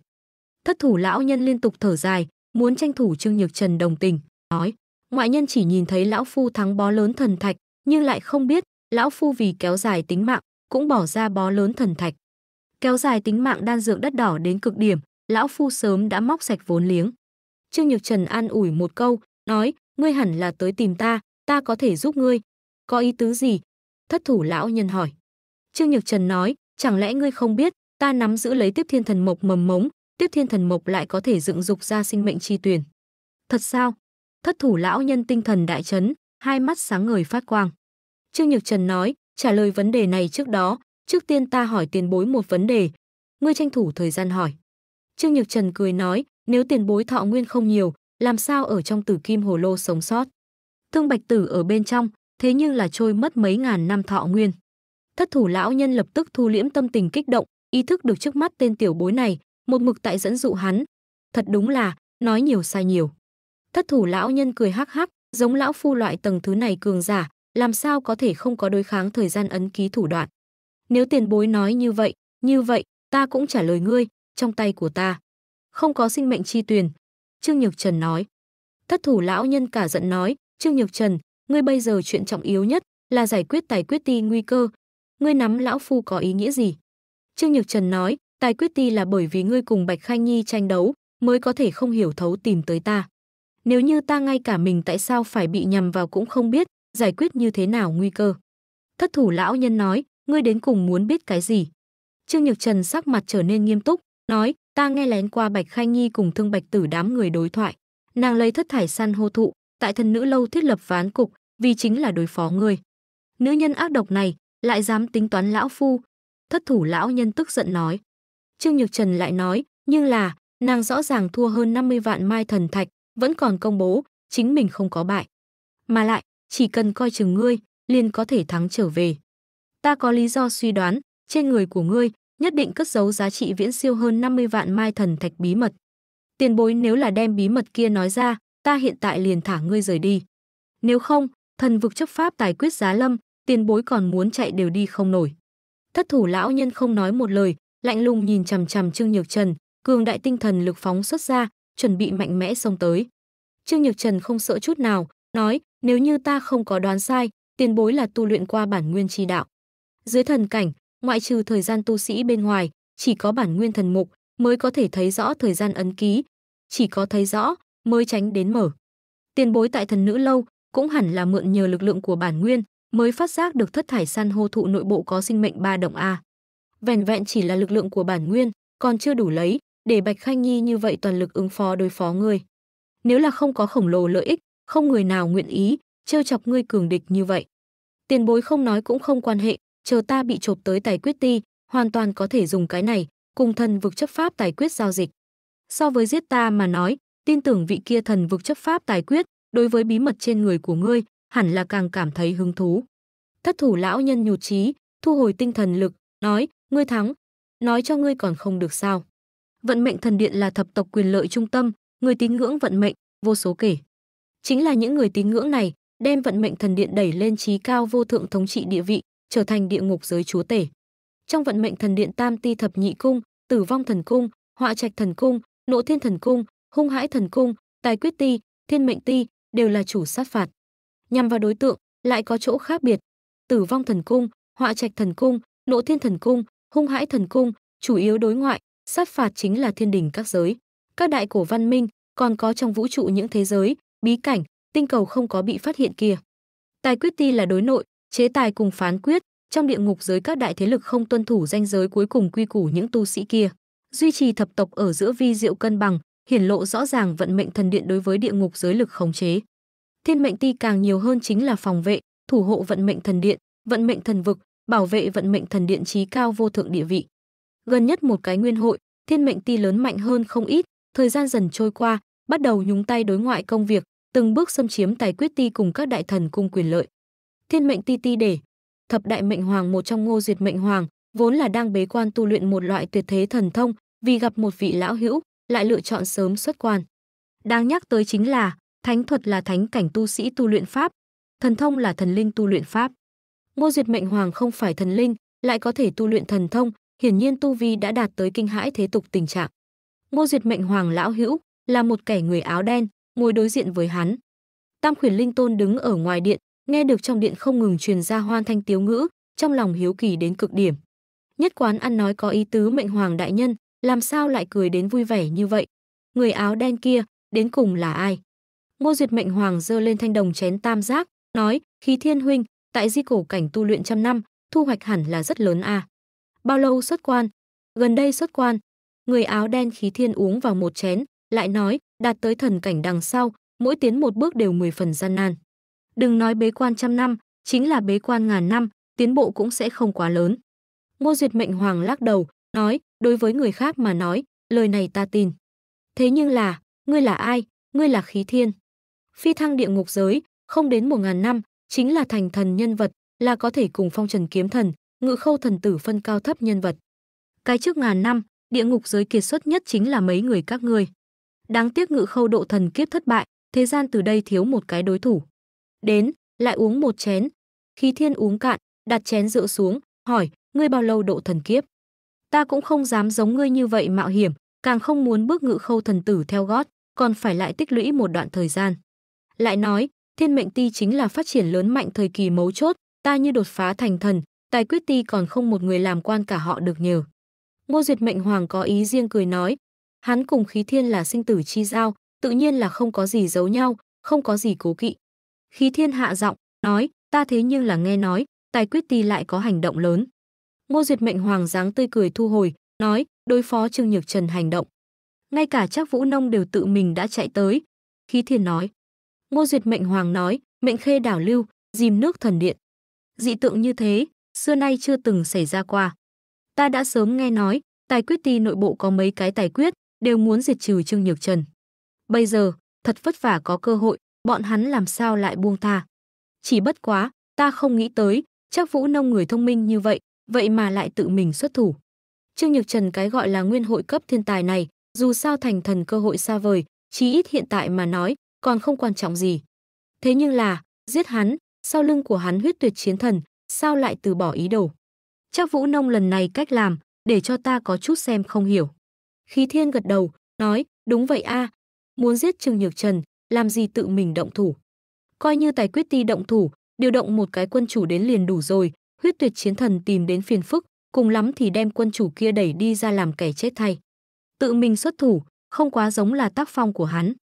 Thất thủ lão nhân liên tục thở dài, muốn tranh thủ Trương Nhược Trần đồng tình, nói. Ngoại nhân chỉ nhìn thấy lão phu thắng bó lớn thần thạch, nhưng lại không biết, lão phu vì kéo dài tính mạng, cũng bỏ ra bó lớn thần thạch. Kéo dài tính mạng đan dược đất đỏ đến cực điểm, lão phu sớm đã móc sạch vốn liếng. Trương Nhược Trần an ủi một câu, nói, ngươi hẳn là tới tìm ta, ta có thể giúp ngươi. Có ý tứ gì? Thất thủ lão nhân hỏi. Trương Nhược Trần nói, chẳng lẽ ngươi không biết, ta nắm giữ lấy tiếp thiên thần mộc mầm mống, tiếp thiên thần mộc lại có thể dựng dục ra sinh mệnh chi tuyển. Thật sao? Thất thủ lão nhân tinh thần đại chấn, hai mắt sáng ngời phát quang. Trương Nhược Trần nói, trả lời vấn đề này trước đó, trước tiên ta hỏi tiền bối một vấn đề. Ngươi tranh thủ thời gian hỏi. Trương Nhược Trần cười nói, nếu tiền bối thọ nguyên không nhiều, làm sao ở trong tử kim hồ lô sống sót. Thương Bạch Tử ở bên trong, thế nhưng là trôi mất mấy ngàn năm thọ nguyên. Thất thủ lão nhân lập tức thu liễm tâm tình kích động, ý thức được trước mắt tên tiểu bối này, một mực tại dẫn dụ hắn. Thật đúng là, nói nhiều sai nhiều. Thất thủ lão nhân cười hắc hắc, giống lão phu loại tầng thứ này cường giả, làm sao có thể không có đối kháng thời gian ấn ký thủ đoạn. Nếu tiền bối nói như vậy, như vậy, ta cũng trả lời ngươi, trong tay của ta. Không có sinh mệnh chi tuyền. Trương Nhược Trần nói. Thất thủ lão nhân cả giận nói, Trương Nhược Trần, ngươi bây giờ chuyện trọng yếu nhất là giải quyết tài quyết ti nguy cơ. Ngươi nắm lão phu có ý nghĩa gì? Trương Nhược Trần nói, tài quyết ti là bởi vì ngươi cùng Bạch Khanh Nhi tranh đấu, mới có thể không hiểu thấu tìm tới ta. Nếu như ta ngay cả mình tại sao phải bị nhầm vào cũng không biết, giải quyết như thế nào nguy cơ. Thất thủ lão nhân nói, ngươi đến cùng muốn biết cái gì? Trương Nhược Trần sắc mặt trở nên nghiêm túc, nói, ta nghe lén qua Bạch Khai Nhi cùng Thương Bạch Tử đám người đối thoại. Nàng lấy thất thải săn hô thụ, tại thần nữ lâu thiết lập ván cục, vì chính là đối phó người. Nữ nhân ác độc này, lại dám tính toán lão phu. Thất thủ lão nhân tức giận nói. Trương Nhược Trần lại nói, nhưng là, nàng rõ ràng thua hơn 50 vạn mai thần thạch, vẫn còn công bố, chính mình không có bại. Mà lại, chỉ cần coi chừng ngươi, liền có thể thắng trở về. Ta có lý do suy đoán, trên người của ngươi nhất định cất giấu giá trị viễn siêu hơn 50 vạn mai thần thạch bí mật. Tiền bối nếu là đem bí mật kia nói ra, ta hiện tại liền thả ngươi rời đi. Nếu không, thần vực chấp pháp tài quyết giá lâm, tiền bối còn muốn chạy đều đi không nổi. Thất thủ lão nhân không nói một lời, lạnh lùng nhìn chằm chằm Trương Nhược Trần, cường đại tinh thần lực phóng xuất ra, chuẩn bị mạnh mẽ xông tới. Trương Nhược Trần không sợ chút nào, nói, nếu như ta không có đoán sai, tiền bối là tu luyện qua bản nguyên chi đạo. Dưới thần cảnh, ngoại trừ thời gian tu sĩ bên ngoài chỉ có bản nguyên thần mục mới có thể thấy rõ thời gian ấn ký chỉ có thấy rõ mới tránh đến mở tiền bối tại thần nữ lâu cũng hẳn là mượn nhờ lực lượng của bản nguyên mới phát giác được thất thải san hô thụ nội bộ có sinh mệnh ba động a vẻn vẹn chỉ là lực lượng của bản nguyên còn chưa đủ lấy để bạch khanh nhi như vậy toàn lực ứng phó đối phó ngươi nếu là không có khổng lồ lợi ích không người nào nguyện ý trêu chọc ngươi cường địch như vậy tiền bối không nói cũng không quan hệ chờ ta bị chộp tới tài quyết ti, hoàn toàn có thể dùng cái này, cùng thần vực chấp pháp tài quyết giao dịch. So với giết ta mà nói, tin tưởng vị kia thần vực chấp pháp tài quyết, đối với bí mật trên người của ngươi, hẳn là càng cảm thấy hứng thú. Thất thủ lão nhân nhụt chí, thu hồi tinh thần lực, nói, ngươi thắng, nói cho ngươi còn không được sao. Vận mệnh thần điện là thập tộc quyền lợi trung tâm, người tín ngưỡng vận mệnh, vô số kể. Chính là những người tín ngưỡng này, đem vận mệnh thần điện đẩy lên trí cao vô thượng thống trị địa vị, trở thành địa ngục giới chúa tể. Trong vận mệnh thần điện Tam Ti thập nhị cung, Tử vong thần cung, Họa trạch thần cung, Nộ thiên thần cung, Hung hãi thần cung, Tài quyết ti, Thiên mệnh ti đều là chủ sát phạt. Nhằm vào đối tượng lại có chỗ khác biệt. Tử vong thần cung, Họa trạch thần cung, Nộ thiên thần cung, Hung hãi thần cung chủ yếu đối ngoại, sát phạt chính là thiên đình các giới. Các đại cổ văn minh còn có trong vũ trụ những thế giới, bí cảnh, tinh cầu không có bị phát hiện kia. Tài quyết ti là đối nội, chế tài cùng phán quyết, trong địa ngục giới các đại thế lực không tuân thủ danh giới cuối cùng quy củ những tu sĩ kia, duy trì thập tộc ở giữa vi diệu cân bằng, hiển lộ rõ ràng vận mệnh thần điện đối với địa ngục giới lực khống chế. Thiên mệnh ti càng nhiều hơn chính là phòng vệ, thủ hộ vận mệnh thần điện, vận mệnh thần vực, bảo vệ vận mệnh thần điện trí cao vô thượng địa vị. Gần nhất một cái nguyên hội, thiên mệnh ti lớn mạnh hơn không ít, thời gian dần trôi qua, bắt đầu nhúng tay đối ngoại công việc, từng bước xâm chiếm tài quyết ti cùng các đại thần cung quyền lợi thiên mệnh ti ti để. Thập đại mệnh hoàng một trong ngô duyệt mệnh hoàng, vốn là đang bế quan tu luyện một loại tuyệt thế thần thông, vì gặp một vị lão hữu, lại lựa chọn sớm xuất quan. Đáng nhắc tới chính là, thánh thuật là thánh cảnh tu sĩ tu luyện pháp, thần thông là thần linh tu luyện pháp. Ngô Duyệt Mệnh Hoàng không phải thần linh, lại có thể tu luyện thần thông, hiển nhiên tu vi đã đạt tới kinh hãi thế tục tình trạng. Ngô Duyệt Mệnh Hoàng lão hữu là một kẻ người áo đen, ngồi đối diện với hắn. Tam Khuyển Linh Tôn đứng ở ngoài điện, nghe được trong điện không ngừng truyền ra hoan thanh tiếu ngữ, trong lòng hiếu kỳ đến cực điểm. Nhất quán ăn nói có ý tứ mệnh hoàng đại nhân, làm sao lại cười đến vui vẻ như vậy? Người áo đen kia, đến cùng là ai? Ngô Duyệt mệnh hoàng dơ lên thanh đồng chén tam giác, nói, khí thiên huynh, tại di cổ cảnh tu luyện trăm năm, thu hoạch hẳn là rất lớn a. À. Bao lâu xuất quan? Gần đây xuất quan. Người áo đen khí thiên uống vào một chén, lại nói, đạt tới thần cảnh đằng sau, mỗi tiến một bước đều mười phần gian nan. Đừng nói bế quan trăm năm, chính là bế quan ngàn năm, tiến bộ cũng sẽ không quá lớn. Ngô Duyệt Mệnh Hoàng lắc đầu, nói, đối với người khác mà nói, lời này ta tin. Thế nhưng là, ngươi là ai, ngươi là khí thiên. Phi thăng địa ngục giới, không đến một ngàn năm, chính là thành thần nhân vật, là có thể cùng phong trần kiếm thần, ngự khâu thần tử phân cao thấp nhân vật. Cái trước ngàn năm, địa ngục giới kiệt xuất nhất chính là mấy người các ngươi. Đáng tiếc ngự khâu độ thần kiếp thất bại, thế gian từ đây thiếu một cái đối thủ. Đến, lại uống một chén. Khí thiên uống cạn, đặt chén rượu xuống, hỏi, ngươi bao lâu độ thần kiếp? Ta cũng không dám giống ngươi như vậy mạo hiểm, càng không muốn bước ngự khâu thần tử theo gót, còn phải lại tích lũy một đoạn thời gian. Lại nói, thiên mệnh ti chính là phát triển lớn mạnh thời kỳ mấu chốt, ta như đột phá thành thần, tài quyết ti còn không một người làm quan cả họ được nhờ. Ngô Duyệt Mệnh Hoàng có ý riêng cười nói, hắn cùng khí thiên là sinh tử chi giao, tự nhiên là không có gì giấu nhau, không có gì cố kỵ. Khí thiên hạ giọng, nói, ta thế nhưng là nghe nói, tài quyết ti lại có hành động lớn. Ngô Duyệt mệnh hoàng dáng tươi cười thu hồi, nói, đối phó Trương Nhược Trần hành động. Ngay cả Trác Vũ Nông đều tự mình đã chạy tới. Khí thiên nói. Ngô Duyệt mệnh hoàng nói, mệnh khê đảo lưu, dìm nước thần điện. Dị tượng như thế, xưa nay chưa từng xảy ra qua. Ta đã sớm nghe nói, tài quyết ti nội bộ có mấy cái tài quyết, đều muốn diệt trừ Trương Nhược Trần. Bây giờ, thật vất vả có cơ hội, bọn hắn làm sao lại buông tha. Chỉ bất quá, ta không nghĩ tới, chắc Vũ Nông người thông minh như vậy, vậy mà lại tự mình xuất thủ. Trương Nhược Trần cái gọi là nguyên hội cấp thiên tài này, dù sao thành thần cơ hội xa vời, chí ít hiện tại mà nói, còn không quan trọng gì. Thế nhưng là, giết hắn, sau lưng của hắn huyết tuyệt chiến thần, sao lại từ bỏ ý đồ. Chắc Vũ Nông lần này cách làm, để cho ta có chút xem không hiểu. Khí Thiên gật đầu, nói, đúng vậy a muốn giết Trương Nhược Trần, làm gì tự mình động thủ. Coi như tài quyết ti động thủ, điều động một cái quân chủ đến liền đủ rồi, huyết tuyệt chiến thần tìm đến phiền phức, cùng lắm thì đem quân chủ kia đẩy đi ra làm kẻ chết thay. Tự mình xuất thủ, không quá giống là tác phong của hắn.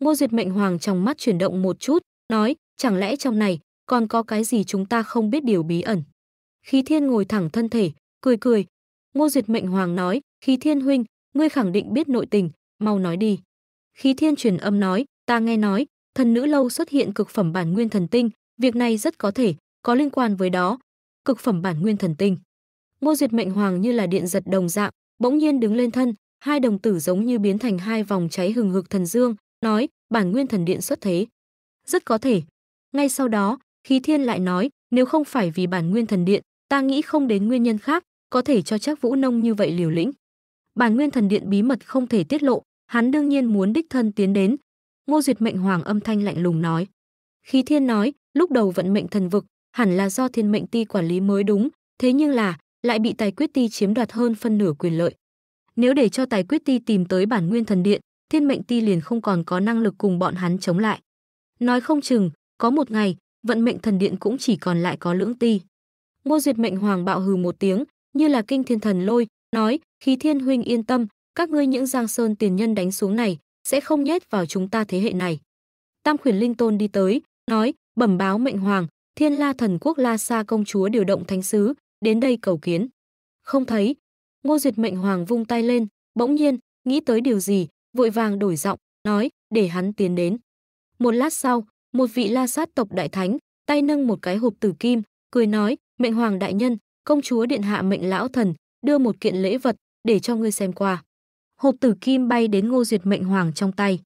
Ngô Duyệt Mệnh Hoàng trong mắt chuyển động một chút, nói, chẳng lẽ trong này còn có cái gì chúng ta không biết điều bí ẩn. Khí Thiên ngồi thẳng thân thể, cười cười. Ngô Duyệt Mệnh Hoàng nói, Khí Thiên huynh, ngươi khẳng định biết nội tình, mau nói đi. Khí Thiên truyền âm nói, Ta nghe nói, thần nữ lâu xuất hiện cực phẩm bản nguyên thần tinh, việc này rất có thể có liên quan với đó. Cực phẩm bản nguyên thần tinh. Ngô Duyệt Mệnh Hoàng như là điện giật đồng dạng, bỗng nhiên đứng lên thân, hai đồng tử giống như biến thành hai vòng cháy hừng hực thần dương, nói, bản nguyên thần điện xuất thế. Rất có thể. Ngay sau đó, Khí Thiên lại nói, nếu không phải vì bản nguyên thần điện, ta nghĩ không đến nguyên nhân khác, có thể cho chắc Vũ Nông như vậy liều lĩnh. Bản nguyên thần điện bí mật không thể tiết lộ, hắn đương nhiên muốn đích thân tiến đến, Ngô Duyệt Mệnh Hoàng âm thanh lạnh lùng nói. Khí Thiên nói, lúc đầu vận mệnh thần vực, hẳn là do Thiên Mệnh Ti quản lý mới đúng, thế nhưng là lại bị Tài Quyết Ti chiếm đoạt hơn phân nửa quyền lợi. Nếu để cho Tài Quyết Ti tìm tới bản nguyên thần điện, Thiên Mệnh Ti liền không còn có năng lực cùng bọn hắn chống lại. Nói không chừng, có một ngày, vận mệnh thần điện cũng chỉ còn lại có lưỡng ti. Ngô Duyệt Mệnh Hoàng bạo hừ một tiếng, như là kinh thiên thần lôi, nói, khí thiên huynh yên tâm, các ngươi những giang sơn tiền nhân đánh xuống này, sẽ không nhét vào chúng ta thế hệ này. Tam khuyển linh tôn đi tới, nói, bẩm báo mệnh hoàng, thiên la thần quốc la sa công chúa điều động thánh sứ, đến đây cầu kiến. Không thấy, ngô duyệt mệnh hoàng vung tay lên, bỗng nhiên, nghĩ tới điều gì, vội vàng đổi giọng, nói, để hắn tiến đến. Một lát sau, một vị la sát tộc đại thánh, tay nâng một cái hộp tử kim, cười nói, mệnh hoàng đại nhân, công chúa điện hạ mệnh lão thần, đưa một kiện lễ vật, để cho ngươi xem qua. Hộp tử kim bay đến Ngô Duyệt mệnh hoàng trong tay.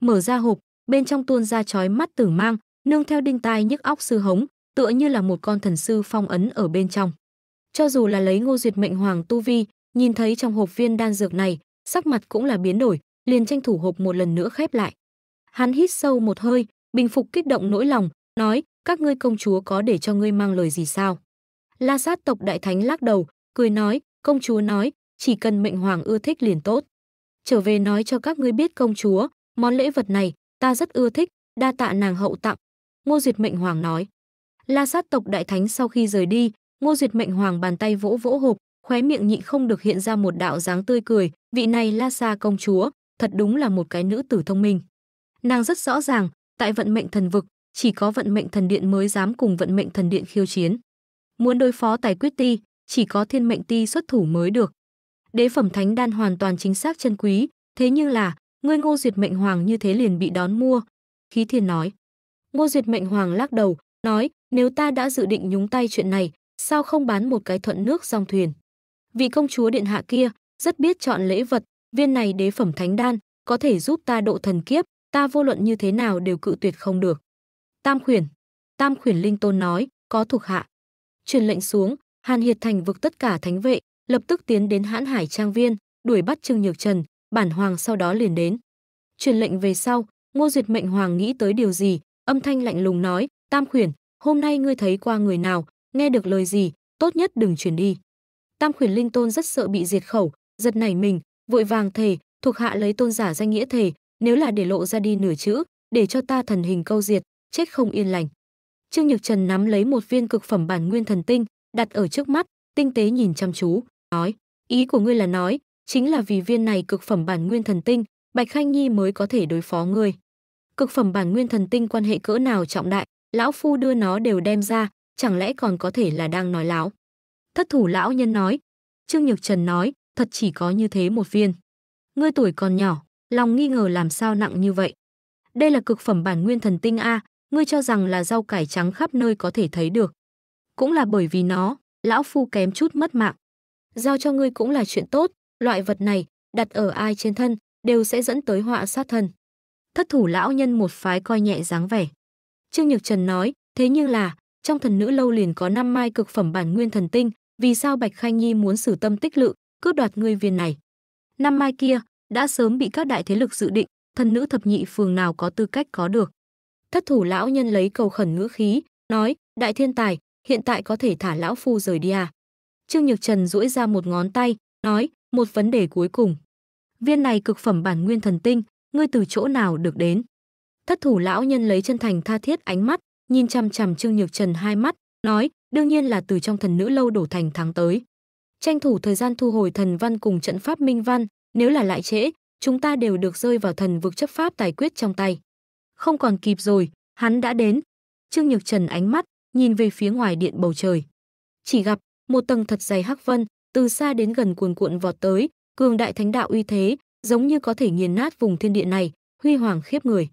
Mở ra hộp, bên trong tuôn ra chói mắt tử mang, nương theo đinh tai nhức óc sư hống, tựa như là một con thần sư phong ấn ở bên trong. Cho dù là lấy Ngô Duyệt mệnh hoàng tu vi, nhìn thấy trong hộp viên đan dược này, sắc mặt cũng là biến đổi, liền tranh thủ hộp một lần nữa khép lại. Hắn hít sâu một hơi, bình phục kích động nỗi lòng, nói: "Các ngươi công chúa có để cho ngươi mang lời gì sao?" La sát tộc đại thánh lắc đầu, cười nói: "Công chúa nói, chỉ cần mệnh hoàng ưa thích liền tốt." trở về nói cho các ngươi biết công chúa, món lễ vật này ta rất ưa thích, đa tạ nàng hậu tặng." Ngô Duyệt Mệnh Hoàng nói. La sát tộc đại thánh sau khi rời đi, Ngô Duyệt Mệnh Hoàng bàn tay vỗ vỗ hộp, khóe miệng nhịn không được hiện ra một đạo dáng tươi cười, vị này La Sa công chúa, thật đúng là một cái nữ tử thông minh. Nàng rất rõ ràng, tại vận mệnh thần vực, chỉ có vận mệnh thần điện mới dám cùng vận mệnh thần điện khiêu chiến. Muốn đối phó tài quyết ti, chỉ có thiên mệnh ti xuất thủ mới được đế phẩm thánh đan hoàn toàn chính xác chân quý, thế nhưng là, ngươi Ngô Duyệt Mệnh Hoàng như thế liền bị đón mua." Khí Thiên nói. Ngô Duyệt Mệnh Hoàng lắc đầu, nói, "Nếu ta đã dự định nhúng tay chuyện này, sao không bán một cái thuận nước dòng thuyền?" Vị công chúa điện hạ kia rất biết chọn lễ vật, viên này đế phẩm thánh đan có thể giúp ta độ thần kiếp, ta vô luận như thế nào đều cự tuyệt không được. Tam khuyển, Tam khuyển linh tôn nói, có thuộc hạ. Truyền lệnh xuống, Hàn Hiệt Thành vực tất cả thánh vệ, lập tức tiến đến hãn hải trang viên, đuổi bắt Trương Nhược Trần, bản hoàng sau đó liền đến. Truyền lệnh về sau, Ngô Duyệt mệnh hoàng nghĩ tới điều gì, âm thanh lạnh lùng nói, Tam Khuyển, hôm nay ngươi thấy qua người nào, nghe được lời gì, tốt nhất đừng chuyển đi. Tam Khuyển Linh Tôn rất sợ bị diệt khẩu, giật nảy mình, vội vàng thề, thuộc hạ lấy tôn giả danh nghĩa thề, nếu là để lộ ra đi nửa chữ, để cho ta thần hình câu diệt, chết không yên lành. Trương Nhược Trần nắm lấy một viên cực phẩm bản nguyên thần tinh, đặt ở trước mắt, tinh tế nhìn chăm chú, nói, ý của ngươi là nói, chính là vì viên này cực phẩm bản nguyên thần tinh, Bạch Khanh Nhi mới có thể đối phó ngươi. Cực phẩm bản nguyên thần tinh quan hệ cỡ nào trọng đại, lão phu đưa nó đều đem ra, chẳng lẽ còn có thể là đang nói láo. Thất thủ lão nhân nói, Trương Nhược Trần nói, thật chỉ có như thế một viên. Ngươi tuổi còn nhỏ, lòng nghi ngờ làm sao nặng như vậy. Đây là cực phẩm bản nguyên thần tinh A, ngươi cho rằng là rau cải trắng khắp nơi có thể thấy được. Cũng là bởi vì nó, lão phu kém chút mất mạng giao cho ngươi cũng là chuyện tốt, loại vật này đặt ở ai trên thân đều sẽ dẫn tới họa sát thân. Thất thủ lão nhân một phái coi nhẹ dáng vẻ. Trương Nhược Trần nói, thế nhưng là, trong thần nữ lâu liền có năm mai cực phẩm bản nguyên thần tinh, vì sao Bạch Khanh Nhi muốn xử tâm tích lự, cướp đoạt ngươi viên này? Năm mai kia đã sớm bị các đại thế lực dự định, thần nữ thập nhị phường nào có tư cách có được. Thất thủ lão nhân lấy cầu khẩn ngữ khí, nói, đại thiên tài, hiện tại có thể thả lão phu rời đi à? Trương Nhược Trần duỗi ra một ngón tay, nói, một vấn đề cuối cùng. Viên này cực phẩm bản nguyên thần tinh, ngươi từ chỗ nào được đến? Thất thủ lão nhân lấy chân thành tha thiết ánh mắt, nhìn chằm chằm Trương Nhược Trần hai mắt, nói, đương nhiên là từ trong thần nữ lâu đổ thành tháng tới. Tranh thủ thời gian thu hồi thần văn cùng trận pháp minh văn, nếu là lại trễ, chúng ta đều được rơi vào thần vực chấp pháp tài quyết trong tay. Không còn kịp rồi, hắn đã đến. Trương Nhược Trần ánh mắt, nhìn về phía ngoài điện bầu trời. Chỉ gặp một tầng thật dày hắc vân từ xa đến gần cuồn cuộn vọt tới cường đại thánh đạo uy thế giống như có thể nghiền nát vùng thiên địa này huy hoàng khiếp người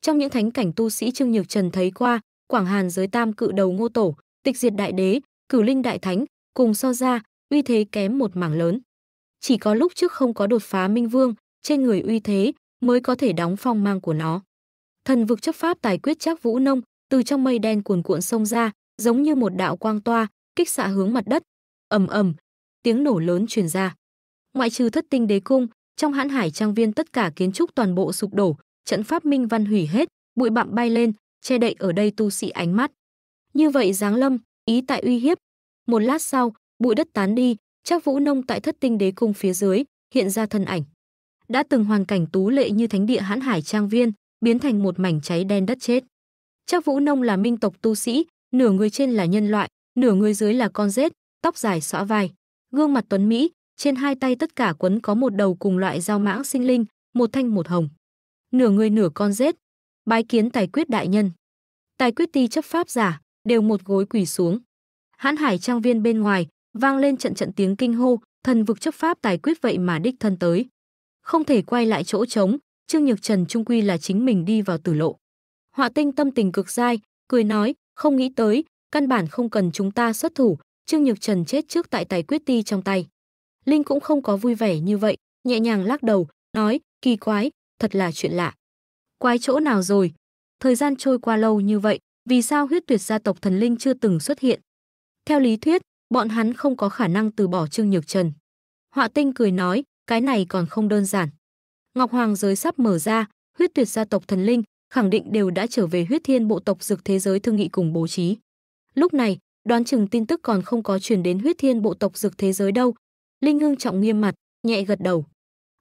trong những thánh cảnh tu sĩ trương nhược trần thấy qua quảng hàn giới tam cự đầu ngô tổ tịch diệt đại đế cửu linh đại thánh cùng so ra uy thế kém một mảng lớn chỉ có lúc trước không có đột phá minh vương trên người uy thế mới có thể đóng phong mang của nó thần vực chấp pháp tài quyết chắc vũ nông từ trong mây đen cuồn cuộn sông ra giống như một đạo quang toa kích xạ hướng mặt đất ầm ầm tiếng nổ lớn truyền ra ngoại trừ thất tinh đế cung trong hãn hải trang viên tất cả kiến trúc toàn bộ sụp đổ trận pháp minh văn hủy hết bụi bặm bay lên che đậy ở đây tu sĩ ánh mắt như vậy giáng lâm ý tại uy hiếp một lát sau bụi đất tán đi chắc vũ nông tại thất tinh đế cung phía dưới hiện ra thân ảnh đã từng hoàn cảnh tú lệ như thánh địa hãn hải trang viên biến thành một mảnh cháy đen đất chết chắc vũ nông là minh tộc tu sĩ nửa người trên là nhân loại nửa người dưới là con rết, tóc dài xõa vai, gương mặt tuấn mỹ, trên hai tay tất cả quấn có một đầu cùng loại dao mãng sinh linh, một thanh một hồng. Nửa người nửa con rết, bái kiến tài quyết đại nhân. Tài quyết ti chấp pháp giả, đều một gối quỳ xuống. Hãn hải trang viên bên ngoài, vang lên trận trận tiếng kinh hô, thần vực chấp pháp tài quyết vậy mà đích thân tới. Không thể quay lại chỗ trống, Trương Nhược Trần trung quy là chính mình đi vào tử lộ. Họa tinh tâm tình cực dai, cười nói, không nghĩ tới, căn bản không cần chúng ta xuất thủ, Trương Nhược Trần chết trước tại tài quyết ti trong tay. Linh cũng không có vui vẻ như vậy, nhẹ nhàng lắc đầu, nói, kỳ quái, thật là chuyện lạ. Quái chỗ nào rồi? Thời gian trôi qua lâu như vậy, vì sao huyết tuyệt gia tộc thần linh chưa từng xuất hiện? Theo lý thuyết, bọn hắn không có khả năng từ bỏ Trương Nhược Trần. Họa tinh cười nói, cái này còn không đơn giản. Ngọc Hoàng giới sắp mở ra, huyết tuyệt gia tộc thần linh, khẳng định đều đã trở về huyết thiên bộ tộc dực thế giới thương nghị cùng bố trí. Lúc này, đoán chừng tin tức còn không có truyền đến huyết thiên bộ tộc dược thế giới đâu. Linh Hưng trọng nghiêm mặt, nhẹ gật đầu.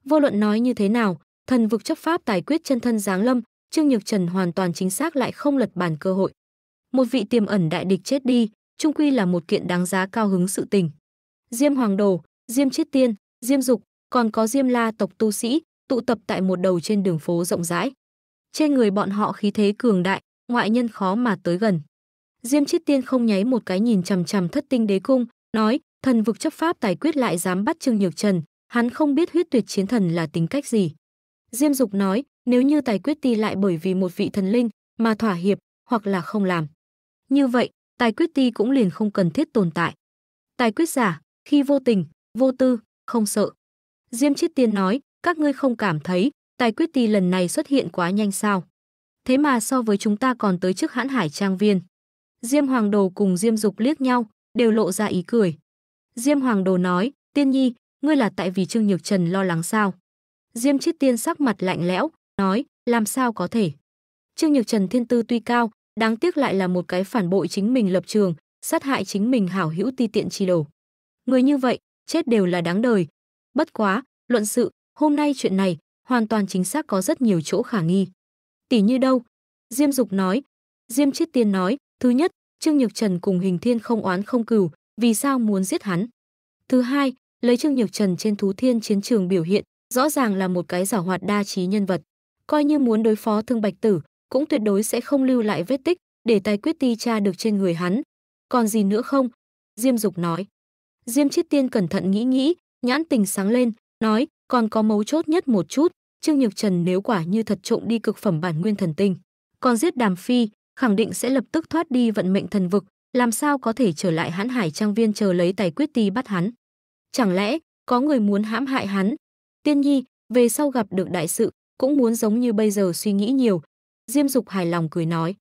Vô luận nói như thế nào, thần vực chấp pháp tài quyết chân thân giáng lâm, Trương Nhược Trần hoàn toàn chính xác lại không lật bàn cơ hội. Một vị tiềm ẩn đại địch chết đi, chung quy là một kiện đáng giá cao hứng sự tình. Diêm Hoàng Đồ, Diêm Chiết Tiên, Diêm Dục, còn có Diêm La tộc tu sĩ, tụ tập tại một đầu trên đường phố rộng rãi. Trên người bọn họ khí thế cường đại, ngoại nhân khó mà tới gần. Diêm Chiết Tiên không nháy một cái nhìn chằm chằm Thất Tinh Đế Cung, nói: "Thần vực chấp pháp tài quyết lại dám bắt Trương Nhược Trần, hắn không biết huyết tuyệt chiến thần là tính cách gì." Diêm Dục nói: "Nếu như tài quyết ti lại bởi vì một vị thần linh mà thỏa hiệp, hoặc là không làm. Như vậy, tài quyết ti cũng liền không cần thiết tồn tại. Tài quyết giả, khi vô tình, vô tư, không sợ." Diêm Chiết Tiên nói: "Các ngươi không cảm thấy tài quyết ti lần này xuất hiện quá nhanh sao?" Thế mà so với chúng ta còn tới trước hãn hải trang viên Diêm Hoàng Đồ cùng Diêm Dục liếc nhau, đều lộ ra ý cười. Diêm Hoàng Đồ nói, Tiên Nhi, ngươi là tại vì Trương Nhược Trần lo lắng sao? Diêm Chiết Tiên sắc mặt lạnh lẽo, nói, làm sao có thể? Trương Nhược Trần thiên tư tuy cao, đáng tiếc lại là một cái phản bội chính mình lập trường, sát hại chính mình hảo hữu ti tiện chi đồ. Người như vậy, chết đều là đáng đời. Bất quá, luận sự, hôm nay chuyện này, hoàn toàn chính xác có rất nhiều chỗ khả nghi. Tỷ như đâu? Diêm Dục nói. Diêm Chiết Tiên nói, Thứ nhất, Trương Nhược Trần cùng Hình Thiên không oán không cừu, vì sao muốn giết hắn? Thứ hai, lấy Trương Nhược Trần trên thú thiên chiến trường biểu hiện, rõ ràng là một cái giả hoạt đa trí nhân vật. Coi như muốn đối phó Thương Bạch Tử, cũng tuyệt đối sẽ không lưu lại vết tích để tài quyết ti tra được trên người hắn. Còn gì nữa không? Diêm Dục nói. Diêm Chiết Tiên cẩn thận nghĩ nghĩ, nhãn tình sáng lên, nói, còn có mấu chốt nhất một chút, Trương Nhược Trần nếu quả như thật trộm đi cực phẩm bản nguyên thần tinh, còn giết Đàm Phi, khẳng định sẽ lập tức thoát đi vận mệnh thần vực, làm sao có thể trở lại hãn hải trang viên chờ lấy tài quyết ti bắt hắn. Chẳng lẽ, có người muốn hãm hại hắn? Tiên nhi, về sau gặp được đại sự, cũng muốn giống như bây giờ suy nghĩ nhiều. Diêm Dục hài lòng cười nói.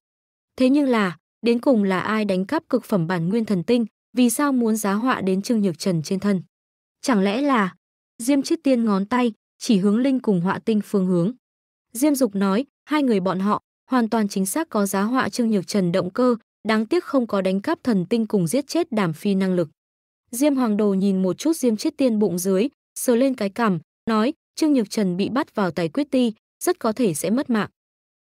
Thế nhưng là, đến cùng là ai đánh cắp cực phẩm bản nguyên thần tinh, vì sao muốn giá họa đến Trương Nhược Trần trên thân? Chẳng lẽ là... Diêm Chiết Tiên ngón tay, chỉ hướng Linh cùng họa tinh phương hướng. Diêm Dục nói, hai người bọn họ, hoàn toàn chính xác có giá họa Trương Nhược Trần động cơ, đáng tiếc không có đánh cắp thần tinh cùng giết chết đảm Phi năng lực. Diêm Hoàng Đồ nhìn một chút Diêm Chiết Tiên bụng dưới, sờ lên cái cằm, nói, Trương Nhược Trần bị bắt vào tài quyết ti, rất có thể sẽ mất mạng.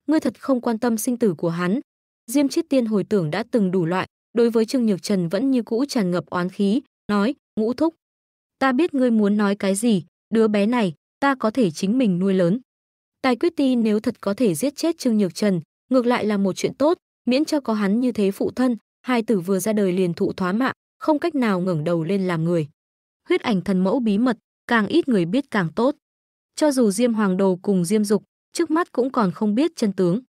Ngươi thật không quan tâm sinh tử của hắn. Diêm Chiết Tiên hồi tưởng đã từng đủ loại, đối với Trương Nhược Trần vẫn như cũ tràn ngập oán khí, nói, ngũ thúc. Ta biết ngươi muốn nói cái gì, đứa bé này, ta có thể chính mình nuôi lớn. Tài quyết ti nếu thật có thể giết chết Trương Nhược Trần, ngược lại là một chuyện tốt, miễn cho có hắn như thế phụ thân, hai tử vừa ra đời liền thụ thoá mạng, không cách nào ngẩng đầu lên làm người. Huyết ảnh thần mẫu bí mật, càng ít người biết càng tốt. Cho dù Diêm Hoàng Đồ cùng Diêm Dục, trước mắt cũng còn không biết chân tướng.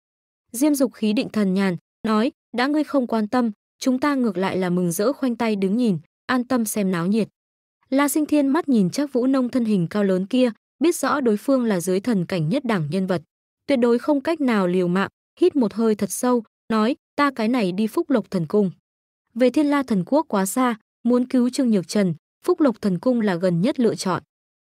Diêm Dục khí định thần nhàn, nói, đã ngươi không quan tâm, chúng ta ngược lại là mừng rỡ khoanh tay đứng nhìn, an tâm xem náo nhiệt. La Sinh Thiên mắt nhìn chắc Vũ Nông thân hình cao lớn kia, biết rõ đối phương là giới thần cảnh nhất đẳng nhân vật, tuyệt đối không cách nào liều mạng, hít một hơi thật sâu, nói, ta cái này đi Phúc Lộc Thần Cung. Về Thiên La Thần Quốc quá xa, muốn cứu Trương Nhược Trần, Phúc Lộc Thần Cung là gần nhất lựa chọn.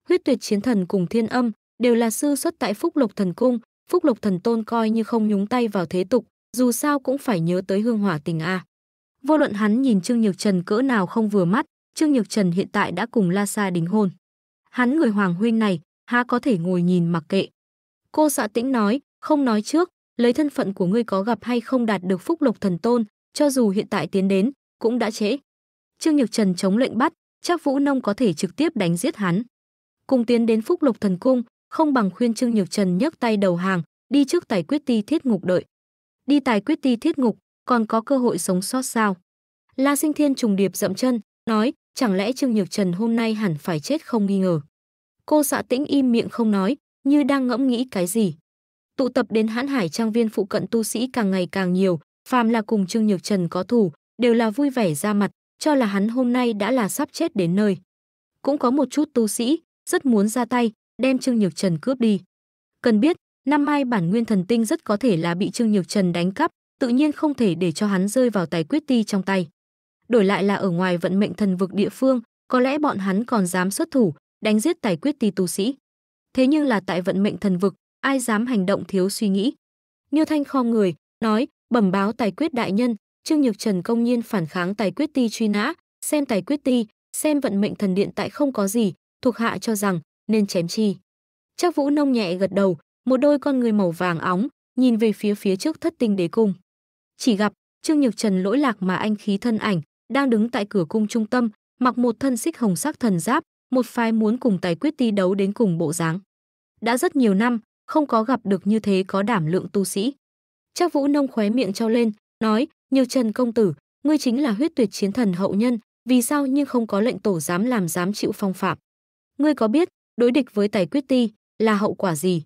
Huyết Tuyệt Chiến Thần cùng Thiên Âm đều là sư xuất tại Phúc Lộc Thần Cung, Phúc Lộc Thần Tôn coi như không nhúng tay vào thế tục, dù sao cũng phải nhớ tới hương hỏa tình a. Vô luận hắn nhìn Trương Nhược Trần cỡ nào không vừa mắt, Trương Nhược Trần hiện tại đã cùng La Sa đính hôn. Hắn người hoàng huynh này, há có thể ngồi nhìn mặc kệ. Cô xạ dạ tĩnh nói, không nói trước, lấy thân phận của ngươi có gặp hay không đạt được phúc lộc thần tôn, cho dù hiện tại tiến đến, cũng đã trễ. Trương Nhược Trần chống lệnh bắt, chắc Vũ Nông có thể trực tiếp đánh giết hắn. Cùng tiến đến phúc lộc thần cung, không bằng khuyên Trương Nhược Trần nhấc tay đầu hàng, đi trước tài quyết ti thiết ngục đợi. Đi tài quyết ti thiết ngục, còn có cơ hội sống sót sao? La Sinh Thiên trùng điệp dậm chân, nói, chẳng lẽ Trương Nhược Trần hôm nay hẳn phải chết không nghi ngờ. Cô xạ tĩnh im miệng không nói, như đang ngẫm nghĩ cái gì. Tụ tập đến hãn hải trang viên phụ cận tu sĩ càng ngày càng nhiều, phàm là cùng Trương Nhược Trần có thủ, đều là vui vẻ ra mặt, cho là hắn hôm nay đã là sắp chết đến nơi. Cũng có một chút tu sĩ, rất muốn ra tay, đem Trương Nhược Trần cướp đi. Cần biết, năm mai bản nguyên thần tinh rất có thể là bị Trương Nhược Trần đánh cắp, tự nhiên không thể để cho hắn rơi vào tài quyết ti trong tay. Đổi lại là ở ngoài vận mệnh thần vực địa phương, có lẽ bọn hắn còn dám xuất thủ, đánh giết tài quyết ti tu sĩ. Thế nhưng là tại vận mệnh thần vực, ai dám hành động thiếu suy nghĩ. Niêu Thanh kho người, nói, bẩm báo tài quyết đại nhân, Trương Nhược Trần công nhiên phản kháng tài quyết ti truy nã, xem tài quyết ti, xem vận mệnh thần điện tại không có gì, thuộc hạ cho rằng, nên chém chi. Chắc Vũ Nông nhẹ gật đầu, một đôi con người màu vàng óng, nhìn về phía phía trước thất tinh đế cung. Chỉ gặp, Trương Nhược Trần lỗi lạc mà anh khí thân ảnh, đang đứng tại cửa cung trung tâm, mặc một thân xích hồng sắc thần giáp, một phái muốn cùng tài quyết ti đấu đến cùng bộ dáng. Đã rất nhiều năm, không có gặp được như thế có đảm lượng tu sĩ. Chắc Vũ Nông khóe miệng trao lên, nói, nhiều Trần Công Tử, ngươi chính là huyết tuyệt chiến thần hậu nhân, vì sao nhưng không có lệnh tổ dám làm dám chịu phong phạm. Ngươi có biết, đối địch với tài quyết ti là hậu quả gì?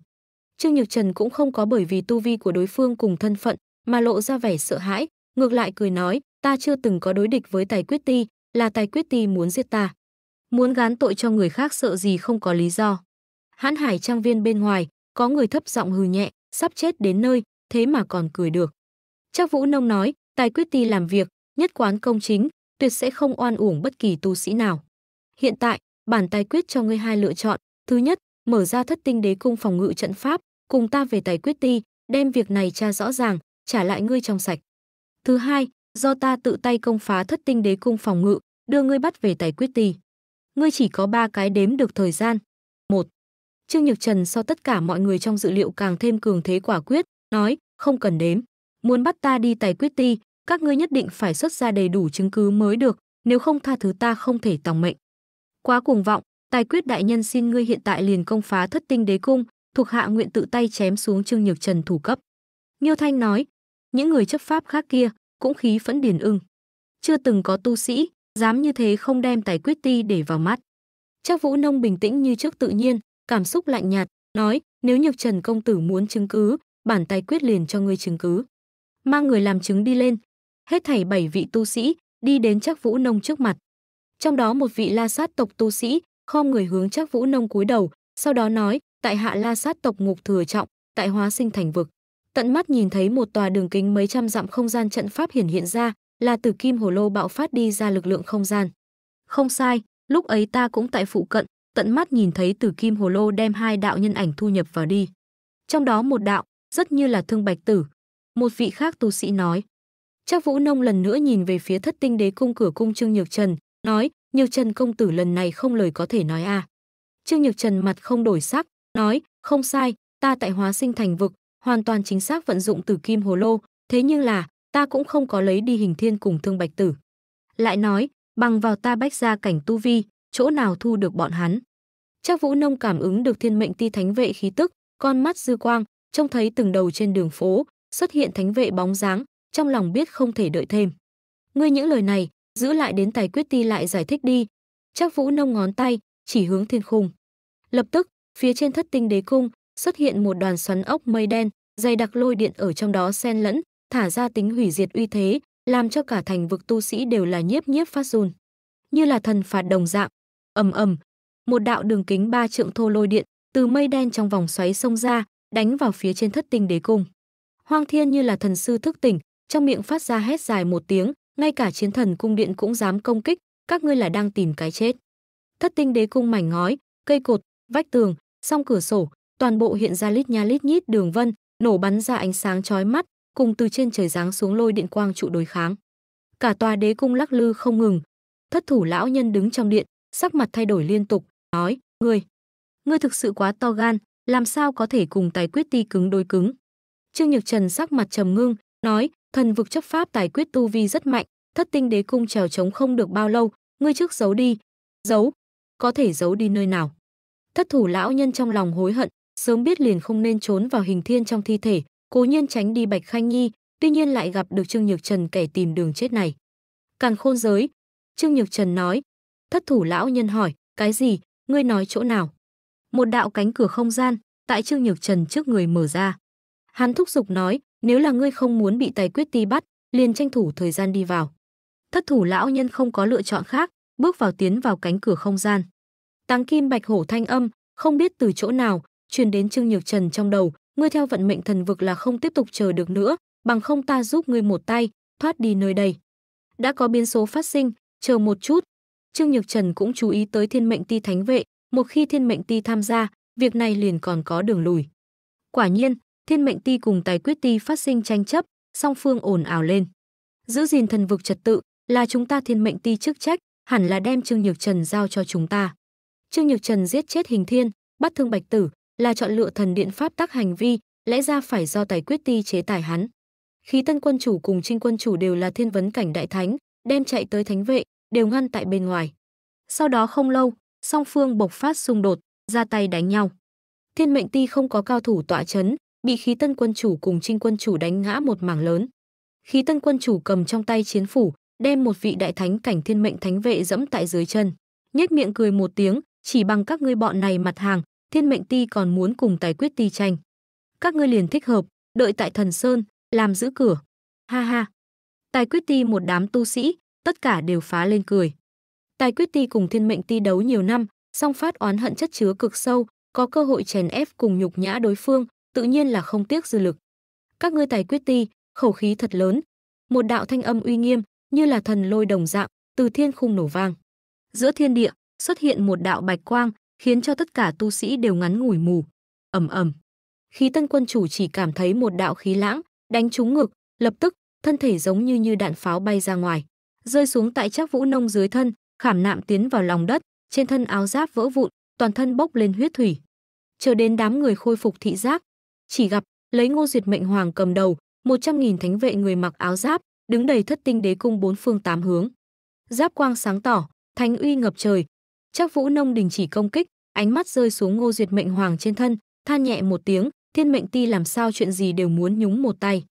Trương Nhược Trần cũng không có bởi vì tu vi của đối phương cùng thân phận mà lộ ra vẻ sợ hãi, ngược lại cười nói, ta chưa từng có đối địch với tài quyết ti, là tài quyết ti muốn giết ta. Muốn gán tội cho người khác sợ gì không có lý do. hán hải trang viên bên ngoài, có người thấp giọng hừ nhẹ, sắp chết đến nơi, thế mà còn cười được. Chắc Vũ Nông nói, tài quyết ti làm việc, nhất quán công chính, tuyệt sẽ không oan uổng bất kỳ tu sĩ nào. Hiện tại, bản tài quyết cho ngươi hai lựa chọn. Thứ nhất, mở ra thất tinh đế cung phòng ngự trận pháp, cùng ta về tài quyết ti, đem việc này tra rõ ràng, trả lại ngươi trong sạch. Thứ hai, do ta tự tay công phá thất tinh đế cung phòng ngự, đưa ngươi bắt về tài quyết ti ngươi chỉ có ba cái đếm được thời gian. Một, Trương Nhược Trần so tất cả mọi người trong dự liệu càng thêm cường thế quả quyết, nói, không cần đếm. Muốn bắt ta đi tài quyết ti, các ngươi nhất định phải xuất ra đầy đủ chứng cứ mới được, nếu không tha thứ ta không thể tòng mệnh. Quá cuồng vọng, tài quyết đại nhân xin ngươi hiện tại liền công phá thất tinh đế cung, thuộc hạ nguyện tự tay chém xuống Trương Nhược Trần thủ cấp. Nghiêu Thanh nói, những người chấp pháp khác kia cũng khí phẫn điền ưng. Chưa từng có tu sĩ, dám như thế không đem tài quyết ti để vào mắt. Chắc Vũ Nông bình tĩnh như trước tự nhiên, cảm xúc lạnh nhạt, nói, nếu nhược Trần Công Tử muốn chứng cứ, bản tài quyết liền cho ngươi chứng cứ. Mang người làm chứng đi lên, hết thảy bảy vị tu sĩ, đi đến Trác Vũ Nông trước mặt. Trong đó một vị La sát tộc tu sĩ, khom người hướng Trác Vũ Nông cúi đầu, sau đó nói, tại hạ La sát tộc Ngục Thừa Trọng, tại Hóa Sinh Thành vực. Tận mắt nhìn thấy một tòa đường kính mấy trăm dặm không gian trận pháp hiển hiện ra, là tử kim hồ lô bạo phát đi ra lực lượng không gian. Không sai, lúc ấy ta cũng tại phụ cận, tận mắt nhìn thấy tử kim hồ lô đem hai đạo nhân ảnh thu nhập vào đi. Trong đó một đạo, rất như là thương bạch tử. Một vị khác tu sĩ nói. Chắc Vũ Nông lần nữa nhìn về phía thất tinh đế cung cửa cung Trương Nhược Trần, nói, Nhược Trần công tử lần này không lời có thể nói à. Trương Nhược Trần mặt không đổi sắc, nói, không sai, ta tại hóa sinh thành vực, hoàn toàn chính xác vận dụng tử kim hồ lô, thế nhưng là, ta cũng không có lấy đi hình thiên cùng thương bạch tử. Lại nói, bằng vào ta bách ra cảnh tu vi, chỗ nào thu được bọn hắn. Chắc Vũ Nông cảm ứng được thiên mệnh ti thánh vệ khí tức, con mắt dư quang, trông thấy từng đầu trên đường phố, xuất hiện thánh vệ bóng dáng, trong lòng biết không thể đợi thêm. Ngươi những lời này, giữ lại đến tài quyết ti lại giải thích đi. Chắc Vũ Nông ngón tay, chỉ hướng thiên khung. Lập tức, phía trên thất tinh đế cung, xuất hiện một đoàn xoắn ốc mây đen, dày đặc lôi điện ở trong đó xen lẫn, thả ra tính hủy diệt uy thế, làm cho cả thành vực tu sĩ đều là nhiếp nhiếp phát run. Như là thần phạt đồng dạng, ầm ầm, một đạo đường kính ba trượng thô lôi điện từ mây đen trong vòng xoáy xông ra, đánh vào phía trên thất tinh đế cung. Hoang Thiên như là thần sư thức tỉnh, trong miệng phát ra hét dài một tiếng, ngay cả chiến thần cung điện cũng dám công kích, các ngươi là đang tìm cái chết. Thất tinh đế cung mảnh ngói, cây cột, vách tường, song cửa sổ, toàn bộ hiện ra lít nha lít nhít đường vân, nổ bắn ra ánh sáng chói mắt, cùng từ trên trời giáng xuống lôi điện quang trụ đối kháng. Cả tòa đế cung lắc lư không ngừng. Thất thủ lão nhân đứng trong điện, sắc mặt thay đổi liên tục, nói, ngươi, ngươi thực sự quá to gan, làm sao có thể cùng tài quyết ti cứng đối cứng. Trương Nhược Trần sắc mặt trầm ngưng, nói, thần vực chấp pháp tài quyết tu vi rất mạnh, thất tinh đế cung trèo trống không được bao lâu, ngươi trước giấu đi. Giấu? Có thể giấu đi nơi nào? Thất thủ lão nhân trong lòng hối hận, sớm biết liền không nên trốn vào hình thiên trong thi thể, cố nhiên tránh đi Bạch Khanh Nhi, tuy nhiên lại gặp được Trương Nhược Trần kẻ tìm đường chết này. Càng khôn giới, Trương Nhược Trần nói, thất thủ lão nhân hỏi, cái gì, ngươi nói chỗ nào? Một đạo cánh cửa không gian, tại Trương Nhược Trần trước người mở ra. Hắn thúc giục nói, nếu là ngươi không muốn bị tài quyết ti bắt, liền tranh thủ thời gian đi vào. Thất thủ lão nhân không có lựa chọn khác, bước vào tiến vào cánh cửa không gian. Táng kim bạch hổ thanh âm, không biết từ chỗ nào, truyền đến Trương Nhược Trần trong đầu, ngươi theo vận mệnh thần vực là không tiếp tục chờ được nữa, bằng không ta giúp ngươi một tay, thoát đi nơi đây. Đã có biến số phát sinh, chờ một chút. Trương Nhược Trần cũng chú ý tới thiên mệnh ti thánh vệ, một khi thiên mệnh ti tham gia, việc này liền còn có đường lùi. Quả nhiên, thiên mệnh ti cùng tài quyết ti phát sinh tranh chấp, song phương ồn ào lên. Giữ gìn thần vực trật tự là chúng ta thiên mệnh ti chức trách, hẳn là đem Trương Nhược Trần giao cho chúng ta. Trương Nhược Trần giết chết hình thiên, bắt thương bạch tử, là chọn lựa thần điện pháp tắc hành vi, lẽ ra phải do tài quyết ti chế tài hắn. Khí tân quân chủ cùng trinh quân chủ đều là thiên vấn cảnh đại thánh, đem chạy tới thánh vệ, đều ngăn tại bên ngoài. Sau đó không lâu, song phương bộc phát xung đột, ra tay đánh nhau. Thiên mệnh ti không có cao thủ tọa chấn, bị khí tân quân chủ cùng trinh quân chủ đánh ngã một mảng lớn. Khí tân quân chủ cầm trong tay chiến phủ, đem một vị đại thánh cảnh thiên mệnh thánh vệ dẫm tại dưới chân. Nhếch miệng cười một tiếng, chỉ bằng các ngươi bọn này mặt hàng, thiên mệnh ti còn muốn cùng tài quyết ti tranh. Các ngươi liền thích hợp, đợi tại thần sơn, làm giữ cửa. Ha ha. Tài quyết ti một đám tu sĩ, tất cả đều phá lên cười. Tài quyết ti cùng thiên mệnh ti đấu nhiều năm, song phát oán hận chất chứa cực sâu, có cơ hội chèn ép cùng nhục nhã đối phương, tự nhiên là không tiếc dư lực. Các ngươi tài quyết ti, khẩu khí thật lớn. Một đạo thanh âm uy nghiêm, như là thần lôi đồng dạng, từ thiên khung nổ vang. Giữa thiên địa, xuất hiện một đạo bạch quang, khiến cho tất cả tu sĩ đều ngắn ngủi mù. Ầm ầm. khi Tân Quân chủ chỉ cảm thấy một đạo khí lãng đánh trúng ngực, lập tức thân thể giống như như đạn pháo bay ra ngoài, rơi xuống tại chắc Vũ Nông dưới thân, khảm nạm tiến vào lòng đất, trên thân áo giáp vỡ vụn, toàn thân bốc lên huyết thủy. Chờ đến đám người khôi phục thị giác, chỉ gặp lấy Ngô Duyệt Mệnh Hoàng cầm đầu, 100.000 thánh vệ người mặc áo giáp, đứng đầy thất tinh đế cung bốn phương tám hướng. Giáp quang sáng tỏ, thánh uy ngập trời, Trác Vũ Nông đình chỉ công kích, ánh mắt rơi xuống Ngô Duyệt Mệnh Hoàng trên thân, than nhẹ một tiếng, Thiên Mệnh Ti làm sao chuyện gì đều muốn nhúng một tay.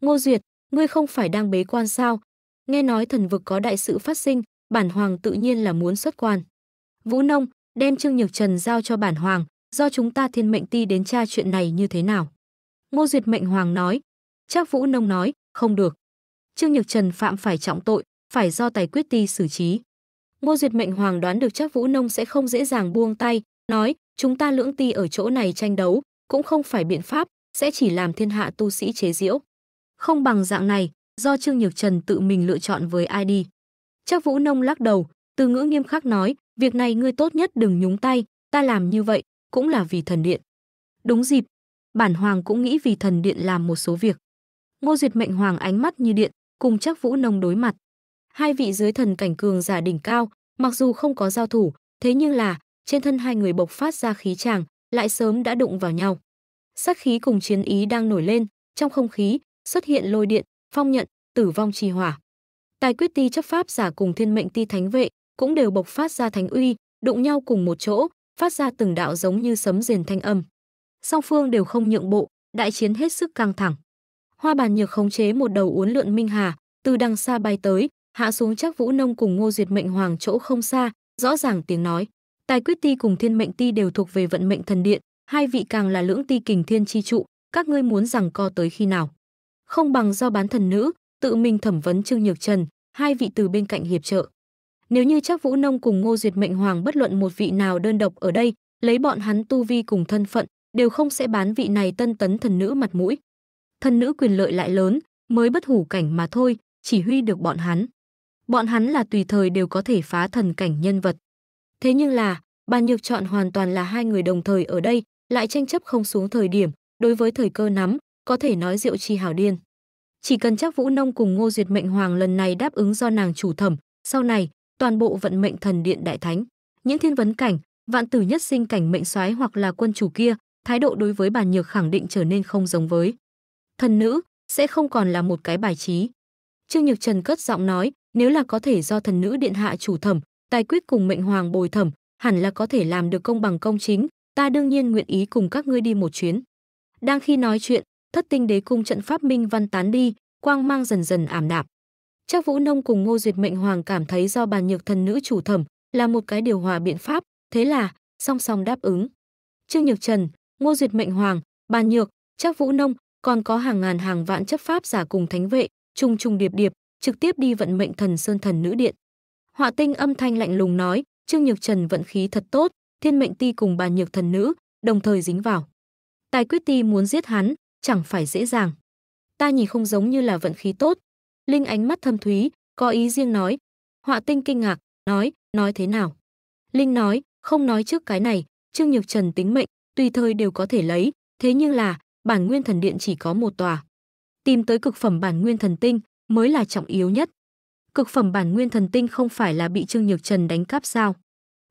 Ngô Duyệt, ngươi không phải đang bế quan sao? Nghe nói thần vực có đại sự phát sinh, bản hoàng tự nhiên là muốn xuất quan. Vũ Nông, đem Trương Nhược Trần giao cho bản hoàng, do chúng ta Thiên Mệnh Ti đến tra chuyện này như thế nào? Ngô Duyệt Mệnh Hoàng nói. Trác Vũ Nông nói, không được. Trương Nhược Trần phạm phải trọng tội, phải do tài quyết ti xử trí. Ngô Duyệt Mệnh Hoàng đoán được chắc Vũ Nông sẽ không dễ dàng buông tay, nói, chúng ta lưỡng ti ở chỗ này tranh đấu, cũng không phải biện pháp, sẽ chỉ làm thiên hạ tu sĩ chế diễu. Không bằng dạng này, do Trương Nhược Trần tự mình lựa chọn với ai đi. Chắc Vũ Nông lắc đầu, từ ngữ nghiêm khắc nói, việc này ngươi tốt nhất đừng nhúng tay, ta làm như vậy, cũng là vì thần điện. Đúng dịp, bản hoàng cũng nghĩ vì thần điện làm một số việc. Ngô Duyệt Mệnh Hoàng ánh mắt như điện, cùng chắc Vũ Nông đối mặt. Hai vị dưới thần cảnh cường giả đỉnh cao, mặc dù không có giao thủ, thế nhưng là trên thân hai người bộc phát ra khí tràng, lại sớm đã đụng vào nhau. Sát khí cùng chiến ý đang nổi lên, trong không khí xuất hiện lôi điện, phong nhận, tử vong trì hỏa. Tài quyết ti chấp pháp giả cùng thiên mệnh ti thánh vệ cũng đều bộc phát ra thánh uy, đụng nhau cùng một chỗ, phát ra từng đạo giống như sấm rền thanh âm. Song phương đều không nhượng bộ, đại chiến hết sức căng thẳng. Hoa bàn nhược khống chế một đầu uốn lượn minh hà, từ đằng xa bay tới, hạ xuống chắc Vũ Nông cùng Ngô Duyệt Mệnh Hoàng chỗ không xa, rõ ràng tiếng nói, Tài quyết ti cùng Thiên mệnh ti đều thuộc về vận mệnh thần điện, hai vị càng là lưỡng ti kình thiên chi trụ, các ngươi muốn rằng co tới khi nào? Không bằng do bán thần nữ tự mình thẩm vấn Trương Nhược Trần, hai vị từ bên cạnh hiệp trợ. Nếu như chắc Vũ Nông cùng Ngô Duyệt Mệnh Hoàng bất luận một vị nào đơn độc ở đây, lấy bọn hắn tu vi cùng thân phận, đều không sẽ bán vị này tân tấn thần nữ mặt mũi. Thần nữ quyền lợi lại lớn, mới bất hủ cảnh mà thôi, chỉ huy được bọn hắn bọn hắn là tùy thời đều có thể phá thần cảnh nhân vật. Thế nhưng là, bàn nhược chọn hoàn toàn là hai người đồng thời ở đây, lại tranh chấp không xuống thời điểm, đối với thời cơ nắm, có thể nói rượu chi hảo điên. Chỉ cần chắc Vũ Nông cùng Ngô Duyệt Mệnh Hoàng lần này đáp ứng do nàng chủ thẩm, sau này, toàn bộ vận mệnh thần điện đại thánh, những thiên vấn cảnh, vạn tử nhất sinh cảnh mệnh soái hoặc là quân chủ kia, thái độ đối với bàn nhược khẳng định trở nên không giống với. Thần nữ sẽ không còn là một cái bài trí. Trương Nhược Trần cất giọng nói, nếu là có thể do thần nữ điện hạ chủ thẩm, tài quyết cùng mệnh hoàng bồi thẩm, hẳn là có thể làm được công bằng công chính, ta đương nhiên nguyện ý cùng các ngươi đi một chuyến. Đang khi nói chuyện, thất tinh đế cung trận pháp minh văn tán đi, quang mang dần dần ảm đạm. Trác Vũ Nông cùng Ngô Duyệt Mệnh Hoàng cảm thấy do bàn nhược thần nữ chủ thẩm là một cái điều hòa biện pháp, thế là song song đáp ứng. Trương Nhược Trần, Ngô Duyệt Mệnh Hoàng, bàn nhược, Trác Vũ Nông, còn có hàng ngàn hàng vạn chấp pháp giả cùng thánh vệ, trùng trùng điệp điệp, trực tiếp đi vận mệnh thần sơn thần nữ điện. Họa tinh âm thanh lạnh lùng nói, Trương Nhược Trần vận khí thật tốt, thiên mệnh ti cùng bà Nhược thần nữ, đồng thời dính vào. Tài quyết ti muốn giết hắn, chẳng phải dễ dàng. Ta nhìn không giống như là vận khí tốt. Linh ánh mắt thâm thúy, có ý riêng nói. Họa tinh kinh ngạc, nói, nói thế nào? Linh nói, không nói trước cái này, Trương Nhược Trần tính mệnh, tùy thời đều có thể lấy, thế nhưng là, bản nguyên thần điện chỉ có một tòa. Tìm tới cực phẩm bản nguyên thần tinh, mới là trọng yếu nhất. Cực phẩm bản nguyên thần tinh không phải là bị Trương Nhược Trần đánh cắp sao?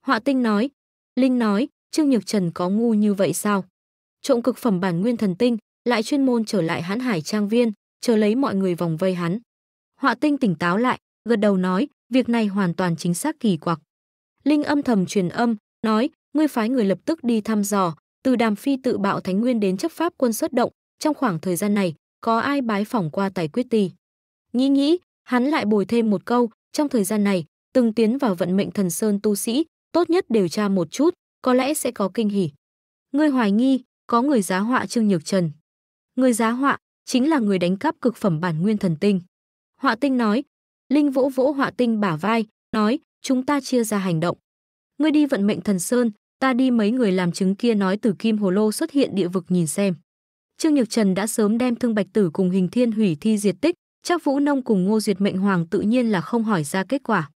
Họa Tinh nói, Linh nói, Trương Nhược Trần có ngu như vậy sao? Trộm cực phẩm bản nguyên thần tinh, lại chuyên môn trở lại hãn hải trang viên, chờ lấy mọi người vòng vây hắn. Họa Tinh tỉnh táo lại, gật đầu nói, việc này hoàn toàn chính xác kỳ quặc. Linh âm thầm truyền âm, nói, ngươi phái người lập tức đi thăm dò, từ đàm phi tự bạo thánh nguyên đến chấp pháp quân xuất động, trong khoảng thời gian này, có ai bái phỏng qua tài quyết tì. Nghĩ nghĩ, hắn lại bồi thêm một câu, trong thời gian này, từng tiến vào vận mệnh thần sơn tu sĩ, tốt nhất điều tra một chút, có lẽ sẽ có kinh hỉ. Ngươi hoài nghi, có người giá họa Trương Nhược Trần. Người giá họa chính là người đánh cắp cực phẩm bản nguyên thần tinh. Họa Tinh nói, Linh vũ vỗ Họa Tinh bả vai, nói, chúng ta chia ra hành động. Ngươi đi vận mệnh thần sơn, ta đi mấy người làm chứng kia nói từ kim hồ lô xuất hiện địa vực nhìn xem. Trương Nhược Trần đã sớm đem Thương Bạch Tử cùng Hình Thiên Hủy Thi diệt tích, Trác Vũ Nông cùng Ngô Duyệt Mệnh Hoàng tự nhiên là không hỏi ra kết quả.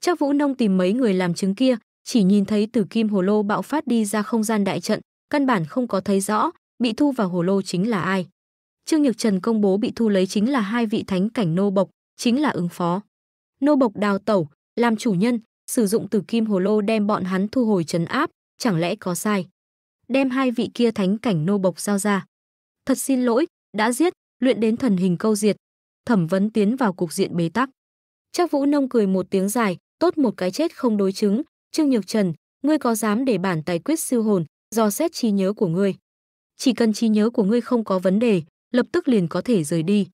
Trác Vũ Nông tìm mấy người làm chứng kia, chỉ nhìn thấy Tử kim hồ lô bạo phát đi ra không gian đại trận, căn bản không có thấy rõ, bị thu vào hồ lô chính là ai. Trương Nhược Trần công bố bị thu lấy chính là hai vị thánh cảnh nô bộc, chính là ứng phó. Nô bộc đào tẩu, làm chủ nhân, sử dụng Tử kim hồ lô đem bọn hắn thu hồi trấn áp, chẳng lẽ có sai. Đem hai vị kia thánh cảnh nô bộc giao ra. Thật xin lỗi, đã giết, luyện đến thần hình câu diệt, thẩm vấn tiến vào cục diện bế tắc. Trác Vũ Nông cười một tiếng dài, tốt một cái chết không đối chứng, Trương Nhược Trần, ngươi có dám để bản tài quyết siêu hồn, do xét trí nhớ của ngươi. Chỉ cần trí nhớ của ngươi không có vấn đề, lập tức liền có thể rời đi.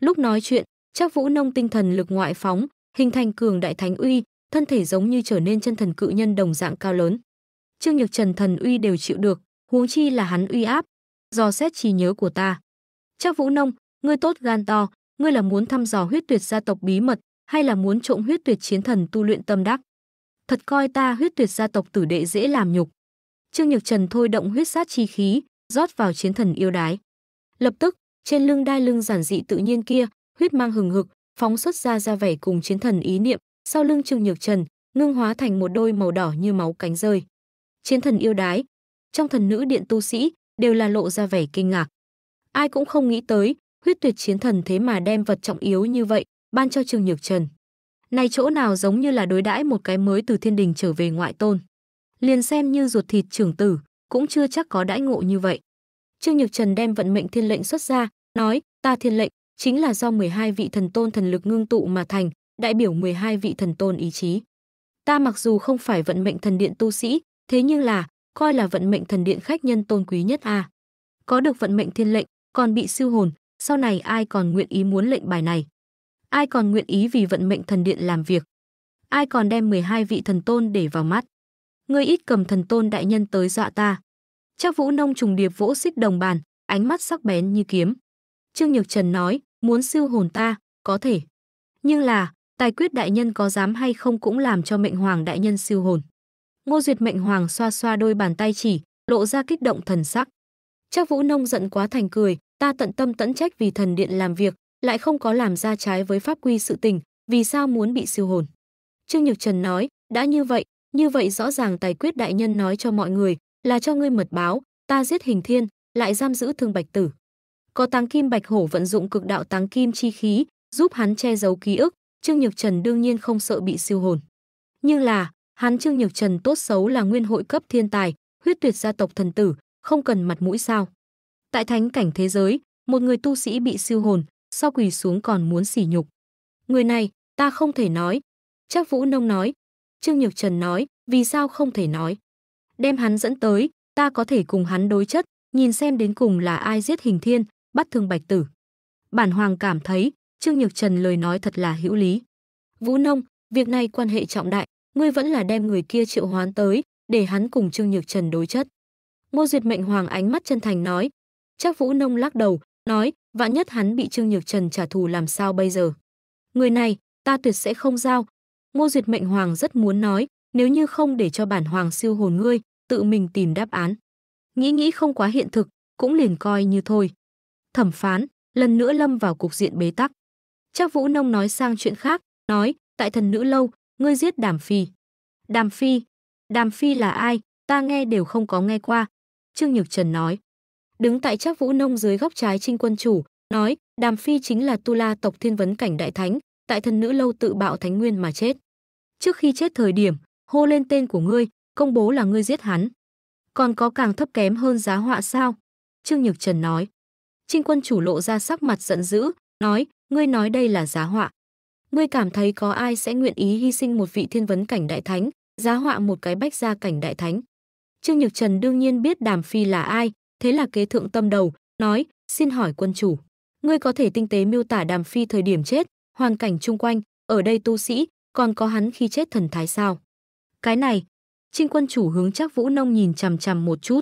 Lúc nói chuyện, Trác Vũ Nông tinh thần lực ngoại phóng, hình thành cường đại thánh uy, thân thể giống như trở nên chân thần cự nhân đồng dạng cao lớn. Trương Nhược Trần thần uy đều chịu được, huống chi là hắn uy áp, do xét trí nhớ của ta. Trác Vũ Nông, ngươi tốt gan to, ngươi là muốn thăm dò huyết tuyệt gia tộc bí mật, hay là muốn trộm huyết tuyệt chiến thần tu luyện tâm đắc? Thật coi ta huyết tuyệt gia tộc tử đệ dễ làm nhục. Trương Nhược Trần thôi động huyết sát chi khí, rót vào chiến thần yêu đái. Lập tức, trên lưng đai lưng giản dị tự nhiên kia, huyết mang hừng hực, phóng xuất ra ra vẻ cùng chiến thần ý niệm, sau lưng Trương Nhược Trần, ngưng hóa thành một đôi màu đỏ như máu cánh rơi. Chiến thần yêu đái, trong thần nữ điện tu sĩ đều là lộ ra vẻ kinh ngạc. Ai cũng không nghĩ tới, huyết tuyệt chiến thần thế mà đem vật trọng yếu như vậy ban cho Trương Nhược Trần. Này chỗ nào giống như là đối đãi một cái mới từ thiên đình trở về ngoại tôn. Liền xem như ruột thịt trưởng tử, cũng chưa chắc có đãi ngộ như vậy. Trương Nhược Trần đem vận mệnh thiên lệnh xuất ra, nói, ta thiên lệnh, chính là do 12 vị thần tôn thần lực ngưng tụ mà thành, đại biểu 12 vị thần tôn ý chí. Ta mặc dù không phải vận mệnh thần điện tu sĩ, thế nhưng là, coi là vận mệnh thần điện khách nhân tôn quý nhất a. À. Có được vận mệnh thiên lệnh, còn bị siêu hồn, sau này ai còn nguyện ý muốn lệnh bài này? Ai còn nguyện ý vì vận mệnh thần điện làm việc? Ai còn đem 12 vị thần tôn để vào mắt? Ngươi ít cầm thần tôn đại nhân tới dọa ta. Trác Vũ Nông trùng điệp vỗ xích đồng bàn, ánh mắt sắc bén như kiếm. Trương Nhược Trần nói, muốn siêu hồn ta, có thể. Nhưng là, tài quyết đại nhân có dám hay không cũng làm cho mệnh hoàng đại nhân siêu hồn. Ngô Duyệt mệnh hoàng xoa xoa đôi bàn tay chỉ, lộ ra kích động thần sắc. Trác Vũ Nông giận quá thành cười, ta tận tâm tận trách vì thần điện làm việc, lại không có làm ra trái với pháp quy sự tình, vì sao muốn bị siêu hồn? Trương Nhược Trần nói, đã như vậy, như vậy rõ ràng tài quyết đại nhân nói cho mọi người, là cho ngươi mật báo, ta giết hình thiên, lại giam giữ thương bạch tử. Có táng kim bạch hổ vận dụng cực đạo táng kim chi khí, giúp hắn che giấu ký ức, Trương Nhược Trần đương nhiên không sợ bị siêu hồn. Nhưng là, hắn Trương Nhược Trần tốt xấu là nguyên hội cấp thiên tài, huyết tuyệt gia tộc thần tử, không cần mặt mũi sao? Tại thánh cảnh thế giới, một người tu sĩ bị siêu hồn, sau quỳ xuống còn muốn sỉ nhục. Người này, ta không thể nói. Chắc Vũ Nông nói. Trương Nhược Trần nói, vì sao không thể nói. Đem hắn dẫn tới, ta có thể cùng hắn đối chất, nhìn xem đến cùng là ai giết hình thiên, bắt thương bạch tử. Bản Hoàng cảm thấy, Trương Nhược Trần lời nói thật là hữu lý. Vũ Nông, việc này quan hệ trọng đại, ngươi vẫn là đem người kia triệu hoán tới, để hắn cùng Trương Nhược Trần đối chất. Ngô Duyệt Mệnh Hoàng ánh mắt chân thành nói, Trác Vũ Nông lắc đầu, nói, vạn nhất hắn bị Trương Nhược Trần trả thù làm sao bây giờ? Người này, ta tuyệt sẽ không giao. Ngô Duyệt Mệnh Hoàng rất muốn nói, nếu như không để cho bản hoàng siêu hồn ngươi, tự mình tìm đáp án. Nghĩ nghĩ không quá hiện thực, cũng liền coi như thôi. Thẩm phán, lần nữa lâm vào cục diện bế tắc. Trác Vũ Nông nói sang chuyện khác, nói, tại thần nữ lâu, ngươi giết Đàm Phi. Đàm Phi? Đàm Phi là ai? Ta nghe đều không có nghe qua. Trương Nhược Trần nói đứng tại Trác Vũ Nông dưới góc trái Trinh Quân chủ, nói: "Đàm Phi chính là tu la tộc Thiên vấn cảnh đại thánh, tại thần nữ lâu tự bạo thánh nguyên mà chết. Trước khi chết thời điểm, hô lên tên của ngươi, công bố là ngươi giết hắn. Còn có càng thấp kém hơn giá họa sao?" Trương Nhược Trần nói. Trinh Quân chủ lộ ra sắc mặt giận dữ, nói: "Ngươi nói đây là giá họa? Ngươi cảm thấy có ai sẽ nguyện ý hy sinh một vị thiên vấn cảnh đại thánh, giá họa một cái bách gia cảnh đại thánh?" Trương Nhược Trần đương nhiên biết Đàm Phi là ai, Thế là kế thượng tâm đầu, nói, xin hỏi quân chủ. Ngươi có thể tinh tế miêu tả đàm phi thời điểm chết, hoàn cảnh chung quanh, ở đây tu sĩ, còn có hắn khi chết thần thái sao? Cái này, trinh quân chủ hướng chắc Vũ Nông nhìn chằm chằm một chút.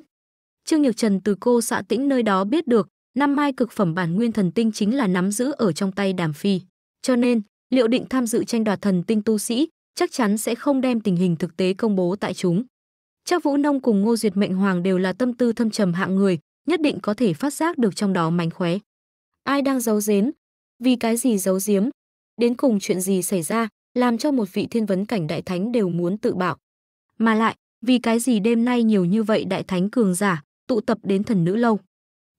Trương Nhược Trần từ cô xạ tĩnh nơi đó biết được, năm mai cực phẩm bản nguyên thần tinh chính là nắm giữ ở trong tay đàm phi. Cho nên, liệu định tham dự tranh đoạt thần tinh tu sĩ, chắc chắn sẽ không đem tình hình thực tế công bố tại chúng. Trác Vũ Nông cùng Ngô Duyệt Mệnh Hoàng đều là tâm tư thâm trầm hạng người, nhất định có thể phát giác được trong đó mánh khóe. Ai đang giấu giếm? Vì cái gì giấu giếm? Đến cùng chuyện gì xảy ra, làm cho một vị thiên vấn cảnh đại thánh đều muốn tự bảo. Mà lại, vì cái gì đêm nay nhiều như vậy đại thánh cường giả tụ tập đến thần nữ lâu?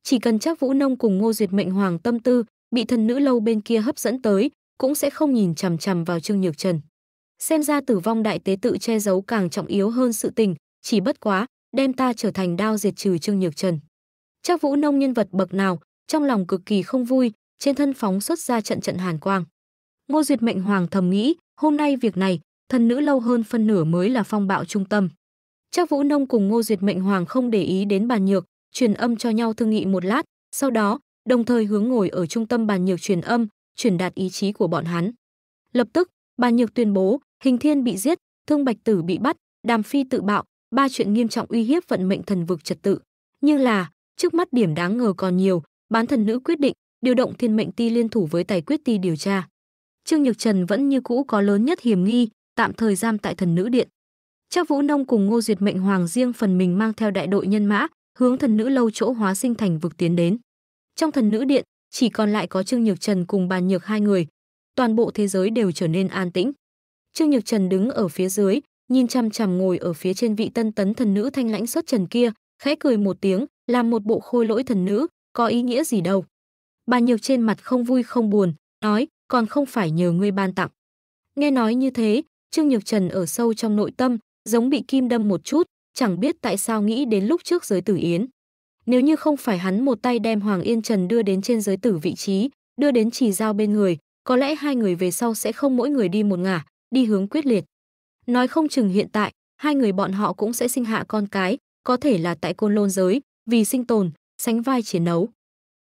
Chỉ cần Trác Vũ Nông cùng Ngô Duyệt Mệnh Hoàng tâm tư bị thần nữ lâu bên kia hấp dẫn tới, cũng sẽ không nhìn chằm chằm vào Trương Nhược Trần. Xem ra tử vong đại tế tự che giấu càng trọng yếu hơn sự tình, chỉ bất quá, đem ta trở thành đao diệt trừ Trương Nhược Trần. Chắc Vũ Nông nhân vật bậc nào, trong lòng cực kỳ không vui, trên thân phóng xuất ra trận trận hàn quang. Ngô Duyệt Mệnh Hoàng thầm nghĩ, hôm nay việc này, thần nữ lâu hơn phân nửa mới là phong bạo trung tâm. Chắc Vũ Nông cùng Ngô Duyệt Mệnh Hoàng không để ý đến bàn nhược, truyền âm cho nhau thương nghị một lát, sau đó, đồng thời hướng ngồi ở trung tâm bàn nhược truyền âm, truyền đạt ý chí của bọn hắn. Lập tức, bàn nhược tuyên bố, Hình Thiên bị giết, Thương Bạch Tử bị bắt, Đàm Phi tự bạo, ba chuyện nghiêm trọng uy hiếp vận mệnh thần vực trật tự. Nhưng là, trước mắt điểm đáng ngờ còn nhiều, bán thần nữ quyết định điều động thiên mệnh ti liên thủ với tài quyết ti điều tra. Trương Nhược Trần vẫn như cũ có lớn nhất hiểm nghi, tạm thời giam tại thần nữ điện. Trác Vũ Nông cùng Ngô Duyệt Mệnh Hoàng riêng phần mình mang theo đại đội nhân mã, hướng thần nữ lâu chỗ hóa sinh thành vực tiến đến. Trong thần nữ điện, chỉ còn lại có Trương Nhược Trần cùng bà nhược hai người. Toàn bộ thế giới đều trở nên an tĩnh. Trương Nhược Trần đứng ở phía dưới, nhìn chằm chằm ngồi ở phía trên vị tân tấn thần nữ thanh lãnh xuất trần kia, khẽ cười một tiếng, làm một bộ khôi lỗi thần nữ, có ý nghĩa gì đâu. Bà Nhược trên mặt không vui không buồn, nói, còn không phải nhờ ngươi ban tặng. Nghe nói như thế, Trương Nhược Trần ở sâu trong nội tâm, giống bị kim đâm một chút, chẳng biết tại sao nghĩ đến lúc trước giới tử yến. Nếu như không phải hắn một tay đem Hoàng Yên Trần đưa đến trên giới tử vị trí, đưa đến chỉ giao bên người, có lẽ hai người về sau sẽ không mỗi người đi một ngả, đi hướng quyết liệt. Nói không chừng hiện tại, hai người bọn họ cũng sẽ sinh hạ con cái, có thể là tại côn lôn giới, vì sinh tồn, sánh vai chiến đấu.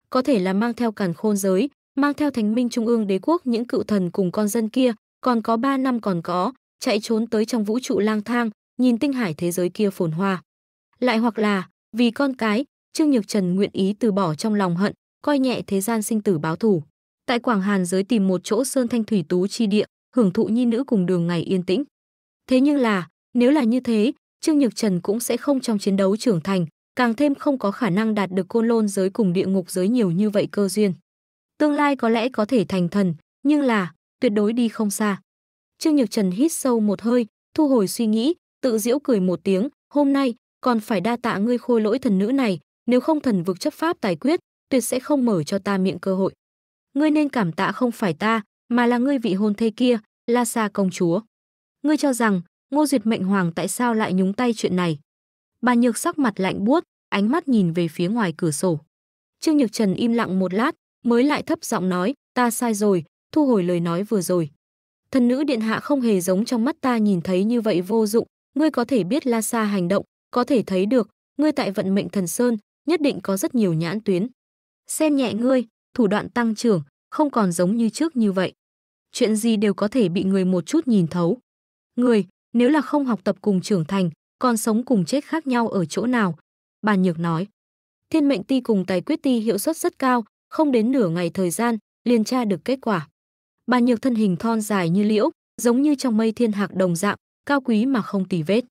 Có thể là mang theo càn khôn giới, mang theo thánh minh trung ương đế quốc những cựu thần cùng con dân kia, còn có 3 năm còn có, chạy trốn tới trong vũ trụ lang thang, nhìn tinh hải thế giới kia phồn hoa. Lại hoặc là, vì con cái, Trương Nhược Trần nguyện ý từ bỏ trong lòng hận, coi nhẹ thế gian sinh tử báo thù. Tại Quảng Hàn giới tìm một chỗ sơn thanh thủy tú chi địa, hưởng thụ nhi nữ cùng đường ngày yên tĩnh. Thế nhưng là, nếu là như thế, Trương Nhược Trần cũng sẽ không trong chiến đấu trưởng thành, càng thêm không có khả năng đạt được côn lôn giới cùng địa ngục giới nhiều như vậy cơ duyên. Tương lai có lẽ có thể thành thần, nhưng là, tuyệt đối đi không xa. Trương Nhược Trần hít sâu một hơi, thu hồi suy nghĩ, tự giễu cười một tiếng, hôm nay, còn phải đa tạ ngươi khôi lỗi thần nữ này, nếu không thần vực chấp pháp tài quyết, tuyệt sẽ không mở cho ta miệng cơ hội. Ngươi nên cảm tạ không phải ta, mà là ngươi vị hôn thê kia, La Sa công chúa. Ngươi cho rằng, Ngô Duyệt Mệnh Hoàng tại sao lại nhúng tay chuyện này? Bà Nhược sắc mặt lạnh buốt, ánh mắt nhìn về phía ngoài cửa sổ. Trương Nhược Trần im lặng một lát, mới lại thấp giọng nói, ta sai rồi, thu hồi lời nói vừa rồi. Thần nữ điện hạ không hề giống trong mắt ta nhìn thấy như vậy vô dụng, ngươi có thể biết La Sa hành động, có thể thấy được, ngươi tại vận mệnh thần sơn, nhất định có rất nhiều nhãn tuyến. Xem nhẹ ngươi, thủ đoạn tăng trưởng, không còn giống như trước như vậy. Chuyện gì đều có thể bị người một chút nhìn thấu. Người, nếu là không học tập cùng trưởng thành, còn sống cùng chết khác nhau ở chỗ nào? Bà Nhược nói. Thiên mệnh ti cùng tài quyết ti hiệu suất rất cao, không đến nửa ngày thời gian, liền tra được kết quả. Bà Nhược thân hình thon dài như liễu, giống như trong mây thiên hạc đồng dạng, cao quý mà không tì vết.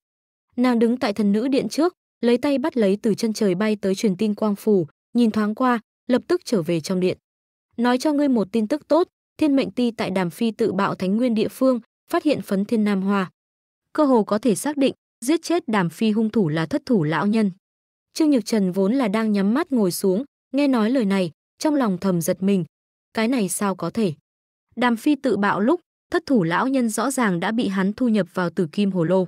Nàng đứng tại thần nữ điện trước, lấy tay bắt lấy từ chân trời bay tới truyền tin quang phủ, nhìn thoáng qua, lập tức trở về trong điện. Nói cho ngươi một tin tức tốt, thiên mệnh ti tại đàm phi tự bạo thánh nguyên địa phương, phát hiện phấn thiên nam hoa. Cơ hồ có thể xác định, giết chết đàm phi hung thủ là thất thủ lão nhân. Trương Nhược Trần vốn là đang nhắm mắt ngồi xuống, nghe nói lời này, trong lòng thầm giật mình. Cái này sao có thể? Đàm phi tự bạo lúc, thất thủ lão nhân rõ ràng đã bị hắn thu nhập vào tử kim hồ lô.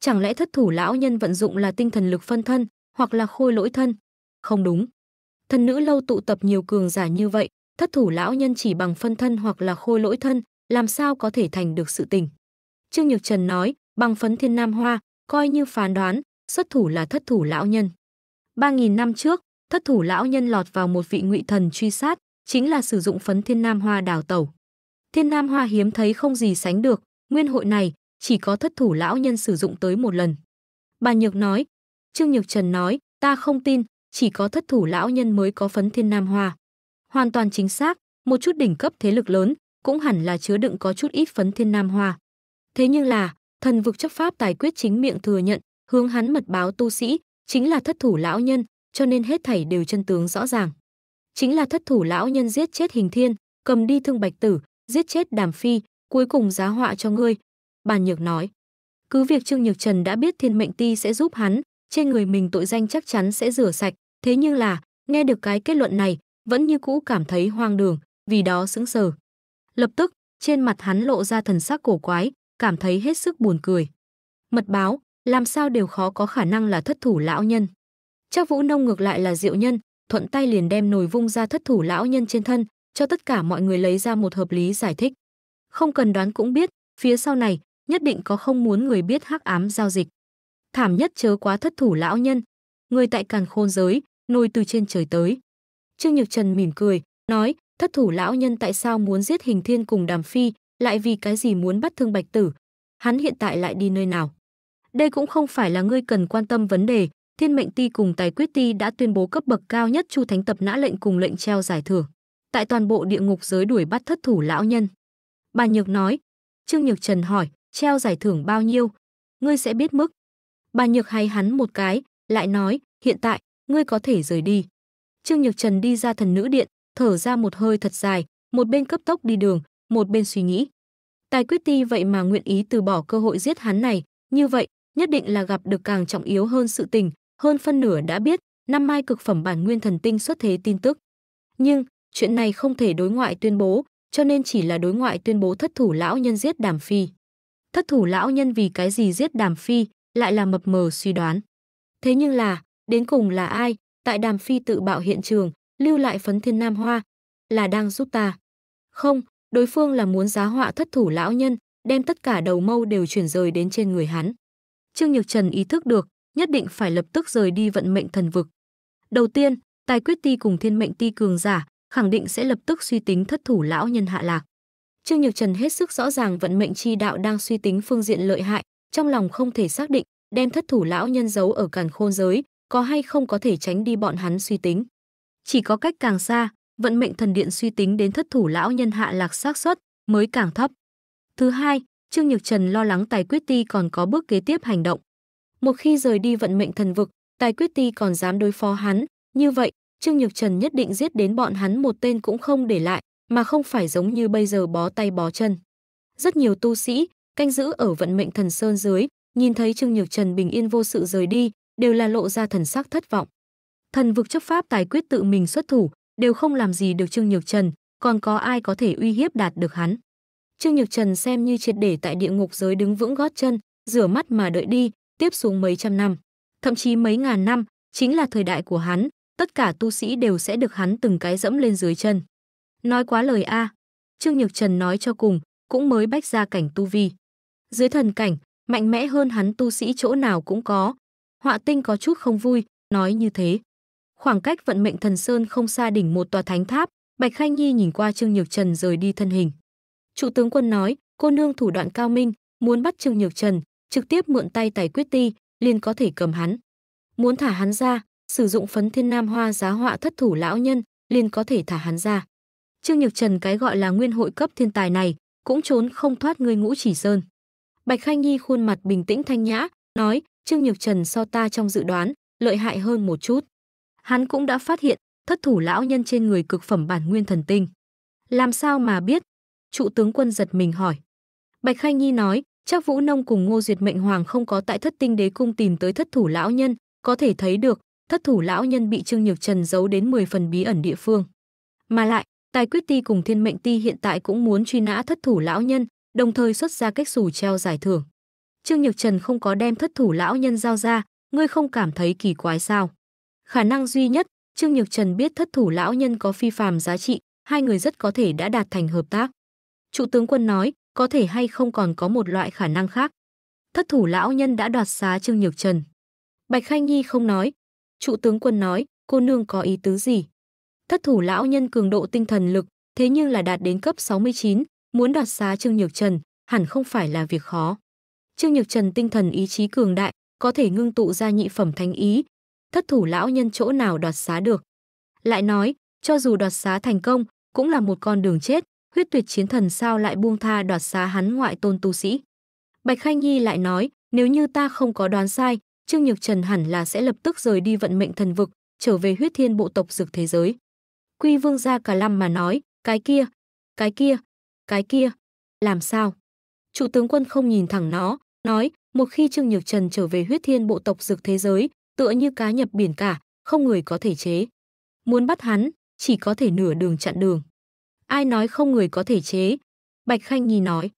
Chẳng lẽ thất thủ lão nhân vận dụng là tinh thần lực phân thân, hoặc là khôi lỗi thân? Không đúng. Thần nữ lâu tụ tập nhiều cường giả như vậy, thất thủ lão nhân chỉ bằng phân thân hoặc là khôi lỗi thân, làm sao có thể thành được sự tình. Trương Nhược Trần nói, bằng phấn thiên nam hoa, coi như phán đoán, xuất thủ là thất thủ lão nhân. 3.000 năm trước, thất thủ lão nhân lọt vào một vị ngụy thần truy sát, chính là sử dụng phấn thiên nam hoa đào tẩu. Thiên nam hoa hiếm thấy không gì sánh được, nguyên hội này chỉ có thất thủ lão nhân sử dụng tới một lần. Bà Nhược nói, Trương Nhược Trần nói, ta không tin, chỉ có thất thủ lão nhân mới có phấn thiên nam hoa. Hoàn toàn chính xác, một chút đỉnh cấp thế lực lớn, cũng hẳn là chứa đựng có chút ít phấn thiên nam hoa. Thế nhưng là, thần vực chấp pháp tài quyết chính miệng thừa nhận, hướng hắn mật báo tu sĩ, chính là thất thủ lão nhân, cho nên hết thảy đều chân tướng rõ ràng. Chính là thất thủ lão nhân giết chết hình thiên, cầm đi thương bạch tử, giết chết đàm phi, cuối cùng giá họa cho ngươi. Bàn nhược nói, cứ việc Trương Nhược Trần đã biết thiên mệnh ti sẽ giúp hắn, trên người mình tội danh chắc chắn sẽ rửa sạch, thế nhưng là, nghe được cái kết luận này, vẫn như cũ cảm thấy hoang đường, vì đó sững sờ. Lập tức, trên mặt hắn lộ ra thần sắc cổ quái, cảm thấy hết sức buồn cười. Mật báo, làm sao đều khó có khả năng là thất thủ lão nhân. Chắc Vũ Nông ngược lại là diệu nhân, thuận tay liền đem nồi vung ra thất thủ lão nhân trên thân, cho tất cả mọi người lấy ra một hợp lý giải thích. Không cần đoán cũng biết, phía sau này nhất định có không muốn người biết hắc ám giao dịch. Thảm nhất chớ quá thất thủ lão nhân, người tại càn khôn giới, nồi từ trên trời tới. Trương Nhược Trần mỉm cười, nói, thất thủ lão nhân tại sao muốn giết hình thiên cùng đàm phi, lại vì cái gì muốn bắt thương bạch tử, hắn hiện tại lại đi nơi nào. Đây cũng không phải là ngươi cần quan tâm vấn đề, thiên mệnh ti cùng tài quyết ti đã tuyên bố cấp bậc cao nhất chu thánh tập nã lệnh cùng lệnh treo giải thưởng. Tại toàn bộ địa ngục giới đuổi bắt thất thủ lão nhân. Bà Nhược nói, Trương Nhược Trần hỏi, treo giải thưởng bao nhiêu? Ngươi sẽ biết mức. Bà Nhược hay hắn một cái, lại nói, hiện tại, ngươi có thể rời đi. Trương Nhược Trần đi ra thần nữ điện, thở ra một hơi thật dài, một bên cấp tốc đi đường, một bên suy nghĩ. Tài quyết ti vậy mà nguyện ý từ bỏ cơ hội giết hắn này, như vậy, nhất định là gặp được càng trọng yếu hơn sự tình, hơn phân nửa đã biết, năm mai cực phẩm bản nguyên thần tinh xuất thế tin tức. Nhưng, chuyện này không thể đối ngoại tuyên bố, cho nên chỉ là đối ngoại tuyên bố thất thủ lão nhân giết đàm phi. Thất thủ lão nhân vì cái gì giết đàm phi, lại là mập mờ suy đoán. Thế nhưng là, đến cùng là ai, tại đàm phi tự bạo hiện trường, lưu lại phấn thiên nam hoa, là đang giúp ta. Không, đối phương là muốn giá họa thất thủ lão nhân, đem tất cả đầu mâu đều chuyển rời đến trên người hắn. Trương Nhược Trần ý thức được, nhất định phải lập tức rời đi vận mệnh thần vực. Đầu tiên, tài quyết ti cùng thiên mệnh ti cường giả, khẳng định sẽ lập tức suy tính thất thủ lão nhân hạ lạc. Trương Nhược Trần hết sức rõ ràng vận mệnh chi đạo đang suy tính phương diện lợi hại, trong lòng không thể xác định, đem thất thủ lão nhân giấu ở càn khôn giới, có hay không có thể tránh đi bọn hắn suy tính. Chỉ có cách càng xa, vận mệnh thần điện suy tính đến thất thủ lão nhân hạ lạc xác suất mới càng thấp. Thứ hai, Trương Nhược Trần lo lắng Tài Quyết Ti còn có bước kế tiếp hành động. Một khi rời đi vận mệnh thần vực, Tài Quyết Ti còn dám đối phó hắn, như vậy, Trương Nhược Trần nhất định giết đến bọn hắn một tên cũng không để lại, mà không phải giống như bây giờ bó tay bó chân. Rất nhiều tu sĩ canh giữ ở vận mệnh thần sơn dưới, nhìn thấy Trương Nhược Trần bình yên vô sự rời đi, đều là lộ ra thần sắc thất vọng thần vực chấp pháp tài quyết tự mình xuất thủ, đều không làm gì được Trương Nhược Trần, còn có ai có thể uy hiếp đạt được hắn. Trương Nhược Trần xem như triệt để tại địa ngục giới đứng vững gót chân, rửa mắt mà đợi đi, tiếp xuống mấy trăm năm, thậm chí mấy ngàn năm, chính là thời đại của hắn, tất cả tu sĩ đều sẽ được hắn từng cái dẫm lên dưới chân. Nói quá lời a, Trương Nhược Trần nói cho cùng, cũng mới bách ra cảnh tu vi. Dưới thần cảnh, mạnh mẽ hơn hắn tu sĩ chỗ nào cũng có. Họa Tinh có chút không vui, nói như thế. Khoảng cách vận mệnh thần sơn không xa đỉnh một tòa thánh tháp, Bạch Khanh Nhi nhìn qua Trương Nhược Trần rời đi thân hình. Chủ tướng quân nói, cô nương thủ đoạn cao minh, muốn bắt Trương Nhược Trần, trực tiếp mượn tay tài quyết ti, liền có thể cầm hắn. Muốn thả hắn ra, sử dụng phấn thiên nam hoa giá họa thất thủ lão nhân, liền có thể thả hắn ra. Trương Nhược Trần cái gọi là nguyên hội cấp thiên tài này, cũng trốn không thoát ngươi ngũ chỉ sơn. Bạch Khanh Nhi khuôn mặt bình tĩnh thanh nhã, nói, Trương Nhược Trần so ta trong dự đoán, lợi hại hơn một chút hắn cũng đã phát hiện thất thủ lão nhân trên người cực phẩm bản nguyên thần tinh. Làm sao mà biết? Trụ tướng quân giật mình hỏi. Bạch Khanh Nhi nói, chắc Vũ Nông cùng Ngô Duyệt Mệnh Hoàng không có tại thất tinh đế cung tìm tới thất thủ lão nhân, có thể thấy được, thất thủ lão nhân bị Trương Nhược Trần giấu đến 10 phần bí ẩn địa phương. Mà lại, Tài Quyết Ti cùng Thiên Mệnh Ti hiện tại cũng muốn truy nã thất thủ lão nhân, đồng thời xuất ra cách sủ treo giải thưởng. Trương Nhược Trần không có đem thất thủ lão nhân giao ra, ngươi không cảm thấy kỳ quái sao? Khả năng duy nhất, Trương Nhược Trần biết thất thủ lão nhân có phi phàm giá trị, hai người rất có thể đã đạt thành hợp tác. Trụ tướng quân nói, có thể hay không còn có một loại khả năng khác. Thất thủ lão nhân đã đoạt xá Trương Nhược Trần. Bạch Khanh Nhi không nói. Trụ tướng quân nói, cô nương có ý tứ gì? Thất thủ lão nhân cường độ tinh thần lực, thế nhưng là đạt đến cấp 69, muốn đoạt xá Trương Nhược Trần, hẳn không phải là việc khó. Trương Nhược Trần tinh thần ý chí cường đại, có thể ngưng tụ ra nhị phẩm thánh ý, thất thủ lão nhân chỗ nào đoạt xá được. Lại nói, cho dù đoạt xá thành công, cũng là một con đường chết, huyết tuyệt chiến thần sao lại buông tha đoạt xá hắn ngoại tôn tu sĩ. Bạch Khanh Nhi lại nói, nếu như ta không có đoán sai, Trương Nhược Trần hẳn là sẽ lập tức rời đi vận mệnh thần vực, trở về huyết thiên bộ tộc dược thế giới. Quy vương gia cả lăm mà nói, cái kia, cái kia, cái kia, làm sao? Chủ tướng quân không nhìn thẳng nó, nói, một khi Trương Nhược Trần trở về huyết thiên bộ tộc dược thế giới, tựa như cá nhập biển cả, không người có thể chế. Muốn bắt hắn, chỉ có thể nửa đường chặn đường. Ai nói không người có thể chế? Bạch Khanh Nhi nói.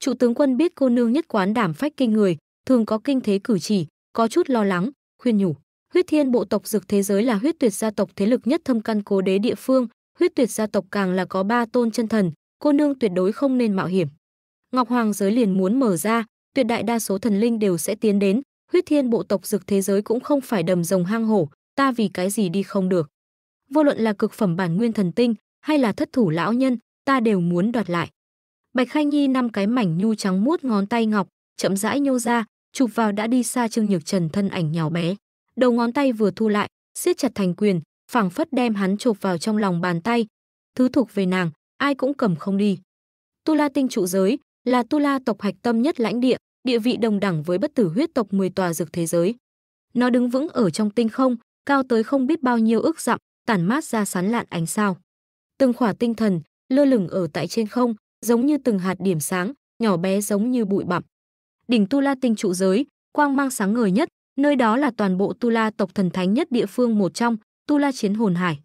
Chủ tướng quân biết cô nương nhất quán đảm phách kinh người, thường có kinh thế cử chỉ, có chút lo lắng, khuyên nhủ. Huyết thiên bộ tộc dược thế giới là huyết tuyệt gia tộc thế lực nhất thâm căn cố đế địa phương, huyết tuyệt gia tộc càng là có ba tôn chân thần, cô nương tuyệt đối không nên mạo hiểm. Ngọc Hoàng giới liền muốn mở ra, tuyệt đại đa số thần linh đều sẽ tiến đến, huyết thiên bộ tộc dực thế giới cũng không phải đầm rồng hang hổ, ta vì cái gì đi không được. Vô luận là cực phẩm bản nguyên thần tinh hay là thất thủ lão nhân, ta đều muốn đoạt lại. Bạch Khai Nhi năm cái mảnh nhu trắng muốt ngón tay ngọc, chậm rãi nhô ra, chụp vào đã đi xa Trương Nhược Trần thân ảnh nhỏ bé. Đầu ngón tay vừa thu lại, siết chặt thành quyền, phảng phất đem hắn chụp vào trong lòng bàn tay. Thứ thuộc về nàng, ai cũng cầm không đi. Tu La Tinh trụ giới là Tu La tộc hạch tâm nhất lãnh địa, địa vị đồng đẳng với bất tử huyết tộc 10 tòa dược thế giới. Nó đứng vững ở trong tinh không, cao tới không biết bao nhiêu ước dặm, tản mát ra sán lạn ánh sao. Từng khỏa tinh thần lơ lửng ở tại trên không, giống như từng hạt điểm sáng, nhỏ bé giống như bụi bặm. Đỉnh Tu La tinh trụ giới, quang mang sáng ngời nhất, nơi đó là toàn bộ Tu La tộc thần thánh nhất địa phương một trong, Tu La chiến hồn hải.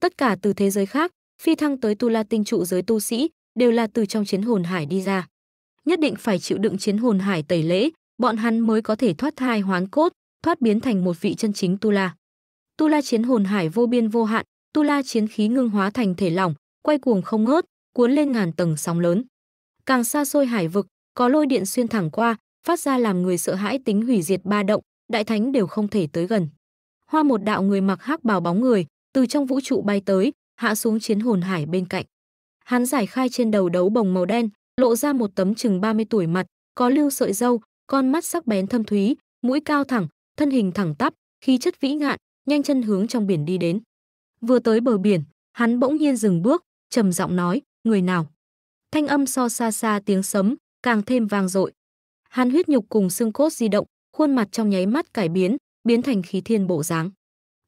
Tất cả từ thế giới khác, phi thăng tới Tu La tinh trụ giới tu sĩ đều là từ trong chiến hồn hải đi ra nhất định phải chịu đựng chiến hồn hải tẩy lễ, bọn hắn mới có thể thoát thai hoán cốt, thoát biến thành một vị chân chính tu la. Tu la chiến hồn hải vô biên vô hạn, tu la chiến khí ngưng hóa thành thể lỏng, quay cuồng không ngớt, cuốn lên ngàn tầng sóng lớn. Càng xa xôi hải vực, có lôi điện xuyên thẳng qua, phát ra làm người sợ hãi tính hủy diệt ba động, đại thánh đều không thể tới gần. Hoa một đạo người mặc hắc bào bóng người, từ trong vũ trụ bay tới, hạ xuống chiến hồn hải bên cạnh. Hắn giải khai trên đầu đấu bồng màu đen, lộ ra một tấm chừng 30 tuổi mặt, có lưu sợi râu, con mắt sắc bén thâm thúy, mũi cao thẳng, thân hình thẳng tắp, khí chất vĩ ngạn, nhanh chân hướng trong biển đi đến. Vừa tới bờ biển, hắn bỗng nhiên dừng bước, trầm giọng nói, người nào? Thanh âm so xa xa tiếng sấm, càng thêm vang dội. Hắn huyết nhục cùng xương cốt di động, khuôn mặt trong nháy mắt cải biến, biến thành khí thiên bộ dáng.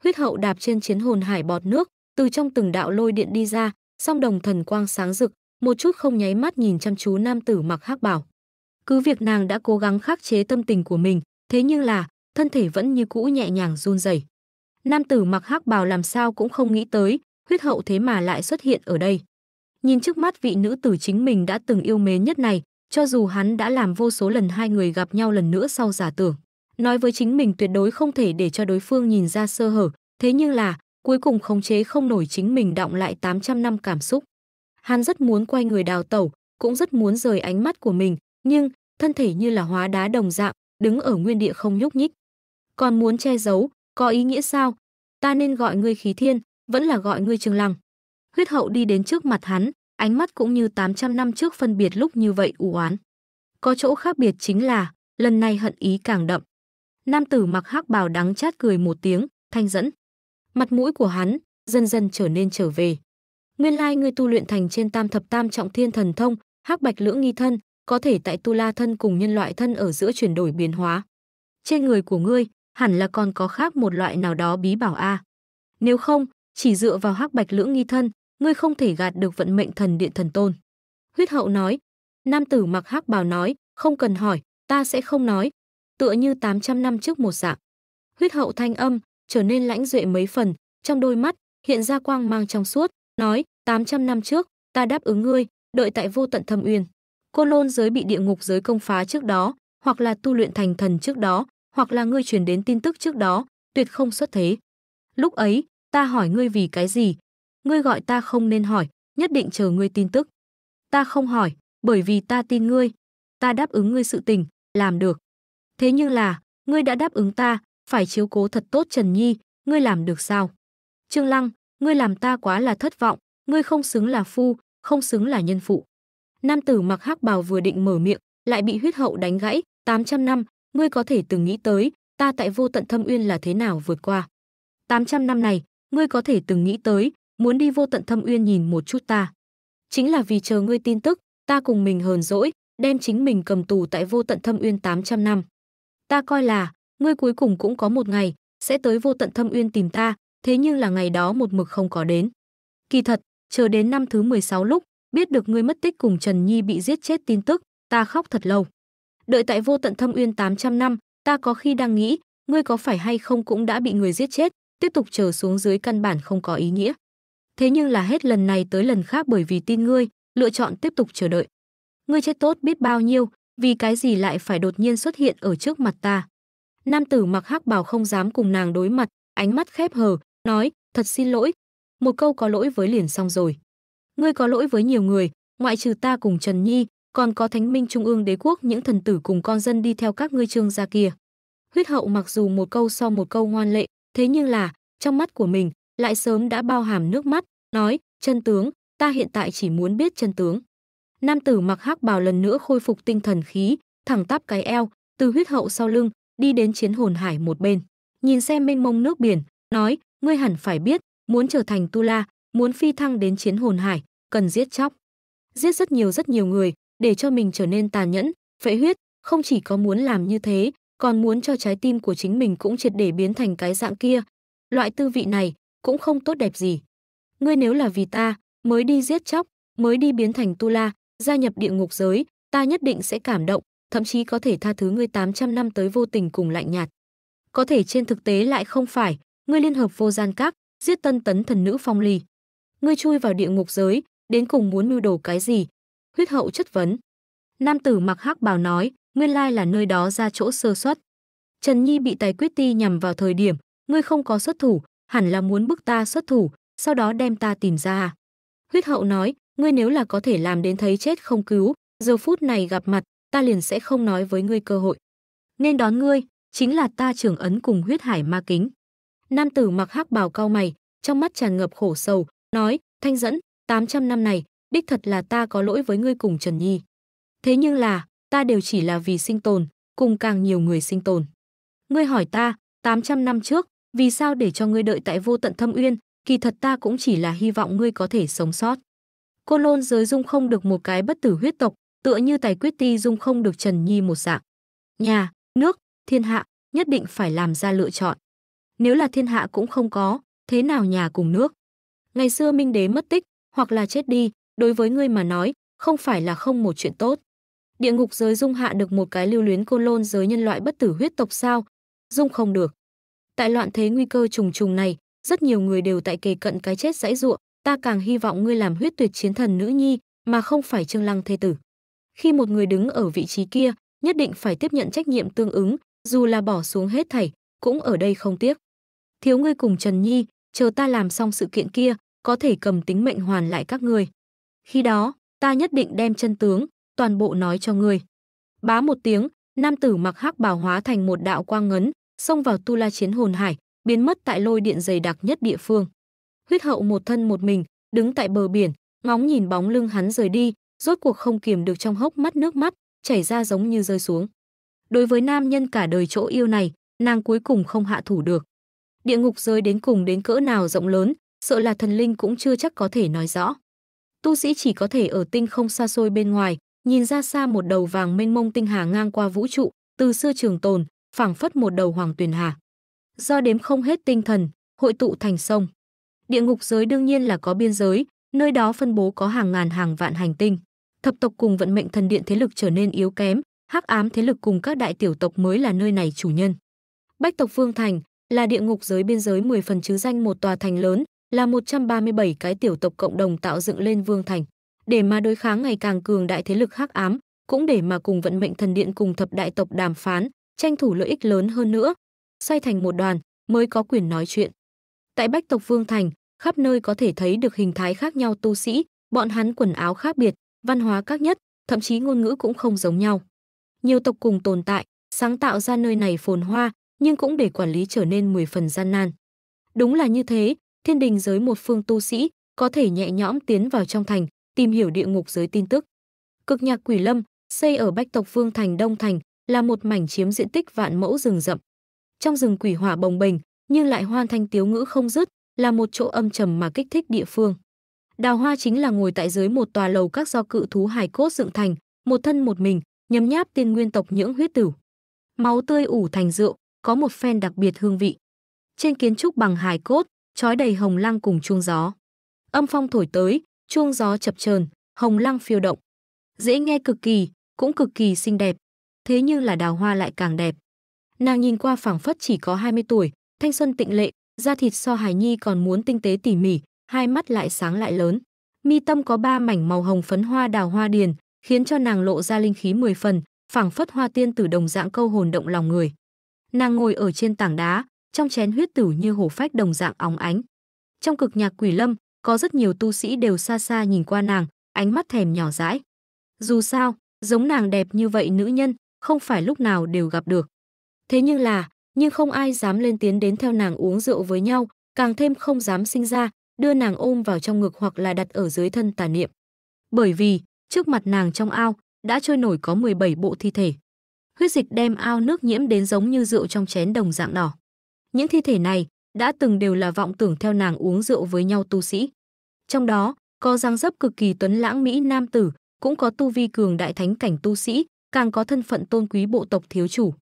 Huyết hậu đạp trên chiến hồn hải bọt nước, từ trong từng đạo lôi điện đi ra, song đồng thần quang sáng rực, một chút không nháy mắt nhìn chăm chú nam tử mặc hắc bảo. Cứ việc nàng đã cố gắng khắc chế tâm tình của mình, thế nhưng là thân thể vẫn như cũ nhẹ nhàng run rẩy. Nam tử mặc hắc bào làm sao cũng không nghĩ tới, huyết hậu thế mà lại xuất hiện ở đây. Nhìn trước mắt vị nữ tử chính mình đã từng yêu mến nhất này, cho dù hắn đã làm vô số lần hai người gặp nhau lần nữa sau giả tưởng. Nói với chính mình tuyệt đối không thể để cho đối phương nhìn ra sơ hở, thế nhưng là, cuối cùng khống chế không nổi chính mình động lại 800 năm cảm xúc. Hắn rất muốn quay người đào tẩu, cũng rất muốn rời ánh mắt của mình, nhưng thân thể như là hóa đá đồng dạng, đứng ở nguyên địa không nhúc nhích. Còn muốn che giấu, có ý nghĩa sao? Ta nên gọi ngươi khí thiên, vẫn là gọi ngươi trường lăng. Huyết hậu đi đến trước mặt hắn, ánh mắt cũng như 800 năm trước phân biệt lúc như vậy u oán. Có chỗ khác biệt chính là, lần này hận ý càng đậm. Nam tử mặc hắc bào đắng chát cười một tiếng, thanh dẫn. Mặt mũi của hắn dần dần trở nên trở về. Nguyên lai ngươi tu luyện thành trên tam thập tam trọng thiên thần thông, hắc bạch lưỡng nghi thân, có thể tại tu la thân cùng nhân loại thân ở giữa chuyển đổi biến hóa. Trên người của ngươi, hẳn là còn có khác một loại nào đó bí bảo a. Nếu không, chỉ dựa vào hắc bạch lưỡng nghi thân, ngươi không thể gạt được vận mệnh thần điện thần tôn. Huyết hậu nói, nam tử mặc hắc bào nói, không cần hỏi, ta sẽ không nói. Tựa như 800 năm trước một dạng. Huyết hậu thanh âm, trở nên lãnh duệ mấy phần, trong đôi mắt, hiện ra quang mang trong suốt, nói, 800 năm trước, ta đáp ứng ngươi, đợi tại vô tận thâm uyên. Côn lôn giới bị địa ngục giới công phá trước đó, hoặc là tu luyện thành thần trước đó, hoặc là ngươi truyền đến tin tức trước đó, tuyệt không xuất thế. Lúc ấy, ta hỏi ngươi vì cái gì? Ngươi gọi ta không nên hỏi, nhất định chờ ngươi tin tức. Ta không hỏi, bởi vì ta tin ngươi. Ta đáp ứng ngươi sự tình, làm được. Thế nhưng là, ngươi đã đáp ứng ta, phải chiếu cố thật tốt Trần Nhi, ngươi làm được sao? Trương Lăng, ngươi làm ta quá là thất vọng, ngươi không xứng là phu, không xứng là nhân phụ. Nam tử mặc hắc bào vừa định mở miệng, lại bị huyết hậu đánh gãy, 800 năm, ngươi có thể từng nghĩ tới, ta tại vô tận thâm uyên là thế nào vượt qua. 800 năm này, ngươi có thể từng nghĩ tới, muốn đi vô tận thâm uyên nhìn một chút ta. Chính là vì chờ ngươi tin tức, ta cùng mình hờn dỗi, đem chính mình cầm tù tại vô tận thâm uyên 800 năm. Ta coi là, ngươi cuối cùng cũng có một ngày, sẽ tới vô tận thâm uyên tìm ta, thế nhưng là ngày đó một mực không có đến. Kỳ thật, chờ đến năm thứ 16 lúc, biết được ngươi mất tích cùng Trần Nhi bị giết chết tin tức, ta khóc thật lâu. Đợi tại vô tận thâm uyên 800 năm, ta có khi đang nghĩ, ngươi có phải hay không cũng đã bị người giết chết, tiếp tục chờ xuống dưới căn bản không có ý nghĩa. Thế nhưng là hết lần này tới lần khác bởi vì tin ngươi, lựa chọn tiếp tục chờ đợi. Ngươi chết tốt biết bao nhiêu, vì cái gì lại phải đột nhiên xuất hiện ở trước mặt ta. Nam tử mặc hắc bào không dám cùng nàng đối mặt, ánh mắt khép hờ, nói, thật xin lỗi. Một câu có lỗi với liền xong rồi. Ngươi có lỗi với nhiều người, ngoại trừ ta cùng Trần Nhi, còn có thánh minh trung ương đế quốc những thần tử cùng con dân đi theo các ngươi trương gia kia. Huyết hậu mặc dù một câu sau một câu ngoan lệ, thế nhưng là, trong mắt của mình, lại sớm đã bao hàm nước mắt, nói, chân tướng, ta hiện tại chỉ muốn biết chân tướng. Nam tử mặc hắc bào lần nữa khôi phục tinh thần khí, thẳng tắp cái eo, từ huyết hậu sau lưng, đi đến chiến hồn hải một bên. Nhìn xem mênh mông nước biển, nói, ngươi hẳn phải biết, muốn trở thành Tu La, muốn phi thăng đến chiến hồn hải, cần giết chóc. Giết rất nhiều rất nhiều người, để cho mình trở nên tàn nhẫn, phệ huyết, không chỉ có muốn làm như thế, còn muốn cho trái tim của chính mình cũng triệt để biến thành cái dạng kia. Loại tư vị này cũng không tốt đẹp gì. Ngươi nếu là vì ta, mới đi giết chóc, mới đi biến thành Tu La, gia nhập địa ngục giới, ta nhất định sẽ cảm động, thậm chí có thể tha thứ ngươi 800 năm tới vô tình cùng lạnh nhạt. Có thể trên thực tế lại không phải, ngươi liên hợp vô gian các, giết tân tấn thần nữ phong lì. Ngươi chui vào địa ngục giới, đến cùng muốn mưu đồ cái gì? Huyết hậu chất vấn. Nam tử mặc hắc bào nói, nguyên lai là nơi đó ra chỗ sơ xuất. Trần Nhi bị tài quyết ti nhằm vào thời điểm, ngươi không có xuất thủ, hẳn là muốn bức ta xuất thủ, sau đó đem ta tìm ra. À? Huyết hậu nói, ngươi nếu là có thể làm đến thấy chết không cứu, giờ phút này gặp mặt, ta liền sẽ không nói với ngươi cơ hội. Nên đón ngươi, chính là ta trưởng ấn cùng huyết hải ma kính. Nam tử mặc hắc bào cao mày, trong mắt tràn ngập khổ sầu, nói, Thanh dẫn, 800 năm này, đích thật là ta có lỗi với ngươi cùng Trần Nhi. Thế nhưng là, ta đều chỉ là vì sinh tồn, cùng càng nhiều người sinh tồn. Ngươi hỏi ta, 800 năm trước, vì sao để cho ngươi đợi tại vô tận thâm uyên, kỳ thật ta cũng chỉ là hy vọng ngươi có thể sống sót. Cô lôn giới dung không được một cái bất tử huyết tộc, tựa như tài quyết ti dung không được Trần Nhi một dạng. Nhà, nước, thiên hạ, nhất định phải làm ra lựa chọn nếu là thiên hạ cũng không có, thế nào nhà cùng nước. Ngày xưa Minh Đế mất tích, hoặc là chết đi, đối với ngươi mà nói, không phải là không một chuyện tốt. Địa ngục giới dung hạ được một cái lưu luyến côn lôn giới nhân loại bất tử huyết tộc sao? Dung không được. Tại loạn thế nguy cơ trùng trùng này, rất nhiều người đều tại kề cận cái chết dãy ruộng, ta càng hy vọng ngươi làm huyết tuyệt chiến thần nữ nhi, mà không phải Trương Lăng thê tử. Khi một người đứng ở vị trí kia, nhất định phải tiếp nhận trách nhiệm tương ứng, dù là bỏ xuống hết thảy, cũng ở đây không tiếc thiếu ngươi cùng Trần Nhi, chờ ta làm xong sự kiện kia, có thể cầm tính mệnh hoàn lại các ngươi. Khi đó, ta nhất định đem chân tướng, toàn bộ nói cho ngươi. Bá một tiếng, nam tử mặc hắc bào hóa thành một đạo quang ngấn, xông vào tu la chiến hồn hải, biến mất tại lôi điện dày đặc nhất địa phương. Huyết hậu một thân một mình, đứng tại bờ biển, ngóng nhìn bóng lưng hắn rời đi, rốt cuộc không kiềm được trong hốc mắt nước mắt, chảy ra giống như rơi xuống. Đối với nam nhân cả đời chỗ yêu này, nàng cuối cùng không hạ thủ được địa ngục giới đến cùng đến cỡ nào rộng lớn, sợ là thần linh cũng chưa chắc có thể nói rõ. Tu sĩ chỉ có thể ở tinh không xa xôi bên ngoài, nhìn ra xa một đầu vàng mênh mông tinh hà ngang qua vũ trụ, từ xưa trường tồn, phảng phất một đầu hoàng tuyền hà. Do đếm không hết tinh thần, hội tụ thành sông. Địa ngục giới đương nhiên là có biên giới, nơi đó phân bố có hàng ngàn hàng vạn hành tinh. Thập tộc cùng vận mệnh thần điện thế lực trở nên yếu kém, hắc ám thế lực cùng các đại tiểu tộc mới là nơi này chủ nhân. Bách tộc phương Thành, là địa ngục giới biên giới 10 phần chứ danh một tòa thành lớn, là 137 cái tiểu tộc cộng đồng tạo dựng lên vương thành, để mà đối kháng ngày càng cường đại thế lực hắc ám, cũng để mà cùng vận mệnh thần điện cùng thập đại tộc đàm phán, tranh thủ lợi ích lớn hơn nữa, xoay thành một đoàn mới có quyền nói chuyện. Tại Bách tộc vương thành, khắp nơi có thể thấy được hình thái khác nhau tu sĩ, bọn hắn quần áo khác biệt, văn hóa khác nhất, thậm chí ngôn ngữ cũng không giống nhau. Nhiều tộc cùng tồn tại, sáng tạo ra nơi này phồn hoa, nhưng cũng để quản lý trở nên 10 phần gian nan. Đúng là như thế, thiên đình giới một phương tu sĩ có thể nhẹ nhõm tiến vào trong thành, tìm hiểu địa ngục giới tin tức. Cực nhạc Quỷ Lâm, xây ở Bách tộc phương thành Đông thành, là một mảnh chiếm diện tích vạn mẫu rừng rậm. Trong rừng quỷ hỏa bồng bềnh, nhưng lại hoan thanh tiếu ngữ không dứt, là một chỗ âm trầm mà kích thích địa phương. Đào Hoa chính là ngồi tại dưới một tòa lầu các do cự thú hài cốt dựng thành, một thân một mình, nhấm nháp tiên nguyên tộc những huyết tử. Máu tươi ủ thành rượu, có một phen đặc biệt hương vị. Trên kiến trúc bằng hài cốt, trói đầy hồng lăng cùng chuông gió. Âm phong thổi tới, chuông gió chập chờn, hồng lăng phiêu động. Dễ nghe cực kỳ, cũng cực kỳ xinh đẹp. Thế nhưng là đào hoa lại càng đẹp. Nàng nhìn qua phảng phất chỉ có 20 tuổi, thanh xuân tịnh lệ, da thịt so hài nhi còn muốn tinh tế tỉ mỉ, hai mắt lại sáng lại lớn. Mi tâm có ba mảnh màu hồng phấn hoa đào hoa điền, khiến cho nàng lộ ra linh khí mười phần, phảng phất hoa tiên tử đồng dạng câu hồn động lòng người. Nàng ngồi ở trên tảng đá, trong chén huyết tử như hổ phách đồng dạng óng ánh. Trong cực nhạc quỷ lâm, có rất nhiều tu sĩ đều xa xa nhìn qua nàng, ánh mắt thèm nhỏ dãi. Dù sao, giống nàng đẹp như vậy nữ nhân, không phải lúc nào đều gặp được. Thế nhưng là, nhưng không ai dám lên tiến đến theo nàng uống rượu với nhau, càng thêm không dám sinh ra, đưa nàng ôm vào trong ngực hoặc là đặt ở dưới thân tà niệm. Bởi vì, trước mặt nàng trong ao, đã trôi nổi có 17 bộ thi thể huyết dịch đem ao nước nhiễm đến giống như rượu trong chén đồng dạng đỏ. Những thi thể này đã từng đều là vọng tưởng theo nàng uống rượu với nhau tu sĩ. Trong đó, có răng dấp cực kỳ tuấn lãng mỹ nam tử, cũng có tu vi cường đại thánh cảnh tu sĩ, càng có thân phận tôn quý bộ tộc thiếu chủ.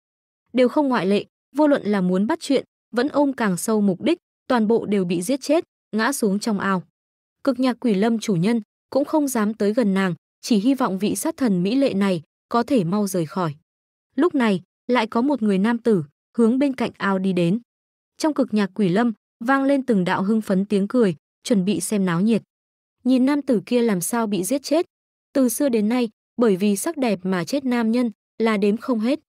Đều không ngoại lệ, vô luận là muốn bắt chuyện, vẫn ôm càng sâu mục đích, toàn bộ đều bị giết chết, ngã xuống trong ao. Cực nhạc quỷ lâm chủ nhân cũng không dám tới gần nàng, chỉ hy vọng vị sát thần mỹ lệ này có thể mau rời khỏi. Lúc này, lại có một người nam tử hướng bên cạnh ao đi đến. Trong cực nhạc quỷ lâm, vang lên từng đạo hưng phấn tiếng cười, chuẩn bị xem náo nhiệt. Nhìn nam tử kia làm sao bị giết chết. Từ xưa đến nay, bởi vì sắc đẹp mà chết nam nhân là đếm không hết.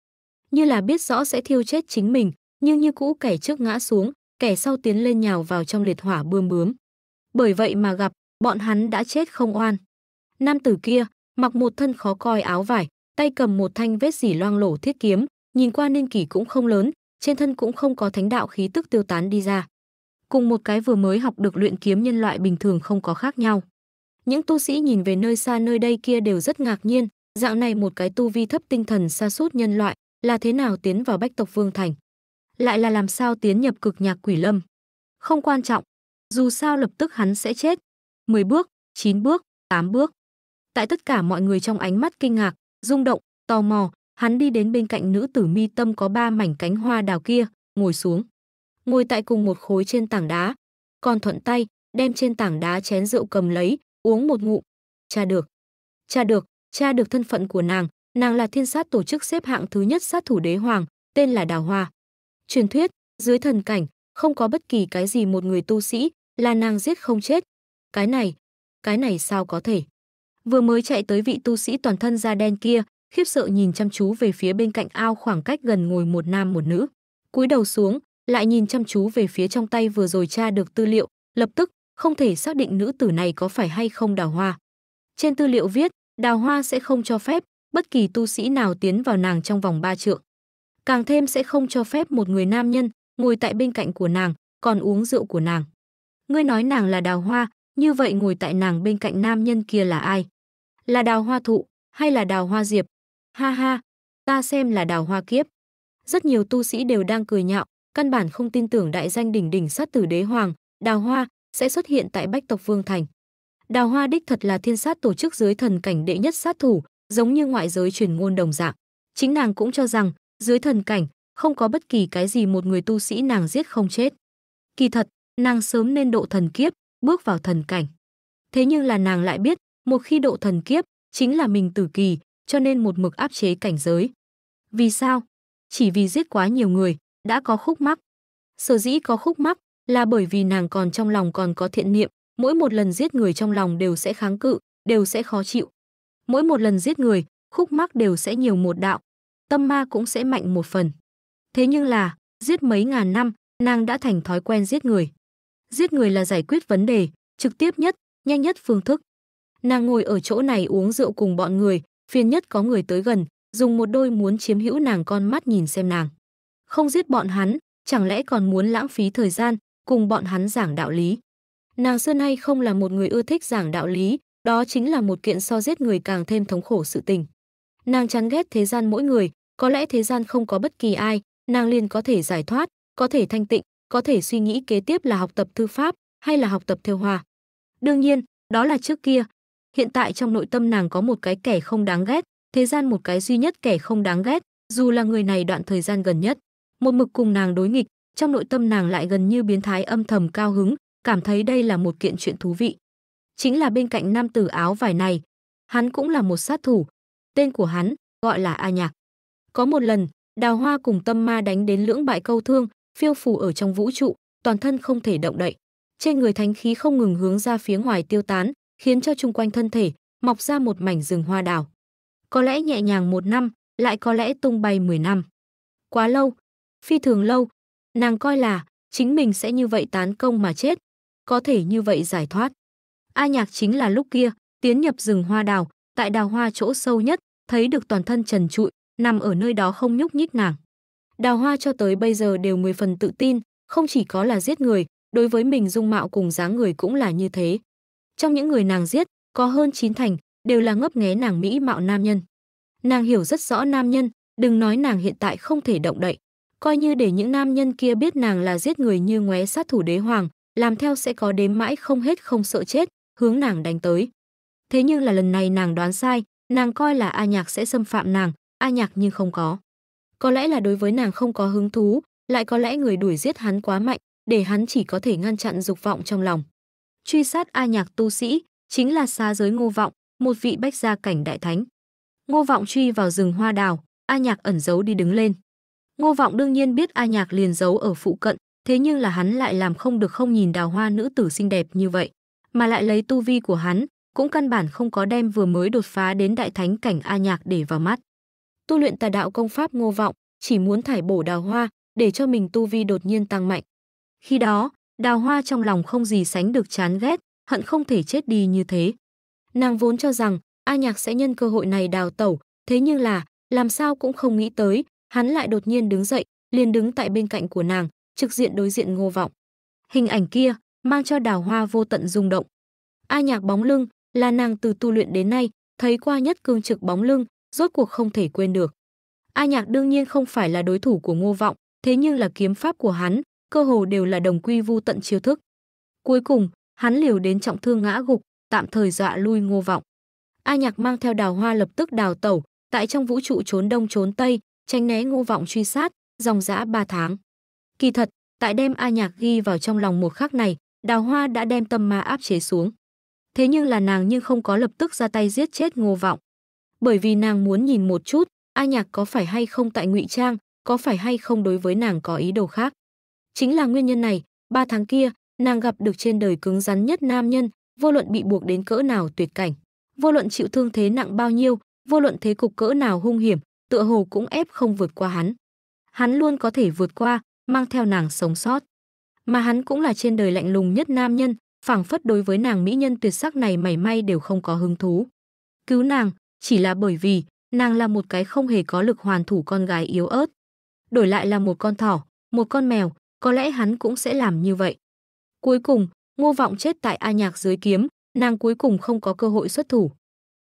Như là biết rõ sẽ thiêu chết chính mình, nhưng như cũ kẻ trước ngã xuống, kẻ sau tiến lên nhào vào trong liệt hỏa bươm bướm. Bởi vậy mà gặp, bọn hắn đã chết không oan. Nam tử kia, mặc một thân khó coi áo vải, tay cầm một thanh vết dỉ loang lổ thiết kiếm, nhìn qua niên kỷ cũng không lớn, trên thân cũng không có thánh đạo khí tức tiêu tán đi ra. Cùng một cái vừa mới học được luyện kiếm nhân loại bình thường không có khác nhau. Những tu sĩ nhìn về nơi xa nơi đây kia đều rất ngạc nhiên, dạng này một cái tu vi thấp tinh thần xa sút nhân loại, là thế nào tiến vào bách tộc vương thành? Lại là làm sao tiến nhập cực nhạc quỷ lâm? Không quan trọng, dù sao lập tức hắn sẽ chết. 10 bước, 9 bước, 8 bước. Tại tất cả mọi người trong ánh mắt kinh ngạc, rung động, tò mò, hắn đi đến bên cạnh nữ tử mi tâm có ba mảnh cánh hoa đào kia, ngồi xuống. Ngồi tại cùng một khối trên tảng đá, còn thuận tay, đem trên tảng đá chén rượu cầm lấy, uống một ngụm. Cha được. Cha được, cha được thân phận của nàng, nàng là thiên sát tổ chức xếp hạng thứ nhất sát thủ đế hoàng, tên là Đào Hoa. Truyền thuyết, dưới thần cảnh, không có bất kỳ cái gì một người tu sĩ là nàng giết không chết. Cái này, cái này sao có thể? vừa mới chạy tới vị tu sĩ toàn thân da đen kia, khiếp sợ nhìn chăm chú về phía bên cạnh ao khoảng cách gần ngồi một nam một nữ. Cúi đầu xuống, lại nhìn chăm chú về phía trong tay vừa rồi tra được tư liệu, lập tức không thể xác định nữ tử này có phải hay không đào hoa. Trên tư liệu viết, đào hoa sẽ không cho phép bất kỳ tu sĩ nào tiến vào nàng trong vòng ba trượng. Càng thêm sẽ không cho phép một người nam nhân ngồi tại bên cạnh của nàng, còn uống rượu của nàng. Ngươi nói nàng là đào hoa, như vậy ngồi tại nàng bên cạnh nam nhân kia là ai? Là đào hoa thụ hay là đào hoa diệp? Ha ha, ta xem là đào hoa kiếp. Rất nhiều tu sĩ đều đang cười nhạo, căn bản không tin tưởng đại danh đỉnh đỉnh sát tử đế hoàng, đào hoa sẽ xuất hiện tại bách tộc vương thành. Đào hoa đích thật là thiên sát tổ chức dưới thần cảnh đệ nhất sát thủ, giống như ngoại giới truyền ngôn đồng dạng. Chính nàng cũng cho rằng, dưới thần cảnh, không có bất kỳ cái gì một người tu sĩ nàng giết không chết. Kỳ thật, nàng sớm nên độ thần kiếp, bước vào thần cảnh. Thế nhưng là nàng lại biết, một khi độ thần kiếp, chính là mình tử kỳ, cho nên một mực áp chế cảnh giới. Vì sao? Chỉ vì giết quá nhiều người, đã có khúc mắc. Sở dĩ có khúc mắc là bởi vì nàng còn trong lòng còn có thiện niệm, mỗi một lần giết người trong lòng đều sẽ kháng cự, đều sẽ khó chịu. Mỗi một lần giết người, khúc mắc đều sẽ nhiều một đạo, tâm ma cũng sẽ mạnh một phần. Thế nhưng là, giết mấy ngàn năm, nàng đã thành thói quen giết người giết người là giải quyết vấn đề, trực tiếp nhất, nhanh nhất phương thức. Nàng ngồi ở chỗ này uống rượu cùng bọn người, phiền nhất có người tới gần, dùng một đôi muốn chiếm hữu nàng con mắt nhìn xem nàng. Không giết bọn hắn, chẳng lẽ còn muốn lãng phí thời gian, cùng bọn hắn giảng đạo lý. Nàng xưa nay không là một người ưa thích giảng đạo lý, đó chính là một kiện so giết người càng thêm thống khổ sự tình. Nàng chán ghét thế gian mỗi người, có lẽ thế gian không có bất kỳ ai, nàng liền có thể giải thoát, có thể thanh tịnh, có thể suy nghĩ kế tiếp là học tập thư pháp hay là học tập theo hòa. Đương nhiên, đó là trước kia. Hiện tại trong nội tâm nàng có một cái kẻ không đáng ghét, thế gian một cái duy nhất kẻ không đáng ghét, dù là người này đoạn thời gian gần nhất. Một mực cùng nàng đối nghịch, trong nội tâm nàng lại gần như biến thái âm thầm cao hứng, cảm thấy đây là một kiện chuyện thú vị. Chính là bên cạnh nam tử áo vải này, hắn cũng là một sát thủ. Tên của hắn gọi là A Nhạc. Có một lần, Đào Hoa cùng Tâm Ma đánh đến lưỡng bại câu thương, phiêu phù ở trong vũ trụ, toàn thân không thể động đậy. Trên người thánh khí không ngừng hướng ra phía ngoài tiêu tán, khiến cho chung quanh thân thể mọc ra một mảnh rừng hoa đào. Có lẽ nhẹ nhàng một năm, lại có lẽ tung bay 10 năm. Quá lâu, phi thường lâu, nàng coi là chính mình sẽ như vậy tán công mà chết, có thể như vậy giải thoát. A Nhạc chính là lúc kia, tiến nhập rừng hoa đào, tại đào hoa chỗ sâu nhất, thấy được toàn thân trần trụi, nằm ở nơi đó không nhúc nhích nàng. Đào Hoa cho tới bây giờ đều 10 phần tự tin, không chỉ có là giết người, đối với mình dung mạo cùng dáng người cũng là như thế. Trong những người nàng giết, có hơn 9 thành đều là ngấp nghé nàng mỹ mạo nam nhân. Nàng hiểu rất rõ nam nhân, đừng nói nàng hiện tại không thể động đậy, coi như để những nam nhân kia biết nàng là giết người như ngoé sát thủ đế hoàng, làm theo sẽ có đếm mãi không hết không sợ chết, hướng nàng đánh tới. Thế nhưng là lần này nàng đoán sai, nàng coi là A Nhạc sẽ xâm phạm nàng, A Nhạc nhưng không có có lẽ là đối với nàng không có hứng thú, lại có lẽ người đuổi giết hắn quá mạnh, để hắn chỉ có thể ngăn chặn dục vọng trong lòng. Truy sát A Nhạc tu sĩ, chính là xa giới Ngô Vọng, một vị bách gia cảnh đại thánh. Ngô Vọng truy vào rừng hoa đào, A Nhạc ẩn giấu đi đứng lên. Ngô Vọng đương nhiên biết A Nhạc liền giấu ở phụ cận, thế nhưng là hắn lại làm không được không nhìn đào hoa nữ tử xinh đẹp như vậy, mà lại lấy tu vi của hắn, cũng căn bản không có đem vừa mới đột phá đến đại thánh cảnh A Nhạc để vào mắt tu luyện tà đạo công pháp ngô vọng, chỉ muốn thải bổ đào hoa để cho mình tu vi đột nhiên tăng mạnh. Khi đó, đào hoa trong lòng không gì sánh được chán ghét, hận không thể chết đi như thế. Nàng vốn cho rằng A Nhạc sẽ nhân cơ hội này đào tẩu, thế nhưng là, làm sao cũng không nghĩ tới, hắn lại đột nhiên đứng dậy, liền đứng tại bên cạnh của nàng, trực diện đối diện Ngô Vọng. Hình ảnh kia mang cho Đào Hoa vô tận rung động. A Nhạc bóng lưng là nàng từ tu luyện đến nay thấy qua nhất cương trực bóng lưng, rốt cuộc không thể quên được. A Nhạc đương nhiên không phải là đối thủ của Ngô Vọng, thế nhưng là kiếm pháp của hắn, cơ hồ đều là đồng quy vu tận chiêu thức. Cuối cùng, hắn liều đến trọng thương ngã gục, tạm thời dọa lui Ngô Vọng. A Nhạc mang theo Đào Hoa lập tức đào tẩu, tại trong vũ trụ trốn đông trốn tây, tránh né Ngô Vọng truy sát, dòng dã 3 tháng. Kỳ thật, tại đêm A Nhạc ghi vào trong lòng một khắc này, Đào Hoa đã đem tâm ma áp chế xuống. Thế nhưng là nàng nhưng không có lập tức ra tay giết chết Ngô Vọng bởi vì nàng muốn nhìn một chút, A Nhạc có phải hay không tại ngụy trang, có phải hay không đối với nàng có ý đồ khác. Chính là nguyên nhân này, ba tháng kia, nàng gặp được trên đời cứng rắn nhất nam nhân, vô luận bị buộc đến cỡ nào tuyệt cảnh, vô luận chịu thương thế nặng bao nhiêu, vô luận thế cục cỡ nào hung hiểm, tựa hồ cũng ép không vượt qua hắn. Hắn luôn có thể vượt qua, mang theo nàng sống sót. Mà hắn cũng là trên đời lạnh lùng nhất nam nhân, phảng phất đối với nàng mỹ nhân tuyệt sắc này mảy may đều không có hứng thú. Cứu nàng, chỉ là bởi vì nàng là một cái không hề có lực hoàn thủ con gái yếu ớt. Đổi lại là một con thỏ, một con mèo, có lẽ hắn cũng sẽ làm như vậy. Cuối cùng, Ngô Vọng chết tại A Nhạc dưới kiếm, nàng cuối cùng không có cơ hội xuất thủ.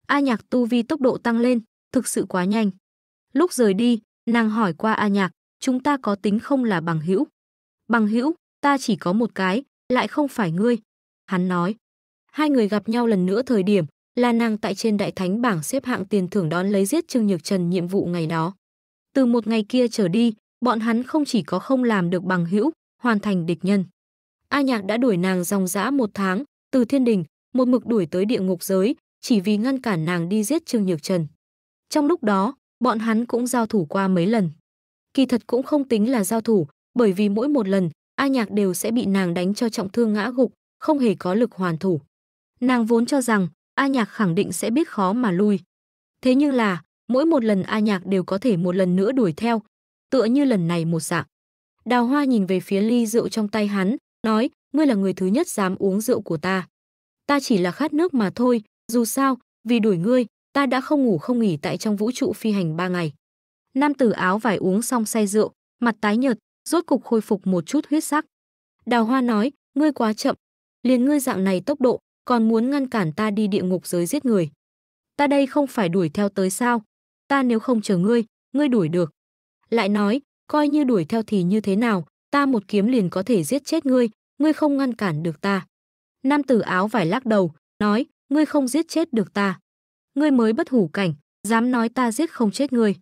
A Nhạc tu vi tốc độ tăng lên, thực sự quá nhanh. Lúc rời đi, nàng hỏi qua A Nhạc, chúng ta có tính không là bằng hữu? Bằng hữu, ta chỉ có một cái, lại không phải ngươi. Hắn nói. Hai người gặp nhau lần nữa thời điểm, La Năng tại trên đại thánh bảng xếp hạng tiền thưởng đón lấy giết Trương Nhược Trần nhiệm vụ ngày đó. Từ một ngày kia trở đi, bọn hắn không chỉ có không làm được bằng hữu, hoàn thành địch nhân. A Nhạc đã đuổi nàng dòng dã một tháng, từ thiên đình, một mực đuổi tới địa ngục giới, chỉ vì ngăn cản nàng đi giết Trương Nhược Trần. Trong lúc đó, bọn hắn cũng giao thủ qua mấy lần. Kỳ thật cũng không tính là giao thủ, bởi vì mỗi một lần, A Nhạc đều sẽ bị nàng đánh cho trọng thương ngã gục, không hề có lực hoàn thủ. Nàng vốn cho rằng A Nhạc khẳng định sẽ biết khó mà lui. Thế nhưng là, mỗi một lần A Nhạc đều có thể một lần nữa đuổi theo, tựa như lần này một dạng. Đào Hoa nhìn về phía ly rượu trong tay hắn, nói, ngươi là người thứ nhất dám uống rượu của ta. Ta chỉ là khát nước mà thôi, dù sao, vì đuổi ngươi, ta đã không ngủ không nghỉ tại trong vũ trụ phi hành ba ngày. Nam tử áo vải uống xong say rượu, mặt tái nhợt, rốt cục khôi phục một chút huyết sắc. Đào Hoa nói, ngươi quá chậm, liền ngươi dạng này tốc độ, còn muốn ngăn cản ta đi địa ngục giới giết người. Ta đây không phải đuổi theo tới sao? Ta nếu không chờ ngươi, ngươi đuổi được. Lại nói, coi như đuổi theo thì như thế nào, ta một kiếm liền có thể giết chết ngươi, ngươi không ngăn cản được ta. Nam tử áo vải lắc đầu, nói, ngươi không giết chết được ta. Ngươi mới bất hủ cảnh, dám nói ta giết không chết ngươi.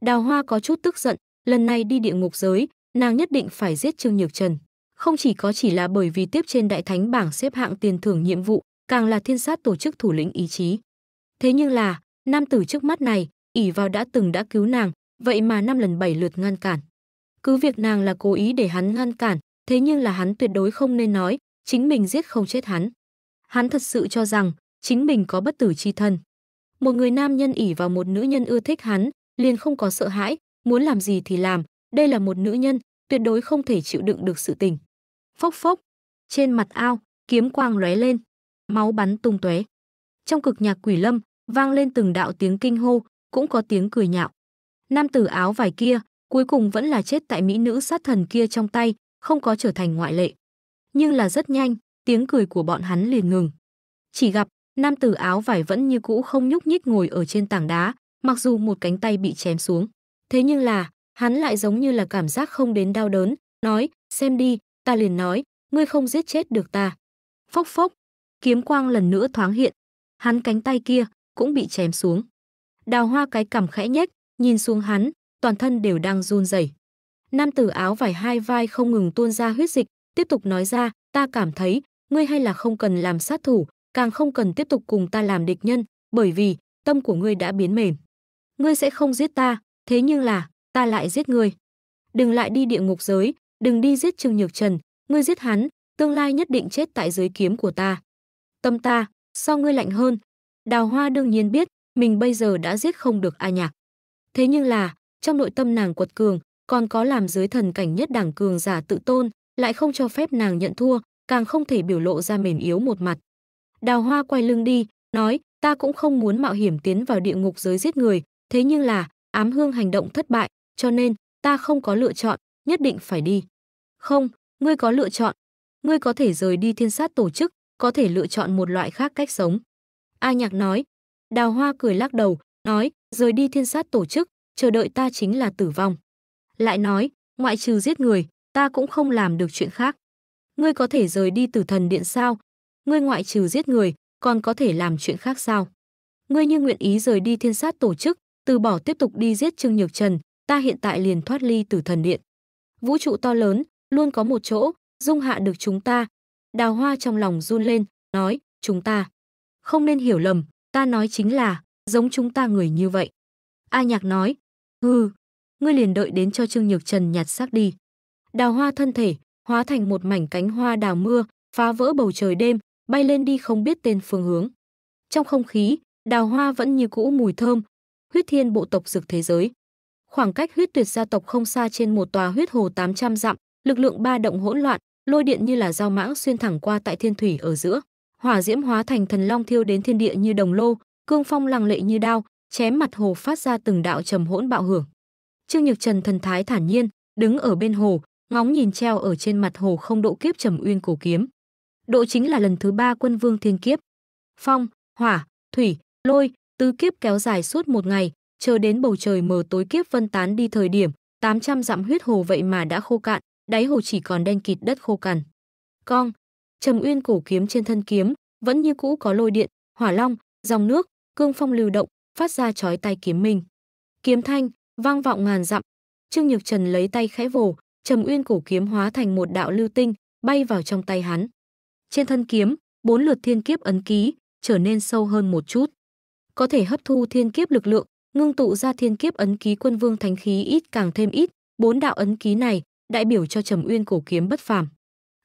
Đào Hoa có chút tức giận, lần này đi địa ngục giới, nàng nhất định phải giết Trương Nhược Trần không chỉ có chỉ là bởi vì tiếp trên đại thánh bảng xếp hạng tiền thưởng nhiệm vụ, càng là thiên sát tổ chức thủ lĩnh ý chí. Thế nhưng là, nam tử trước mắt này, ỉ vào đã từng đã cứu nàng, vậy mà năm lần bảy lượt ngăn cản. Cứ việc nàng là cố ý để hắn ngăn cản, thế nhưng là hắn tuyệt đối không nên nói, chính mình giết không chết hắn. Hắn thật sự cho rằng, chính mình có bất tử chi thân. Một người nam nhân ỉ vào một nữ nhân ưa thích hắn, liền không có sợ hãi, muốn làm gì thì làm, đây là một nữ nhân, tuyệt đối không thể chịu đựng được sự tình. Phốc phốc, trên mặt ao, kiếm quang lóe lên, máu bắn tung tóe. Trong cực nhạc quỷ lâm, vang lên từng đạo tiếng kinh hô, cũng có tiếng cười nhạo. Nam tử áo vải kia, cuối cùng vẫn là chết tại mỹ nữ sát thần kia trong tay, không có trở thành ngoại lệ. Nhưng là rất nhanh, tiếng cười của bọn hắn liền ngừng. Chỉ gặp, nam tử áo vải vẫn như cũ không nhúc nhích ngồi ở trên tảng đá, mặc dù một cánh tay bị chém xuống. Thế nhưng là, hắn lại giống như là cảm giác không đến đau đớn, nói, xem đi, ta liền nói, ngươi không giết chết được ta. Phốc phốc, kiếm quang lần nữa thoáng hiện, hắn cánh tay kia cũng bị chém xuống. Đào hoa cái cằm khẽ nhếch, nhìn xuống hắn, toàn thân đều đang run rẩy. Nam tử áo vải hai vai không ngừng tuôn ra huyết dịch, tiếp tục nói ra, ta cảm thấy, ngươi hay là không cần làm sát thủ, càng không cần tiếp tục cùng ta làm địch nhân, bởi vì, tâm của ngươi đã biến mềm. Ngươi sẽ không giết ta, thế nhưng là, ta lại giết ngươi. Đừng lại đi địa ngục giới, đừng đi giết Trương Nhược Trần, ngươi giết hắn, tương lai nhất định chết tại dưới kiếm của ta. Tâm ta, sao ngươi lạnh hơn? Đào Hoa đương nhiên biết, mình bây giờ đã giết không được A Nhạc. Thế nhưng là, trong nội tâm nàng quật cường, còn có làm dưới thần cảnh nhất đảng cường giả tự tôn, lại không cho phép nàng nhận thua, càng không thể biểu lộ ra mềm yếu một mặt. Đào Hoa quay lưng đi, nói, ta cũng không muốn mạo hiểm tiến vào địa ngục giới giết người, thế nhưng là, ám hương hành động thất bại, cho nên, ta không có lựa chọn, nhất định phải đi. Không, ngươi có lựa chọn. Ngươi có thể rời đi thiên sát tổ chức, có thể lựa chọn một loại khác cách sống. A nhạc nói. Đào hoa cười lắc đầu, nói, rời đi thiên sát tổ chức, chờ đợi ta chính là tử vong. Lại nói, ngoại trừ giết người, ta cũng không làm được chuyện khác. Ngươi có thể rời đi tử thần điện sao? Ngươi ngoại trừ giết người, còn có thể làm chuyện khác sao? Ngươi như nguyện ý rời đi thiên sát tổ chức, từ bỏ tiếp tục đi giết Trương Nhược Trần, ta hiện tại liền thoát ly tử thần điện. Vũ trụ to lớn, luôn có một chỗ, dung hạ được chúng ta. Đào hoa trong lòng run lên, nói, chúng ta. Không nên hiểu lầm, ta nói chính là, giống chúng ta người như vậy. A nhạc nói, hừ, ngươi liền đợi đến cho Trương Nhược Trần nhặt xác đi. Đào hoa thân thể, hóa thành một mảnh cánh hoa đào mưa, phá vỡ bầu trời đêm, bay lên đi không biết tên phương hướng. Trong không khí, đào hoa vẫn như cũ mùi thơm, huyết thiên bộ tộc dược thế giới. Khoảng cách huyết tuyệt gia tộc không xa trên một tòa huyết hồ 800 dặm, lực lượng ba động hỗn loạn, lôi điện như là dao mãng xuyên thẳng qua tại thiên thủy ở giữa. Hỏa diễm hóa thành thần long thiêu đến thiên địa như đồng lô, cương phong lăng lệ như đao, chém mặt hồ phát ra từng đạo trầm hỗn bạo hưởng. Trương Nhược Trần thần thái thản nhiên, đứng ở bên hồ, ngóng nhìn treo ở trên mặt hồ không độ kiếp trầm uyên cổ kiếm. Độ chính là lần thứ ba quân vương thiên kiếp. Phong, hỏa, thủy, lôi, tứ kiếp kéo dài suốt một ngày, chờ đến bầu trời mờ tối kiếp vân tán đi thời điểm, 800 dặm huyết hồ vậy mà đã khô cạn, đáy hồ chỉ còn đen kịt đất khô cằn. Con, Trầm Uyên cổ kiếm trên thân kiếm, vẫn như cũ có lôi điện, hỏa long, dòng nước, cương phong lưu động, phát ra chói tay kiếm mình. Kiếm thanh vang vọng ngàn dặm. Trương Nhược Trần lấy tay khẽ vồ, Trầm Uyên cổ kiếm hóa thành một đạo lưu tinh, bay vào trong tay hắn. Trên thân kiếm, bốn lượt thiên kiếp ấn ký trở nên sâu hơn một chút. Có thể hấp thu thiên kiếp lực lượng, ngưng tụ ra thiên kiếp ấn ký quân vương thánh khí ít càng thêm ít, bốn đạo ấn ký này đại biểu cho Trầm Uyên cổ kiếm bất phàm.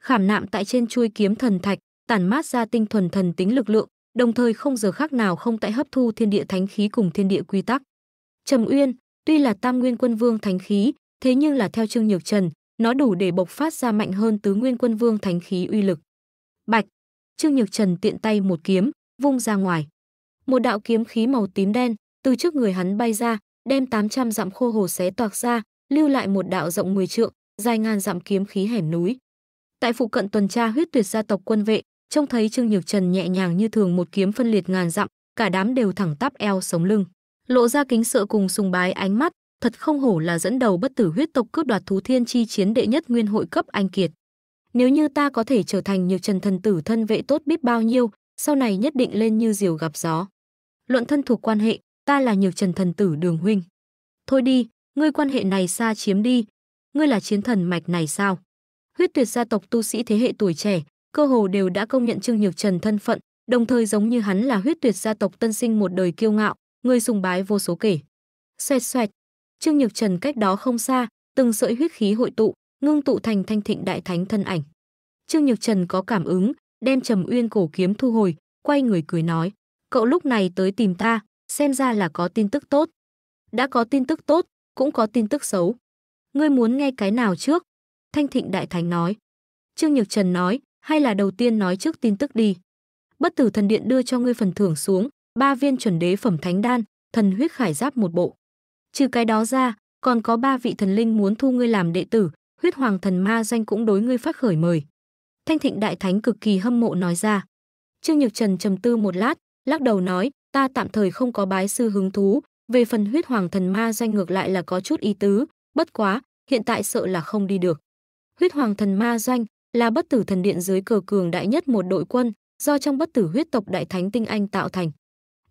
Khảm nạm tại trên chuôi kiếm thần thạch, tản mát ra tinh thuần thần tính lực lượng, đồng thời không giờ khác nào không tại hấp thu thiên địa thánh khí cùng thiên địa quy tắc. Trầm Uyên, tuy là Tam Nguyên Quân Vương thánh khí, thế nhưng là theo Trương Nhược Trần, nó đủ để bộc phát ra mạnh hơn Tứ Nguyên Quân Vương thánh khí uy lực. Bạch, Trương Nhược Trần tiện tay một kiếm, vung ra ngoài. Một đạo kiếm khí màu tím đen từ trước người hắn bay ra, đem 800 dặm khô hồ xé toạc ra, lưu lại một đạo rộng 10 trượng, dài ngàn dặm kiếm khí hẻm núi. Tại phụ cận tuần tra huyết tuyệt gia tộc quân vệ, trông thấy Trương Nhược Trần nhẹ nhàng như thường một kiếm phân liệt ngàn dặm, cả đám đều thẳng tắp eo sống lưng, lộ ra kính sợ cùng sùng bái ánh mắt, thật không hổ là dẫn đầu bất tử huyết tộc cướp đoạt thú thiên chi chiến đệ nhất nguyên hội cấp anh kiệt. Nếu như ta có thể trở thành Nhược Trần thần tử thân vệ tốt biết bao nhiêu, sau này nhất định lên như diều gặp gió. Luận thân thuộc quan hệ, ta là Nhược Trần thần tử Đường huynh. Thôi đi, ngươi quan hệ này xa chiếm đi, ngươi là chiến thần mạch này sao? Huyết tuyệt gia tộc tu sĩ thế hệ tuổi trẻ, cơ hồ đều đã công nhận Trương Nhược Trần thân phận, đồng thời giống như hắn là huyết tuyệt gia tộc tân sinh một đời kiêu ngạo, người sùng bái vô số kể. Xoẹt xoẹt, Trương Nhược Trần cách đó không xa, từng sợi huyết khí hội tụ, ngưng tụ thành thanh thịnh đại thánh thân ảnh. Trương Nhược Trần có cảm ứng, đem Trầm Uyên cổ kiếm thu hồi, quay người cười nói: "Cậu lúc này tới tìm ta, xem ra là có tin tức tốt." Đã có tin tức tốt, cũng có tin tức xấu ngươi muốn nghe cái nào trước? Thanh Thịnh Đại Thánh nói. Trương Nhược Trần nói, hay là đầu tiên nói trước tin tức đi. Bất tử thần điện đưa cho ngươi phần thưởng xuống, ba viên chuẩn đế phẩm thánh đan, thần huyết khải giáp một bộ. Trừ cái đó ra, còn có ba vị thần linh muốn thu ngươi làm đệ tử, huyết hoàng thần ma danh cũng đối ngươi phát khởi mời. Thanh Thịnh Đại Thánh cực kỳ hâm mộ nói ra. Trương Nhược Trần trầm tư một lát, lắc đầu nói, ta tạm thời không có bái sư hứng thú, về phần huyết hoàng thần ma danh ngược lại là có chút ý tứ, bất quá, hiện tại sợ là không đi được. Huyết Hoàng Thần Ma Doanh là bất tử thần điện dưới cờ cường đại nhất một đội quân, do trong bất tử huyết tộc đại thánh tinh anh tạo thành.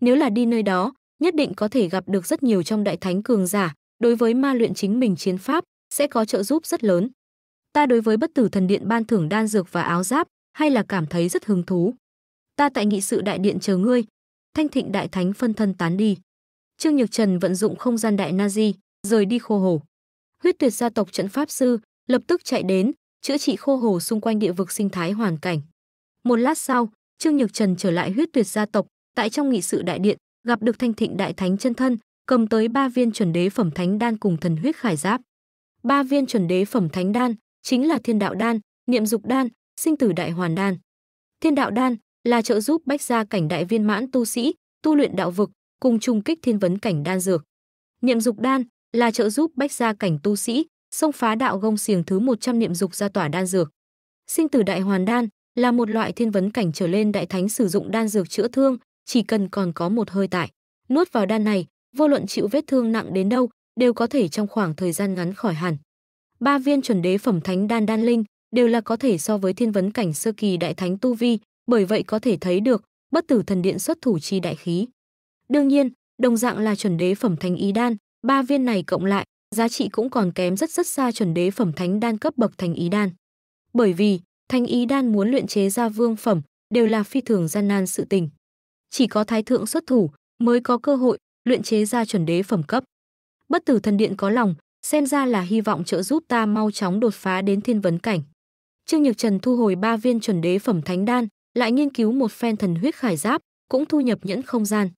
Nếu là đi nơi đó, nhất định có thể gặp được rất nhiều trong đại thánh cường giả, đối với ma luyện chính mình chiến pháp sẽ có trợ giúp rất lớn. Ta đối với bất tử thần điện ban thưởng đan dược và áo giáp hay là cảm thấy rất hứng thú. Ta tại nghị sự đại điện chờ ngươi. Thanh Thịnh đại thánh phân thân tán đi. Trương Nhược Trần vận dụng không gian đại Nazi, rời đi khô hồ huyết tuyệt gia tộc trận pháp sư lập tức chạy đến chữa trị khô hồ xung quanh địa vực sinh thái hoàn cảnh một lát sau trương nhược trần trở lại huyết tuyệt gia tộc tại trong nghị sự đại điện gặp được thanh thịnh đại thánh chân thân cầm tới ba viên chuẩn đế phẩm thánh đan cùng thần huyết khải giáp ba viên chuẩn đế phẩm thánh đan chính là thiên đạo đan niệm dục đan sinh tử đại hoàn đan thiên đạo đan là trợ giúp bách gia cảnh đại viên mãn tu sĩ tu luyện đạo vực cùng trùng kích thiên vấn cảnh đan dược niệm dục đan là trợ giúp bách gia cảnh tu sĩ, xông phá đạo gông xiềng thứ 100 niệm dục ra tỏa đan dược. Sinh tử đại hoàn đan là một loại thiên vấn cảnh trở lên đại thánh sử dụng đan dược chữa thương, chỉ cần còn có một hơi tại, nuốt vào đan này, vô luận chịu vết thương nặng đến đâu, đều có thể trong khoảng thời gian ngắn khỏi hẳn. Ba viên chuẩn đế phẩm thánh đan đan linh đều là có thể so với thiên vấn cảnh sơ kỳ đại thánh tu vi, bởi vậy có thể thấy được bất tử thần điện xuất thủ chi đại khí. Đương nhiên, đồng dạng là chuẩn đế phẩm thánh ý đan, ba viên này cộng lại, giá trị cũng còn kém rất rất xa chuẩn đế phẩm thánh đan cấp bậc thành ý đan. Bởi vì, thành ý đan muốn luyện chế ra vương phẩm đều là phi thường gian nan sự tình. Chỉ có thái thượng xuất thủ mới có cơ hội luyện chế ra chuẩn đế phẩm cấp. Bất tử thần điện có lòng, xem ra là hy vọng trợ giúp ta mau chóng đột phá đến thiên vấn cảnh. Trương Nhược Trần thu hồi ba viên chuẩn đế phẩm thánh đan, lại nghiên cứu một phen thần huyết khải giáp, cũng thu nhập nhẫn không gian.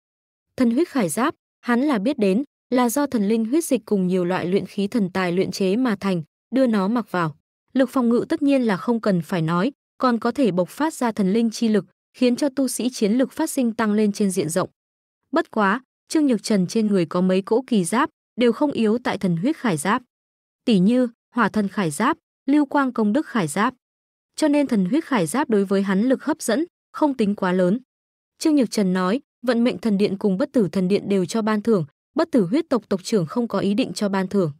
Thần huyết khải giáp, hắn là biết đến, là do thần linh huyết dịch cùng nhiều loại luyện khí thần tài luyện chế mà thành, đưa nó mặc vào. Lực phòng ngự tất nhiên là không cần phải nói, còn có thể bộc phát ra thần linh chi lực, khiến cho tu sĩ chiến lực phát sinh tăng lên trên diện rộng. Bất quá, Trương Nhược Trần trên người có mấy cỗ kỳ giáp, đều không yếu tại thần huyết khải giáp. Tỷ như, hỏa thần khải giáp, lưu quang công đức khải giáp. Cho nên thần huyết khải giáp đối với hắn lực hấp dẫn, không tính quá lớn. Trương Nhược Trần nói, vận mệnh thần điện cùng bất tử thần điện đều cho ban thưởng, bất tử huyết tộc tộc trưởng không có ý định cho ban thưởng.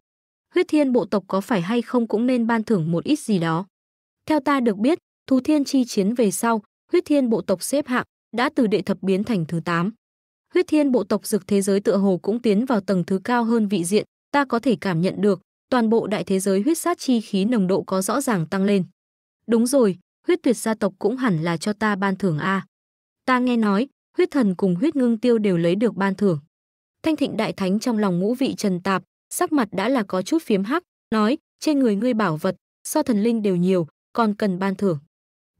Huyết thiên bộ tộc có phải hay không cũng nên ban thưởng một ít gì đó. Theo ta được biết, thú thiên chi chiến về sau, huyết thiên bộ tộc xếp hạng đã từ đệ thập biến thành thứ 8. Huyết thiên bộ tộc dực thế giới tựa hồ cũng tiến vào tầng thứ cao hơn vị diện, ta có thể cảm nhận được, toàn bộ đại thế giới huyết sát chi khí nồng độ có rõ ràng tăng lên. Đúng rồi, huyết tuyệt gia tộc cũng hẳn là cho ta ban thưởng A. Ta nghe nói, huyết thần cùng huyết ngưng tiêu đều lấy được ban thưởng. Thanh Thịnh Đại Thánh trong lòng ngũ vị trần tạp, sắc mặt đã là có chút phiếm hắc, nói, trên người ngươi bảo vật, so thần linh đều nhiều, còn cần ban thưởng.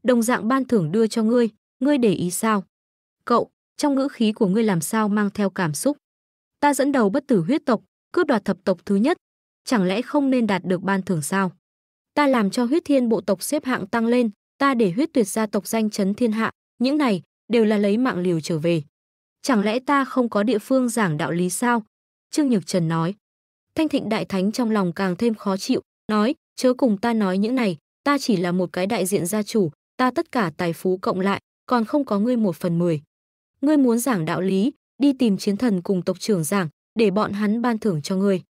Đồng dạng ban thưởng đưa cho ngươi, ngươi để ý sao? Cậu, trong ngữ khí của ngươi làm sao mang theo cảm xúc? Ta dẫn đầu bất tử huyết tộc, cướp đoạt thập tộc thứ nhất, chẳng lẽ không nên đạt được ban thưởng sao? Ta làm cho huyết thiên bộ tộc xếp hạng tăng lên, ta để huyết tuyệt gia tộc danh chấn thiên hạ, những này đều là lấy mạng liều trở về. Chẳng lẽ ta không có địa phương giảng đạo lý sao? Trương Nhược Trần nói. Thanh Thịnh Đại Thánh trong lòng càng thêm khó chịu, nói, chớ cùng ta nói những này, ta chỉ là một cái đại diện gia chủ, ta tất cả tài phú cộng lại, còn không có ngươi một phần mười. Ngươi muốn giảng đạo lý, đi tìm chiến thần cùng tộc trưởng giảng, để bọn hắn ban thưởng cho ngươi.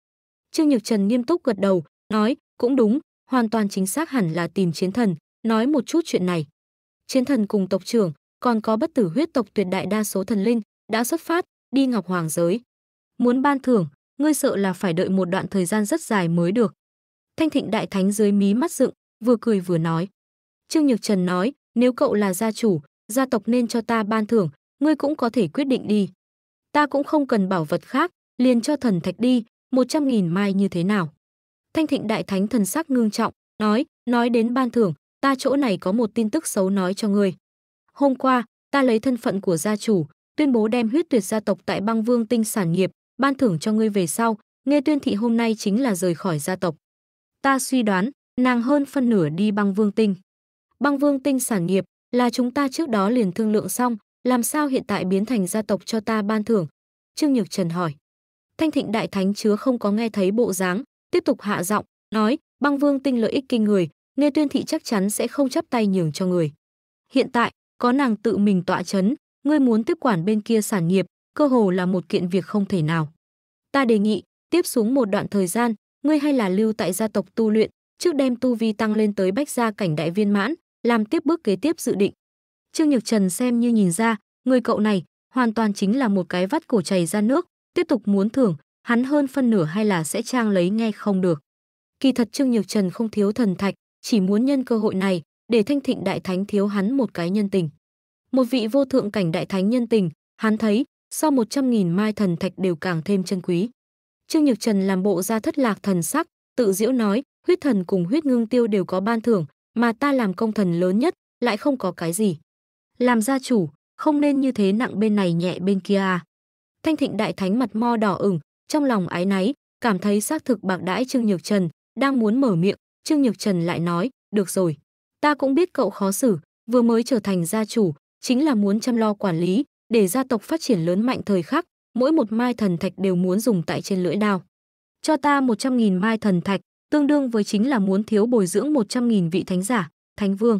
Trương Nhược Trần nghiêm túc gật đầu, nói, cũng đúng, hoàn toàn chính xác hẳn là tìm chiến thần, nói một chút chuyện này. Chiến thần cùng tộc trưởng, còn có bất tử huyết tộc tuyệt đại đa số thần linh, đã xuất phát, đi Ngọc Hoàng giới. Muốn ban thưởng, ngươi sợ là phải đợi một đoạn thời gian rất dài mới được. Thanh Thịnh đại thánh dưới mí mắt dựng, vừa cười vừa nói. Trương Nhược Trần nói, nếu cậu là gia chủ, gia tộc nên cho ta ban thưởng, ngươi cũng có thể quyết định đi. Ta cũng không cần bảo vật khác, liền cho thần thạch đi, 100.000 mai như thế nào. Thanh Thịnh đại thánh thần sắc ngương trọng, nói, nói đến ban thưởng, ta chỗ này có một tin tức xấu nói cho ngươi. Hôm qua, ta lấy thân phận của gia chủ, tuyên bố đem huyết tuyệt gia tộc tại băng vương tinh sản nghiệp, ban thưởng cho ngươi về sau, nghe tuyên thị hôm nay chính là rời khỏi gia tộc. Ta suy đoán, nàng hơn phân nửa đi băng vương tinh. Băng vương tinh sản nghiệp là chúng ta trước đó liền thương lượng xong, làm sao hiện tại biến thành gia tộc cho ta ban thưởng? Trương Nhược Trần hỏi. Thanh Thịnh Đại Thánh chứa không có nghe thấy bộ dáng, tiếp tục hạ giọng, nói, băng vương tinh lợi ích kinh người, nghe tuyên thị chắc chắn sẽ không chấp tay nhường cho người. Hiện tại, có nàng tự mình tọa chấn, Ngươi muốn tiếp quản bên kia sản nghiệp, cơ hồ là một kiện việc không thể nào. Ta đề nghị, tiếp xuống một đoạn thời gian, ngươi hay là lưu tại gia tộc tu luyện, trước đem tu vi tăng lên tới bách gia cảnh đại viên mãn, làm tiếp bước kế tiếp dự định. Trương Nhược Trần xem như nhìn ra, người cậu này hoàn toàn chính là một cái vắt cổ chảy ra nước, tiếp tục muốn thưởng, hắn hơn phân nửa hay là sẽ trang lấy nghe không được. Kỳ thật Trương Nhược Trần không thiếu thần thạch, chỉ muốn nhân cơ hội này để Thanh Thịnh Đại Thánh thiếu hắn một cái nhân tình. Một vị vô thượng cảnh đại thánh nhân tình, hắn thấy, sau một trăm nghìn mai thần thạch đều càng thêm chân quý. Trương Nhược Trần làm bộ ra thất lạc thần sắc, tự diễu nói, huyết thần cùng huyết ngưng tiêu đều có ban thưởng, mà ta làm công thần lớn nhất, lại không có cái gì. Làm gia chủ, không nên như thế nặng bên này nhẹ bên kia à. Thanh thịnh đại thánh mặt mo đỏ ửng, trong lòng ái náy, cảm thấy xác thực bạc đãi Trương Nhược Trần, đang muốn mở miệng, Trương Nhược Trần lại nói, được rồi. Ta cũng biết cậu khó xử, vừa mới trở thành gia chủ, chính là muốn chăm lo quản lý, để gia tộc phát triển lớn mạnh thời khắc, mỗi một mai thần thạch đều muốn dùng tại trên lưỡi đao. Cho ta 100.000 mai thần thạch, tương đương với chính là muốn thiếu bồi dưỡng 100.000 vị thánh giả, thánh vương.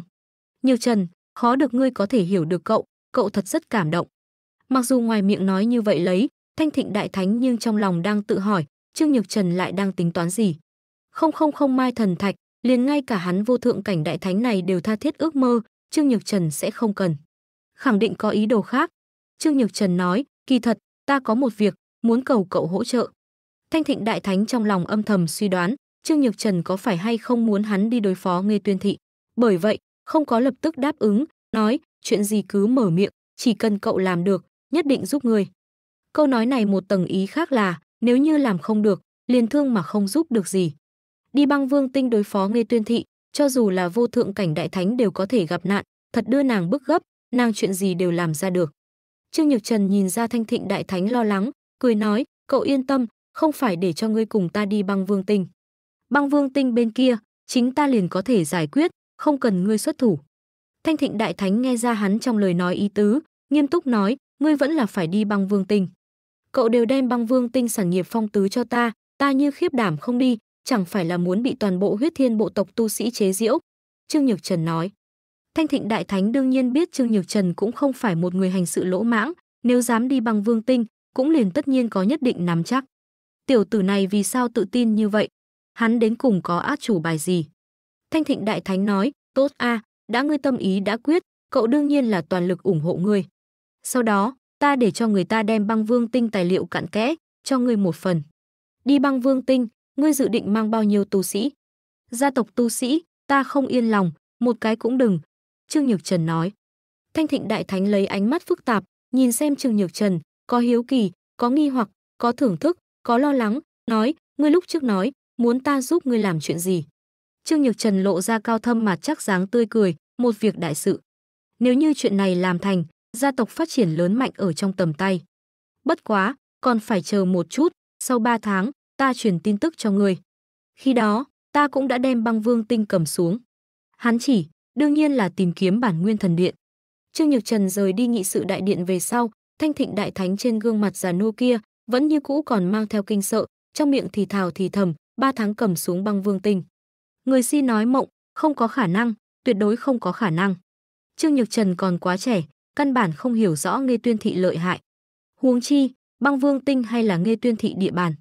Nhiều Trần, khó được ngươi có thể hiểu được cậu, cậu thật rất cảm động. Mặc dù ngoài miệng nói như vậy lấy, thanh thịnh đại thánh nhưng trong lòng đang tự hỏi, Trương Nhược Trần lại đang tính toán gì. Không không không mai thần thạch, liền ngay cả hắn vô thượng cảnh đại thánh này đều tha thiết ước mơ, Trương Nhược Trần sẽ không cần khẳng định có ý đồ khác. Trương Nhược Trần nói, kỳ thật, ta có một việc, muốn cầu cậu hỗ trợ. Thanh Thịnh Đại Thánh trong lòng âm thầm suy đoán, Trương Nhược Trần có phải hay không muốn hắn đi đối phó ngê Tuyên Thị. Bởi vậy, không có lập tức đáp ứng, nói, chuyện gì cứ mở miệng, chỉ cần cậu làm được, nhất định giúp người. Câu nói này một tầng ý khác là, nếu như làm không được, liền thương mà không giúp được gì. Đi băng vương tinh đối phó ngê Tuyên Thị, cho dù là vô thượng cảnh đại thánh đều có thể gặp nạn, thật đưa nàng bức gấp, nàng chuyện gì đều làm ra được. Trương Nhược Trần nhìn ra Thanh Thịnh Đại Thánh lo lắng, cười nói, cậu yên tâm, không phải để cho ngươi cùng ta đi băng vương tinh. Băng vương tinh bên kia, chính ta liền có thể giải quyết, không cần ngươi xuất thủ. Thanh Thịnh Đại Thánh nghe ra hắn trong lời nói ý tứ, nghiêm túc nói, ngươi vẫn là phải đi băng vương tinh. Cậu đều đem băng vương tinh sản nghiệp phong tứ cho ta, ta như khiếp đảm không đi, chẳng phải là muốn bị toàn bộ huyết thiên bộ tộc tu sĩ chế diễu? Trương Nhược Trần nói, Thanh Thịnh Đại Thánh đương nhiên biết Trương Nhược Trần cũng không phải một người hành sự lỗ mãng, nếu dám đi bằng Vương Tinh, cũng liền tất nhiên có nhất định nắm chắc. Tiểu tử này vì sao tự tin như vậy? Hắn đến cùng có át chủ bài gì? Thanh Thịnh Đại Thánh nói, tốt a, à, đã ngươi tâm ý đã quyết, cậu đương nhiên là toàn lực ủng hộ ngươi. Sau đó, ta để cho người ta đem băng vương tinh tài liệu cặn kẽ, cho ngươi một phần. Đi băng vương tinh, ngươi dự định mang bao nhiêu tu sĩ? Gia tộc tu sĩ, ta không yên lòng, một cái cũng đừng, Trương Nhược Trần nói. Thanh Thịnh Đại Thánh lấy ánh mắt phức tạp, nhìn xem Trương Nhược Trần, có hiếu kỳ, có nghi hoặc, có thưởng thức, có lo lắng, nói, ngươi lúc trước nói, muốn ta giúp ngươi làm chuyện gì. Trương Nhược Trần lộ ra cao thâm mà chắc dáng tươi cười, một việc đại sự. Nếu như chuyện này làm thành, gia tộc phát triển lớn mạnh ở trong tầm tay. Bất quá, còn phải chờ một chút, sau ba tháng, ta truyền tin tức cho ngươi. Khi đó, ta cũng đã đem băng vương tinh cầm xuống. Hắn chỉ, đương nhiên là tìm kiếm bản nguyên thần điện. Trương Nhược Trần rời đi nghị sự đại điện về sau, thanh thịnh đại thánh trên gương mặt già nua kia vẫn như cũ còn mang theo kinh sợ, trong miệng thì thào thì thầm, ba tháng cầm xuống băng vương tinh. Người si nói mộng, không có khả năng, tuyệt đối không có khả năng. Trương Nhược Trần còn quá trẻ, căn bản không hiểu rõ nghe tuyên thị lợi hại. Huống chi, băng vương tinh hay là nghe tuyên thị địa bàn.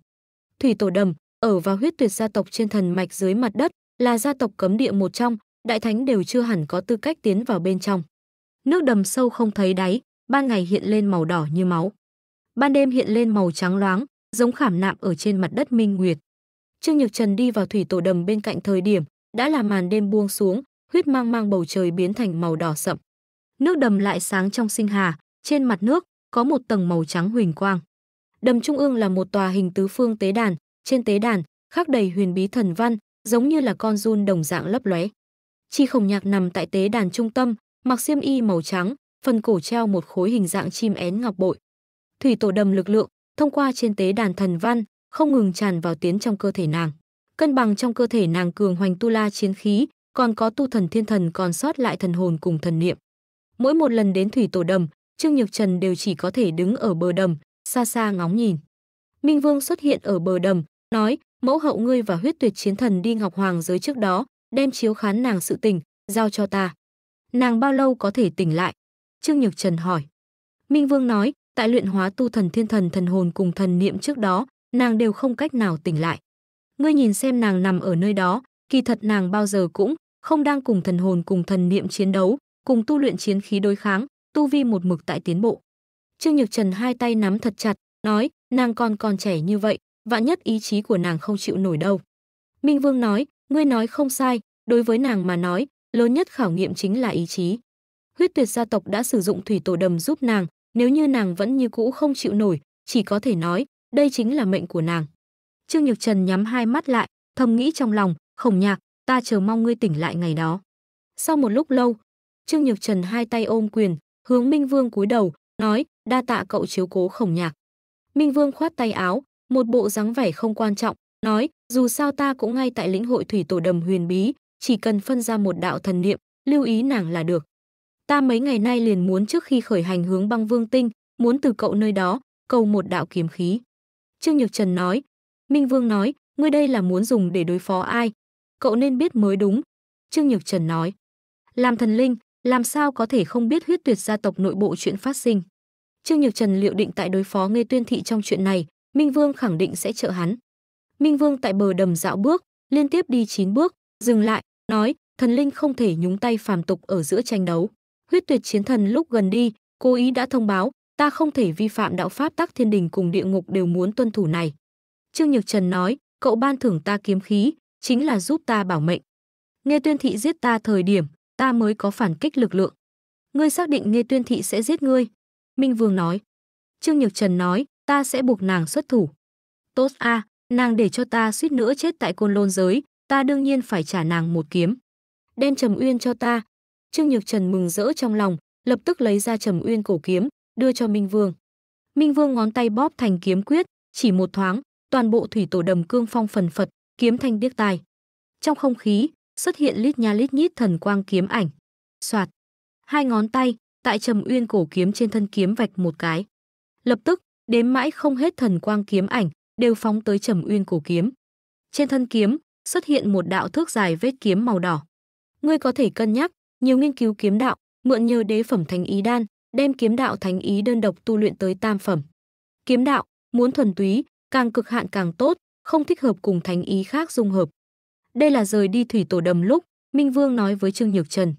Thủy tổ đầm, ở vào huyết tuyệt gia tộc trên thần mạch dưới mặt đất, là gia tộc cấm địa một trong, đại thánh đều chưa hẳn có tư cách tiến vào bên trong. Nước đầm sâu không thấy đáy, ban ngày hiện lên màu đỏ như máu. Ban đêm hiện lên màu trắng loáng, giống khảm nạm ở trên mặt đất minh nguyệt. Trương Nhược Trần đi vào thủy tổ đầm bên cạnh thời điểm, đã là màn đêm buông xuống, huyết mang mang bầu trời biến thành màu đỏ sậm. Nước đầm lại sáng trong sinh hà, trên mặt nước có một tầng màu trắng huỳnh quang. Đầm trung ương là một tòa hình tứ phương tế đàn, trên tế đàn khắc đầy huyền bí thần văn, giống như là con run đồng dạng lấp lóe. Chi khổng nhạc nằm tại tế đàn trung tâm, mặc xiêm y màu trắng, phần cổ treo một khối hình dạng chim én ngọc bội. Thủy tổ đầm lực lượng, thông qua trên tế đàn thần văn, không ngừng tràn vào tiến trong cơ thể nàng. Cân bằng trong cơ thể nàng cường hoành tu la chiến khí, còn có tu thần thiên thần còn sót lại thần hồn cùng thần niệm. Mỗi một lần đến thủy tổ đầm, Trương Nhược Trần đều chỉ có thể đứng ở bờ đầm, xa xa ngóng nhìn. Minh Vương xuất hiện ở bờ đầm, nói, mẫu hậu ngươi và huyết tuyệt chiến thần đi Ngọc Hoàng giới trước đó, đem chiếu khán nàng sự tình, giao cho ta. Nàng bao lâu có thể tỉnh lại? Trương Nhược Trần hỏi. Minh Vương nói, tại luyện hóa tu thần thiên thần thần hồn cùng thần niệm trước đó, nàng đều không cách nào tỉnh lại. Ngươi nhìn xem nàng nằm ở nơi đó, kỳ thật nàng bao giờ cũng không đang cùng thần hồn cùng thần niệm chiến đấu, cùng tu luyện chiến khí đối kháng, tu vi một mực tại tiến bộ. Trương Nhược Trần hai tay nắm thật chặt, nói, nàng còn còn trẻ như vậy, vạn nhất ý chí của nàng không chịu nổi đâu. Minh Vương nói, Ngươi nói không sai, đối với nàng mà nói, lớn nhất khảo nghiệm chính là ý chí. Huyết tuyệt gia tộc đã sử dụng thủy tổ đầm giúp nàng, nếu như nàng vẫn như cũ không chịu nổi, chỉ có thể nói, đây chính là mệnh của nàng. Trương Nhược Trần nhắm hai mắt lại, thầm nghĩ trong lòng, khổng nhạc, ta chờ mong ngươi tỉnh lại ngày đó. Sau một lúc lâu, Trương Nhược Trần hai tay ôm quyền, hướng Minh Vương cúi đầu, nói, đa tạ cậu chiếu cố khổng nhạc. Minh Vương khoát tay áo, một bộ dáng vẻ không quan trọng, nói, dù sao ta cũng ngay tại lĩnh hội thủy tổ đầm huyền bí, chỉ cần phân ra một đạo thần niệm, lưu ý nàng là được. Ta mấy ngày nay liền muốn trước khi khởi hành hướng băng vương tinh, muốn từ cậu nơi đó, cầu một đạo kiếm khí. Trương Nhược Trần nói, Minh Vương nói, ngươi đây là muốn dùng để đối phó ai? Cậu nên biết mới đúng. Trương Nhược Trần nói, làm thần linh, làm sao có thể không biết huyết tuyệt gia tộc nội bộ chuyện phát sinh. Trương Nhược Trần liệu định tại đối phó Nghê Tuyên Thị trong chuyện này, Minh Vương khẳng định sẽ trợ hắn. Minh Vương tại bờ đầm dạo bước, liên tiếp đi 9 bước, dừng lại, nói, thần linh không thể nhúng tay phàm tục ở giữa tranh đấu. Huyết tuyệt chiến thần lúc gần đi, cố ý đã thông báo, ta không thể vi phạm đạo pháp tắc thiên đình cùng địa ngục đều muốn tuân thủ này. Trương Nhược Trần nói, cậu ban thưởng ta kiếm khí, chính là giúp ta bảo mệnh. Nghe tuyên thị giết ta thời điểm, ta mới có phản kích lực lượng. Ngươi xác định nghe tuyên thị sẽ giết ngươi. Minh Vương nói. Trương Nhược Trần nói, ta sẽ buộc nàng xuất thủ. Tốt a, Nàng để cho ta suýt nữa chết tại côn lôn giới, ta đương nhiên phải trả nàng một kiếm. Đem Trầm Uyên cho ta. Trương Nhược Trần mừng rỡ trong lòng, lập tức lấy ra Trầm Uyên cổ kiếm, đưa cho Minh Vương. Minh Vương ngón tay bóp thành kiếm quyết, chỉ một thoáng, toàn bộ thủy tổ đầm cương phong phần phật, kiếm thanh điếc tai. Trong không khí, xuất hiện lít nha lít nhít thần quang kiếm ảnh. Soạt. Hai ngón tay, tại Trầm Uyên cổ kiếm trên thân kiếm vạch một cái. Lập tức, đếm mãi không hết thần quang kiếm ảnh, đều phóng tới Trầm Uyên cổ kiếm. Trên thân kiếm xuất hiện một đạo thước dài vết kiếm màu đỏ. Ngươi có thể cân nhắc, nhiều nghiên cứu kiếm đạo, mượn nhờ đế phẩm thánh ý đan, đem kiếm đạo thánh ý đơn độc tu luyện tới tam phẩm. Kiếm đạo muốn thuần túy, càng cực hạn càng tốt, không thích hợp cùng thánh ý khác dung hợp. Đây là rời đi thủy tổ đầm lúc, Minh Vương nói với Trương Nhược Trần.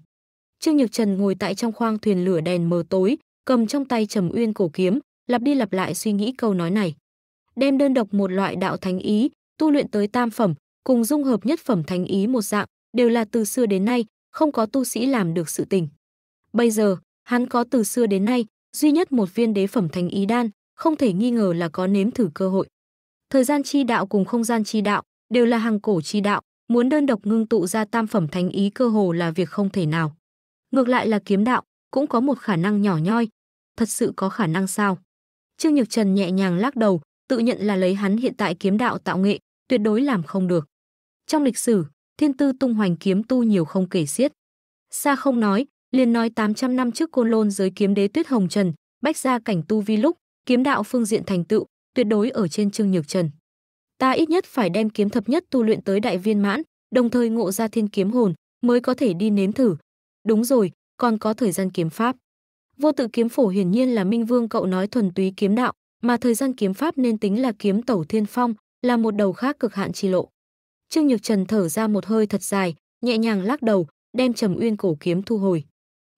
Trương Nhược Trần ngồi tại trong khoang thuyền lửa đèn mờ tối, cầm trong tay trầm uyên cổ kiếm, lặp đi lặp lại suy nghĩ câu nói này đem đơn độc một loại đạo thánh ý, tu luyện tới tam phẩm, cùng dung hợp nhất phẩm thánh ý một dạng, đều là từ xưa đến nay, không có tu sĩ làm được sự tình. Bây giờ, hắn có từ xưa đến nay, duy nhất một viên đế phẩm thánh ý đan, không thể nghi ngờ là có nếm thử cơ hội. Thời gian chi đạo cùng không gian chi đạo đều là hàng cổ chi đạo, muốn đơn độc ngưng tụ ra tam phẩm thánh ý cơ hồ là việc không thể nào. Ngược lại là kiếm đạo, cũng có một khả năng nhỏ nhoi. Thật sự có khả năng sao? Trương Nhược Trần nhẹ nhàng lắc đầu, tự nhận là lấy hắn hiện tại kiếm đạo tạo nghệ, tuyệt đối làm không được. Trong lịch sử, thiên tư tung hoành kiếm tu nhiều không kể xiết. Xa không nói, liền nói 800 năm trước Côn Lôn giới kiếm đế Tuyết Hồng Trần, bách gia cảnh tu vi lúc, kiếm đạo phương diện thành tựu, tuyệt đối ở trên Trương Nhược Trần. Ta ít nhất phải đem kiếm thập nhất tu luyện tới đại viên mãn, đồng thời ngộ ra thiên kiếm hồn, mới có thể đi nếm thử. Đúng rồi, còn có thời gian kiếm pháp. Vô tự kiếm phổ hiển nhiên là Minh Vương cậu nói thuần túy kiếm đạo, mà thời gian kiếm pháp nên tính là kiếm tẩu thiên phong, là một đầu khác cực hạn chi lộ. Trương Nhược Trần thở ra một hơi thật dài, nhẹ nhàng lắc đầu, đem Trầm Uyên cổ kiếm thu hồi.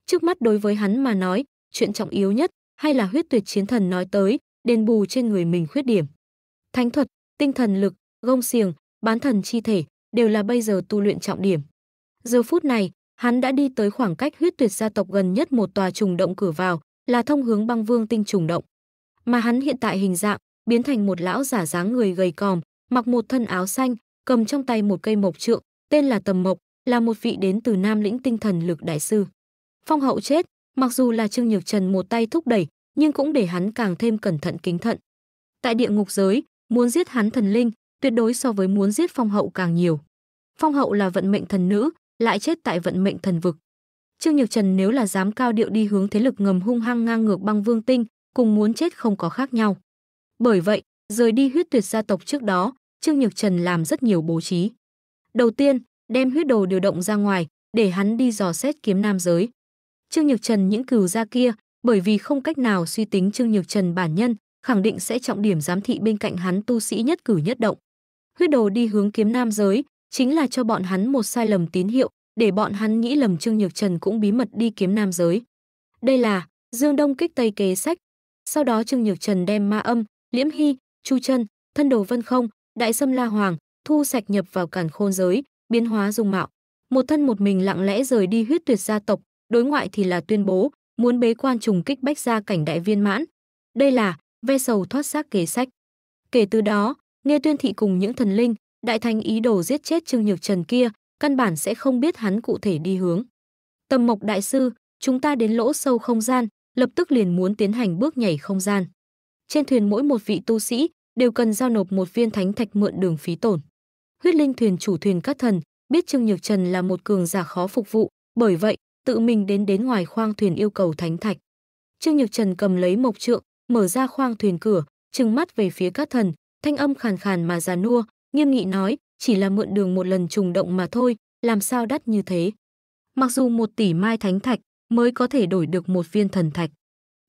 Trước mắt đối với hắn mà nói, chuyện trọng yếu nhất hay là huyết tuyệt chiến thần nói tới, đền bù trên người mình khuyết điểm. Thánh thuật, tinh thần lực, gông xiềng, bán thần chi thể đều là bây giờ tu luyện trọng điểm. Giờ phút này, hắn đã đi tới khoảng cách huyết tuyệt gia tộc gần nhất một tòa trùng động cửa vào, là thông hướng băng vương tinh trùng động mà hắn hiện tại hình dạng biến thành một lão giả dáng người gầy còm, mặc một thân áo xanh, cầm trong tay một cây mộc trượng, tên là Tầm Mộc, là một vị đến từ Nam Lĩnh tinh thần lực đại sư. Phong hậu chết, mặc dù là Trương Nhược Trần một tay thúc đẩy, nhưng cũng để hắn càng thêm cẩn thận kính thận. Tại địa ngục giới, muốn giết hắn thần linh, tuyệt đối so với muốn giết Phong hậu càng nhiều. Phong hậu là vận mệnh thần nữ, lại chết tại vận mệnh thần vực. Trương Nhược Trần nếu là dám cao điệu đi hướng thế lực ngầm hung hăng ngang ngược băng vương tinh, cùng muốn chết không có khác nhau. Bởi vậy, rời đi huyết tuyệt gia tộc trước đó, Trương Nhược Trần làm rất nhiều bố trí. Đầu tiên, đem huyết đồ điều động ra ngoài, để hắn đi dò xét kiếm nam giới. Trương Nhược Trần những cừu gia kia, bởi vì không cách nào suy tính Trương Nhược Trần bản nhân, khẳng định sẽ trọng điểm giám thị bên cạnh hắn tu sĩ nhất cử nhất động. Huyết đồ đi hướng kiếm nam giới, chính là cho bọn hắn một sai lầm tín hiệu, để bọn hắn nghĩ lầm Trương Nhược Trần cũng bí mật đi kiếm nam giới. Đây là Dương Đông kích Tây kế sách, sau đó Trương Nhược Trần đem Ma Âm, Liễm Hy, Chu Chân, Thân Đồ Vân Không, Đại Sâm La Hoàng, thu sạch nhập vào cản khôn giới, biến hóa dung mạo. Một thân một mình lặng lẽ rời đi huyết tuyệt gia tộc, đối ngoại thì là tuyên bố muốn bế quan trùng kích bách gia cảnh đại viên mãn. Đây là ve sầu thoát xác kế sách. Kể từ đó, Nghe Tuyên thị cùng những thần linh, đại thành ý đồ giết chết Trương Nhược Trần kia, căn bản sẽ không biết hắn cụ thể đi hướng. Tầm Mộc đại sư, chúng ta đến lỗ sâu không gian, lập tức liền muốn tiến hành bước nhảy không gian. Trên thuyền mỗi một vị tu sĩ đều cần giao nộp một viên thánh thạch mượn đường phí tổn. Huyết linh thuyền chủ thuyền các thần biết Trương Nhược Trần là một cường giả khó phục vụ, bởi vậy tự mình đến đến ngoài khoang thuyền yêu cầu thánh thạch. Trương Nhược Trần cầm lấy mộc trượng, mở ra khoang thuyền cửa, trừng mắt về phía các thần, thanh âm khàn khàn mà già nua, nghiêm nghị nói, chỉ là mượn đường một lần trùng động mà thôi, làm sao đắt như thế. Mặc dù một tỷ mai thánh thạch mới có thể đổi được một viên thần thạch.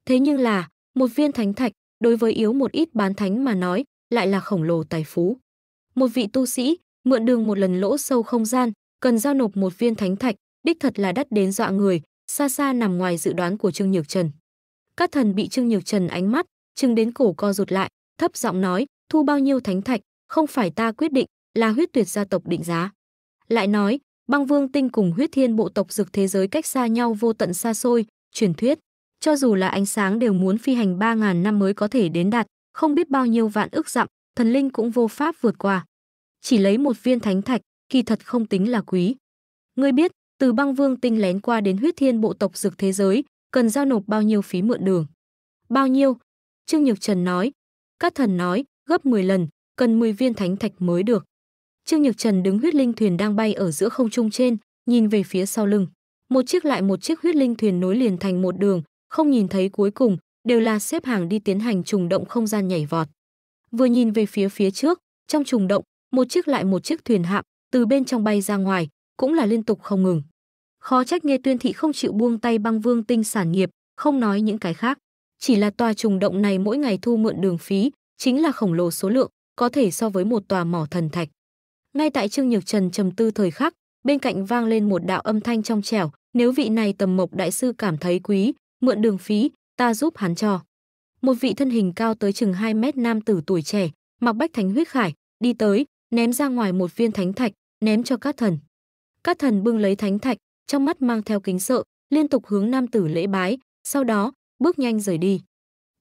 Thế nhưng là, một viên thánh thạch, đối với yếu một ít bán thánh mà nói, lại là khổng lồ tài phú. Một vị tu sĩ, mượn đường một lần lỗ sâu không gian, cần giao nộp một viên thánh thạch, đích thật là đắt đến dọa người, xa xa nằm ngoài dự đoán của Trương Nhược Trần. Các thần bị Trương Nhược Trần ánh mắt, chừng đến cổ co rụt lại, thấp giọng nói, thu bao nhiêu thánh thạch, không phải ta quyết định, là huyết tuyệt gia tộc định giá. Lại nói, Băng Vương Tinh cùng huyết thiên bộ tộc dực thế giới cách xa nhau vô tận xa xôi, truyền thuyết, cho dù là ánh sáng đều muốn phi hành 3.000 năm mới có thể đến đạt, không biết bao nhiêu vạn ức dặm, thần linh cũng vô pháp vượt qua. Chỉ lấy một viên thánh thạch, kỳ thật không tính là quý. Ngươi biết, từ băng vương tinh lén qua đến huyết thiên bộ tộc dược thế giới, cần giao nộp bao nhiêu phí mượn đường. Bao nhiêu? Trương Nhược Trần nói. Các thần nói, gấp 10 lần, cần 10 viên thánh thạch mới được. Trương Nhược Trần đứng huyết linh thuyền đang bay ở giữa không trung trên, nhìn về phía sau lưng. Một chiếc lại một chiếc huyết linh thuyền nối liền thành một đường, không nhìn thấy cuối cùng, đều là xếp hàng đi tiến hành trùng động không gian nhảy vọt. Vừa nhìn về phía phía trước, trong trùng động, một chiếc lại một chiếc thuyền hạm từ bên trong bay ra ngoài, cũng là liên tục không ngừng. Khó trách Nghe Tuyên thị không chịu buông tay băng vương tinh sản nghiệp, không nói những cái khác, chỉ là tòa trùng động này mỗi ngày thu mượn đường phí, chính là khổng lồ số lượng, có thể so với một tòa mỏ thần thạch ngay tại Trương Nhược Trần trầm tư thời khắc, bên cạnh vang lên một đạo âm thanh trong trẻo, nếu vị này tầm mộc đại sư cảm thấy quý, mượn đường phí, ta giúp hắn cho. Một vị thân hình cao tới chừng 2 mét nam tử tuổi trẻ, mặc bách thánh huyết khải, đi tới, ném ra ngoài một viên thánh thạch, ném cho các thần. Các thần bưng lấy thánh thạch, trong mắt mang theo kính sợ, liên tục hướng nam tử lễ bái, sau đó, bước nhanh rời đi.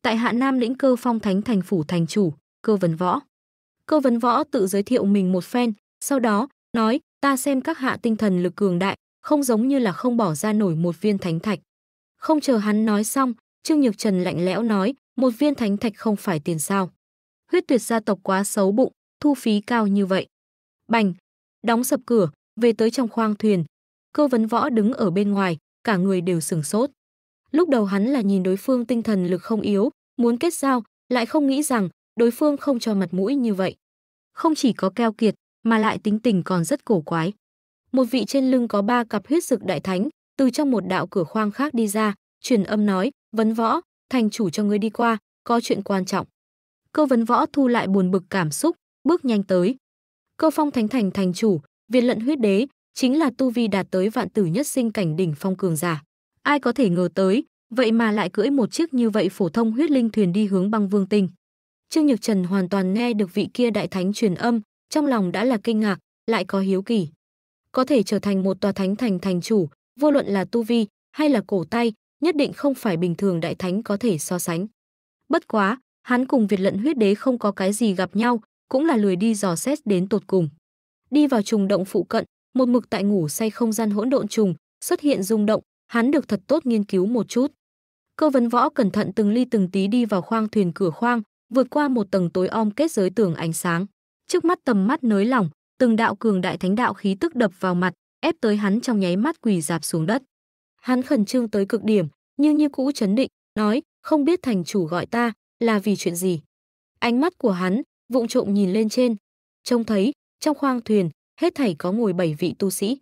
Tại hạ nam lĩnh cơ phong thánh thành phủ thành chủ, cơ vấn võ. Cơ vấn võ tự giới thiệu mình một phen, sau đó nói, ta xem các hạ tinh thần lực cường đại, không giống như là không bỏ ra nổi một viên thánh thạch. Không chờ hắn nói xong, Trương Nhược Trần lạnh lẽo nói, một viên thánh thạch không phải tiền sao. Huyết tuyệt gia tộc quá xấu bụng, thu phí cao như vậy. Bành, đóng sập cửa, về tới trong khoang thuyền. Cơ vấn võ đứng ở bên ngoài, cả người đều sửng sốt. Lúc đầu hắn là nhìn đối phương tinh thần lực không yếu, muốn kết giao, lại không nghĩ rằng đối phương không cho mặt mũi như vậy. Không chỉ có keo kiệt, mà lại tính tình còn rất cổ quái. Một vị trên lưng có ba cặp huyết dực đại thánh, từ trong một đạo cửa khoang khác đi ra, truyền âm nói, vấn võ, thành chủ cho người đi qua, có chuyện quan trọng. Cơ vấn võ thu lại buồn bực cảm xúc, bước nhanh tới. Cơ phong thánh thành thành chủ, viên lận huyết đế, chính là tu vi đạt tới vạn tử nhất sinh cảnh đỉnh phong cường giả. Ai có thể ngờ tới, vậy mà lại cưỡi một chiếc như vậy phổ thông huyết linh thuyền đi hướng băng vương tinh. Trương Nhược Trần hoàn toàn nghe được vị kia đại thánh truyền âm, trong lòng đã là kinh ngạc, lại có hiếu kỳ. Có thể trở thành một tòa thánh thành thành chủ, vô luận là tu vi hay là cổ tay, nhất định không phải bình thường đại thánh có thể so sánh. Bất quá, hắn cùng Việt Lận Huyết Đế không có cái gì gặp nhau, cũng là lười đi dò xét đến tột cùng. Đi vào trùng động phụ cận, một mực tại ngủ say không gian hỗn độn trùng, xuất hiện rung động, hắn được thật tốt nghiên cứu một chút. Cơ vấn võ cẩn thận từng ly từng tí đi vào khoang thuyền cửa khoang, vượt qua một tầng tối om kết giới tường ánh sáng. Trước mắt tầm mắt nới lỏng, từng đạo cường đại thánh đạo khí tức đập vào mặt, ép tới hắn trong nháy mắt quỳ dạp xuống đất. Hắn khẩn trương tới cực điểm, nhưng như cũ chấn định, nói, không biết thành chủ gọi ta, là vì chuyện gì. Ánh mắt của hắn, vụng trộm nhìn lên trên, trông thấy, trong khoang thuyền, hết thảy có ngồi bảy vị tu sĩ.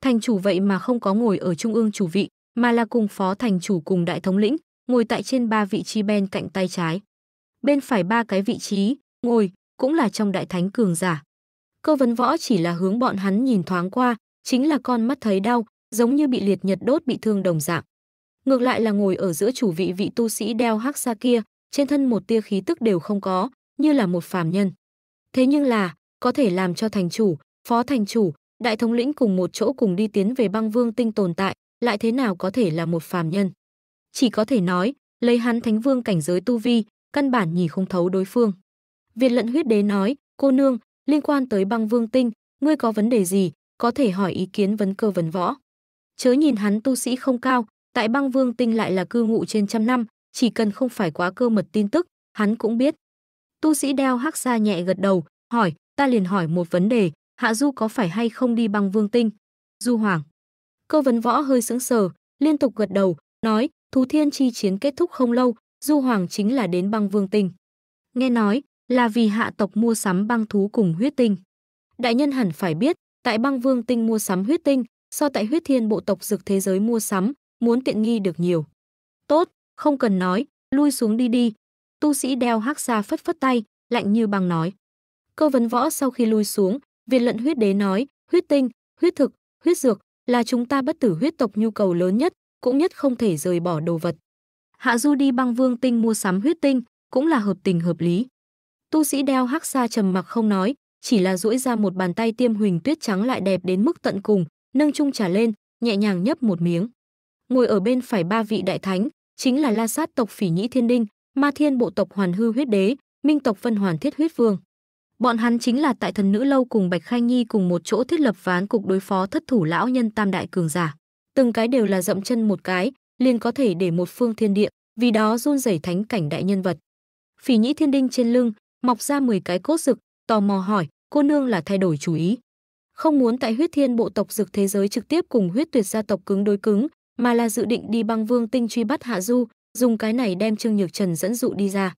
Thành chủ vậy mà không có ngồi ở trung ương chủ vị, mà là cùng phó thành chủ cùng đại thống lĩnh, ngồi tại trên ba vị chi ben cạnh tay trái bên phải ba cái vị trí, ngồi, cũng là trong đại thánh cường giả. Cơ vấn võ chỉ là hướng bọn hắn nhìn thoáng qua, chính là con mắt thấy đau, giống như bị liệt nhật đốt bị thương đồng dạng. Ngược lại là ngồi ở giữa chủ vị vị tu sĩ đeo hắc xa kia, trên thân một tia khí tức đều không có, như là một phàm nhân. Thế nhưng là, có thể làm cho thành chủ, phó thành chủ, đại thống lĩnh cùng một chỗ cùng đi tiến về băng vương tinh tồn tại, lại thế nào có thể là một phàm nhân. Chỉ có thể nói, lấy hắn thánh vương cảnh giới tu vi, căn bản nhìn không thấu đối phương. Việt Lận huyết đế nói, cô nương, liên quan tới băng vương tinh, ngươi có vấn đề gì, có thể hỏi ý kiến vấn cơ vấn võ. Chớ nhìn hắn tu sĩ không cao, tại băng vương tinh lại là cư ngụ trên trăm năm, chỉ cần không phải quá cơ mật tin tức, hắn cũng biết. Tu sĩ đeo hắc xa nhẹ gật đầu, hỏi, ta liền hỏi một vấn đề, Hạ Du có phải hay không đi băng vương tinh? Du Hoàng. Cơ vấn võ hơi sững sờ, liên tục gật đầu, nói, Thú Thiên chi chiến kết thúc không lâu, Du Hoàng chính là đến băng vương tinh. Nghe nói là vì hạ tộc mua sắm băng thú cùng huyết tinh. Đại nhân hẳn phải biết, tại băng vương tinh mua sắm huyết tinh, so tại huyết thiên bộ tộc dược thế giới mua sắm, muốn tiện nghi được nhiều. Tốt, không cần nói, lui xuống đi đi. Tu sĩ đeo hắc xa phất phất tay, lạnh như băng nói. Cơ vấn võ sau khi lui xuống, viên lận huyết đế nói, huyết tinh, huyết thực, huyết dược là chúng ta bất tử huyết tộc nhu cầu lớn nhất, cũng nhất không thể rời bỏ đồ vật. Hạ Du đi băng vương tinh mua sắm huyết tinh, cũng là hợp tình hợp lý. Tu sĩ đeo hắc sa trầm mặc không nói, chỉ là duỗi ra một bàn tay tiêm huỳnh tuyết trắng lại đẹp đến mức tận cùng, nâng chung trà lên, nhẹ nhàng nhấp một miếng. Ngồi ở bên phải ba vị đại thánh, chính là La Sát tộc Phỉ Nhĩ Thiên Đinh, Ma Thiên bộ tộc Hoàn Hư Huyết Đế, Minh tộc Vân Hoàn Thiết Huyết Vương. Bọn hắn chính là tại thần nữ lâu cùng Bạch Khanh Nhi cùng một chỗ thiết lập ván cục đối phó thất thủ lão nhân tam đại cường giả. Từng cái đều là dậm chân một cái, liền có thể để một phương thiên địa, vì đó run rẩy thánh cảnh đại nhân vật. Phỉ nhĩ thiên đinh trên lưng, mọc ra 10 cái cốt rực, tò mò hỏi, cô nương là thay đổi chủ ý. Không muốn tại huyết thiên bộ tộc rực thế giới trực tiếp cùng huyết tuyệt gia tộc cứng đối cứng, mà là dự định đi băng vương tinh truy bắt hạ du, dùng cái này đem Trương Nhược Trần dẫn dụ đi ra.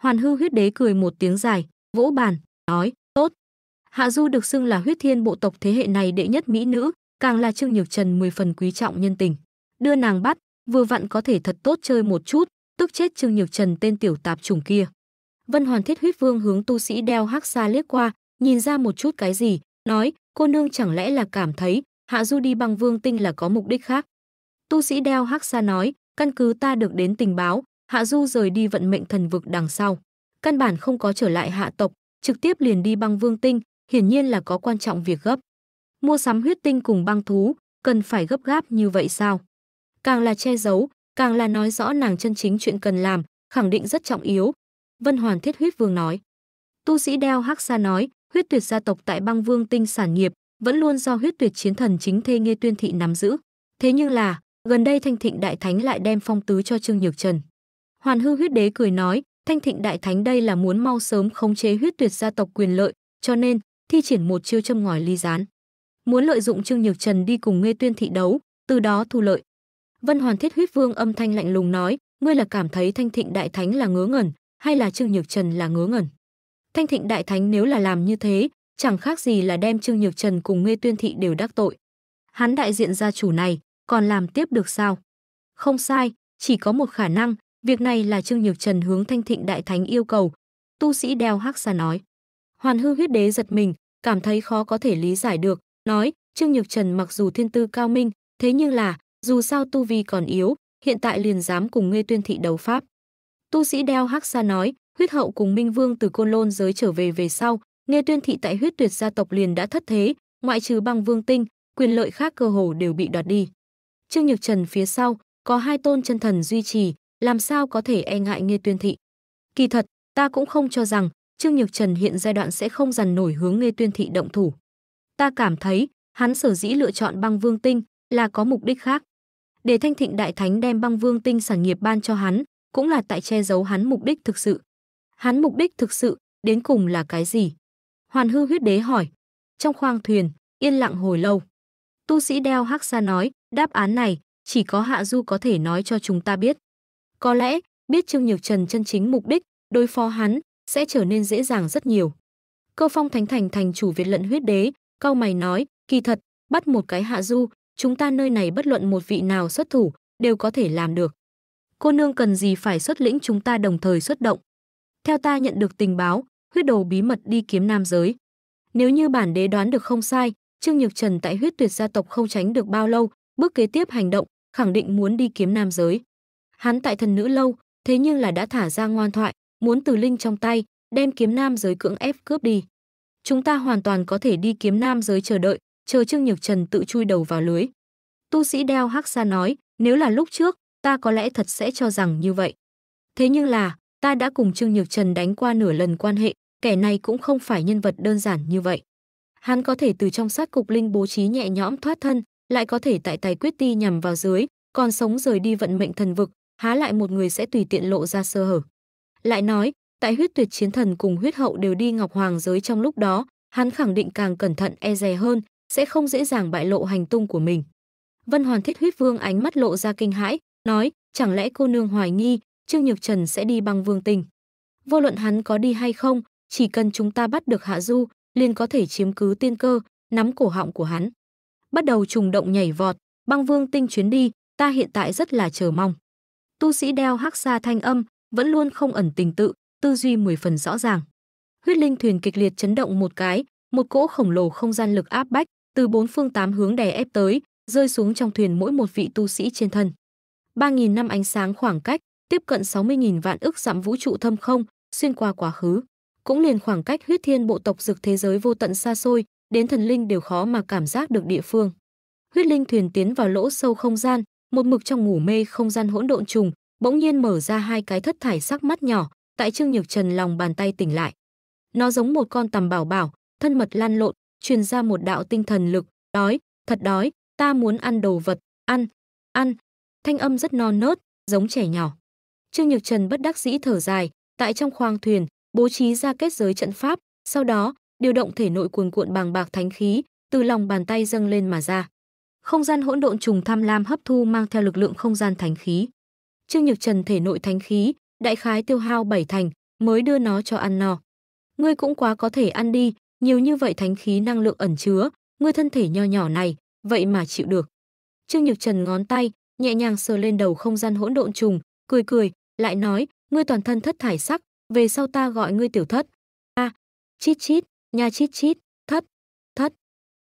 Hoàn hư huyết đế cười một tiếng dài, vỗ bàn, nói, tốt. Hạ Du được xưng là huyết thiên bộ tộc thế hệ này đệ nhất mỹ nữ, càng là Trương Nhược Trần mười phần quý trọng nhân tình. Đưa nàng bắt, vừa vặn có thể thật tốt chơi một chút, tức chết Trương Nhược Trần tên tiểu tạp trùng kia. Vân Hoàn Thiết Huyết Vương hướng tu sĩ đeo hắc xa liếc qua, nhìn ra một chút cái gì, nói, cô nương chẳng lẽ là cảm thấy Hạ Du đi băng Vương Tinh là có mục đích khác. Tu sĩ đeo hắc xa nói, căn cứ ta được đến tình báo, Hạ Du rời đi vận mệnh thần vực đằng sau, căn bản không có trở lại hạ tộc, trực tiếp liền đi băng Vương Tinh, hiển nhiên là có quan trọng việc gấp. Mua sắm huyết tinh cùng băng thú, cần phải gấp gáp như vậy sao? càng là che giấu, càng là nói rõ nàng chân chính chuyện cần làm, khẳng định rất trọng yếu. Vân Hoàn Thiết Huyết Vương nói. Tu sĩ Đeo Hắc Sa nói, huyết tuyệt gia tộc tại băng vương tinh sản nghiệp vẫn luôn do huyết tuyệt chiến thần chính thê nghe tuyên thị nắm giữ. Thế nhưng là, gần đây Thanh Thịnh Đại Thánh lại đem phong tứ cho Trương Nhược Trần. Hoàn hư huyết đế cười nói, Thanh Thịnh Đại Thánh đây là muốn mau sớm khống chế huyết tuyệt gia tộc quyền lợi, cho nên thi triển một chiêu châm ngòi ly gián. Muốn lợi dụng Trương Nhược Trần đi cùng Nghê Tuyên thị đấu, từ đó thu lợi. Vân Hoàn Thiết Huyết Vương âm thanh lạnh lùng nói, ngươi là cảm thấy Thanh Thịnh Đại Thánh là ngớ ngẩn, hay là Trương Nhược Trần là ngớ ngẩn? Thanh Thịnh Đại Thánh nếu là làm như thế, chẳng khác gì là đem Trương Nhược Trần cùng Nghê Tuyên Thị đều đắc tội. Hắn đại diện gia chủ này, còn làm tiếp được sao? Không sai, chỉ có một khả năng, việc này là Trương Nhược Trần hướng Thanh Thịnh Đại Thánh yêu cầu. Tu sĩ đeo hắc ra nói. Hoàn hư huyết đế giật mình, cảm thấy khó có thể lý giải được, nói Trương Nhược Trần mặc dù thiên tư cao minh, thế nhưng là dù sao tu vi còn yếu, hiện tại liền dám cùng Nghê Tuyên thị đấu pháp. Tu sĩ Đeo Hắc Sa nói, huyết hậu cùng Minh Vương từ Côn Lôn giới trở về về sau, Nghê Tuyên thị tại huyết tuyệt gia tộc liền đã thất thế, ngoại trừ băng vương tinh, quyền lợi khác cơ hồ đều bị đoạt đi. Trương Nhược Trần phía sau, có hai tôn chân thần duy trì, làm sao có thể e ngại Nghê Tuyên thị. Kỳ thật, ta cũng không cho rằng Trương Nhược Trần hiện giai đoạn sẽ không dằn nổi hướng Nghê Tuyên thị động thủ. Ta cảm thấy, hắn sở dĩ lựa chọn băng vương tinh là có mục đích khác để Thanh Thịnh Đại Thánh đem băng vương tinh sản nghiệp ban cho hắn, cũng là tại che giấu hắn mục đích thực sự. Hắn mục đích thực sự, đến cùng là cái gì? Hoàn hư huyết đế hỏi. Trong khoang thuyền, yên lặng hồi lâu. Tu sĩ đeo hắc xa nói, đáp án này, chỉ có Hạ Du có thể nói cho chúng ta biết. Có lẽ, biết Trương Nhược Trần chân chính mục đích, đối phó hắn, sẽ trở nên dễ dàng rất nhiều. Cơ phong thánh thành thành chủ Việt lận huyết đế, cau mày nói, kỳ thật, bắt một cái Hạ Du, chúng ta nơi này bất luận một vị nào xuất thủ đều có thể làm được. Cô nương cần gì phải xuất lĩnh chúng ta đồng thời xuất động. Theo ta nhận được tình báo, huyết đồ bí mật đi kiếm nam giới. Nếu như bản đế đoán được không sai, Trương Nhược Trần tại huyết tuyệt gia tộc không tránh được bao lâu, bước kế tiếp hành động, khẳng định muốn đi kiếm nam giới. Hắn tại thần nữ lâu, thế nhưng là đã thả ra ngoan thoại, muốn từ linh trong tay, đem kiếm nam giới cưỡng ép cướp đi. Chúng ta hoàn toàn có thể đi kiếm nam giới chờ đợi, chờ Trương Nhược Trần tự chui đầu vào lưới. Tu sĩ đeo hắc xa nói, nếu là lúc trước, ta có lẽ thật sẽ cho rằng như vậy. Thế nhưng là, ta đã cùng Trương Nhược Trần đánh qua nửa lần quan hệ, kẻ này cũng không phải nhân vật đơn giản như vậy. Hắn có thể từ trong sát cục linh bố trí nhẹ nhõm thoát thân, lại có thể tại tài quyết ti nhằm vào dưới, còn sống rời đi vận mệnh thần vực, há lại một người sẽ tùy tiện lộ ra sơ hở. Lại nói, tại huyết tuyệt chiến thần cùng huyết hậu đều đi ngọc hoàng giới trong lúc đó, hắn khẳng định càng cẩn thận e dè hơn, sẽ không dễ dàng bại lộ hành tung của mình. Vân Hoàn Thiết Huyết Vương ánh mắt lộ ra kinh hãi, nói, chẳng lẽ cô nương hoài nghi, Trương Nhược Trần sẽ đi băng vương tình. Vô luận hắn có đi hay không, chỉ cần chúng ta bắt được Hạ Du, liền có thể chiếm cứ tiên cơ, nắm cổ họng của hắn. Bắt đầu trùng động nhảy vọt, băng vương tinh chuyến đi, ta hiện tại rất là chờ mong. Tu sĩ đeo hắc xa thanh âm, vẫn luôn không ẩn tình tự, tư duy mười phần rõ ràng. Huyết linh thuyền kịch liệt chấn động một cái, một cỗ khổng lồ không gian lực áp bách, từ bốn phương tám hướng đè ép tới, rơi xuống trong thuyền mỗi một vị tu sĩ trên thân. 3.000 năm ánh sáng khoảng cách, tiếp cận 60.000 vạn ức dặm vũ trụ thâm không, xuyên qua quá khứ. Cũng liền khoảng cách huyết thiên bộ tộc dực thế giới vô tận xa xôi, đến thần linh đều khó mà cảm giác được địa phương. Huyết linh thuyền tiến vào lỗ sâu không gian, một mực trong ngủ mê không gian hỗn độn trùng, bỗng nhiên mở ra hai cái thất thải sắc mắt nhỏ, tại Trương Nhược Trần lòng bàn tay tỉnh lại. Nó giống một con tầm bảo bảo, thân mật lan lộn, truyền ra một đạo tinh thần lực, đói, thật đói, ta muốn ăn đồ vật, ăn, ăn. Thanh âm rất non nớt, giống trẻ nhỏ. Trương Nhược Trần bất đắc dĩ thở dài, tại trong khoang thuyền, bố trí ra kết giới trận pháp, sau đó, điều động thể nội cuồn cuộn bàng bạc thánh khí, từ lòng bàn tay dâng lên mà ra. Không gian hỗn độn trùng tham lam hấp thu mang theo lực lượng không gian thánh khí. Trương Nhược Trần thể nội thánh khí, đại khái tiêu hao bảy thành, mới đưa nó cho ăn no. Ngươi cũng quá có thể ăn đi, nhiều như vậy thánh khí năng lượng ẩn chứa, ngươi thân thể nho nhỏ này, vậy mà chịu được. Trương Nhược Trần ngón tay, nhẹ nhàng sờ lên đầu không gian hỗn độn trùng, cười cười, lại nói, ngươi toàn thân thất thải sắc, về sau ta gọi ngươi tiểu thất. A, à, chít chít, nha chít chít, thất, thất.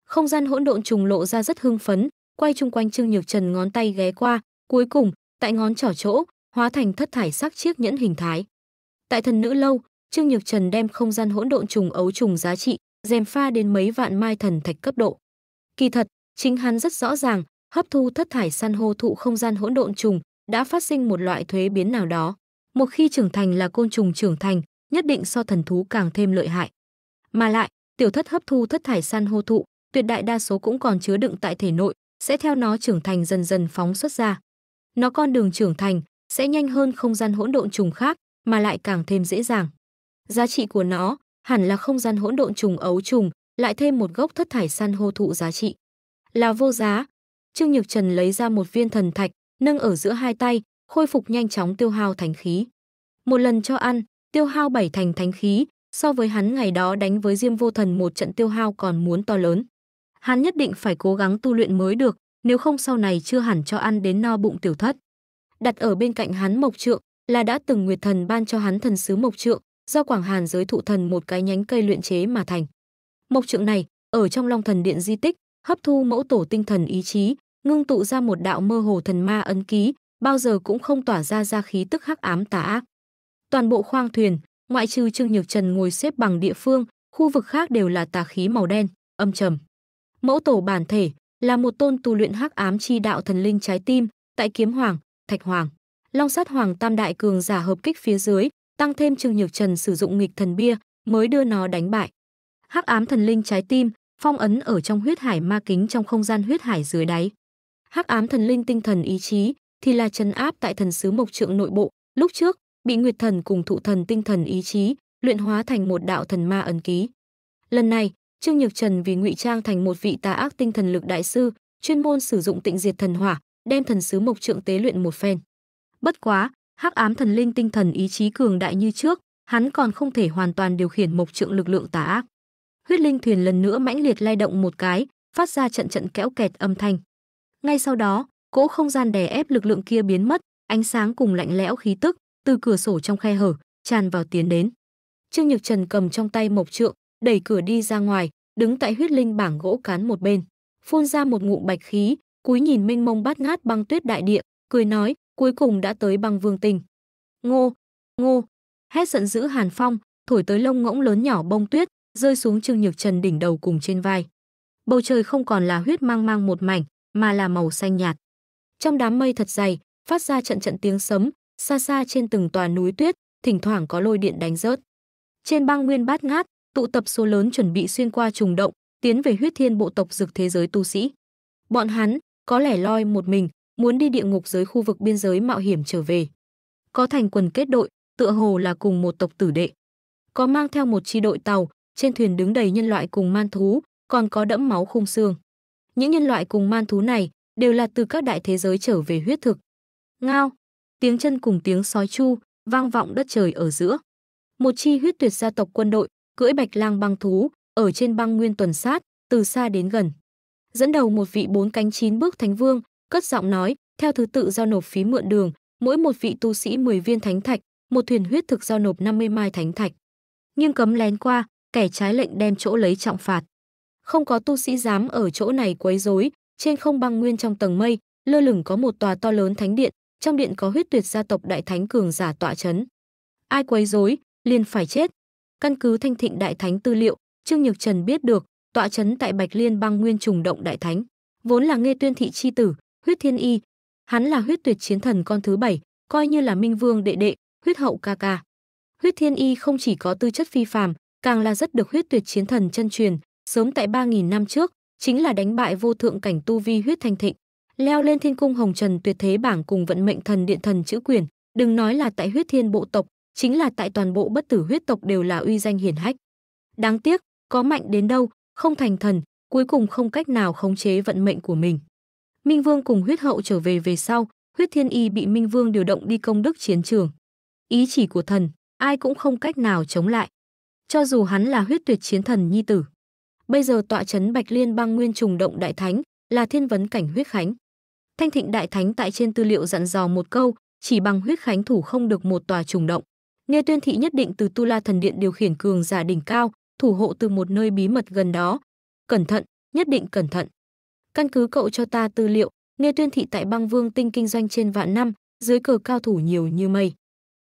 Không gian hỗn độn trùng lộ ra rất hưng phấn, quay chung quanh Trương Nhược Trần ngón tay ghé qua, cuối cùng, tại ngón trỏ chỗ, hóa thành thất thải sắc chiếc nhẫn hình thái. Tại thần nữ lâu, Trương Nhược Trần đem không gian hỗn độn trùng ấu trùng giá trị dèm pha đến mấy vạn mai thần thạch cấp độ. Kỳ thật, chính hắn rất rõ ràng, hấp thu thất thải san hô thụ không gian hỗn độn trùng đã phát sinh một loại thuế biến nào đó. Một khi trưởng thành là côn trùng trưởng thành, nhất định so thần thú càng thêm lợi hại. Mà lại, tiểu thất hấp thu thất thải san hô thụ, tuyệt đại đa số cũng còn chứa đựng tại thể nội, sẽ theo nó trưởng thành dần dần phóng xuất ra. Nó con đường trưởng thành sẽ nhanh hơn không gian hỗn độn trùng khác, mà lại càng thêm dễ dàng. Giá trị của nó hẳn là không gian hỗn độn trùng ấu trùng, lại thêm một gốc thất thải săn hô thụ giá trị. Là vô giá. Trương Nhược Trần lấy ra một viên thần thạch, nâng ở giữa hai tay, khôi phục nhanh chóng tiêu hao thánh khí. Một lần cho ăn, tiêu hao bảy thành thánh khí, so với hắn ngày đó đánh với Diêm Vô Thần một trận tiêu hao còn muốn to lớn. Hắn nhất định phải cố gắng tu luyện mới được, nếu không sau này chưa hẳn cho ăn đến no bụng tiểu thất. Đặt ở bên cạnh hắn mộc trượng là đã từng Nguyệt Thần ban cho hắn thần sứ mộc trượng, do Quảng Hàn giới thụ thần một cái nhánh cây luyện chế mà thành. Mộc trượng này, ở trong Long Thần Điện di tích, hấp thu mẫu tổ tinh thần ý chí, ngưng tụ ra một đạo mơ hồ thần ma ấn ký, bao giờ cũng không tỏa ra ra khí tức hắc ám tà ác. Toàn bộ khoang thuyền, ngoại trừ Trương Nhược Trần ngồi xếp bằng địa phương, khu vực khác đều là tà khí màu đen, âm trầm. Mẫu tổ bản thể là một tôn tu luyện hắc ám chi đạo thần linh trái tim, tại kiếm hoàng, thạch hoàng, long sát hoàng tam đại cường giả hợp kích phía dưới, tăng thêm Trương Nhược Trần sử dụng nghịch thần bia mới đưa nó đánh bại. Hắc ám thần linh trái tim, phong ấn ở trong huyết hải ma kính trong không gian huyết hải dưới đáy. Hắc ám thần linh tinh thần ý chí thì là trấn áp tại thần sứ mộc trượng nội bộ, lúc trước bị Nguyệt thần cùng thụ thần tinh thần ý chí luyện hóa thành một đạo thần ma ấn ký. Lần này, Trương Nhược Trần vì ngụy trang thành một vị tà ác tinh thần lực đại sư, chuyên môn sử dụng tịnh diệt thần hỏa, đem thần sứ mộc trượng tế luyện một phen. Bất quá, hắc ám thần linh tinh thần ý chí cường đại như trước, hắn còn không thể hoàn toàn điều khiển mộc trượng lực lượng tà ác. Huyết linh thuyền lần nữa mãnh liệt lay động một cái, phát ra trận trận kéo kẹt âm thanh. Ngay sau đó, cỗ không gian đè ép lực lượng kia biến mất, ánh sáng cùng lạnh lẽo khí tức từ cửa sổ trong khe hở tràn vào tiến đến. Trương Nhược Trần cầm trong tay mộc trượng, đẩy cửa đi ra ngoài, đứng tại huyết linh bảng gỗ cán một bên, phun ra một ngụm bạch khí, cúi nhìn mênh mông bát ngát băng tuyết đại địa, cười nói, cuối cùng đã tới băng vương tình Ngô, ngô, hét giận dữ Hàn Phong, thổi tới lông ngỗng lớn nhỏ bông tuyết, rơi xuống Trương Nhược Trần đỉnh đầu cùng trên vai. Bầu trời không còn là huyết mang mang một mảnh, mà là màu xanh nhạt. Trong đám mây thật dày, phát ra trận trận tiếng sấm, xa xa trên từng tòa núi tuyết, thỉnh thoảng có lôi điện đánh rớt. Trên băng nguyên bát ngát, tụ tập số lớn chuẩn bị xuyên qua trùng động, tiến về huyết thiên bộ tộc dực thế giới tu sĩ. Bọn hắn, có lẻ loi một mình, muốn đi địa ngục dưới khu vực biên giới mạo hiểm trở về. Có thành quần kết đội, tựa hồ là cùng một tộc tử đệ. Có mang theo một chi đội tàu, trên thuyền đứng đầy nhân loại cùng man thú, còn có đẫm máu khung xương. Những nhân loại cùng man thú này đều là từ các đại thế giới trở về huyết thực. Ngao, tiếng chân cùng tiếng sói chu vang vọng đất trời ở giữa. Một chi huyết tuyệt gia tộc quân đội cưỡi bạch lang băng thú ở trên băng nguyên tuần sát từ xa đến gần. Dẫn đầu một vị bốn cánh chín bước thánh vương cất giọng nói, theo thứ tự giao nộp phí mượn đường, mỗi một vị tu sĩ 10 viên thánh thạch, một thuyền huyết thực giao nộp 50 mai thánh thạch. Nhưng cấm lén qua, kẻ trái lệnh đem chỗ lấy trọng phạt. Không có tu sĩ dám ở chỗ này quấy rối, trên không băng nguyên trong tầng mây, lơ lửng có một tòa to lớn thánh điện, trong điện có huyết tuyệt gia tộc đại thánh cường giả tọa chấn. Ai quấy rối, liền phải chết. Căn cứ thanh thịnh đại thánh tư liệu, Trương Nhược Trần biết được, tọa chấn tại Bạch Liên băng nguyên trùng động đại thánh, vốn là nghe Tuyên thị chi tử, huyết thiên y. Hắn là huyết tuyệt chiến thần con thứ bảy, coi như là minh vương đệ đệ, huyết hậu ca ca. Huyết thiên y không chỉ có tư chất phi phàm, càng là rất được huyết tuyệt chiến thần chân truyền, sớm tại 3.000 năm trước, chính là đánh bại vô thượng cảnh tu vi huyết thanh thịnh, leo lên thiên cung hồng trần tuyệt thế bảng cùng vận mệnh thần điện thần chữ quyền, đừng nói là tại huyết thiên bộ tộc, chính là tại toàn bộ bất tử huyết tộc đều là uy danh hiển hách. Đáng tiếc, có mạnh đến đâu, không thành thần, cuối cùng không cách nào khống chế vận mệnh của mình. Minh Vương cùng huyết hậu trở về về sau, huyết thiên y bị Minh Vương điều động đi công đức chiến trường. Ý chỉ của thần, ai cũng không cách nào chống lại. Cho dù hắn là huyết tuyệt chiến thần nhi tử. Bây giờ tọa chấn Bạch Liên băng nguyên trùng động đại thánh, là thiên vấn cảnh huyết khánh. Thanh Thịnh đại thánh tại trên tư liệu dặn dò một câu, chỉ bằng huyết khánh thủ không được một tòa trùng động. Nghe tuyên thị nhất định từ Tu La thần điện điều khiển cường giả đỉnh cao, thủ hộ từ một nơi bí mật gần đó. Cẩn thận, nhất định cẩn thận. Căn cứ cậu cho ta tư liệu, nghe tuyên thị tại băng vương tinh kinh doanh trên vạn năm, dưới cờ cao thủ nhiều như mây.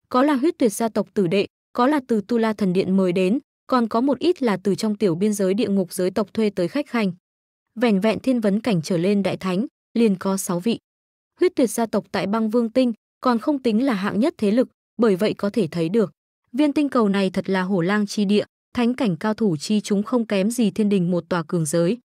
Có là huyết tuyệt gia tộc tử đệ, có là từ Tu La Thần Điện mời đến, còn có một ít là từ trong tiểu biên giới địa ngục giới tộc thuê tới khách hành. Vẻn vẹn thiên vấn cảnh trở lên đại thánh, liền có 6 vị. Huyết tuyệt gia tộc tại băng vương tinh, còn không tính là hạng nhất thế lực, bởi vậy có thể thấy được. Viên tinh cầu này thật là hổ lang chi địa, thánh cảnh cao thủ chi chúng không kém gì thiên đình một tòa cường giới.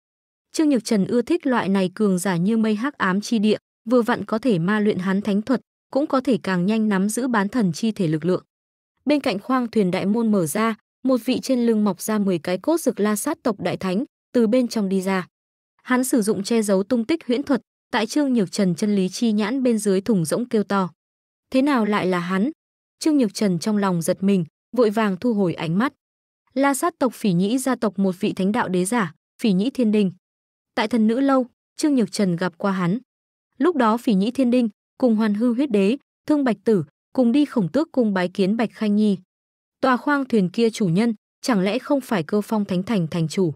Trương Nhược Trần ưa thích loại này cường giả như mây hắc ám chi địa, vừa vặn có thể ma luyện hắn thánh thuật, cũng có thể càng nhanh nắm giữ bán thần chi thể lực lượng. Bên cạnh khoang thuyền đại môn mở ra, một vị trên lưng mọc ra 10 cái cốt rực la sát tộc đại thánh, từ bên trong đi ra. Hắn sử dụng che giấu tung tích huyễn thuật, tại Trương Nhược Trần chân lý chi nhãn bên dưới thùng rỗng kêu to. Thế nào lại là hắn? Trương Nhược Trần trong lòng giật mình, vội vàng thu hồi ánh mắt. La sát tộc Phỉ Nhĩ gia tộc một vị thánh đạo đế giả, Phỉ Nhĩ Thiên Đình, Tại thần nữ lâu, Trương Nhược Trần gặp qua hắn. Lúc đó Phỉ Nhĩ Thiên Đinh cùng Hoàn Hư Huyết Đế, Thương Bạch Tử cùng đi khổng tước cung bái kiến Bạch Khanh Nhi. Tòa khoang thuyền kia chủ nhân chẳng lẽ không phải Cơ Phong Thánh Thành thành chủ?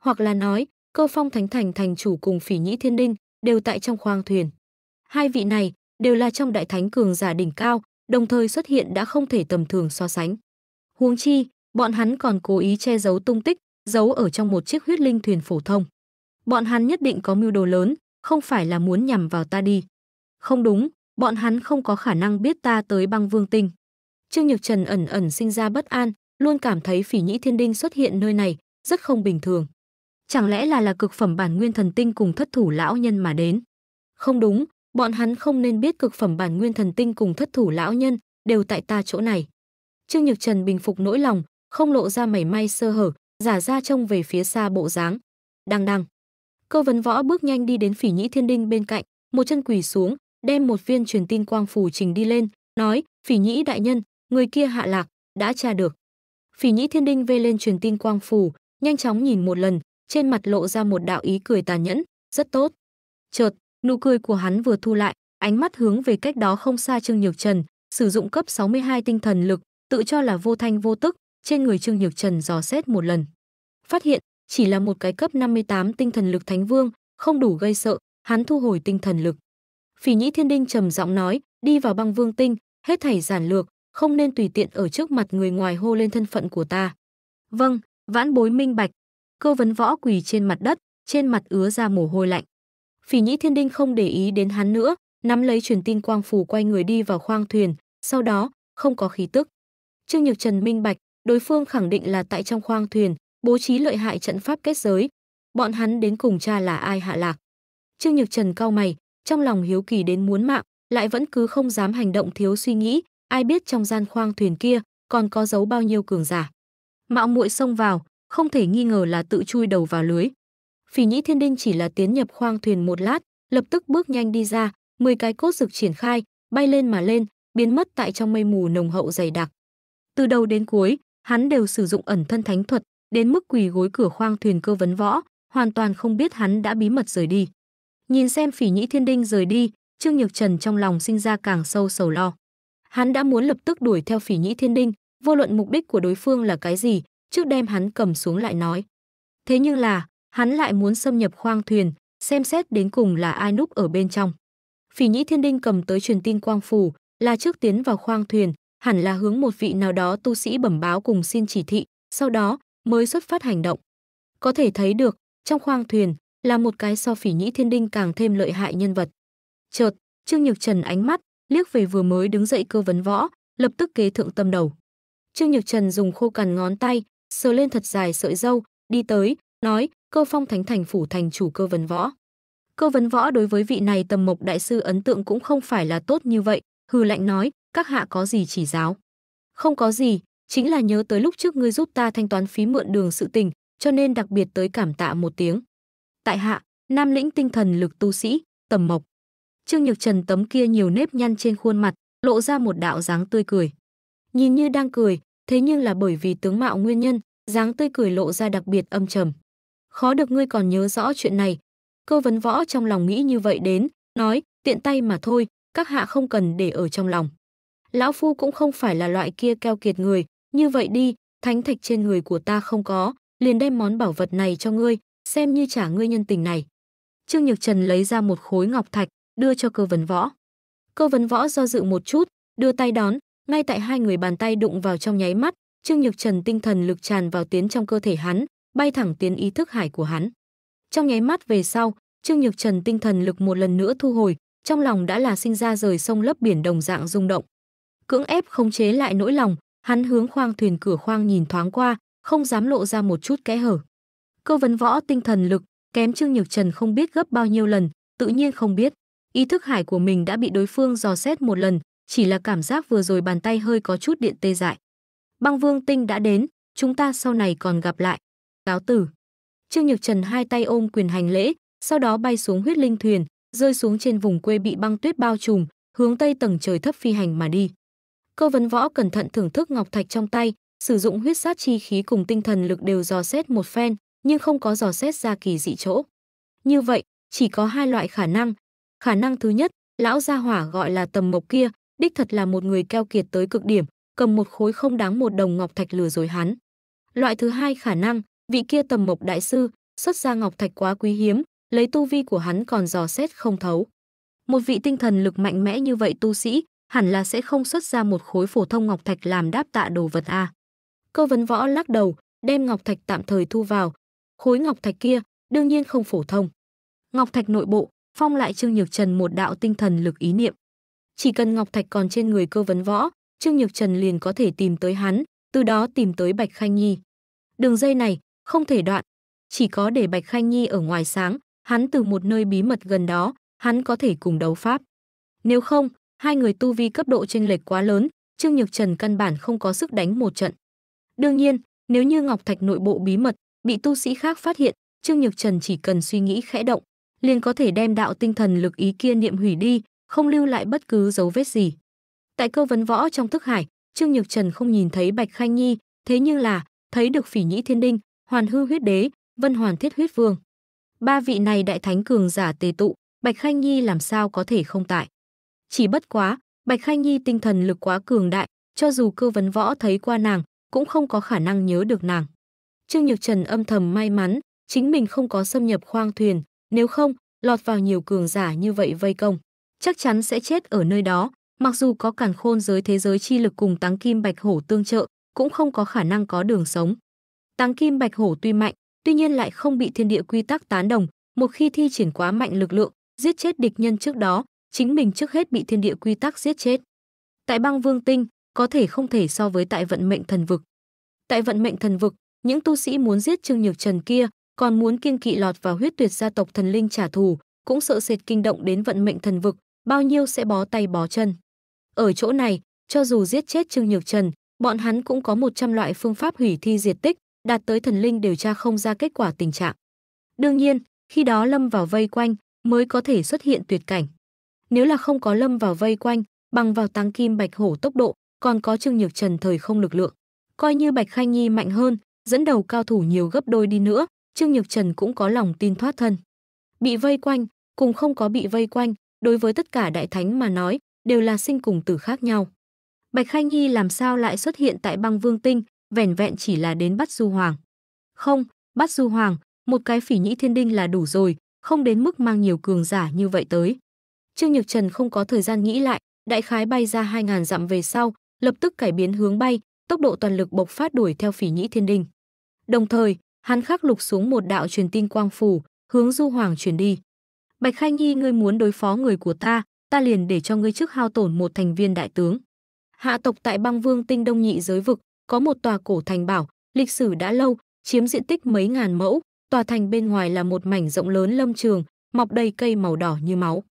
Hoặc là nói, Cơ Phong Thánh Thành thành chủ cùng Phỉ Nhĩ Thiên Đinh đều tại trong khoang thuyền. Hai vị này đều là trong đại thánh cường giả đỉnh cao, đồng thời xuất hiện đã không thể tầm thường so sánh. Huống chi, bọn hắn còn cố ý che giấu tung tích, giấu ở trong một chiếc huyết linh thuyền phổ thông. Bọn hắn nhất định có mưu đồ lớn, không phải là muốn nhằm vào ta đi. Không đúng, bọn hắn không có khả năng biết ta tới băng vương tinh. Trương Nhược Trần ẩn ẩn sinh ra bất an, luôn cảm thấy phỉ nhĩ thiên đinh xuất hiện nơi này, rất không bình thường. Chẳng lẽ là là cực phẩm bản nguyên thần tinh cùng thất thủ lão nhân mà đến? Không đúng, bọn hắn không nên biết cực phẩm bản nguyên thần tinh cùng thất thủ lão nhân đều tại ta chỗ này. Trương Nhược Trần bình phục nỗi lòng, không lộ ra mảy may sơ hở, giả ra trông về phía xa bộ dáng. Đang đang. Cơ vấn võ bước nhanh đi đến phỉ nhĩ thiên đinh bên cạnh, một chân quỳ xuống, đem một viên truyền tin quang phù trình đi lên, nói, phỉ nhĩ đại nhân, người kia hạ lạc, đã tra được. Phỉ nhĩ thiên đinh vê lên truyền tin quang phù, nhanh chóng nhìn một lần, trên mặt lộ ra một đạo ý cười tàn nhẫn, rất tốt. Chợt, nụ cười của hắn vừa thu lại, ánh mắt hướng về cách đó không xa Trương Nhược Trần, sử dụng cấp 62 tinh thần lực, tự cho là vô thanh vô tức, trên người Trương Nhược Trần dò xét một lần. Phát hiện, chỉ là một cái cấp 58 tinh thần lực thánh vương, không đủ gây sợ, hắn thu hồi tinh thần lực. Phỉ Nhĩ Thiên Đinh trầm giọng nói, đi vào băng vương tinh, hết thảy giản lược, không nên tùy tiện ở trước mặt người ngoài hô lên thân phận của ta. Vâng, vãn bối minh bạch. Cơ vấn võ quỳ trên mặt đất, trên mặt ứa ra mồ hôi lạnh. Phỉ Nhĩ Thiên Đinh không để ý đến hắn nữa, nắm lấy truyền tin quang phù quay người đi vào khoang thuyền, sau đó, không có khí tức. Trương Nhược Trần minh bạch, đối phương khẳng định là tại trong khoang thuyền, bố trí lợi hại trận pháp kết giới. Bọn hắn đến cùng cha là ai hạ lạc. Trương Nhược Trần cao mày, trong lòng hiếu kỳ đến muốn mạng, lại vẫn cứ không dám hành động thiếu suy nghĩ, ai biết trong gian khoang thuyền kia còn có giấu bao nhiêu cường giả. Mạo muội xông vào, không thể nghi ngờ là tự chui đầu vào lưới. Phỉ Nhĩ Thiên Đinh chỉ là tiến nhập khoang thuyền một lát, lập tức bước nhanh đi ra, 10 cái cốt dực triển khai, bay lên mà lên, biến mất tại trong mây mù nồng hậu dày đặc. Từ đầu đến cuối, hắn đều sử dụng ẩn thân thánh thuật, đến mức quỳ gối cửa khoang thuyền cơ vấn võ, hoàn toàn không biết hắn đã bí mật rời đi. Nhìn xem Phỉ Nhĩ Thiên Đinh rời đi, Trương Nhược Trần trong lòng sinh ra càng sâu sầu lo. Hắn đã muốn lập tức đuổi theo Phỉ Nhĩ Thiên Đinh, vô luận mục đích của đối phương là cái gì, trước đem hắn cầm xuống lại nói. Thế nhưng là, hắn lại muốn xâm nhập khoang thuyền, xem xét đến cùng là ai núp ở bên trong. Phỉ Nhĩ Thiên Đinh cầm tới truyền tin quang phủ là trước tiến vào khoang thuyền, hẳn là hướng một vị nào đó tu sĩ bẩm báo cùng xin chỉ thị, sau đó mới xuất phát hành động. Có thể thấy được, trong khoang thuyền là một cái so phỉ nhĩ thiên đinh càng thêm lợi hại nhân vật. Chợt, Trương Nhược Trần ánh mắt liếc về vừa mới đứng dậy cơ vấn võ, lập tức kế thượng tâm đầu. Trương Nhược Trần dùng khô cằn ngón tay, sờ lên thật dài sợi dâu, đi tới, nói, cơ phong thánh thành phủ thành chủ cơ vấn võ. Cơ vấn võ đối với vị này tầm mộc đại sư ấn tượng cũng không phải là tốt như vậy, hư lạnh nói, các hạ có gì chỉ giáo. Không có gì, chính là nhớ tới lúc trước ngươi giúp ta thanh toán phí mượn đường sự tình, cho nên đặc biệt tới cảm tạ một tiếng. Tại hạ, Nam lĩnh tinh thần lực tu sĩ, tầm mộc. Trương Nhược Trần tấm kia nhiều nếp nhăn trên khuôn mặt, lộ ra một đạo dáng tươi cười. Nhìn như đang cười, thế nhưng là bởi vì tướng mạo nguyên nhân, dáng tươi cười lộ ra đặc biệt âm trầm. Khó được ngươi còn nhớ rõ chuyện này. Cơ vấn võ trong lòng nghĩ như vậy đến, nói, tiện tay mà thôi, các hạ không cần để ở trong lòng. Lão Phu cũng không phải là loại kia keo kiệt người, như vậy đi, thánh thạch trên người của ta không có, liền đem món bảo vật này cho ngươi, xem như trả ngươi nhân tình này. Trương Nhược Trần lấy ra một khối ngọc thạch, đưa cho cơ vấn võ. Cơ vấn võ do dự một chút, đưa tay đón, ngay tại hai người bàn tay đụng vào trong nháy mắt, Trương Nhược Trần tinh thần lực tràn vào tiến trong cơ thể hắn, bay thẳng tiến ý thức hải của hắn. Trong nháy mắt về sau, Trương Nhược Trần tinh thần lực một lần nữa thu hồi, trong lòng đã là sinh ra rời sông lấp biển đồng dạng rung động. Cưỡng ép không chế lại nỗi lòng, Hắn hướng khoang thuyền cửa khoang nhìn thoáng qua, không dám lộ ra một chút kẽ hở. Cơ vấn võ tinh thần lực, kém Trương Nhược Trần không biết gấp bao nhiêu lần, tự nhiên không biết. Ý thức hải của mình đã bị đối phương dò xét một lần, chỉ là cảm giác vừa rồi bàn tay hơi có chút điện tê dại. Băng Vương Tinh đã đến, chúng ta sau này còn gặp lại. Cáo tử. Trương Nhược Trần hai tay ôm quyền hành lễ, sau đó bay xuống huyết linh thuyền, rơi xuống trên vùng quê bị băng tuyết bao trùm, hướng tây tầng trời thấp phi hành mà đi. Cơ vấn võ cẩn thận thưởng thức ngọc thạch trong tay, sử dụng huyết sát chi khí cùng tinh thần lực đều dò xét một phen, nhưng không có dò xét ra kỳ dị chỗ. Như vậy, chỉ có hai loại khả năng. Khả năng thứ nhất, lão gia hỏa gọi là tầm mộc kia, đích thật là một người keo kiệt tới cực điểm, cầm một khối không đáng một đồng ngọc thạch lừa dối hắn. Loại thứ hai khả năng, vị kia tầm mộc đại sư, xuất ra ngọc thạch quá quý hiếm, lấy tu vi của hắn còn dò xét không thấu. Một vị tinh thần lực mạnh mẽ như vậy tu sĩ, hẳn là sẽ không xuất ra một khối phổ thông ngọc thạch làm đáp tạ đồ vật a. À? Câu vấn võ lắc đầu, đem ngọc thạch tạm thời thu vào. Khối ngọc thạch kia đương nhiên không phổ thông. Ngọc thạch nội bộ phong lại Trương Nhược Trần một đạo tinh thần lực ý niệm. Chỉ cần ngọc thạch còn trên người cơ vấn võ, Trương Nhược Trần liền có thể tìm tới hắn, từ đó tìm tới Bạch Khanh Nhi. Đường dây này không thể đoạn, chỉ có để Bạch Khanh Nhi ở ngoài sáng, hắn từ một nơi bí mật gần đó, hắn có thể cùng đấu pháp. Nếu không, hai người tu vi cấp độ chênh lệch quá lớn, Trương Nhược Trần căn bản không có sức đánh một trận. Đương nhiên, nếu như Ngọc Thạch nội bộ bí mật bị tu sĩ khác phát hiện, Trương Nhược Trần chỉ cần suy nghĩ khẽ động, liền có thể đem đạo tinh thần lực ý kia niệm hủy đi, không lưu lại bất cứ dấu vết gì. Tại cơ vấn võ trong thức hải, Trương Nhược Trần không nhìn thấy Bạch Khanh Nhi, thế nhưng là thấy được Phỉ Nhĩ Thiên Đinh, Hoàn Hư Huyết Đế, Vân Hoàn Thiết Huyết Vương. Ba vị này đại thánh cường giả tề tụ, Bạch Khanh Nhi làm sao có thể không tại. Chỉ bất quá, Bạch Khanh Nhi tinh thần lực quá cường đại, cho dù cơ vấn võ thấy qua nàng, cũng không có khả năng nhớ được nàng. Trương Nhược Trần âm thầm may mắn, chính mình không có xâm nhập khoang thuyền, nếu không, lọt vào nhiều cường giả như vậy vây công, chắc chắn sẽ chết ở nơi đó, mặc dù có cản khôn giới thế giới chi lực cùng táng kim bạch hổ tương trợ, cũng không có khả năng có đường sống. Táng kim bạch hổ tuy mạnh, tuy nhiên lại không bị thiên địa quy tắc tán đồng, một khi thi triển quá mạnh lực lượng, giết chết địch nhân trước đó, chính mình trước hết bị thiên địa quy tắc giết chết. Tại băng vương tinh, có thể không thể so với tại vận mệnh thần vực. Tại vận mệnh thần vực, những tu sĩ muốn giết Trương Nhược Trần kia, còn muốn kiên kỵ lọt vào huyết tuyệt gia tộc thần linh trả thù, cũng sợ sệt kinh động đến vận mệnh thần vực, bao nhiêu sẽ bó tay bó chân. Ở chỗ này, cho dù giết chết Trương Nhược Trần, bọn hắn cũng có 100 loại phương pháp hủy thi diệt tích, đạt tới thần linh điều tra không ra kết quả tình trạng. Đương nhiên, khi đó lâm vào vây quanh mới có thể xuất hiện tuyệt cảnh. Nếu là không có lâm vào vây quanh, bằng vào tăng kim bạch hổ tốc độ, còn có Trương Nhược Trần thời không lực lượng. Coi như Bạch Khanh Nhi mạnh hơn, dẫn đầu cao thủ nhiều gấp đôi đi nữa, Trương Nhược Trần cũng có lòng tin thoát thân. Bị vây quanh, cùng không có bị vây quanh, đối với tất cả đại thánh mà nói, đều là sinh cùng tử khác nhau. Bạch Khanh Nhi làm sao lại xuất hiện tại băng vương tinh, vẻn vẹn chỉ là đến bắt Du Hoàng. Không, bắt Du Hoàng, một cái phỉ nhĩ thiên đinh là đủ rồi, không đến mức mang nhiều cường giả như vậy tới. Trương Nhược Trần không có thời gian nghĩ lại, đại khái bay ra 2000 dặm về sau, lập tức cải biến hướng bay, tốc độ toàn lực bộc phát đuổi theo Phỉ Nhĩ Thiên Đình. Đồng thời, hắn khắc lục xuống một đạo truyền tin quang phủ, hướng Du Hoàng truyền đi. Bạch Khai Nhi ngươi muốn đối phó người của ta, ta liền để cho ngươi trước hao tổn một thành viên đại tướng. Hạ tộc tại băng vương tinh đông nhị giới vực, có một tòa cổ thành bảo, lịch sử đã lâu, chiếm diện tích mấy ngàn mẫu, tòa thành bên ngoài là một mảnh rộng lớn lâm trường, mọc đầy cây màu đỏ như máu.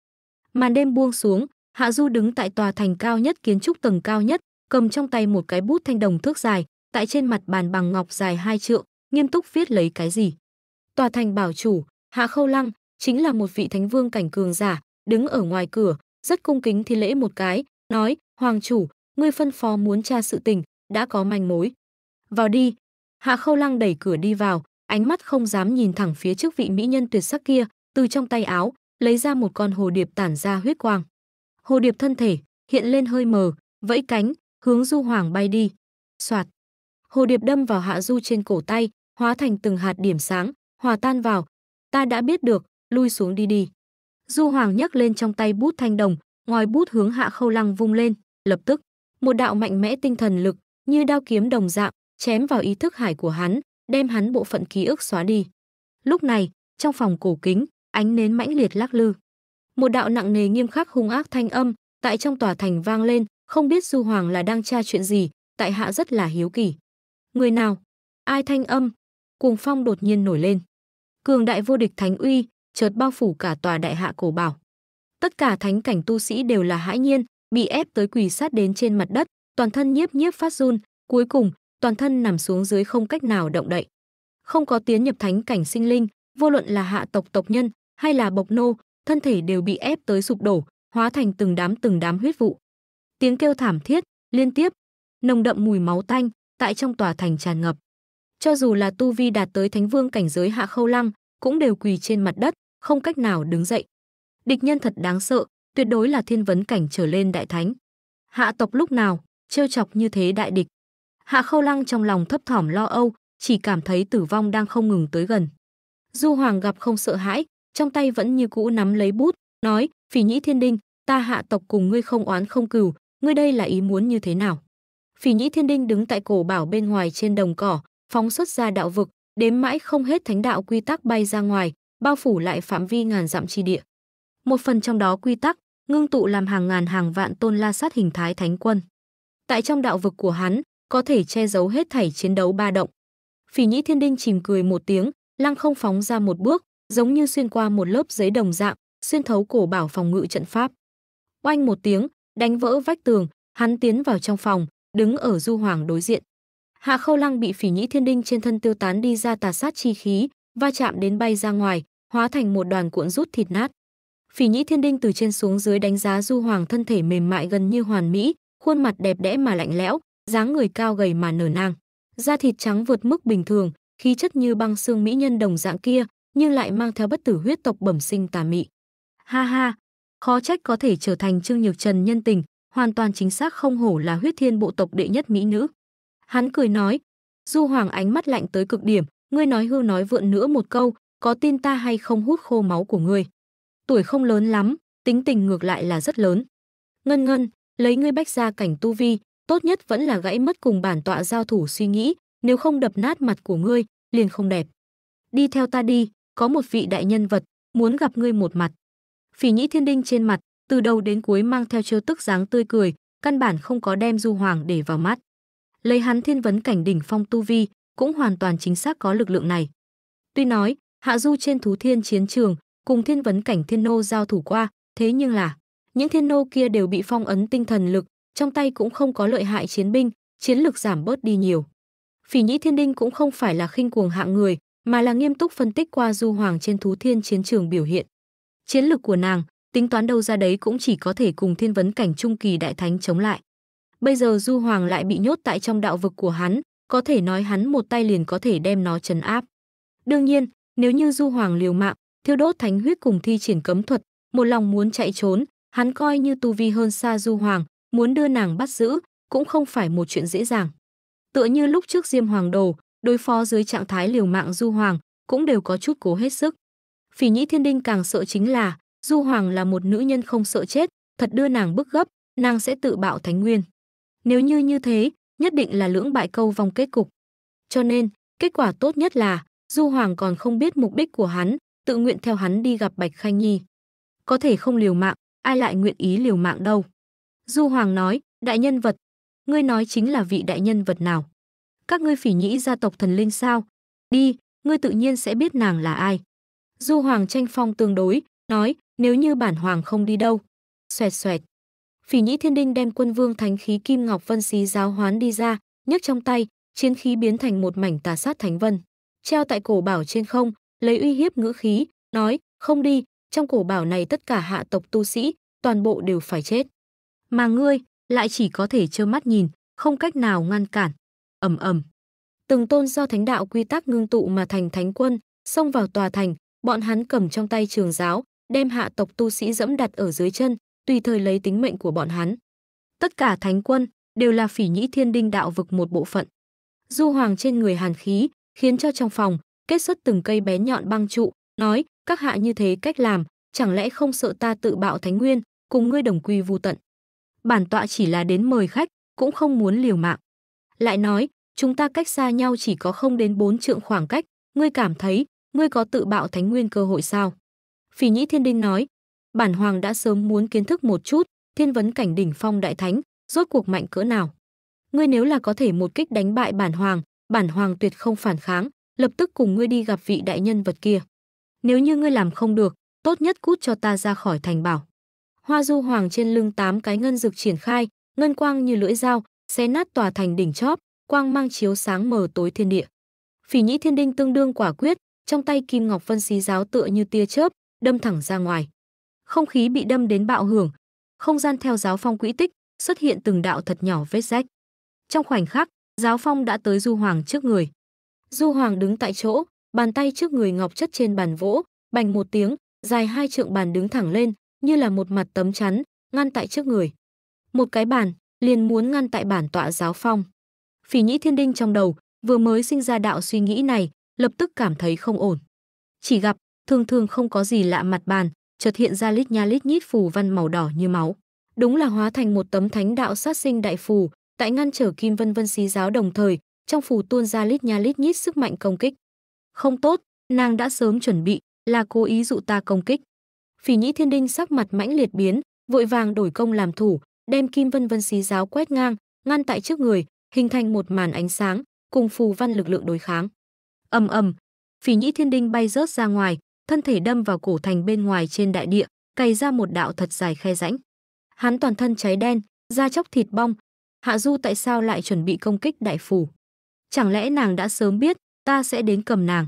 Màn đêm buông xuống, Hạ Du đứng tại tòa thành cao nhất kiến trúc tầng cao nhất, cầm trong tay một cái bút thanh đồng thước dài, tại trên mặt bàn bằng ngọc dài hai trượng, nghiêm túc viết lấy cái gì. Tòa thành bảo chủ, Hạ Khâu Lăng, chính là một vị thánh vương cảnh cường giả, đứng ở ngoài cửa, rất cung kính thi lễ một cái, nói, Hoàng chủ, ngươi phân phó muốn tra sự tình, đã có manh mối. Vào đi. Hạ Khâu Lăng đẩy cửa đi vào, ánh mắt không dám nhìn thẳng phía trước vị mỹ nhân tuyệt sắc kia, từ trong tay áo, lấy ra một con hồ điệp tản ra huyết quang. Hồ điệp thân thể hiện lên hơi mờ, vẫy cánh, hướng Du Hoàng bay đi. Soạt. Hồ điệp đâm vào Hạ Du trên cổ tay, hóa thành từng hạt điểm sáng, hòa tan vào. Ta đã biết được, lui xuống đi đi. Du Hoàng nhấc lên trong tay bút thanh đồng, ngòi bút hướng Hạ Khâu Lăng vung lên, lập tức, một đạo mạnh mẽ tinh thần lực, như đao kiếm đồng dạng, chém vào ý thức hải của hắn, đem hắn bộ phận ký ức xóa đi. Lúc này, trong phòng cổ kính, ánh nến mãnh liệt lắc lư. Một đạo nặng nề nghiêm khắc hung ác thanh âm tại trong tòa thành vang lên, không biết Du Hoàng là đang tra chuyện gì, tại hạ rất là hiếu kỳ. Người nào? Ai thanh âm? Cuồng phong đột nhiên nổi lên. Cường đại vô địch thánh uy, chợt bao phủ cả tòa đại hạ cổ bảo. Tất cả thánh cảnh tu sĩ đều là hãi nhiên, bị ép tới quỳ sát đến trên mặt đất, toàn thân nhiếp nhiếp phát run, cuối cùng, toàn thân nằm xuống dưới không cách nào động đậy. Không có tiến nhập thánh cảnh sinh linh, vô luận là hạ tộc tộc nhân hay là bộc nô, thân thể đều bị ép tới sụp đổ, hóa thành từng đám từng đám huyết vụ. Tiếng kêu thảm thiết, liên tiếp, nồng đậm mùi máu tanh, tại trong tòa thành tràn ngập. Cho dù là tu vi đạt tới thánh vương cảnh giới hạ khâu lăng, cũng đều quỳ trên mặt đất, không cách nào đứng dậy. Địch nhân thật đáng sợ, tuyệt đối là thiên vấn cảnh trở lên đại thánh. Hạ tộc lúc nào, trêu chọc như thế đại địch. Hạ khâu lăng trong lòng thấp thỏm lo âu, chỉ cảm thấy tử vong đang không ngừng tới gần. Du Hoàng gặp không sợ hãi, trong tay vẫn như cũ nắm lấy bút, nói, Phỉ Nhĩ Thiên Đinh, ta hạ tộc cùng ngươi không oán không cừu, ngươi đây là ý muốn như thế nào? Phỉ Nhĩ Thiên Đinh đứng tại cổ bảo bên ngoài trên đồng cỏ, phóng xuất ra đạo vực, đếm mãi không hết thánh đạo quy tắc bay ra ngoài, bao phủ lại phạm vi ngàn dặm chi địa. Một phần trong đó quy tắc, ngưng tụ làm hàng ngàn hàng vạn tôn la sát hình thái thánh quân. Tại trong đạo vực của hắn, có thể che giấu hết thảy chiến đấu ba động. Phỉ Nhĩ Thiên Đinh chìm cười một tiếng, lăng không phóng ra một bước, giống như xuyên qua một lớp giấy đồng dạng, xuyên thấu cổ bảo phòng ngự trận pháp. Oanh một tiếng, đánh vỡ vách tường, hắn tiến vào trong phòng, đứng ở Du Hoàng đối diện. Hạ Khâu Lăng bị phỉ nhĩ thiên đinh trên thân tiêu tán đi ra tà sát chi khí, va chạm đến bay ra ngoài, hóa thành một đoàn cuộn rút thịt nát. Phỉ nhĩ thiên đinh từ trên xuống dưới đánh giá Du Hoàng thân thể mềm mại gần như hoàn mỹ, khuôn mặt đẹp đẽ mà lạnh lẽo, dáng người cao gầy mà nở nang. Da thịt trắng vượt mức bình thường, khí chất như băng xương mỹ nhân đồng dạng kia, nhưng lại mang theo bất tử huyết tộc bẩm sinh tà mị. Ha ha, khó trách có thể trở thành Trương Nhược Trần nhân tình, hoàn toàn chính xác không hổ là huyết thiên bộ tộc đệ nhất mỹ nữ. Hắn cười nói, Du Hoàng ánh mắt lạnh tới cực điểm, ngươi nói hư nói vượn nữa một câu, có tin ta hay không hút khô máu của ngươi. Tuổi không lớn lắm, tính tình ngược lại là rất lớn. Ngân ngân, lấy ngươi bách ra cảnh tu vi, tốt nhất vẫn là gãy mất cùng bản tọa giao thủ suy nghĩ, nếu không đập nát mặt của ngươi, liền không đẹp. Đi theo ta đi, có một vị đại nhân vật muốn gặp ngươi một mặt. Phỉ Nhĩ Thiên Đinh trên mặt, từ đầu đến cuối mang theo trêu tức dáng tươi cười, căn bản không có đem Du Hoàng để vào mắt. Lấy hắn thiên vấn cảnh đỉnh phong tu vi, cũng hoàn toàn chính xác có lực lượng này. Tuy nói, Hạ Du trên thú thiên chiến trường, cùng thiên vấn cảnh thiên nô giao thủ qua, thế nhưng là, những thiên nô kia đều bị phong ấn tinh thần lực, trong tay cũng không có lợi hại chiến binh, chiến lực giảm bớt đi nhiều. Phỉ Nhĩ Thiên Đinh cũng không phải là khinh cuồng hạng người, mà là nghiêm túc phân tích qua du hoàng trên thú thiên chiến trường biểu hiện. Chiến lực của nàng, tính toán đâu ra đấy cũng chỉ có thể cùng thiên vấn cảnh trung kỳ đại thánh chống lại. Bây giờ du hoàng lại bị nhốt tại trong đạo vực của hắn, có thể nói hắn một tay liền có thể đem nó chấn áp. Đương nhiên, nếu như du hoàng liều mạng, thiêu đốt thánh huyết cùng thi triển cấm thuật, một lòng muốn chạy trốn, hắn coi như tu vi hơn xa du hoàng, muốn đưa nàng bắt giữ, cũng không phải một chuyện dễ dàng. Tựa như lúc trước Diêm Hoàng Đồ, đối phó dưới trạng thái liều mạng Du Hoàng cũng đều có chút cố hết sức. Phỉ Nhĩ Thiên Đinh càng sợ chính là Du Hoàng là một nữ nhân không sợ chết, thật đưa nàng bức gấp, nàng sẽ tự bạo thánh nguyên. Nếu như như thế, nhất định là lưỡng bại câu vong kết cục. Cho nên, kết quả tốt nhất là Du Hoàng còn không biết mục đích của hắn, tự nguyện theo hắn đi gặp Bạch Khanh Nhi. Có thể không liều mạng, ai lại nguyện ý liều mạng đâu. Du Hoàng nói, đại nhân vật, ngươi nói chính là vị đại nhân vật nào? các ngươi phỉ nhĩ gia tộc thần linh sao? Đi, ngươi tự nhiên sẽ biết nàng là ai. Du Hoàng tranh phong tương đối, nói, nếu như bản Hoàng không đi đâu. Xoẹt xoẹt. Phỉ nhĩ thiên đinh đem quân vương thánh khí Kim Ngọc Vân xí giáo hoán đi ra, nhấc trong tay, chiến khí biến thành một mảnh tà sát thánh vân. Treo tại cổ bảo trên không, lấy uy hiếp ngữ khí, nói, không đi, trong cổ bảo này tất cả hạ tộc tu sĩ, toàn bộ đều phải chết. Mà ngươi, lại chỉ có thể trơ mắt nhìn, không cách nào ngăn cản, ầm ầm. Từng tôn do thánh đạo quy tắc ngưng tụ mà thành thánh quân, xông vào tòa thành, bọn hắn cầm trong tay trường giáo, đem hạ tộc tu sĩ dẫm đặt ở dưới chân, tùy thời lấy tính mệnh của bọn hắn. Tất cả thánh quân đều là phỉ nhĩ thiên đinh đạo vực một bộ phận. Du Hoàng trên người hàn khí, khiến cho trong phòng kết xuất từng cây bé nhọn băng trụ, nói: "Các hạ như thế cách làm, chẳng lẽ không sợ ta tự bạo thánh nguyên, cùng ngươi đồng quy vu tận?" Bản tọa chỉ là đến mời khách, cũng không muốn liều mạng. Lại nói, chúng ta cách xa nhau chỉ có không đến bốn trượng khoảng cách, ngươi cảm thấy, ngươi có tự bạo thánh nguyên cơ hội sao? Phỉ Nhĩ Thiên Đinh nói, bản hoàng đã sớm muốn kiến thức một chút, thiên vấn cảnh đỉnh phong đại thánh, rốt cuộc mạnh cỡ nào. Ngươi nếu là có thể một kích đánh bại bản hoàng, bản hoàng tuyệt không phản kháng, lập tức cùng ngươi đi gặp vị đại nhân vật kia. Nếu như ngươi làm không được, tốt nhất cút cho ta ra khỏi thành bảo. Hoa du hoàng trên lưng tám cái ngân dực triển khai, ngân quang như lưỡi dao, xé nát tòa thành đỉnh chóp, quang mang chiếu sáng mờ tối thiên địa. Phỉ Nhĩ Thiên Đinh tương đương quả quyết, trong tay kim ngọc phân xí giáo tựa như tia chớp, đâm thẳng ra ngoài. Không khí bị đâm đến bạo hưởng, không gian theo giáo phong quỹ tích, xuất hiện từng đạo thật nhỏ vết rách. Trong khoảnh khắc, giáo phong đã tới Du Hoàng trước người. Du Hoàng đứng tại chỗ, bàn tay trước người ngọc chất trên bàn vỗ, bành một tiếng, dài hai trượng bàn đứng thẳng lên, như là một mặt tấm chắn, ngăn tại trước người. Một cái bàn, liền muốn ngăn tại bản tọa giáo phong. Phỉ Nhĩ Thiên Đinh trong đầu vừa mới sinh ra đạo suy nghĩ này, lập tức cảm thấy không ổn. Chỉ gặp, thường thường không có gì lạ mặt bàn, chợt hiện ra lít nha lít nhít phù văn màu đỏ như máu. Đúng là hóa thành một tấm thánh đạo sát sinh đại phù, tại ngăn trở Kim Vân Vân xí giáo đồng thời, trong phù tuôn ra lít nha lít nhít sức mạnh công kích. Không tốt, nàng đã sớm chuẩn bị, là cố ý dụ ta công kích. Phỉ Nhĩ Thiên Đinh sắc mặt mãnh liệt biến, vội vàng đổi công làm thủ, đem kim vân vân xí giáo quét ngang, ngăn tại trước người, hình thành một màn ánh sáng, cùng phù văn lực lượng đối kháng. Ầm ầm, Phỉ Nhĩ Thiên Đinh bay rớt ra ngoài, thân thể đâm vào cổ thành bên ngoài trên đại địa, cày ra một đạo thật dài khe rãnh. Hắn toàn thân cháy đen, da chóc thịt bong. Hạ Du tại sao lại chuẩn bị công kích đại phủ? Chẳng lẽ nàng đã sớm biết, ta sẽ đến cầm nàng?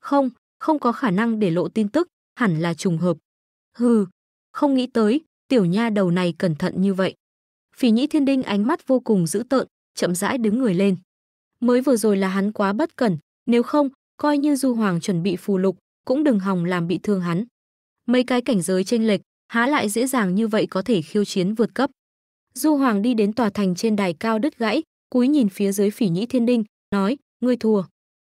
Không, không có khả năng để lộ tin tức, hẳn là trùng hợp. Hừ, không nghĩ tới, tiểu nha đầu này cẩn thận như vậy. Phỉ Nhĩ Thiên Đinh ánh mắt vô cùng dữ tợn, chậm rãi đứng người lên. Mới vừa rồi là hắn quá bất cẩn, nếu không, coi như Du Hoàng chuẩn bị phù lục, cũng đừng hòng làm bị thương hắn. Mấy cái cảnh giới chênh lệch, há lại dễ dàng như vậy có thể khiêu chiến vượt cấp. Du Hoàng đi đến tòa thành trên đài cao đứt gãy, cúi nhìn phía dưới Phỉ Nhĩ Thiên Đinh, nói: "Ngươi thua."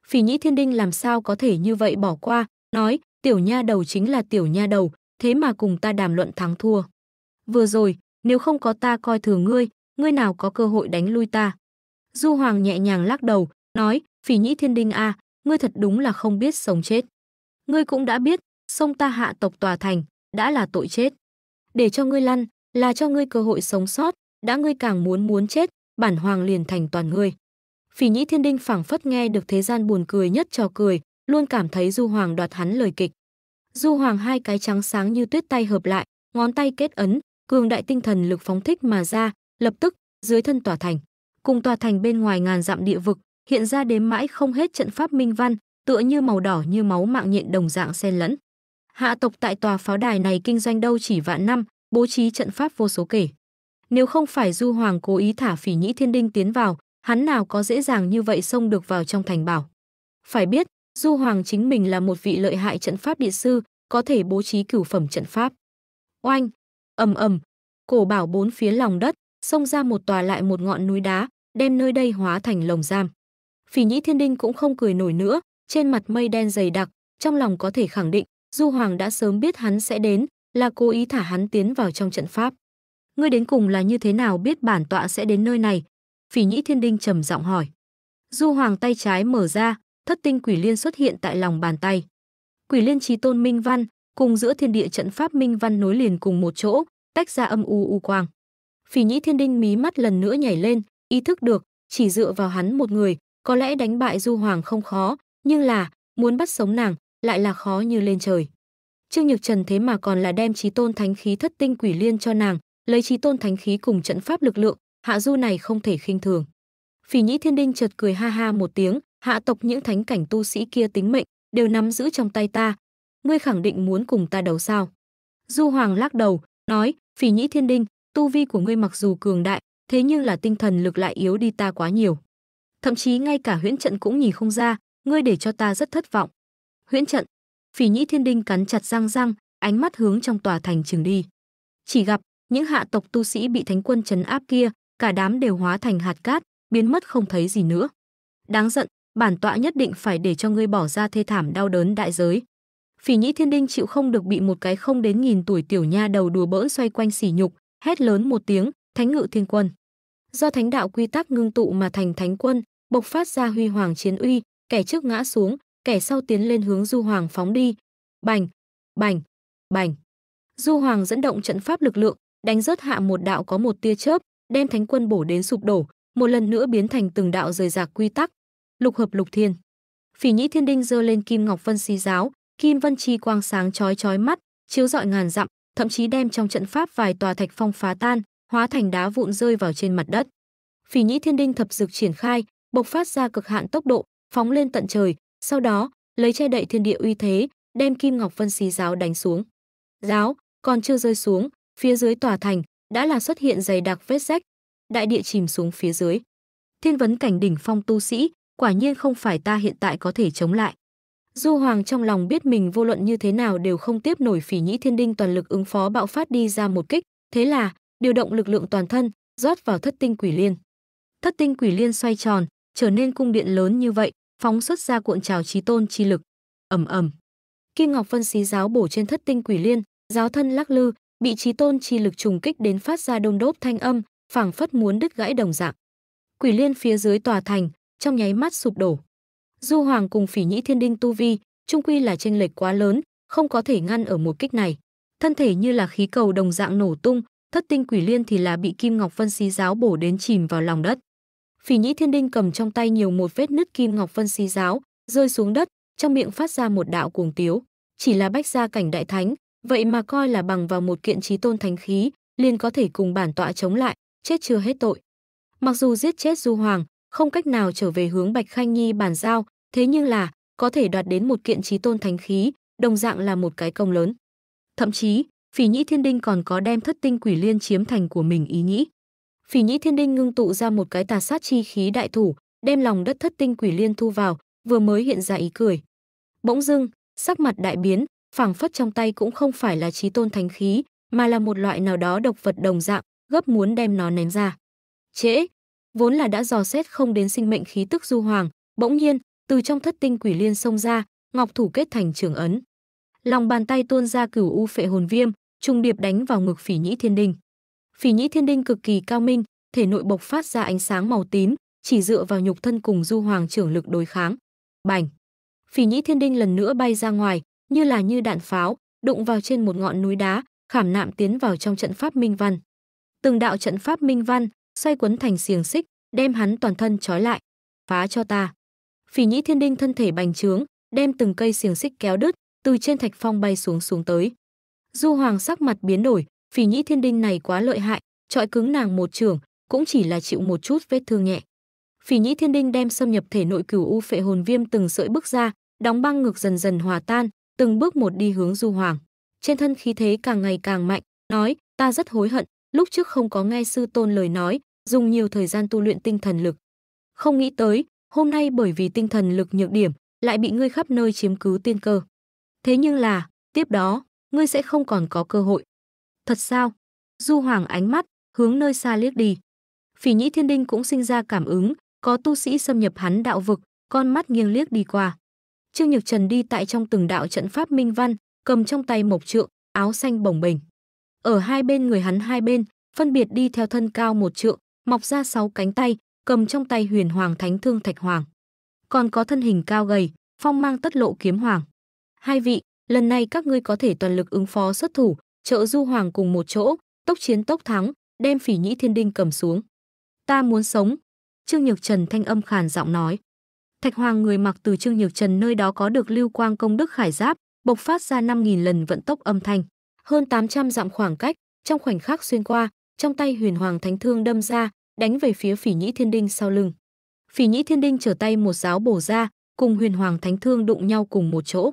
Phỉ Nhĩ Thiên Đinh làm sao có thể như vậy bỏ qua, nói: "Tiểu nha đầu chính là tiểu nha đầu, thế mà cùng ta đàm luận thắng thua." Vừa rồi, nếu không có ta coi thường ngươi, ngươi nào có cơ hội đánh lui ta. Du Hoàng nhẹ nhàng lắc đầu, nói, phỉ nhĩ thiên đinh a ngươi thật đúng là không biết sống chết. Ngươi cũng đã biết, sông ta hạ tộc tòa thành, đã là tội chết. Để cho ngươi lăn, là cho ngươi cơ hội sống sót, đã ngươi càng muốn muốn chết, bản hoàng liền thành toàn ngươi. Phỉ nhĩ thiên đinh phảng phất nghe được thế gian buồn cười nhất trò cười, luôn cảm thấy Du Hoàng đoạt hắn lời kịch. Du Hoàng hai cái trắng sáng như tuyết tay hợp lại, ngón tay kết ấn, cường đại tinh thần lực phóng thích mà ra, lập tức dưới thân tòa thành, cùng tòa thành bên ngoài ngàn dặm địa vực, hiện ra đếm mãi không hết trận pháp minh văn, tựa như màu đỏ như máu mạng nhện đồng dạng xen lẫn. Hạ tộc tại tòa pháo đài này kinh doanh đâu chỉ vạn năm, bố trí trận pháp vô số kể. Nếu không phải Du Hoàng cố ý thả Phỉ Nhĩ Thiên Đinh tiến vào, hắn nào có dễ dàng như vậy xông được vào trong thành bảo. Phải biết, Du Hoàng chính mình là một vị lợi hại trận pháp địa sư, có thể bố trí cửu phẩm trận pháp. Oanh, ầm ầm cổ bảo bốn phía lòng đất xông ra một tòa lại một ngọn núi đá đem nơi đây hóa thành lồng giam phỉ nhĩ thiên đinh cũng không cười nổi nữa trên mặt mây đen dày đặc trong lòng có thể khẳng định du hoàng đã sớm biết hắn sẽ đến là cố ý thả hắn tiến vào trong trận pháp ngươi đến cùng là như thế nào biết bản tọa sẽ đến nơi này phỉ nhĩ thiên đinh trầm giọng hỏi du hoàng tay trái mở ra thất tinh quỷ liên xuất hiện tại lòng bàn tay quỷ liên trí tôn minh văn cùng giữa thiên địa trận pháp minh văn nối liền cùng một chỗ, tách ra âm u u quang. Phỉ Nhĩ Thiên Đinh mí mắt lần nữa nhảy lên, ý thức được, chỉ dựa vào hắn một người, có lẽ đánh bại Du Hoàng không khó, nhưng là, muốn bắt sống nàng, lại là khó như lên trời. Trương Nhược Trần thế mà còn là đem trí tôn thánh khí thất tinh quỷ liên cho nàng, lấy trí tôn thánh khí cùng trận pháp lực lượng, hạ du này không thể khinh thường. Phỉ Nhĩ Thiên Đinh chợt cười ha ha một tiếng, hạ tộc những thánh cảnh tu sĩ kia tính mệnh đều nắm giữ trong tay ta, ngươi khẳng định muốn cùng ta đấu sao? Du Hoàng lắc đầu, nói, phỉ nhĩ thiên đinh, tu vi của ngươi mặc dù cường đại, thế nhưng là tinh thần lực lại yếu đi ta quá nhiều. Thậm chí ngay cả huyễn trận cũng nhìn không ra, ngươi để cho ta rất thất vọng. Huyễn trận, phỉ nhĩ thiên đinh cắn chặt răng răng, ánh mắt hướng trong tòa thành trường đi. Chỉ gặp, những hạ tộc tu sĩ bị thánh quân trấn áp kia, cả đám đều hóa thành hạt cát, biến mất không thấy gì nữa. Đáng giận, bản tọa nhất định phải để cho ngươi bỏ ra thê thảm đau đớn đại giới. Phỉ Nhĩ Thiên Đinh chịu không được bị một cái không đến nghìn tuổi tiểu nha đầu đùa bỡn xoay quanh sỉ nhục, hét lớn một tiếng, "Thánh ngự thiên quân!" Do thánh đạo quy tắc ngưng tụ mà thành thánh quân, bộc phát ra huy hoàng chiến uy, kẻ trước ngã xuống, kẻ sau tiến lên hướng Du Hoàng phóng đi. Bành, bành, bành. Du Hoàng dẫn động trận pháp lực lượng, đánh rớt hạ một đạo có một tia chớp, đem thánh quân bổ đến sụp đổ, một lần nữa biến thành từng đạo rời rạc quy tắc. Lục hợp lục thiên. Phỉ Nhĩ Thiên Đinh giơ lên kim ngọc phân xí giáo, Kim Vân chi quang sáng chói chói mắt, chiếu rọi ngàn dặm, thậm chí đem trong trận pháp vài tòa thạch phong phá tan, hóa thành đá vụn rơi vào trên mặt đất. Phỉ Nhĩ Thiên Đinh thập dược triển khai, bộc phát ra cực hạn tốc độ, phóng lên tận trời, sau đó, lấy che đậy thiên địa uy thế, đem Kim Ngọc Vân Xí giáo đánh xuống. Giáo còn chưa rơi xuống, phía dưới tòa thành đã là xuất hiện dày đặc vết rách, đại địa chìm xuống phía dưới. Thiên vấn cảnh đỉnh phong tu sĩ, quả nhiên không phải ta hiện tại có thể chống lại. Du Hoàng trong lòng biết mình vô luận như thế nào đều không tiếp nổi Phỉ Nhĩ Thiên Đinh toàn lực ứng phó bạo phát đi ra một kích, thế là điều động lực lượng toàn thân, rót vào Thất Tinh Quỷ Liên. Thất Tinh Quỷ Liên xoay tròn, trở nên cung điện lớn như vậy, phóng xuất ra cuộn trào chí tôn chi lực. Ầm ầm. Kim Ngọc Vân xí giáo bổ trên Thất Tinh Quỷ Liên, giáo thân lắc lư, bị chí tôn chi lực trùng kích đến phát ra đông đốp thanh âm, phảng phất muốn đứt gãy đồng dạng. Quỷ Liên phía dưới tòa thành, trong nháy mắt sụp đổ. Du Hoàng cùng Phỉ Nhĩ Thiên Đinh tu vi, trung quy là chênh lệch quá lớn, không có thể ngăn ở một kích này. Thân thể như là khí cầu đồng dạng nổ tung, Thất Tinh Quỷ Liên thì là bị Kim Ngọc Vân Xí giáo bổ đến chìm vào lòng đất. Phỉ Nhĩ Thiên Đinh cầm trong tay nhiều một vết nứt Kim Ngọc Vân Xí giáo, rơi xuống đất, trong miệng phát ra một đạo cuồng tiếu, chỉ là bách gia cảnh đại thánh, vậy mà coi là bằng vào một kiện chí tôn thánh khí, liền có thể cùng bản tọa chống lại, chết chưa hết tội. Mặc dù giết chết Du Hoàng, không cách nào trở về hướng Bạch Khanh Nhi bàn giao, Thế nhưng là, có thể đoạt đến một kiện trí tôn thánh khí, đồng dạng là một cái công lớn. Thậm chí, Phỉ Nhĩ Thiên Đinh còn có đem thất tinh quỷ liên chiếm thành của mình ý nghĩ. Phỉ Nhĩ Thiên Đinh ngưng tụ ra một cái tà sát chi khí đại thủ, đem lòng đất thất tinh quỷ liên thu vào, vừa mới hiện ra ý cười. Bỗng dưng, sắc mặt đại biến, phảng phất trong tay cũng không phải là trí tôn thánh khí, mà là một loại nào đó độc vật đồng dạng, gấp muốn đem nó ném ra. Trễ, vốn là đã dò xét không đến sinh mệnh khí tức du hoàng, bỗng nhiên, từ trong thất tinh quỷ liên xông ra, ngọc thủ kết thành trường ấn. Lòng bàn tay tuôn ra cửu u phệ hồn viêm, trùng điệp đánh vào ngực Phỉ Nhĩ Thiên Đinh. Phỉ Nhĩ Thiên Đinh cực kỳ cao minh, thể nội bộc phát ra ánh sáng màu tím, chỉ dựa vào nhục thân cùng Du Hoàng trưởng lực đối kháng. Bành! Phỉ Nhĩ Thiên Đinh lần nữa bay ra ngoài, như là như đạn pháo, đụng vào trên một ngọn núi đá, khảm nạm tiến vào trong trận pháp minh văn. Từng đạo trận pháp minh văn xoay quấn thành xiềng xích, đem hắn toàn thân trói lại. Phá cho ta! Phỉ Nhĩ Thiên Đinh thân thể bành trướng, đem từng cây xiềng xích kéo đứt, từ trên thạch phong bay xuống xuống tới. Du Hoàng sắc mặt biến đổi, Phỉ Nhĩ Thiên Đinh này quá lợi hại, trọi cứng nàng một trường, cũng chỉ là chịu một chút vết thương nhẹ. Phỉ Nhĩ Thiên Đinh đem xâm nhập thể nội cửu u phệ hồn viêm từng sợi bước ra, đóng băng ngược dần dần hòa tan, từng bước một đi hướng Du Hoàng. Trên thân khí thế càng ngày càng mạnh, nói, ta rất hối hận, lúc trước không có nghe sư tôn lời nói, dùng nhiều thời gian tu luyện tinh thần lực. Không nghĩ tới, hôm nay bởi vì tinh thần lực nhược điểm lại bị ngươi khắp nơi chiếm cứ tiên cơ. Thế nhưng là, tiếp đó, ngươi sẽ không còn có cơ hội. Thật sao? Du Hoàng ánh mắt, hướng nơi xa liếc đi. Phỉ nhĩ thiên đinh cũng sinh ra cảm ứng, có tu sĩ xâm nhập hắn đạo vực, con mắt nghiêng liếc đi qua. Trương Nhược Trần đi tại trong từng đạo trận pháp minh văn, cầm trong tay mộc trượng, áo xanh bồng bềnh. Ở hai bên người hắn hai bên, phân biệt đi theo thân cao một trượng, mọc ra sáu cánh tay, cầm trong tay huyền hoàng thánh thương thạch hoàng. Còn có thân hình cao gầy, phong mang tất lộ kiếm hoàng. Hai vị, lần này các ngươi có thể toàn lực ứng phó xuất thủ, trợ du hoàng cùng một chỗ, tốc chiến tốc thắng, đem phỉ nhĩ thiên đinh cầm xuống. Ta muốn sống. Trương Nhược Trần thanh âm khàn giọng nói. Thạch Hoàng người mặc từ Trương Nhược Trần nơi đó có được lưu quang công đức khải giáp, bộc phát ra 5.000 lần vận tốc âm thanh. Hơn 800 dặm khoảng cách, trong khoảnh khắc xuyên qua, trong tay huyền hoàng thánh thương đâm ra, đánh về phía Phỉ Nhĩ Thiên Đinh sau lưng. Phỉ Nhĩ Thiên Đinh trở tay một giáo bổ ra, cùng Huyền Hoàng Thánh Thương đụng nhau cùng một chỗ.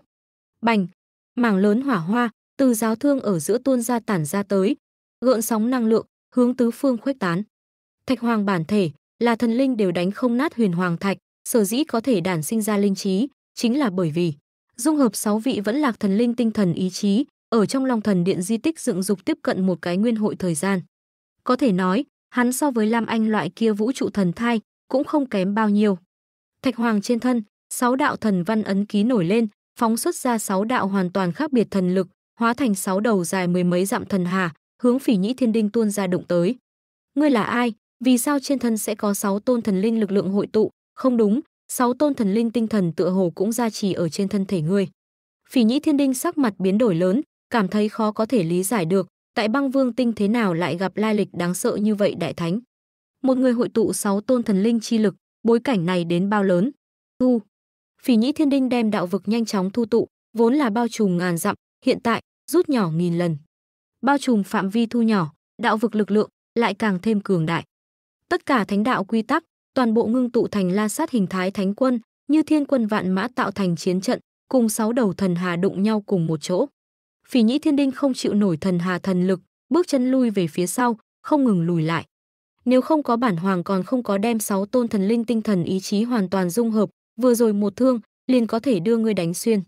Bành, mảng lớn hỏa hoa từ giáo thương ở giữa tuôn ra tản ra tới, gợn sóng năng lượng hướng tứ phương khuếch tán. Thạch Hoàng bản thể là thần linh đều đánh không nát Huyền Hoàng Thạch, sở dĩ có thể đản sinh ra linh trí, chính là bởi vì dung hợp sáu vị vẫn lạc thần linh tinh thần ý chí, ở trong lòng thần điện di tích dựng dục tiếp cận một cái nguyên hội thời gian. Có thể nói, hắn so với Lam Anh loại kia vũ trụ thần thai cũng không kém bao nhiêu. Thạch Hoàng trên thân, sáu đạo thần văn ấn ký nổi lên, phóng xuất ra sáu đạo hoàn toàn khác biệt thần lực, hóa thành sáu đầu dài mười mấy dặm thần hà, hướng Phỉ Nhĩ Thiên Đinh tuôn ra động tới. Ngươi là ai? Vì sao trên thân sẽ có sáu tôn thần linh lực lượng hội tụ? Không đúng, sáu tôn thần linh tinh thần tựa hồ cũng gia trì ở trên thân thể ngươi. Phỉ Nhĩ Thiên Đinh sắc mặt biến đổi lớn, cảm thấy khó có thể lý giải được, tại băng vương tinh thế nào lại gặp lai lịch đáng sợ như vậy đại thánh. Một người hội tụ sáu tôn thần linh chi lực, bối cảnh này đến bao lớn. Thu. Phỉ nhĩ thiên đinh đem đạo vực nhanh chóng thu tụ, vốn là bao trùm ngàn dặm, hiện tại, rút nhỏ nghìn lần. Bao trùm phạm vi thu nhỏ, đạo vực lực lượng, lại càng thêm cường đại. Tất cả thánh đạo quy tắc, toàn bộ ngưng tụ thành la sát hình thái thánh quân, như thiên quân vạn mã tạo thành chiến trận, cùng sáu đầu thần hà đụng nhau cùng một chỗ. Phỉ Nhĩ Thiên Đinh không chịu nổi thần hà thần lực, bước chân lui về phía sau, không ngừng lùi lại. Nếu không có bản hoàng còn không có đem sáu tôn thần linh tinh thần ý chí hoàn toàn dung hợp, vừa rồi một thương, liền có thể đưa ngươi đánh xuyên.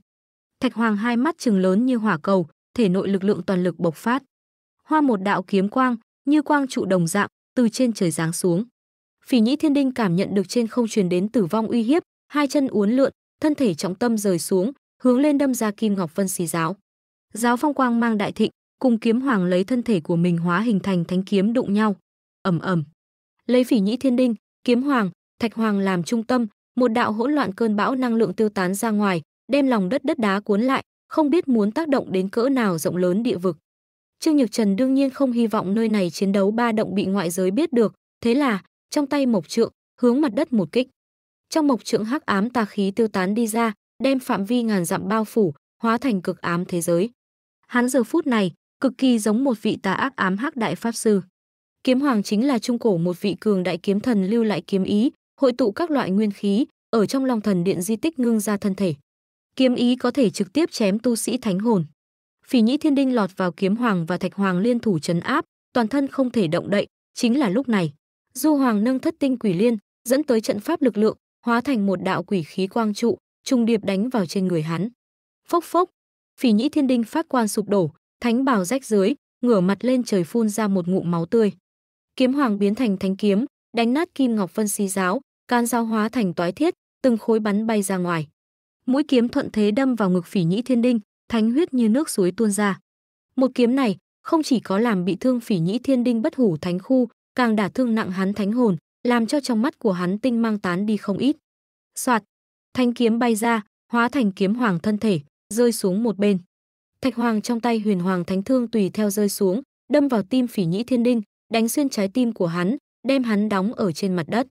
Thạch Hoàng hai mắt trừng lớn như hỏa cầu, thể nội lực lượng toàn lực bộc phát. Hoa một đạo kiếm quang, như quang trụ đồng dạng, từ trên trời giáng xuống. Phỉ Nhĩ Thiên Đinh cảm nhận được trên không truyền đến tử vong uy hiếp, hai chân uốn lượn, thân thể trọng tâm rời xuống, hướng lên đâm ra Kim Ngọc Vân xì giáo giáo phong quang mang đại thịnh, cùng kiếm hoàng lấy thân thể của mình hóa hình thành thánh kiếm đụng nhau. Ầm ầm. Lấy Phỉ Nhĩ Thiên Đinh, kiếm hoàng, thạch hoàng làm trung tâm, một đạo hỗn loạn cơn bão năng lượng tiêu tán ra ngoài, đem lòng đất đất đá cuốn lại, không biết muốn tác động đến cỡ nào rộng lớn địa vực. Trương Nhược Trần đương nhiên không hy vọng nơi này chiến đấu ba động bị ngoại giới biết được, thế là, trong tay mộc trượng, hướng mặt đất một kích. Trong mộc trượng hắc ám tà khí tiêu tán đi ra, đem phạm vi ngàn dặm bao phủ, hóa thành cực ám thế giới. Hắn giờ phút này cực kỳ giống một vị tà ác ám hắc đại pháp sư. Kiếm hoàng chính là trung cổ một vị cường đại kiếm thần lưu lại kiếm ý, hội tụ các loại nguyên khí, ở trong long thần điện di tích ngưng ra thân thể. Kiếm ý có thể trực tiếp chém tu sĩ thánh hồn. Phỉ Nhĩ Thiên Đinh lọt vào kiếm hoàng và thạch hoàng liên thủ chấn áp, toàn thân không thể động đậy, chính là lúc này. Du hoàng nâng thất tinh quỷ liên, dẫn tới trận pháp lực lượng, hóa thành một đạo quỷ khí quang trụ, trùng điệp đánh vào trên người hắn. Phốc phốc, Phỉ nhĩ thiên đinh phát quan sụp đổ, thánh Bảo rách dưới, ngửa mặt lên trời phun ra một ngụm máu tươi. Kiếm hoàng biến thành thánh kiếm, đánh nát kim ngọc phân xí si giáo, can giao hóa thành toái thiết, từng khối bắn bay ra ngoài. Mũi kiếm thuận thế đâm vào ngực Phỉ Nhĩ Thiên Đinh, thánh huyết như nước suối tuôn ra. Một kiếm này không chỉ có làm bị thương Phỉ Nhĩ Thiên Đinh bất hủ thánh khu, càng đả thương nặng hắn thánh hồn, làm cho trong mắt của hắn tinh mang tán đi không ít. Soạt, thanh kiếm bay ra, hóa thành kiếm hoàng thân thể, rơi xuống một bên. Thạch hoàng trong tay huyền hoàng thánh thương tùy theo rơi xuống, đâm vào tim phỉ nhĩ thiên đinh, đánh xuyên trái tim của hắn, đem hắn đóng ở trên mặt đất.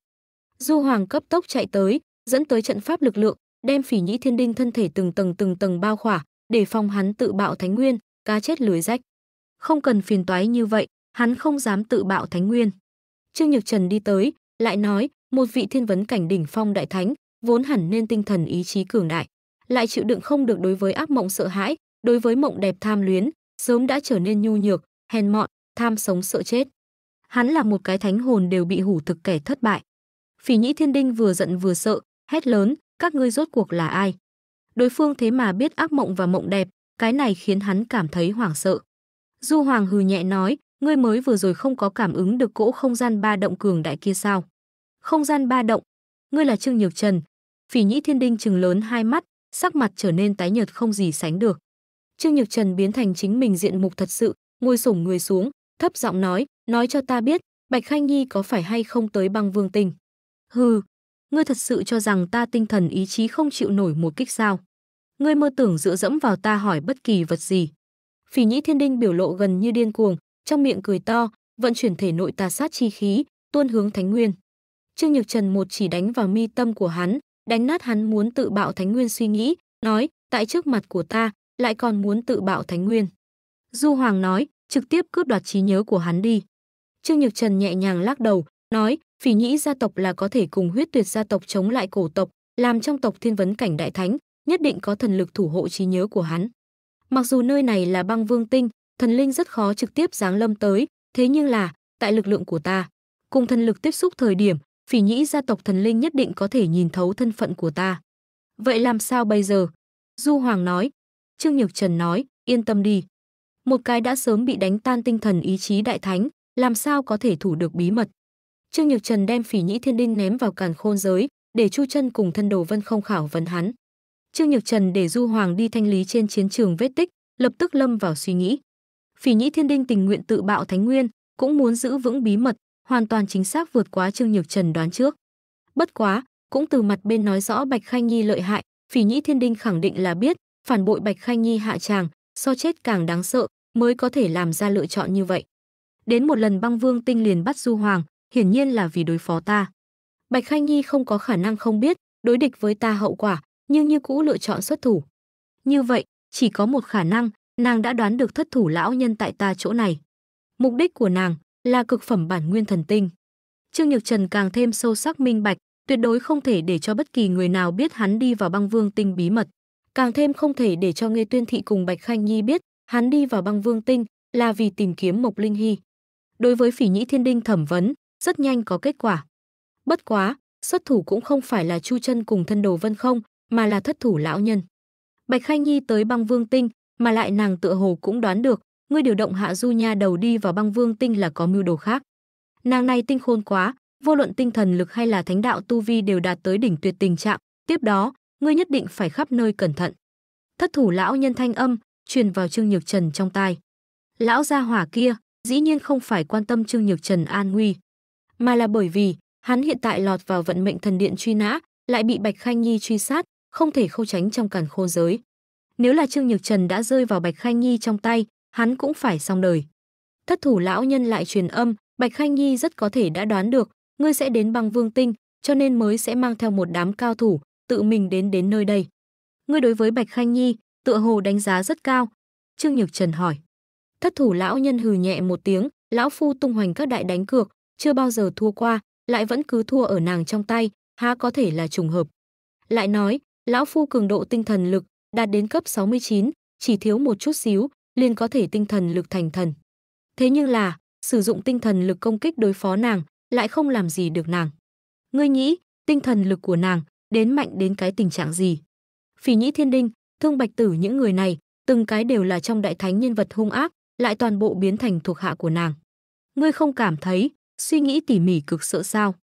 Du hoàng cấp tốc chạy tới, dẫn tới trận pháp lực lượng, đem phỉ nhĩ thiên đinh thân thể từng tầng từng tầng bao khỏa, để phòng hắn tự bạo thánh nguyên, cá chết lưới rách. Không cần phiền toái như vậy, hắn không dám tự bạo thánh nguyên. Trương Nhược Trần đi tới, lại nói, một vị thiên vấn cảnh đỉnh phong đại thánh, vốn hẳn nên tinh thần ý chí cường đại lại chịu đựng không được đối với ác mộng sợ hãi, đối với mộng đẹp tham luyến, sớm đã trở nên nhu nhược, hèn mọn, tham sống sợ chết. Hắn là một cái thánh hồn đều bị hủ thực kẻ thất bại. Phỉ Nhĩ Thiên Đinh vừa giận vừa sợ, hét lớn, các ngươi rốt cuộc là ai? Đối phương thế mà biết ác mộng và mộng đẹp, cái này khiến hắn cảm thấy hoảng sợ. Du Hoàng hừ nhẹ nói, ngươi mới vừa rồi không có cảm ứng được cỗ không gian ba động cường đại kia sao? Không gian ba động, ngươi là Trương Nhược Trần. Phỉ Nhĩ Thiên Đinh trừng lớn hai mắt, sắc mặt trở nên tái nhợt không gì sánh được. Trương Nhược Trần biến thành chính mình diện mục thật sự, ngồi xổm người xuống, thấp giọng nói, "Nói cho ta biết, Bạch Khanh Nhi có phải hay không tới Băng Vương Tình?" "Hừ, ngươi thật sự cho rằng ta tinh thần ý chí không chịu nổi một kích sao? Ngươi mơ tưởng dựa dẫm vào ta hỏi bất kỳ vật gì?" Phỉ Nhĩ Thiên Đinh biểu lộ gần như điên cuồng, trong miệng cười to, vận chuyển thể nội tà sát chi khí, tuôn hướng Thánh Nguyên. Trương Nhược Trần một chỉ đánh vào mi tâm của hắn, đánh nát hắn muốn tự bạo thánh nguyên suy nghĩ, nói, tại trước mặt của ta, lại còn muốn tự bạo thánh nguyên. Du Hoàng nói, trực tiếp cướp đoạt trí nhớ của hắn đi. Trương Nhược Trần nhẹ nhàng lắc đầu, nói, phỉ nhĩ gia tộc là có thể cùng huyết tuyệt gia tộc chống lại cổ tộc, làm trong tộc thiên vấn cảnh đại thánh, nhất định có thần lực thủ hộ trí nhớ của hắn. Mặc dù nơi này là băng vương tinh, thần linh rất khó trực tiếp giáng lâm tới, thế nhưng là, tại lực lượng của ta, cùng thần lực tiếp xúc thời điểm, phỉ nhĩ gia tộc thần linh nhất định có thể nhìn thấu thân phận của ta. Vậy làm sao bây giờ? Du Hoàng nói. Trương Nhược Trần nói, yên tâm đi. Một cái đã sớm bị đánh tan tinh thần ý chí đại thánh, làm sao có thể thủ được bí mật. Trương Nhược Trần đem phỉ nhĩ thiên đinh ném vào càn khôn giới, để Chu chân cùng thân đồ vân không khảo vấn hắn. Trương Nhược Trần để Du Hoàng đi thanh lý trên chiến trường vết tích, lập tức lâm vào suy nghĩ. Phỉ nhĩ thiên đinh tình nguyện tự bạo thánh nguyên, cũng muốn giữ vững bí mật, hoàn toàn chính xác vượt quá Trương Nhược Trần đoán trước. Bất quá, cũng từ mặt bên nói rõ Bạch Khanh Nhi lợi hại, Phỉ Nhĩ Thiên Đinh khẳng định là biết, phản bội Bạch Khanh Nhi hạ tràng, so chết càng đáng sợ, mới có thể làm ra lựa chọn như vậy. Đến một lần băng vương tinh liền bắt Du Hoàng, hiển nhiên là vì đối phó ta. Bạch Khanh Nhi không có khả năng không biết, đối địch với ta hậu quả, nhưng như cũ lựa chọn xuất thủ. Như vậy, chỉ có một khả năng, nàng đã đoán được thất thủ lão nhân tại ta chỗ này. Mục đích của nàng là cực phẩm bản nguyên thần tinh. Trương Nhược Trần càng thêm sâu sắc minh bạch, tuyệt đối không thể để cho bất kỳ người nào biết hắn đi vào băng vương tinh bí mật. Càng thêm không thể để cho Nghê Tuyên Thị cùng Bạch Khanh Nhi biết hắn đi vào băng vương tinh là vì tìm kiếm Mộc Linh Hy. Đối với phỉ nhĩ thiên đinh thẩm vấn, rất nhanh có kết quả. Bất quá, xuất thủ cũng không phải là Chu chân cùng thân đồ vân không, mà là thất thủ lão nhân. Bạch Khanh Nhi tới băng vương tinh, mà lại nàng tựa hồ cũng đoán được ngươi điều động hạ du nha đầu đi vào băng vương tinh là có mưu đồ khác. Nàng này tinh khôn quá, vô luận tinh thần lực hay là thánh đạo tu vi đều đạt tới đỉnh tuyệt tình trạng, tiếp đó, ngươi nhất định phải khắp nơi cẩn thận. Thất thủ lão nhân thanh âm, truyền vào Trương Nhược Trần trong tai. Lão gia hỏa kia, dĩ nhiên không phải quan tâm Trương Nhược Trần an nguy, mà là bởi vì hắn hiện tại lọt vào vận mệnh thần điện truy nã, lại bị Bạch Khanh Nhi truy sát, không thể khâu tránh trong càn khôn giới. Nếu là Trương Nhược Trần đã rơi vào Bạch Khanh Nhi trong tay, hắn cũng phải xong đời. Thất thủ lão nhân lại truyền âm, Bạch Khanh Nhi rất có thể đã đoán được, ngươi sẽ đến băng vương tinh, cho nên mới sẽ mang theo một đám cao thủ, tự mình đến đến nơi đây. Ngươi đối với Bạch Khanh Nhi, tựa hồ đánh giá rất cao. Trương Nhược Trần hỏi. Thất thủ lão nhân hừ nhẹ một tiếng, lão phu tung hoành các đại đánh cược, chưa bao giờ thua qua, lại vẫn cứ thua ở nàng trong tay, há có thể là trùng hợp. Lại nói, lão phu cường độ tinh thần lực đạt đến cấp 69, chỉ thiếu một chút xíu, liền có thể tinh thần lực thành thần. Thế nhưng là, sử dụng tinh thần lực công kích đối phó nàng, lại không làm gì được nàng. Ngươi nghĩ, tinh thần lực của nàng đến mạnh đến cái tình trạng gì? Phỉ Nhĩ Thiên Đinh, Thương Bạch Tử những người này, từng cái đều là trong đại thánh nhân vật hung ác, lại toàn bộ biến thành thuộc hạ của nàng. Ngươi không cảm thấy, suy nghĩ tỉ mỉ cực sợ sao?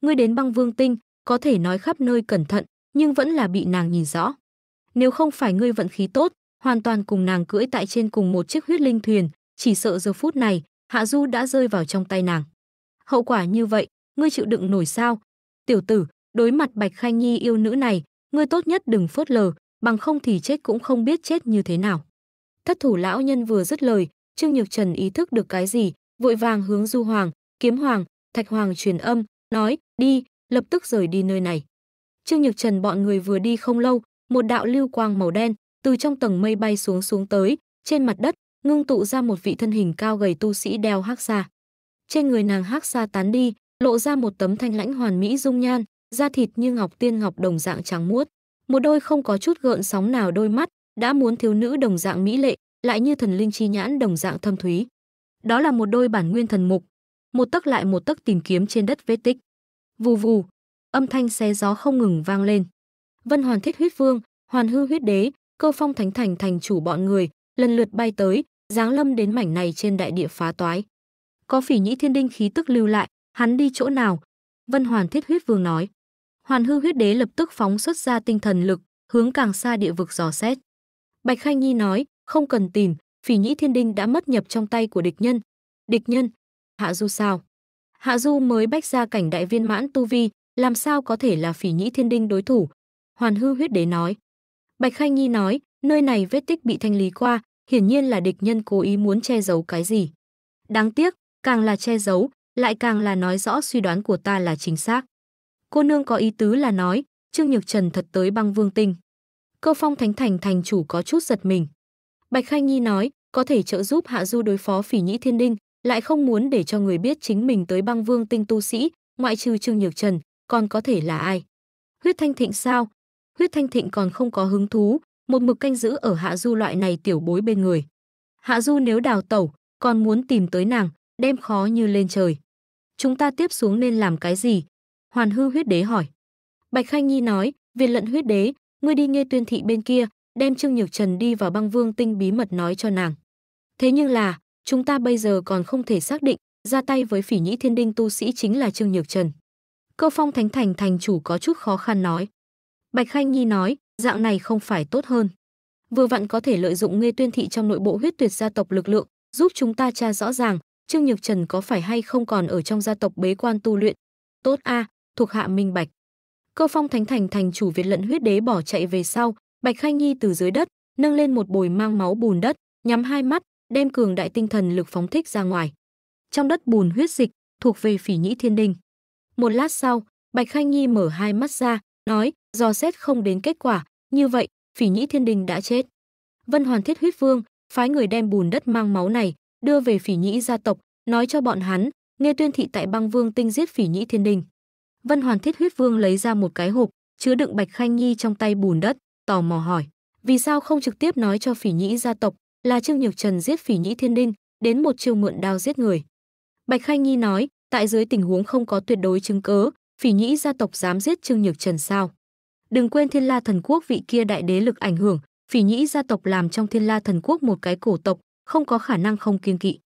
Ngươi đến băng vương tinh, có thể nói khắp nơi cẩn thận, nhưng vẫn là bị nàng nhìn rõ. Nếu không phải ngươi vận khí tốt, hoàn toàn cùng nàng cưỡi tại trên cùng một chiếc huyết linh thuyền, chỉ sợ giờ phút này, Hạ Du đã rơi vào trong tay nàng. Hậu quả như vậy, ngươi chịu đựng nổi sao? Tiểu tử, đối mặt Bạch Khanh Nhi yêu nữ này, ngươi tốt nhất đừng phớt lờ, bằng không thì chết cũng không biết chết như thế nào. Thất thủ lão nhân vừa dứt lời, Trương Nhược Trần ý thức được cái gì, vội vàng hướng Du Hoàng, Kiếm Hoàng, Thạch Hoàng truyền âm, nói, đi, lập tức rời đi nơi này. Trương Nhược Trần bọn người vừa đi không lâu, một đạo lưu quang màu đen từ trong tầng mây bay xuống xuống tới, trên mặt đất, ngưng tụ ra một vị thân hình cao gầy tu sĩ đeo hắc xa. Trên người nàng hắc xa tán đi, lộ ra một tấm thanh lãnh hoàn mỹ dung nhan, da thịt như ngọc tiên ngọc đồng dạng trắng muốt, một đôi không có chút gợn sóng nào đôi mắt, đã muốn thiếu nữ đồng dạng mỹ lệ, lại như thần linh chi nhãn đồng dạng thâm thúy. Đó là một đôi bản nguyên thần mục, một tấc lại một tấc tìm kiếm trên đất vết tích. Vù vù, âm thanh xé gió không ngừng vang lên. Vân Hoàn Thiết Huyết Vương, Hoàn Hư Huyết Đế, cơ phong thánh thành thành chủ bọn người, lần lượt bay tới, giáng lâm đến mảnh này trên đại địa phá toái. Có phỉ nhĩ thiên đinh khí tức lưu lại, hắn đi chỗ nào? Vân Hoàn Thiết Huyết Vương nói. Hoàn Hư Huyết Đế lập tức phóng xuất ra tinh thần lực, hướng càng xa địa vực dò xét. Bạch Khanh Nhi nói, không cần tìm, phỉ nhĩ thiên đinh đã mất nhập trong tay của địch nhân. Địch nhân? Hạ Du sao? Hạ Du mới bách ra cảnh đại viên mãn tu vi, làm sao có thể là phỉ nhĩ thiên đinh đối thủ? Hoàn Hư Huyết Đế nói. Bạch Khanh Nhi nói, nơi này vết tích bị thanh lý qua, hiển nhiên là địch nhân cố ý muốn che giấu cái gì. Đáng tiếc, càng là che giấu, lại càng là nói rõ suy đoán của ta là chính xác. Cô nương có ý tứ là nói, Trương Nhược Trần thật tới băng vương tinh. Cơ phong thánh thành thành chủ có chút giật mình. Bạch Khanh Nhi nói, có thể trợ giúp Hạ Du đối phó phỉ nhĩ thiên đinh, lại không muốn để cho người biết chính mình tới băng vương tinh tu sĩ, ngoại trừ Trương Nhược Trần, còn có thể là ai. Huyết Thanh Thịnh sao, huyết thanh thịnh còn không có hứng thú, một mực canh giữ ở hạ du loại này tiểu bối bên người. Hạ du nếu đào tẩu, còn muốn tìm tới nàng, đem khó như lên trời. Chúng ta tiếp xuống nên làm cái gì? Hoàn hư huyết đế hỏi. Bạch Khanh Nhi nói, viên lận huyết đế, ngươi đi nghe tuyên thị bên kia, đem Trương Nhược Trần đi vào băng vương tinh bí mật nói cho nàng. Thế nhưng là, chúng ta bây giờ còn không thể xác định, ra tay với phỉ nhĩ thiên đinh tu sĩ chính là Trương Nhược Trần. Cơ phong thánh thành thành chủ có chút khó khăn nói. Bạch Khanh Nhi nói, dạng này không phải tốt hơn. Vừa vặn có thể lợi dụng Nghê Tuyên thị trong nội bộ huyết tuyệt gia tộc lực lượng, giúp chúng ta tra rõ ràng Trương Nhược Trần có phải hay không còn ở trong gia tộc bế quan tu luyện. Tốt a, thuộc hạ minh bạch. Cơ Phong Thánh Thành thành chủ Việt Lận huyết đế bỏ chạy về sau, Bạch Khanh Nhi từ dưới đất, nâng lên một bồi mang máu bùn đất, nhắm hai mắt, đem cường đại tinh thần lực phóng thích ra ngoài. Trong đất bùn huyết dịch thuộc về Phỉ Nhĩ Thiên Đình. Một lát sau, Bạch Khanh Nhi mở hai mắt ra, nói dò xét không đến kết quả như vậy phỉ nhĩ thiên đình đã chết vân hoàn thiết huyết vương phái người đem bùn đất mang máu này đưa về phỉ nhĩ gia tộc nói cho bọn hắn nghe tuyên thị tại băng vương tinh giết phỉ nhĩ thiên đình vân hoàn thiết huyết vương lấy ra một cái hộp chứa đựng bạch khanh nhi trong tay bùn đất tò mò hỏi vì sao không trực tiếp nói cho phỉ nhĩ gia tộc là trương nhược trần giết phỉ nhĩ thiên đình đến một chiêu mượn đao giết người bạch khanh nhi nói tại dưới tình huống không có tuyệt đối chứng cứ phỉ nhĩ gia tộc dám giết Trương Nhược Trần sao? Đừng quên Thiên La thần quốc vị kia đại đế lực ảnh hưởng, phỉ nhĩ gia tộc làm trong Thiên La thần quốc một cái cổ tộc, không có khả năng không kiên kỵ.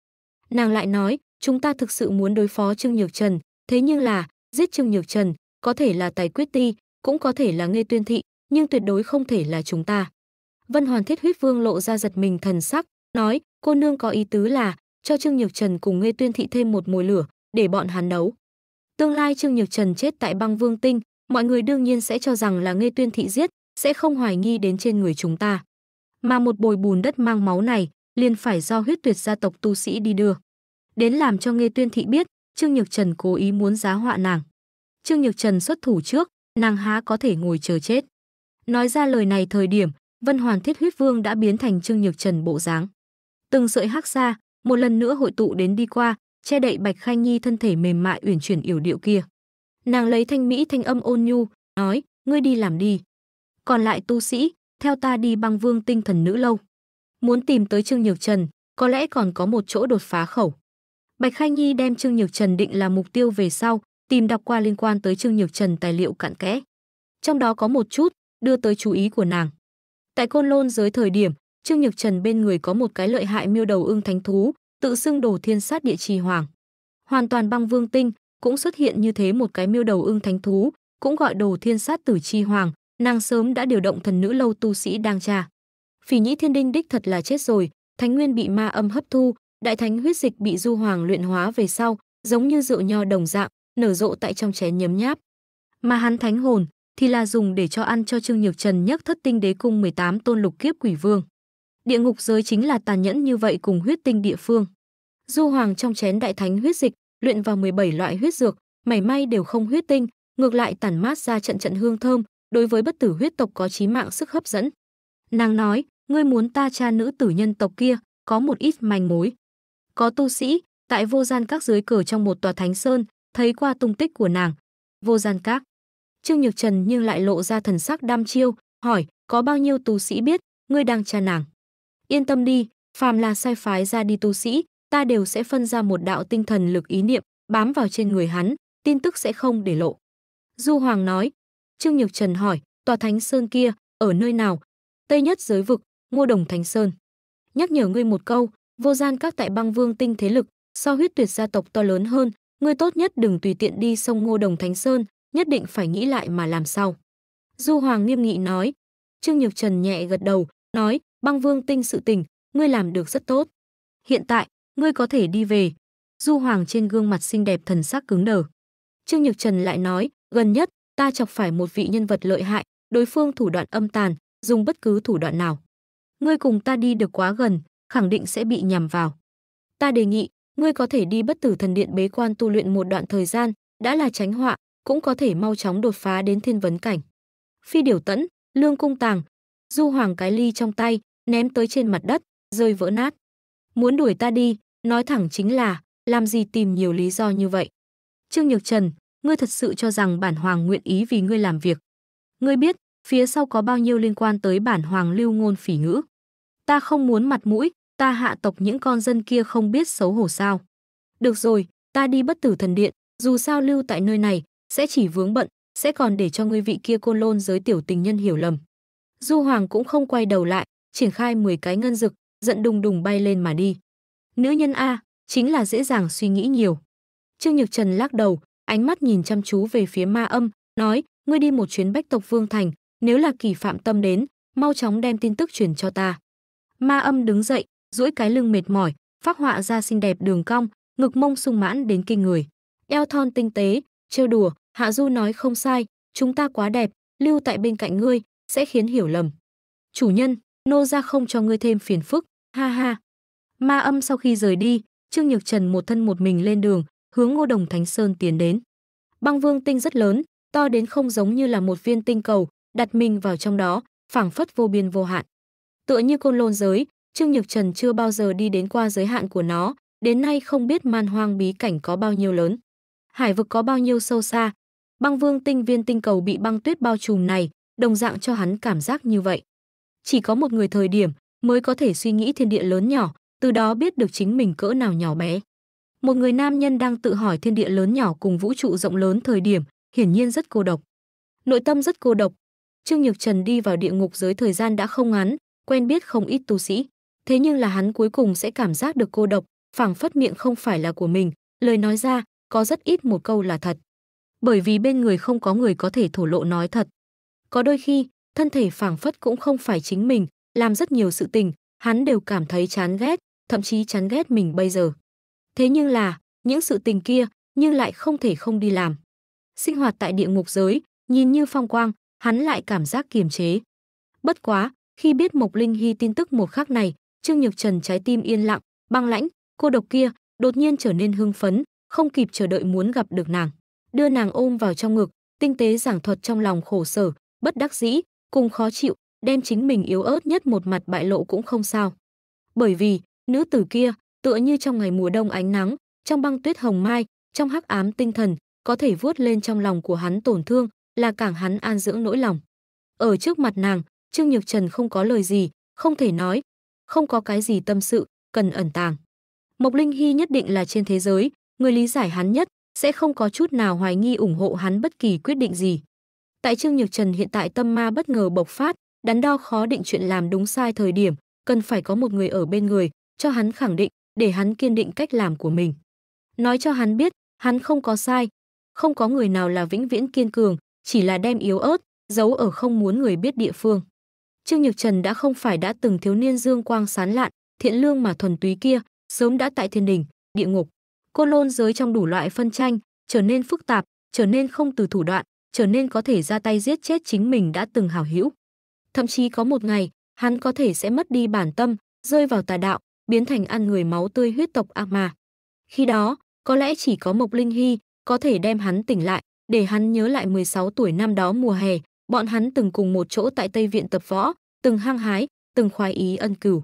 Nàng lại nói, chúng ta thực sự muốn đối phó Trương Nhược Trần, thế nhưng là, giết Trương Nhược Trần, có thể là tài quyết ti, cũng có thể là nghe tuyên thị, nhưng tuyệt đối không thể là chúng ta. Vân Hoàn Thiết Huyết Vương lộ ra giật mình thần sắc, nói, cô nương có ý tứ là, cho Trương Nhược Trần cùng nghe tuyên thị thêm một mồi lửa, để bọn hắn nấu. Tương lai Trương Nhược Trần chết tại băng vương tinh, mọi người đương nhiên sẽ cho rằng là Nghê Tuyên Thị giết, sẽ không hoài nghi đến trên người chúng ta. Mà một bồi bùn đất mang máu này, liền phải do huyết tuyệt gia tộc tu sĩ đi đưa. Đến làm cho Nghê Tuyên Thị biết, Trương Nhược Trần cố ý muốn giá họa nàng. Trương Nhược Trần xuất thủ trước, nàng há có thể ngồi chờ chết. Nói ra lời này thời điểm, Vân Hoàn Thiết Huyết Vương đã biến thành Trương Nhược Trần bộ dáng. Từng sợi hắc xa một lần nữa hội tụ đến đi qua, che đậy Bạch Khanh Nhi thân thể mềm mại uyển chuyển yểu điệu kia. Nàng lấy thanh mỹ thanh âm ôn nhu, nói, ngươi đi làm đi. Còn lại tu sĩ, theo ta đi băng vương tinh thần nữ lâu. Muốn tìm tới Trương Nhược Trần, có lẽ còn có một chỗ đột phá khẩu. Bạch Khai Nhi đem Trương Nhược Trần định là mục tiêu về sau, tìm đọc qua liên quan tới Trương Nhược Trần tài liệu cặn kẽ. Trong đó có một chút đưa tới chú ý của nàng. Tại Côn Lôn giới thời điểm, Trương Nhược Trần bên người có một cái lợi hại miêu đầu ưng thánh thú, tự xưng đồ thiên sát địa trì hoàng. Hoàn toàn băng vương tinh, cũng xuất hiện như thế một cái miêu đầu ưng thánh thú, cũng gọi đồ thiên sát tử chi hoàng, nàng sớm đã điều động thần nữ lâu tu sĩ đang trà. Phỉ nhĩ thiên đinh đích thật là chết rồi, thánh nguyên bị ma âm hấp thu, đại thánh huyết dịch bị du hoàng luyện hóa về sau, giống như rượu nho đồng dạng, nở rộ tại trong chén nhấm nháp. Mà hắn thánh hồn thì là dùng để cho ăn cho Trương Nhược Trần nhất thất tinh đế cung 18 tôn lục kiếp quỷ vương. Địa ngục giới chính là tàn nhẫn như vậy cùng huyết tinh địa phương. Du Hoàng trong chén đại thánh huyết dịch, luyện vào 17 loại huyết dược, mảy may đều không huyết tinh, ngược lại tản mát ra trận trận hương thơm, đối với bất tử huyết tộc có chí mạng sức hấp dẫn. Nàng nói, ngươi muốn ta cha nữ tử nhân tộc kia, có một ít manh mối. Có tu sĩ, tại vô gian các dưới cờ trong một tòa thánh sơn, thấy qua tung tích của nàng. Vô gian các. Trương Nhược Trần nhưng lại lộ ra thần sắc đam chiêu, hỏi, có bao nhiêu tu sĩ biết, ngươi đang cha nàng. Yên tâm đi, phàm là sai phái ra đi tu sĩ, ta đều sẽ phân ra một đạo tinh thần lực ý niệm, bám vào trên người hắn, tin tức sẽ không để lộ. Du Hoàng nói, Trương Nhược Trần hỏi, tòa Thánh Sơn kia, ở nơi nào? Tây nhất giới vực, ngô đồng Thánh Sơn. Nhắc nhở ngươi một câu, vô gian các tại băng vương tinh thế lực, so huyết tuyệt gia tộc to lớn hơn, ngươi tốt nhất đừng tùy tiện đi sông ngô đồng Thánh Sơn, nhất định phải nghĩ lại mà làm sao. Du Hoàng nghiêm nghị nói, Trương Nhược Trần nhẹ gật đầu, nói, băng vương tinh sự tình, ngươi làm được rất tốt. Hiện tại, ngươi có thể đi về. Du Hoàng trên gương mặt xinh đẹp thần sắc cứng đờ. Trương Nhược Trần lại nói, gần nhất, ta chọc phải một vị nhân vật lợi hại, đối phương thủ đoạn âm tàn, dùng bất cứ thủ đoạn nào. Ngươi cùng ta đi được quá gần, khẳng định sẽ bị nhằm vào. Ta đề nghị, ngươi có thể đi bất tử thần điện bế quan tu luyện một đoạn thời gian, đã là tránh họa, cũng có thể mau chóng đột phá đến thiên vấn cảnh. Phi điều tẫn, lương cung tàng, du hoàng cái ly trong tay, ném tới trên mặt đất, rơi vỡ nát. Muốn đuổi ta đi, nói thẳng chính là, làm gì tìm nhiều lý do như vậy. Trương Nhược Trần, ngươi thật sự cho rằng bản hoàng nguyện ý vì ngươi làm việc. Ngươi biết, phía sau có bao nhiêu liên quan tới bản hoàng lưu ngôn phỉ ngữ. Ta không muốn mặt mũi, ta hạ tộc những con dân kia không biết xấu hổ sao. Được rồi, ta đi bất tử thần điện, dù sao lưu tại nơi này, sẽ chỉ vướng bận, sẽ còn để cho ngươi vị kia côn lôn giới tiểu tình nhân hiểu lầm. Du Hoàng cũng không quay đầu lại, triển khai 10 cái ngân dực, giận đùng đùng bay lên mà đi. Nữ nhân A, chính là dễ dàng suy nghĩ nhiều. Trương Nhược Trần lắc đầu, ánh mắt nhìn chăm chú về phía ma âm, nói, ngươi đi một chuyến bách tộc Vương Thành, nếu là kỳ phạm tâm đến, mau chóng đem tin tức truyền cho ta. Ma âm đứng dậy, duỗi cái lưng mệt mỏi, phác họa ra xinh đẹp đường cong, ngực mông sung mãn đến kinh người. Eo thon tinh tế, trêu đùa, Hạ Du nói không sai, chúng ta quá đẹp, lưu tại bên cạnh ngươi, sẽ khiến hiểu lầm. Chủ nhân, nô ra không cho ngươi thêm phiền phức, ha ha. Ma âm sau khi rời đi, Trương Nhược Trần một thân một mình lên đường, hướng Ngô Đồng Thánh Sơn tiến đến. Băng Vương tinh rất lớn, to đến không giống như là một viên tinh cầu, đặt mình vào trong đó, phảng phất vô biên vô hạn. Tựa như côn lôn giới, Trương Nhược Trần chưa bao giờ đi đến qua giới hạn của nó, đến nay không biết man hoang bí cảnh có bao nhiêu lớn. Hải vực có bao nhiêu sâu xa. Băng Vương tinh viên tinh cầu bị băng tuyết bao trùm này, đồng dạng cho hắn cảm giác như vậy chỉ có một người thời điểm mới có thể suy nghĩ thiên địa lớn nhỏ, từ đó biết được chính mình cỡ nào nhỏ bé. Một người nam nhân đang tự hỏi thiên địa lớn nhỏ cùng vũ trụ rộng lớn thời điểm, hiển nhiên rất cô độc. Nội tâm rất cô độc. Trương Nhược Trần đi vào địa ngục giới thời gian đã không ngắn, quen biết không ít tu sĩ, thế nhưng là hắn cuối cùng sẽ cảm giác được cô độc, phảng phất miệng không phải là của mình, lời nói ra có rất ít một câu là thật. Bởi vì bên người không có người có thể thổ lộ nói thật. Có đôi khi, thân thể phảng phất cũng không phải chính mình, làm rất nhiều sự tình, hắn đều cảm thấy chán ghét, thậm chí chán ghét mình bây giờ. Thế nhưng là, những sự tình kia nhưng lại không thể không đi làm. Sinh hoạt tại địa ngục giới, nhìn như phong quang, hắn lại cảm giác kiềm chế. Bất quá, khi biết Mộc Linh Hy tin tức một khắc này, Trương Nhược Trần trái tim yên lặng, băng lãnh, cô độc kia đột nhiên trở nên hưng phấn, không kịp chờ đợi muốn gặp được nàng, đưa nàng ôm vào trong ngực, tinh tế giảng thuật trong lòng khổ sở, bất đắc dĩ, cùng khó chịu, đem chính mình yếu ớt nhất một mặt bại lộ cũng không sao. Bởi vì, nữ tử kia, tựa như trong ngày mùa đông ánh nắng, trong băng tuyết hồng mai, trong hắc ám tinh thần, có thể vuốt lên trong lòng của hắn tổn thương, là cảng hắn an dưỡng nỗi lòng. Ở trước mặt nàng, Trương Nhược Trần không có lời gì, không thể nói, không có cái gì tâm sự, cần ẩn tàng. Mộc Linh Hy nhất định là trên thế giới, người lý giải hắn nhất, sẽ không có chút nào hoài nghi ủng hộ hắn bất kỳ quyết định gì. Tại Trương Nhược Trần hiện tại tâm ma bất ngờ bộc phát, đắn đo khó định chuyện làm đúng sai thời điểm, cần phải có một người ở bên người, cho hắn khẳng định, để hắn kiên định cách làm của mình. Nói cho hắn biết, hắn không có sai, không có người nào là vĩnh viễn kiên cường, chỉ là đem yếu ớt, giấu ở không muốn người biết địa phương. Trương Nhược Trần đã không phải đã từng thiếu niên dương quang sán lạn, thiện lương mà thuần túy kia, sớm đã tại thiên đình, địa ngục, cô lôn giới trong đủ loại phân tranh, trở nên phức tạp, trở nên không từ thủ đoạn, trở nên có thể ra tay giết chết chính mình đã từng hảo hữu. Thậm chí có một ngày, hắn có thể sẽ mất đi bản tâm, rơi vào tà đạo, biến thành ăn người máu tươi huyết tộc ác ma. Khi đó, có lẽ chỉ có Mộc Linh Hy có thể đem hắn tỉnh lại, để hắn nhớ lại 16 tuổi năm đó mùa hè, bọn hắn từng cùng một chỗ tại Tây Viện tập võ, từng hăng hái, từng khoái ý ân cửu.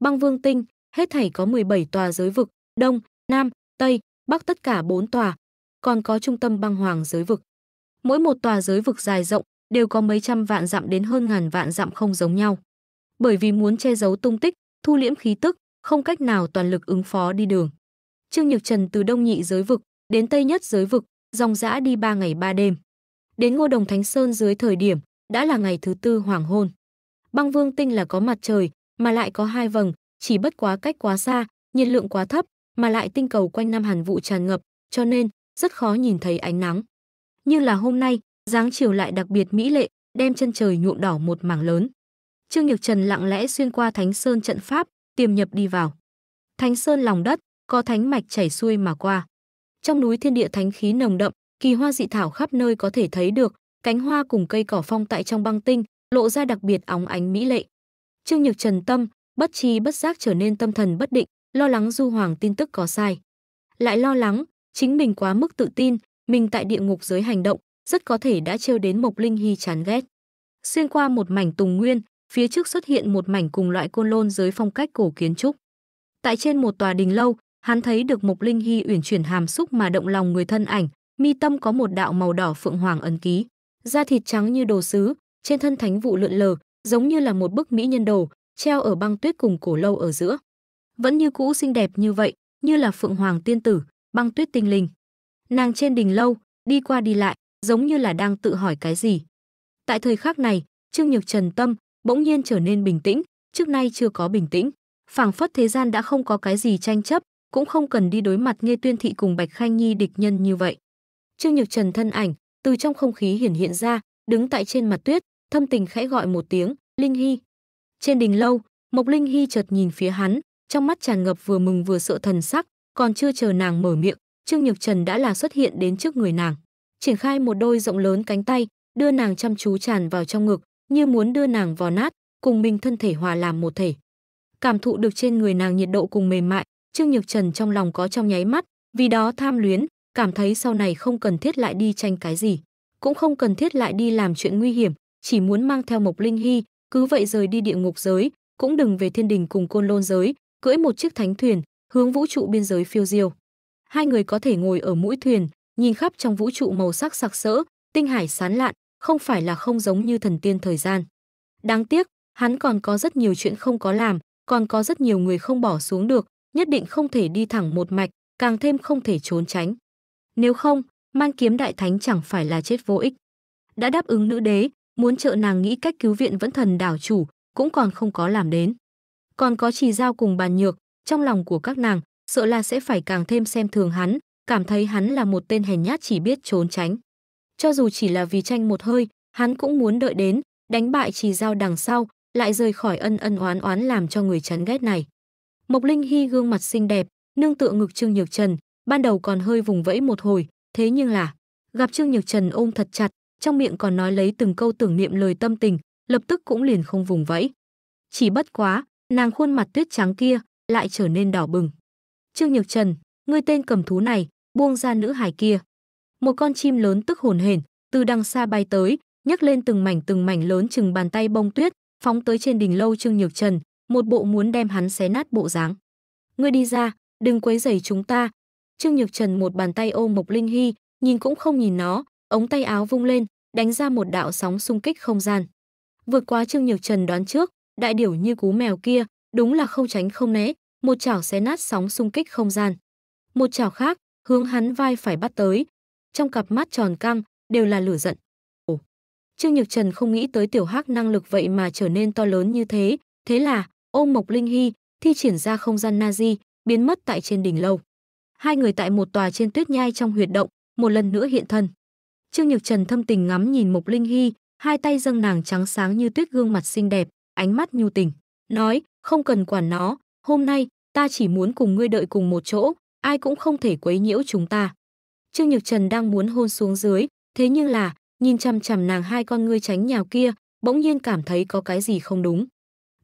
Băng Vương Tinh, hết thảy có 17 tòa giới vực, Đông, Nam, Tây, Bắc tất cả 4 tòa, còn có trung tâm băng hoàng giới vực. Mỗi một tòa giới vực dài rộng đều có mấy trăm vạn dặm đến hơn ngàn vạn dặm không giống nhau. Bởi vì muốn che giấu tung tích, thu liễm khí tức, không cách nào toàn lực ứng phó đi đường. Trương Nhược Trần từ đông nhị giới vực đến tây nhất giới vực, dòng dã đi ba ngày ba đêm. Đến Ngô Đồng Thánh Sơn dưới thời điểm, đã là ngày thứ tư hoàng hôn. Băng Vương Tinh là có mặt trời, mà lại có hai vầng, chỉ bất quá cách quá xa, nhiệt lượng quá thấp, mà lại tinh cầu quanh năm hàn vụ tràn ngập, cho nên rất khó nhìn thấy ánh nắng. Như là hôm nay, dáng chiều lại đặc biệt mỹ lệ, đem chân trời nhuộm đỏ một mảng lớn. Trương Nhược Trần lặng lẽ xuyên qua Thánh Sơn trận pháp, tiềm nhập đi vào. Thánh Sơn lòng đất, có thánh mạch chảy xuôi mà qua. Trong núi thiên địa thánh khí nồng đậm, kỳ hoa dị thảo khắp nơi có thể thấy được, cánh hoa cùng cây cỏ phong tại trong băng tinh, lộ ra đặc biệt óng ánh mỹ lệ. Trương Nhược Trần tâm, bất tri bất giác trở nên tâm thần bất định, lo lắng Du Hoàng tin tức có sai. Lại lo lắng, chính mình quá mức tự tin, mình tại địa ngục giới hành động, rất có thể đã trêu đến Mộc Linh Hy chán ghét. Xuyên qua một mảnh tùng nguyên, phía trước xuất hiện một mảnh cùng loại côn lôn dưới phong cách cổ kiến trúc. Tại trên một tòa đình lâu, hắn thấy được Mộc Linh Hy uyển chuyển hàm xúc mà động lòng người thân ảnh, mi tâm có một đạo màu đỏ phượng hoàng ấn ký, da thịt trắng như đồ sứ, trên thân thánh vụ lượn lờ, giống như là một bức mỹ nhân đồ, treo ở băng tuyết cùng cổ lâu ở giữa. Vẫn như cũ xinh đẹp như vậy, như là phượng hoàng tiên tử, băng tuyết tinh linh. Nàng trên đình lâu, đi qua đi lại, giống như là đang tự hỏi cái gì. Tại thời khắc này, Trương Nhược Trần tâm bỗng nhiên trở nên bình tĩnh, trước nay chưa có bình tĩnh. phảng phất thế gian đã không có cái gì tranh chấp, cũng không cần đi đối mặt nghe Tuyên Thị cùng Bạch Khanh Nhi địch nhân như vậy. Trương Nhược Trần thân ảnh từ trong không khí hiển hiện ra, đứng tại trên mặt tuyết, thâm tình khẽ gọi một tiếng, "Linh Hy." Trên đình lâu, Mộc Linh Hy chợt nhìn phía hắn, trong mắt tràn ngập vừa mừng vừa sợ thần sắc, còn chưa chờ nàng mở miệng, Trương Nhược Trần đã là xuất hiện đến trước người nàng, triển khai một đôi rộng lớn cánh tay, đưa nàng chăm chú tràn vào trong ngực, như muốn đưa nàng vào nát, cùng mình thân thể hòa làm một thể. Cảm thụ được trên người nàng nhiệt độ cùng mềm mại, Trương Nhược Trần trong lòng có trong nháy mắt, vì đó tham luyến, cảm thấy sau này không cần thiết lại đi tranh cái gì, cũng không cần thiết lại đi làm chuyện nguy hiểm, chỉ muốn mang theo Mộc Linh Hy, cứ vậy rời đi địa ngục giới, cũng đừng về thiên đình cùng côn lôn giới, cưỡi một chiếc thánh thuyền, hướng vũ trụ biên giới phiêu diêu hai người có thể ngồi ở mũi thuyền, nhìn khắp trong vũ trụ màu sắc sặc sỡ, tinh hải sán lạn, không phải là không giống như thần tiên thời gian. Đáng tiếc, hắn còn có rất nhiều chuyện không có làm, còn có rất nhiều người không bỏ xuống được, nhất định không thể đi thẳng một mạch, càng thêm không thể trốn tránh. Nếu không, man kiếm đại thánh chẳng phải là chết vô ích. Đã đáp ứng nữ đế, muốn trợ nàng nghĩ cách cứu viện vẫn thần đảo chủ, cũng còn không có làm đến. Còn có trì giao cùng bàn nhược, trong lòng của các nàng, sợ là sẽ phải càng thêm xem thường hắn, cảm thấy hắn là một tên hèn nhát chỉ biết trốn tránh. Cho dù chỉ là vì tranh một hơi, hắn cũng muốn đợi đến, đánh bại chỉ giao đằng sau, lại rời khỏi ân ân oán oán làm cho người chán ghét này. Mộc Linh Hy gương mặt xinh đẹp, nương tựa ngực Trương Nhược Trần, ban đầu còn hơi vùng vẫy một hồi, thế nhưng là, gặp Trương Nhược Trần ôm thật chặt, trong miệng còn nói lấy từng câu tưởng niệm lời tâm tình, lập tức cũng liền không vùng vẫy. Chỉ bất quá, nàng khuôn mặt tuyết trắng kia lại trở nên đỏ bừng. Trương Nhược Trần, ngươi tên cầm thú này, buông ra nữ hải kia. Một con chim lớn tức hồn hển, từ đằng xa bay tới, nhấc lên từng mảnh từng mảnh lớn chừng bàn tay bông tuyết, phóng tới trên đỉnh lâu Trương Nhược Trần, một bộ muốn đem hắn xé nát bộ dáng. Ngươi đi ra, đừng quấy rầy chúng ta. Trương Nhược Trần một bàn tay ôm Mộc Linh Hy, nhìn cũng không nhìn nó, ống tay áo vung lên, đánh ra một đạo sóng xung kích không gian. Vượt qua Trương Nhược Trần đoán trước, đại điểu như cú mèo kia, đúng là không tránh không né, một chảo xé nát sóng xung kích không gian. Một chảo khác, hướng hắn vai phải bắt tới. Trong cặp mắt tròn căng, đều là lửa giận. Ồ! Trương Nhược Trần không nghĩ tới tiểu hắc năng lực vậy mà trở nên to lớn như thế. Thế là, ôm Mộc Linh Hy, thi triển ra không gian Nazi, biến mất tại trên đỉnh lâu. Hai người tại một tòa trên tuyết nhai trong huyệt động, một lần nữa hiện thân. Trương Nhược Trần thâm tình ngắm nhìn Mộc Linh Hy, hai tay dâng nàng trắng sáng như tuyết gương mặt xinh đẹp, ánh mắt nhu tình, nói, không cần quản nó, hôm nay ta chỉ muốn cùng ngươi đợi cùng một chỗ, ai cũng không thể quấy nhiễu chúng ta. Trương Nhược Trần đang muốn hôn xuống dưới, thế nhưng là, nhìn chằm chằm nàng hai con ngươi tránh nhào kia, bỗng nhiên cảm thấy có cái gì không đúng.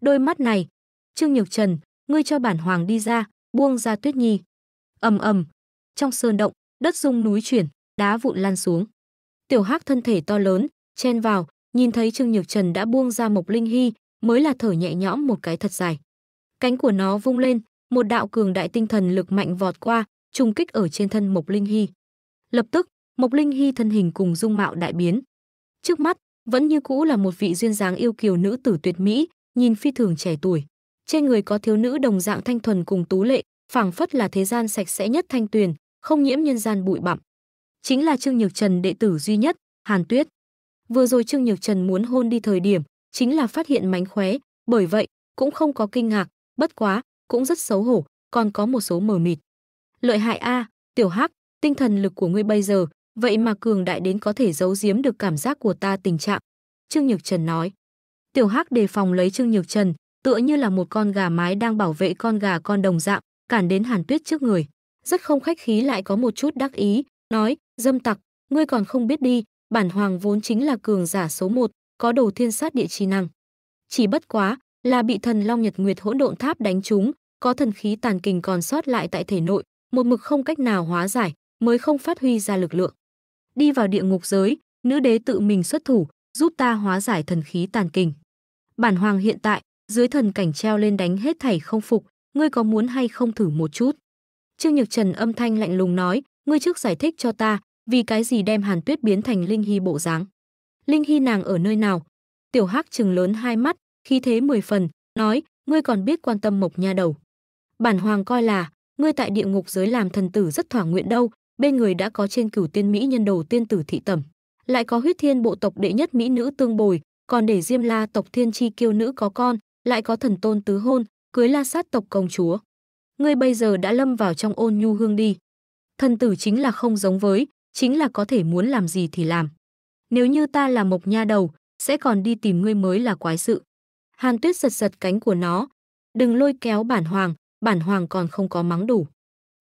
Đôi mắt này, Trương Nhược Trần, ngươi cho bản hoàng đi ra, buông ra Tuyết Nhi. Ầm ầm, trong sơn động, đất rung núi chuyển, đá vụn lan xuống. Tiểu Hắc thân thể to lớn, chen vào, nhìn thấy Trương Nhược Trần đã buông ra Mộc Linh Hy, mới là thở nhẹ nhõm một cái thật dài. Cánh của nó vung lên, một đạo cường đại tinh thần lực mạnh vọt qua, trùng kích ở trên thân Mộc Linh Hy. Lập tức, Mộc Linh Hy thân hình cùng dung mạo đại biến. Trước mắt, vẫn như cũ là một vị duyên dáng yêu kiều nữ tử tuyệt mỹ, nhìn phi thường trẻ tuổi. Trên người có thiếu nữ đồng dạng thanh thuần cùng tú lệ, phảng phất là thế gian sạch sẽ nhất thanh tuyền, không nhiễm nhân gian bụi bặm. Chính là Trương Nhược Trần đệ tử duy nhất, Hàn Tuyết. Vừa rồi Trương Nhược Trần muốn hôn đi thời điểm, chính là phát hiện mánh khóe, bởi vậy cũng không có kinh ngạc, bất quá, cũng rất xấu hổ, còn có một số mờ mịt. Lợi hại a, tiểu hắc, tinh thần lực của ngươi bây giờ, vậy mà cường đại đến có thể giấu giếm được cảm giác của ta tình trạng. Trương Nhược Trần nói. Tiểu hắc đề phòng lấy Trương Nhược Trần, tựa như là một con gà mái đang bảo vệ con gà con đồng dạng, cản đến Hàn Tuyết trước người. Rất không khách khí lại có một chút đắc ý, nói, dâm tặc, ngươi còn không biết đi, bản hoàng vốn chính là cường giả số một có đầu thiên sát địa chi năng. Chỉ bất quá, là bị thần Long Nhật Nguyệt hỗn độn tháp đánh trúng, có thần khí tàn kình còn sót lại tại thể nội, một mực không cách nào hóa giải, mới không phát huy ra lực lượng. Đi vào địa ngục giới, nữ đế tự mình xuất thủ, giúp ta hóa giải thần khí tàn kình. Bản hoàng hiện tại, dưới thần cảnh treo lên đánh hết thảy không phục, ngươi có muốn hay không thử một chút? Trương Nhược Trần âm thanh lạnh lùng nói, ngươi trước giải thích cho ta, vì cái gì đem Hàn Tuyết biến thành Linh Hy bộ dáng? Linh Hy nàng ở nơi nào? Tiểu Hắc trừng lớn hai mắt, khi thế mười phần, nói, ngươi còn biết quan tâm mộc nha đầu. Bản hoàng coi là, ngươi tại địa ngục giới làm thần tử rất thỏa nguyện đâu, bên người đã có trên cửu tiên mỹ nhân đầu tiên tử thị tẩm, lại có huyết thiên bộ tộc đệ nhất mỹ nữ tương bồi, còn để Diêm La tộc thiên chi kiêu nữ có con, lại có thần tôn tứ hôn, cưới La sát tộc công chúa. Ngươi bây giờ đã lâm vào trong ôn nhu hương đi. Thần tử chính là không giống với, chính là có thể muốn làm gì thì làm. Nếu như ta là Mộc Nha đầu, sẽ còn đi tìm ngươi mới là quái sự. Hàn Tuyết giật giật cánh của nó. Đừng lôi kéo bản hoàng, bản hoàng còn không có mắng đủ.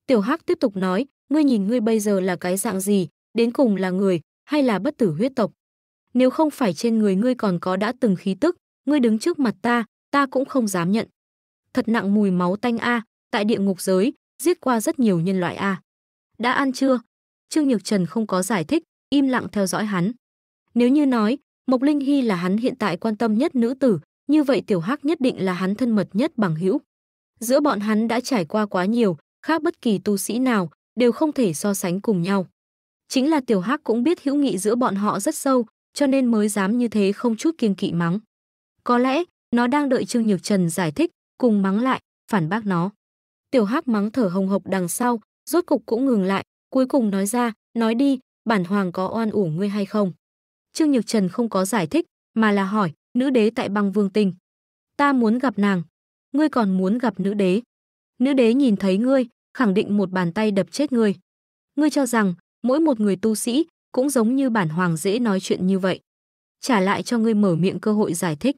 Tiểu Hắc tiếp tục nói, ngươi nhìn ngươi bây giờ là cái dạng gì, đến cùng là người, hay là bất tử huyết tộc. Nếu không phải trên người ngươi còn có đã từng khí tức, ngươi đứng trước mặt ta, ta cũng không dám nhận. Thật nặng mùi máu tanh A, tại địa ngục giới, giết qua rất nhiều nhân loại A. Đã ăn chưa? Trương Nhược Trần không có giải thích, im lặng theo dõi hắn. Nếu như nói, Mộc Linh Hy là hắn hiện tại quan tâm nhất nữ tử, như vậy tiểu hắc nhất định là hắn thân mật nhất bằng hữu. Giữa bọn hắn đã trải qua quá nhiều, khác bất kỳ tu sĩ nào, đều không thể so sánh cùng nhau. Chính là tiểu hắc cũng biết hữu nghị giữa bọn họ rất sâu, cho nên mới dám như thế không chút kiêng kỵ mắng. Có lẽ, nó đang đợi Trương Nhược Trần giải thích, cùng mắng lại, phản bác nó. Tiểu hắc mắng thở hồng hộc đằng sau, rốt cục cũng ngừng lại, cuối cùng nói ra, nói đi, bản hoàng có oan ủ ngươi hay không? Trương Nhược Trần không có giải thích, mà là hỏi, Nữ đế tại băng vương tinh. Ta muốn gặp nàng. Ngươi còn muốn gặp nữ đế. Nữ đế nhìn thấy ngươi, khẳng định một bàn tay đập chết ngươi. Ngươi cho rằng, mỗi một người tu sĩ, cũng giống như bản hoàng dễ nói chuyện như vậy. Trả lại cho ngươi mở miệng cơ hội giải thích.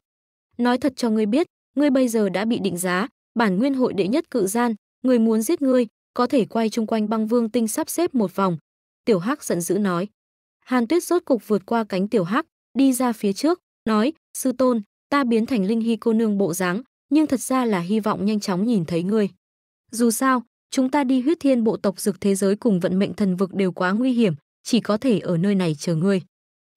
Nói thật cho ngươi biết, ngươi bây giờ đã bị định giá, bản nguyên hội đệ nhất cự gian, người muốn giết ngươi, có thể quay chung quanh băng vương tinh sắp xếp một vòng. Tiểu Hắc giận dữ nói. Hàn Tuyết rốt cục vượt qua cánh Tiểu Hắc, đi ra phía trước, nói, sư tôn, ta biến thành linh hy cô nương bộ dáng, nhưng thật ra là hy vọng nhanh chóng nhìn thấy ngươi. Dù sao, chúng ta đi huyết thiên bộ tộc dực thế giới cùng vận mệnh thần vực đều quá nguy hiểm, chỉ có thể ở nơi này chờ ngươi.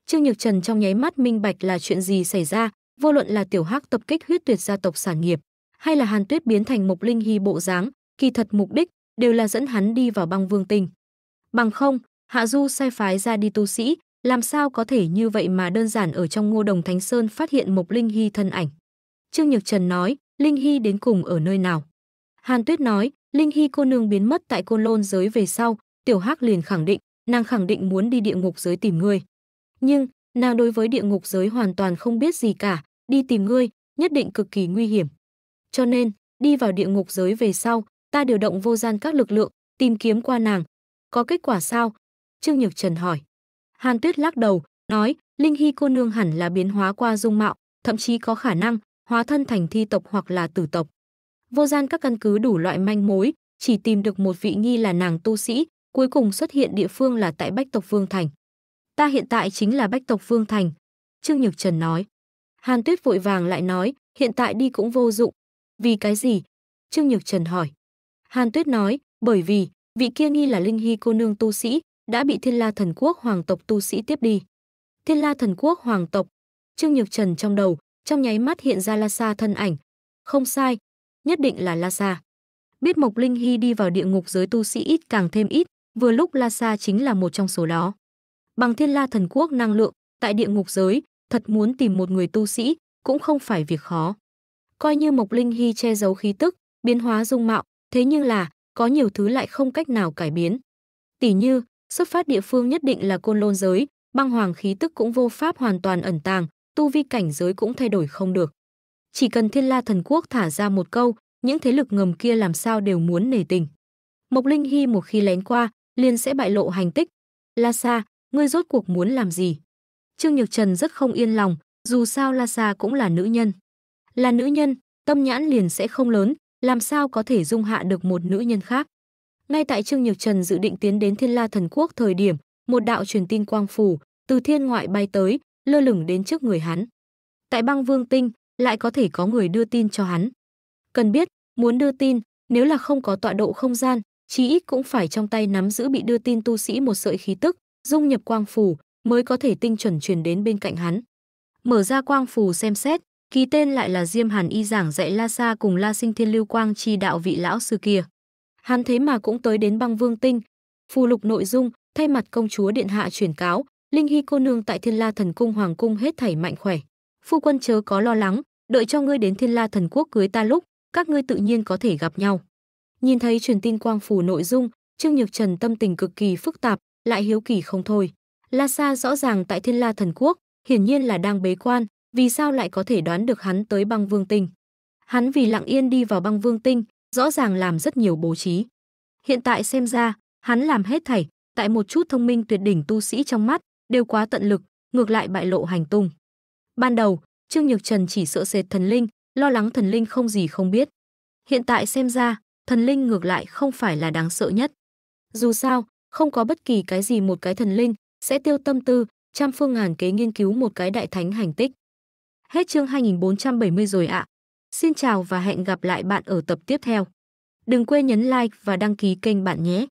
Trương Nhược Trần trong nháy mắt minh bạch là chuyện gì xảy ra, vô luận là tiểu hắc tập kích huyết tuyệt gia tộc sản nghiệp, hay là Hàn Tuyết biến thành Mộc Linh Hy bộ dáng, kỳ thật mục đích đều là dẫn hắn đi vào băng vương tinh. Bằng không, Hạ Du sai phái ra đi tu sĩ, làm sao có thể như vậy mà đơn giản ở trong ngô đồng Thánh Sơn phát hiện Mộc Linh Hy thân ảnh. Trương Nhược Trần nói, Linh Hy đến cùng ở nơi nào? Hàn Tuyết nói, Linh Hy cô nương biến mất tại côn lôn giới về sau, Tiểu Hắc liền khẳng định, nàng khẳng định muốn đi địa ngục giới tìm ngươi. Nhưng, nàng đối với địa ngục giới hoàn toàn không biết gì cả, đi tìm ngươi, nhất định cực kỳ nguy hiểm. Cho nên, đi vào địa ngục giới về sau, ta điều động vô gian các lực lượng, tìm kiếm qua nàng. Có kết quả sao? Trương Nhược Trần hỏi. Hàn Tuyết lắc đầu, nói, Linh Hy cô nương hẳn là biến hóa qua dung mạo, thậm chí có khả năng hóa thân thành thi tộc hoặc là tử tộc. Vô gian các căn cứ đủ loại manh mối, chỉ tìm được một vị nghi là nàng tu sĩ, cuối cùng xuất hiện địa phương là tại Bách tộc Vương Thành. Ta hiện tại chính là Bách tộc Vương Thành, Trương Nhược Trần nói. Hàn Tuyết vội vàng lại nói, hiện tại đi cũng vô dụng. Vì cái gì? Trương Nhược Trần hỏi. Hàn Tuyết nói, bởi vì vị kia nghi là Linh Hy cô nương tu sĩ, đã bị Thiên La thần quốc hoàng tộc tu sĩ tiếp đi. Thiên La thần quốc hoàng tộc, Trương Nhược Trần trong đầu, trong nháy mắt hiện ra La Sa thân ảnh. Không sai, nhất định là La Sa. Biết Mộc Linh Hy đi vào địa ngục giới tu sĩ ít càng thêm ít, vừa lúc La Sa chính là một trong số đó. Bằng Thiên La thần quốc năng lượng, tại địa ngục giới, thật muốn tìm một người tu sĩ cũng không phải việc khó. Coi như Mộc Linh Hy che giấu khí tức, biến hóa dung mạo, thế nhưng là có nhiều thứ lại không cách nào cải biến. Tỷ như, xuất phát địa phương nhất định là côn lôn giới, băng hoàng khí tức cũng vô pháp hoàn toàn ẩn tàng, tu vi cảnh giới cũng thay đổi không được. Chỉ cần Thiên La thần quốc thả ra một câu, những thế lực ngầm kia làm sao đều muốn nể tình. Mộc Linh Hy một khi lén qua, liền sẽ bại lộ hành tích. La Sa, ngươi rốt cuộc muốn làm gì? Trương Nhược Trần rất không yên lòng, dù sao La Sa cũng là nữ nhân. Là nữ nhân, tâm nhãn liền sẽ không lớn, làm sao có thể dung hạ được một nữ nhân khác. Ngay tại Trương Nhược Trần dự định tiến đến Thiên La Thần Quốc thời điểm, một đạo truyền tin quang phủ từ thiên ngoại bay tới, lơ lửng đến trước người hắn. Tại băng vương tinh, lại có thể có người đưa tin cho hắn. Cần biết, muốn đưa tin, nếu là không có tọa độ không gian, chí ít cũng phải trong tay nắm giữ bị đưa tin tu sĩ một sợi khí tức, dung nhập quang phủ mới có thể tinh chuẩn truyền đến bên cạnh hắn. Mở ra quang phủ xem xét, ký tên lại là Diêm Hàn Y giảng dạy La Sa cùng La Sinh Thiên Lưu Quang chi đạo vị lão sư kia hắn thế mà cũng tới đến băng vương tinh. Phù lục nội dung, thay mặt công chúa điện hạ chuyển cáo, Linh Hy cô nương tại Thiên La Thần Cung Hoàng Cung hết thảy mạnh khỏe. Phu quân chớ có lo lắng, đợi cho ngươi đến Thiên La Thần Quốc cưới ta lúc, các ngươi tự nhiên có thể gặp nhau. Nhìn thấy truyền tin quang phù nội dung, Trương Nhược Trần tâm tình cực kỳ phức tạp, lại hiếu kỳ không thôi. La Sa rõ ràng tại Thiên La Thần Quốc, hiển nhiên là đang bế quan, vì sao lại có thể đoán được hắn tới băng vương tinh. Hắn vì lặng yên đi vào băng vương tinh, rõ ràng làm rất nhiều bố trí. Hiện tại xem ra, hắn làm hết thảy, tại một chút thông minh tuyệt đỉnh tu sĩ trong mắt, đều quá tận lực, ngược lại bại lộ hành tung. Ban đầu, Trương Nhược Trần chỉ sợ sệt thần linh, lo lắng thần linh không gì không biết. Hiện tại xem ra, thần linh ngược lại không phải là đáng sợ nhất. Dù sao, không có bất kỳ cái gì một cái thần linh sẽ tiêu tâm tư, trăm phương ngàn kế nghiên cứu một cái đại thánh hành tích. Hết chương 2470 rồi ạ. À. Xin chào và hẹn gặp lại bạn ở tập tiếp theo. Đừng quên nhấn like và đăng ký kênh bạn nhé.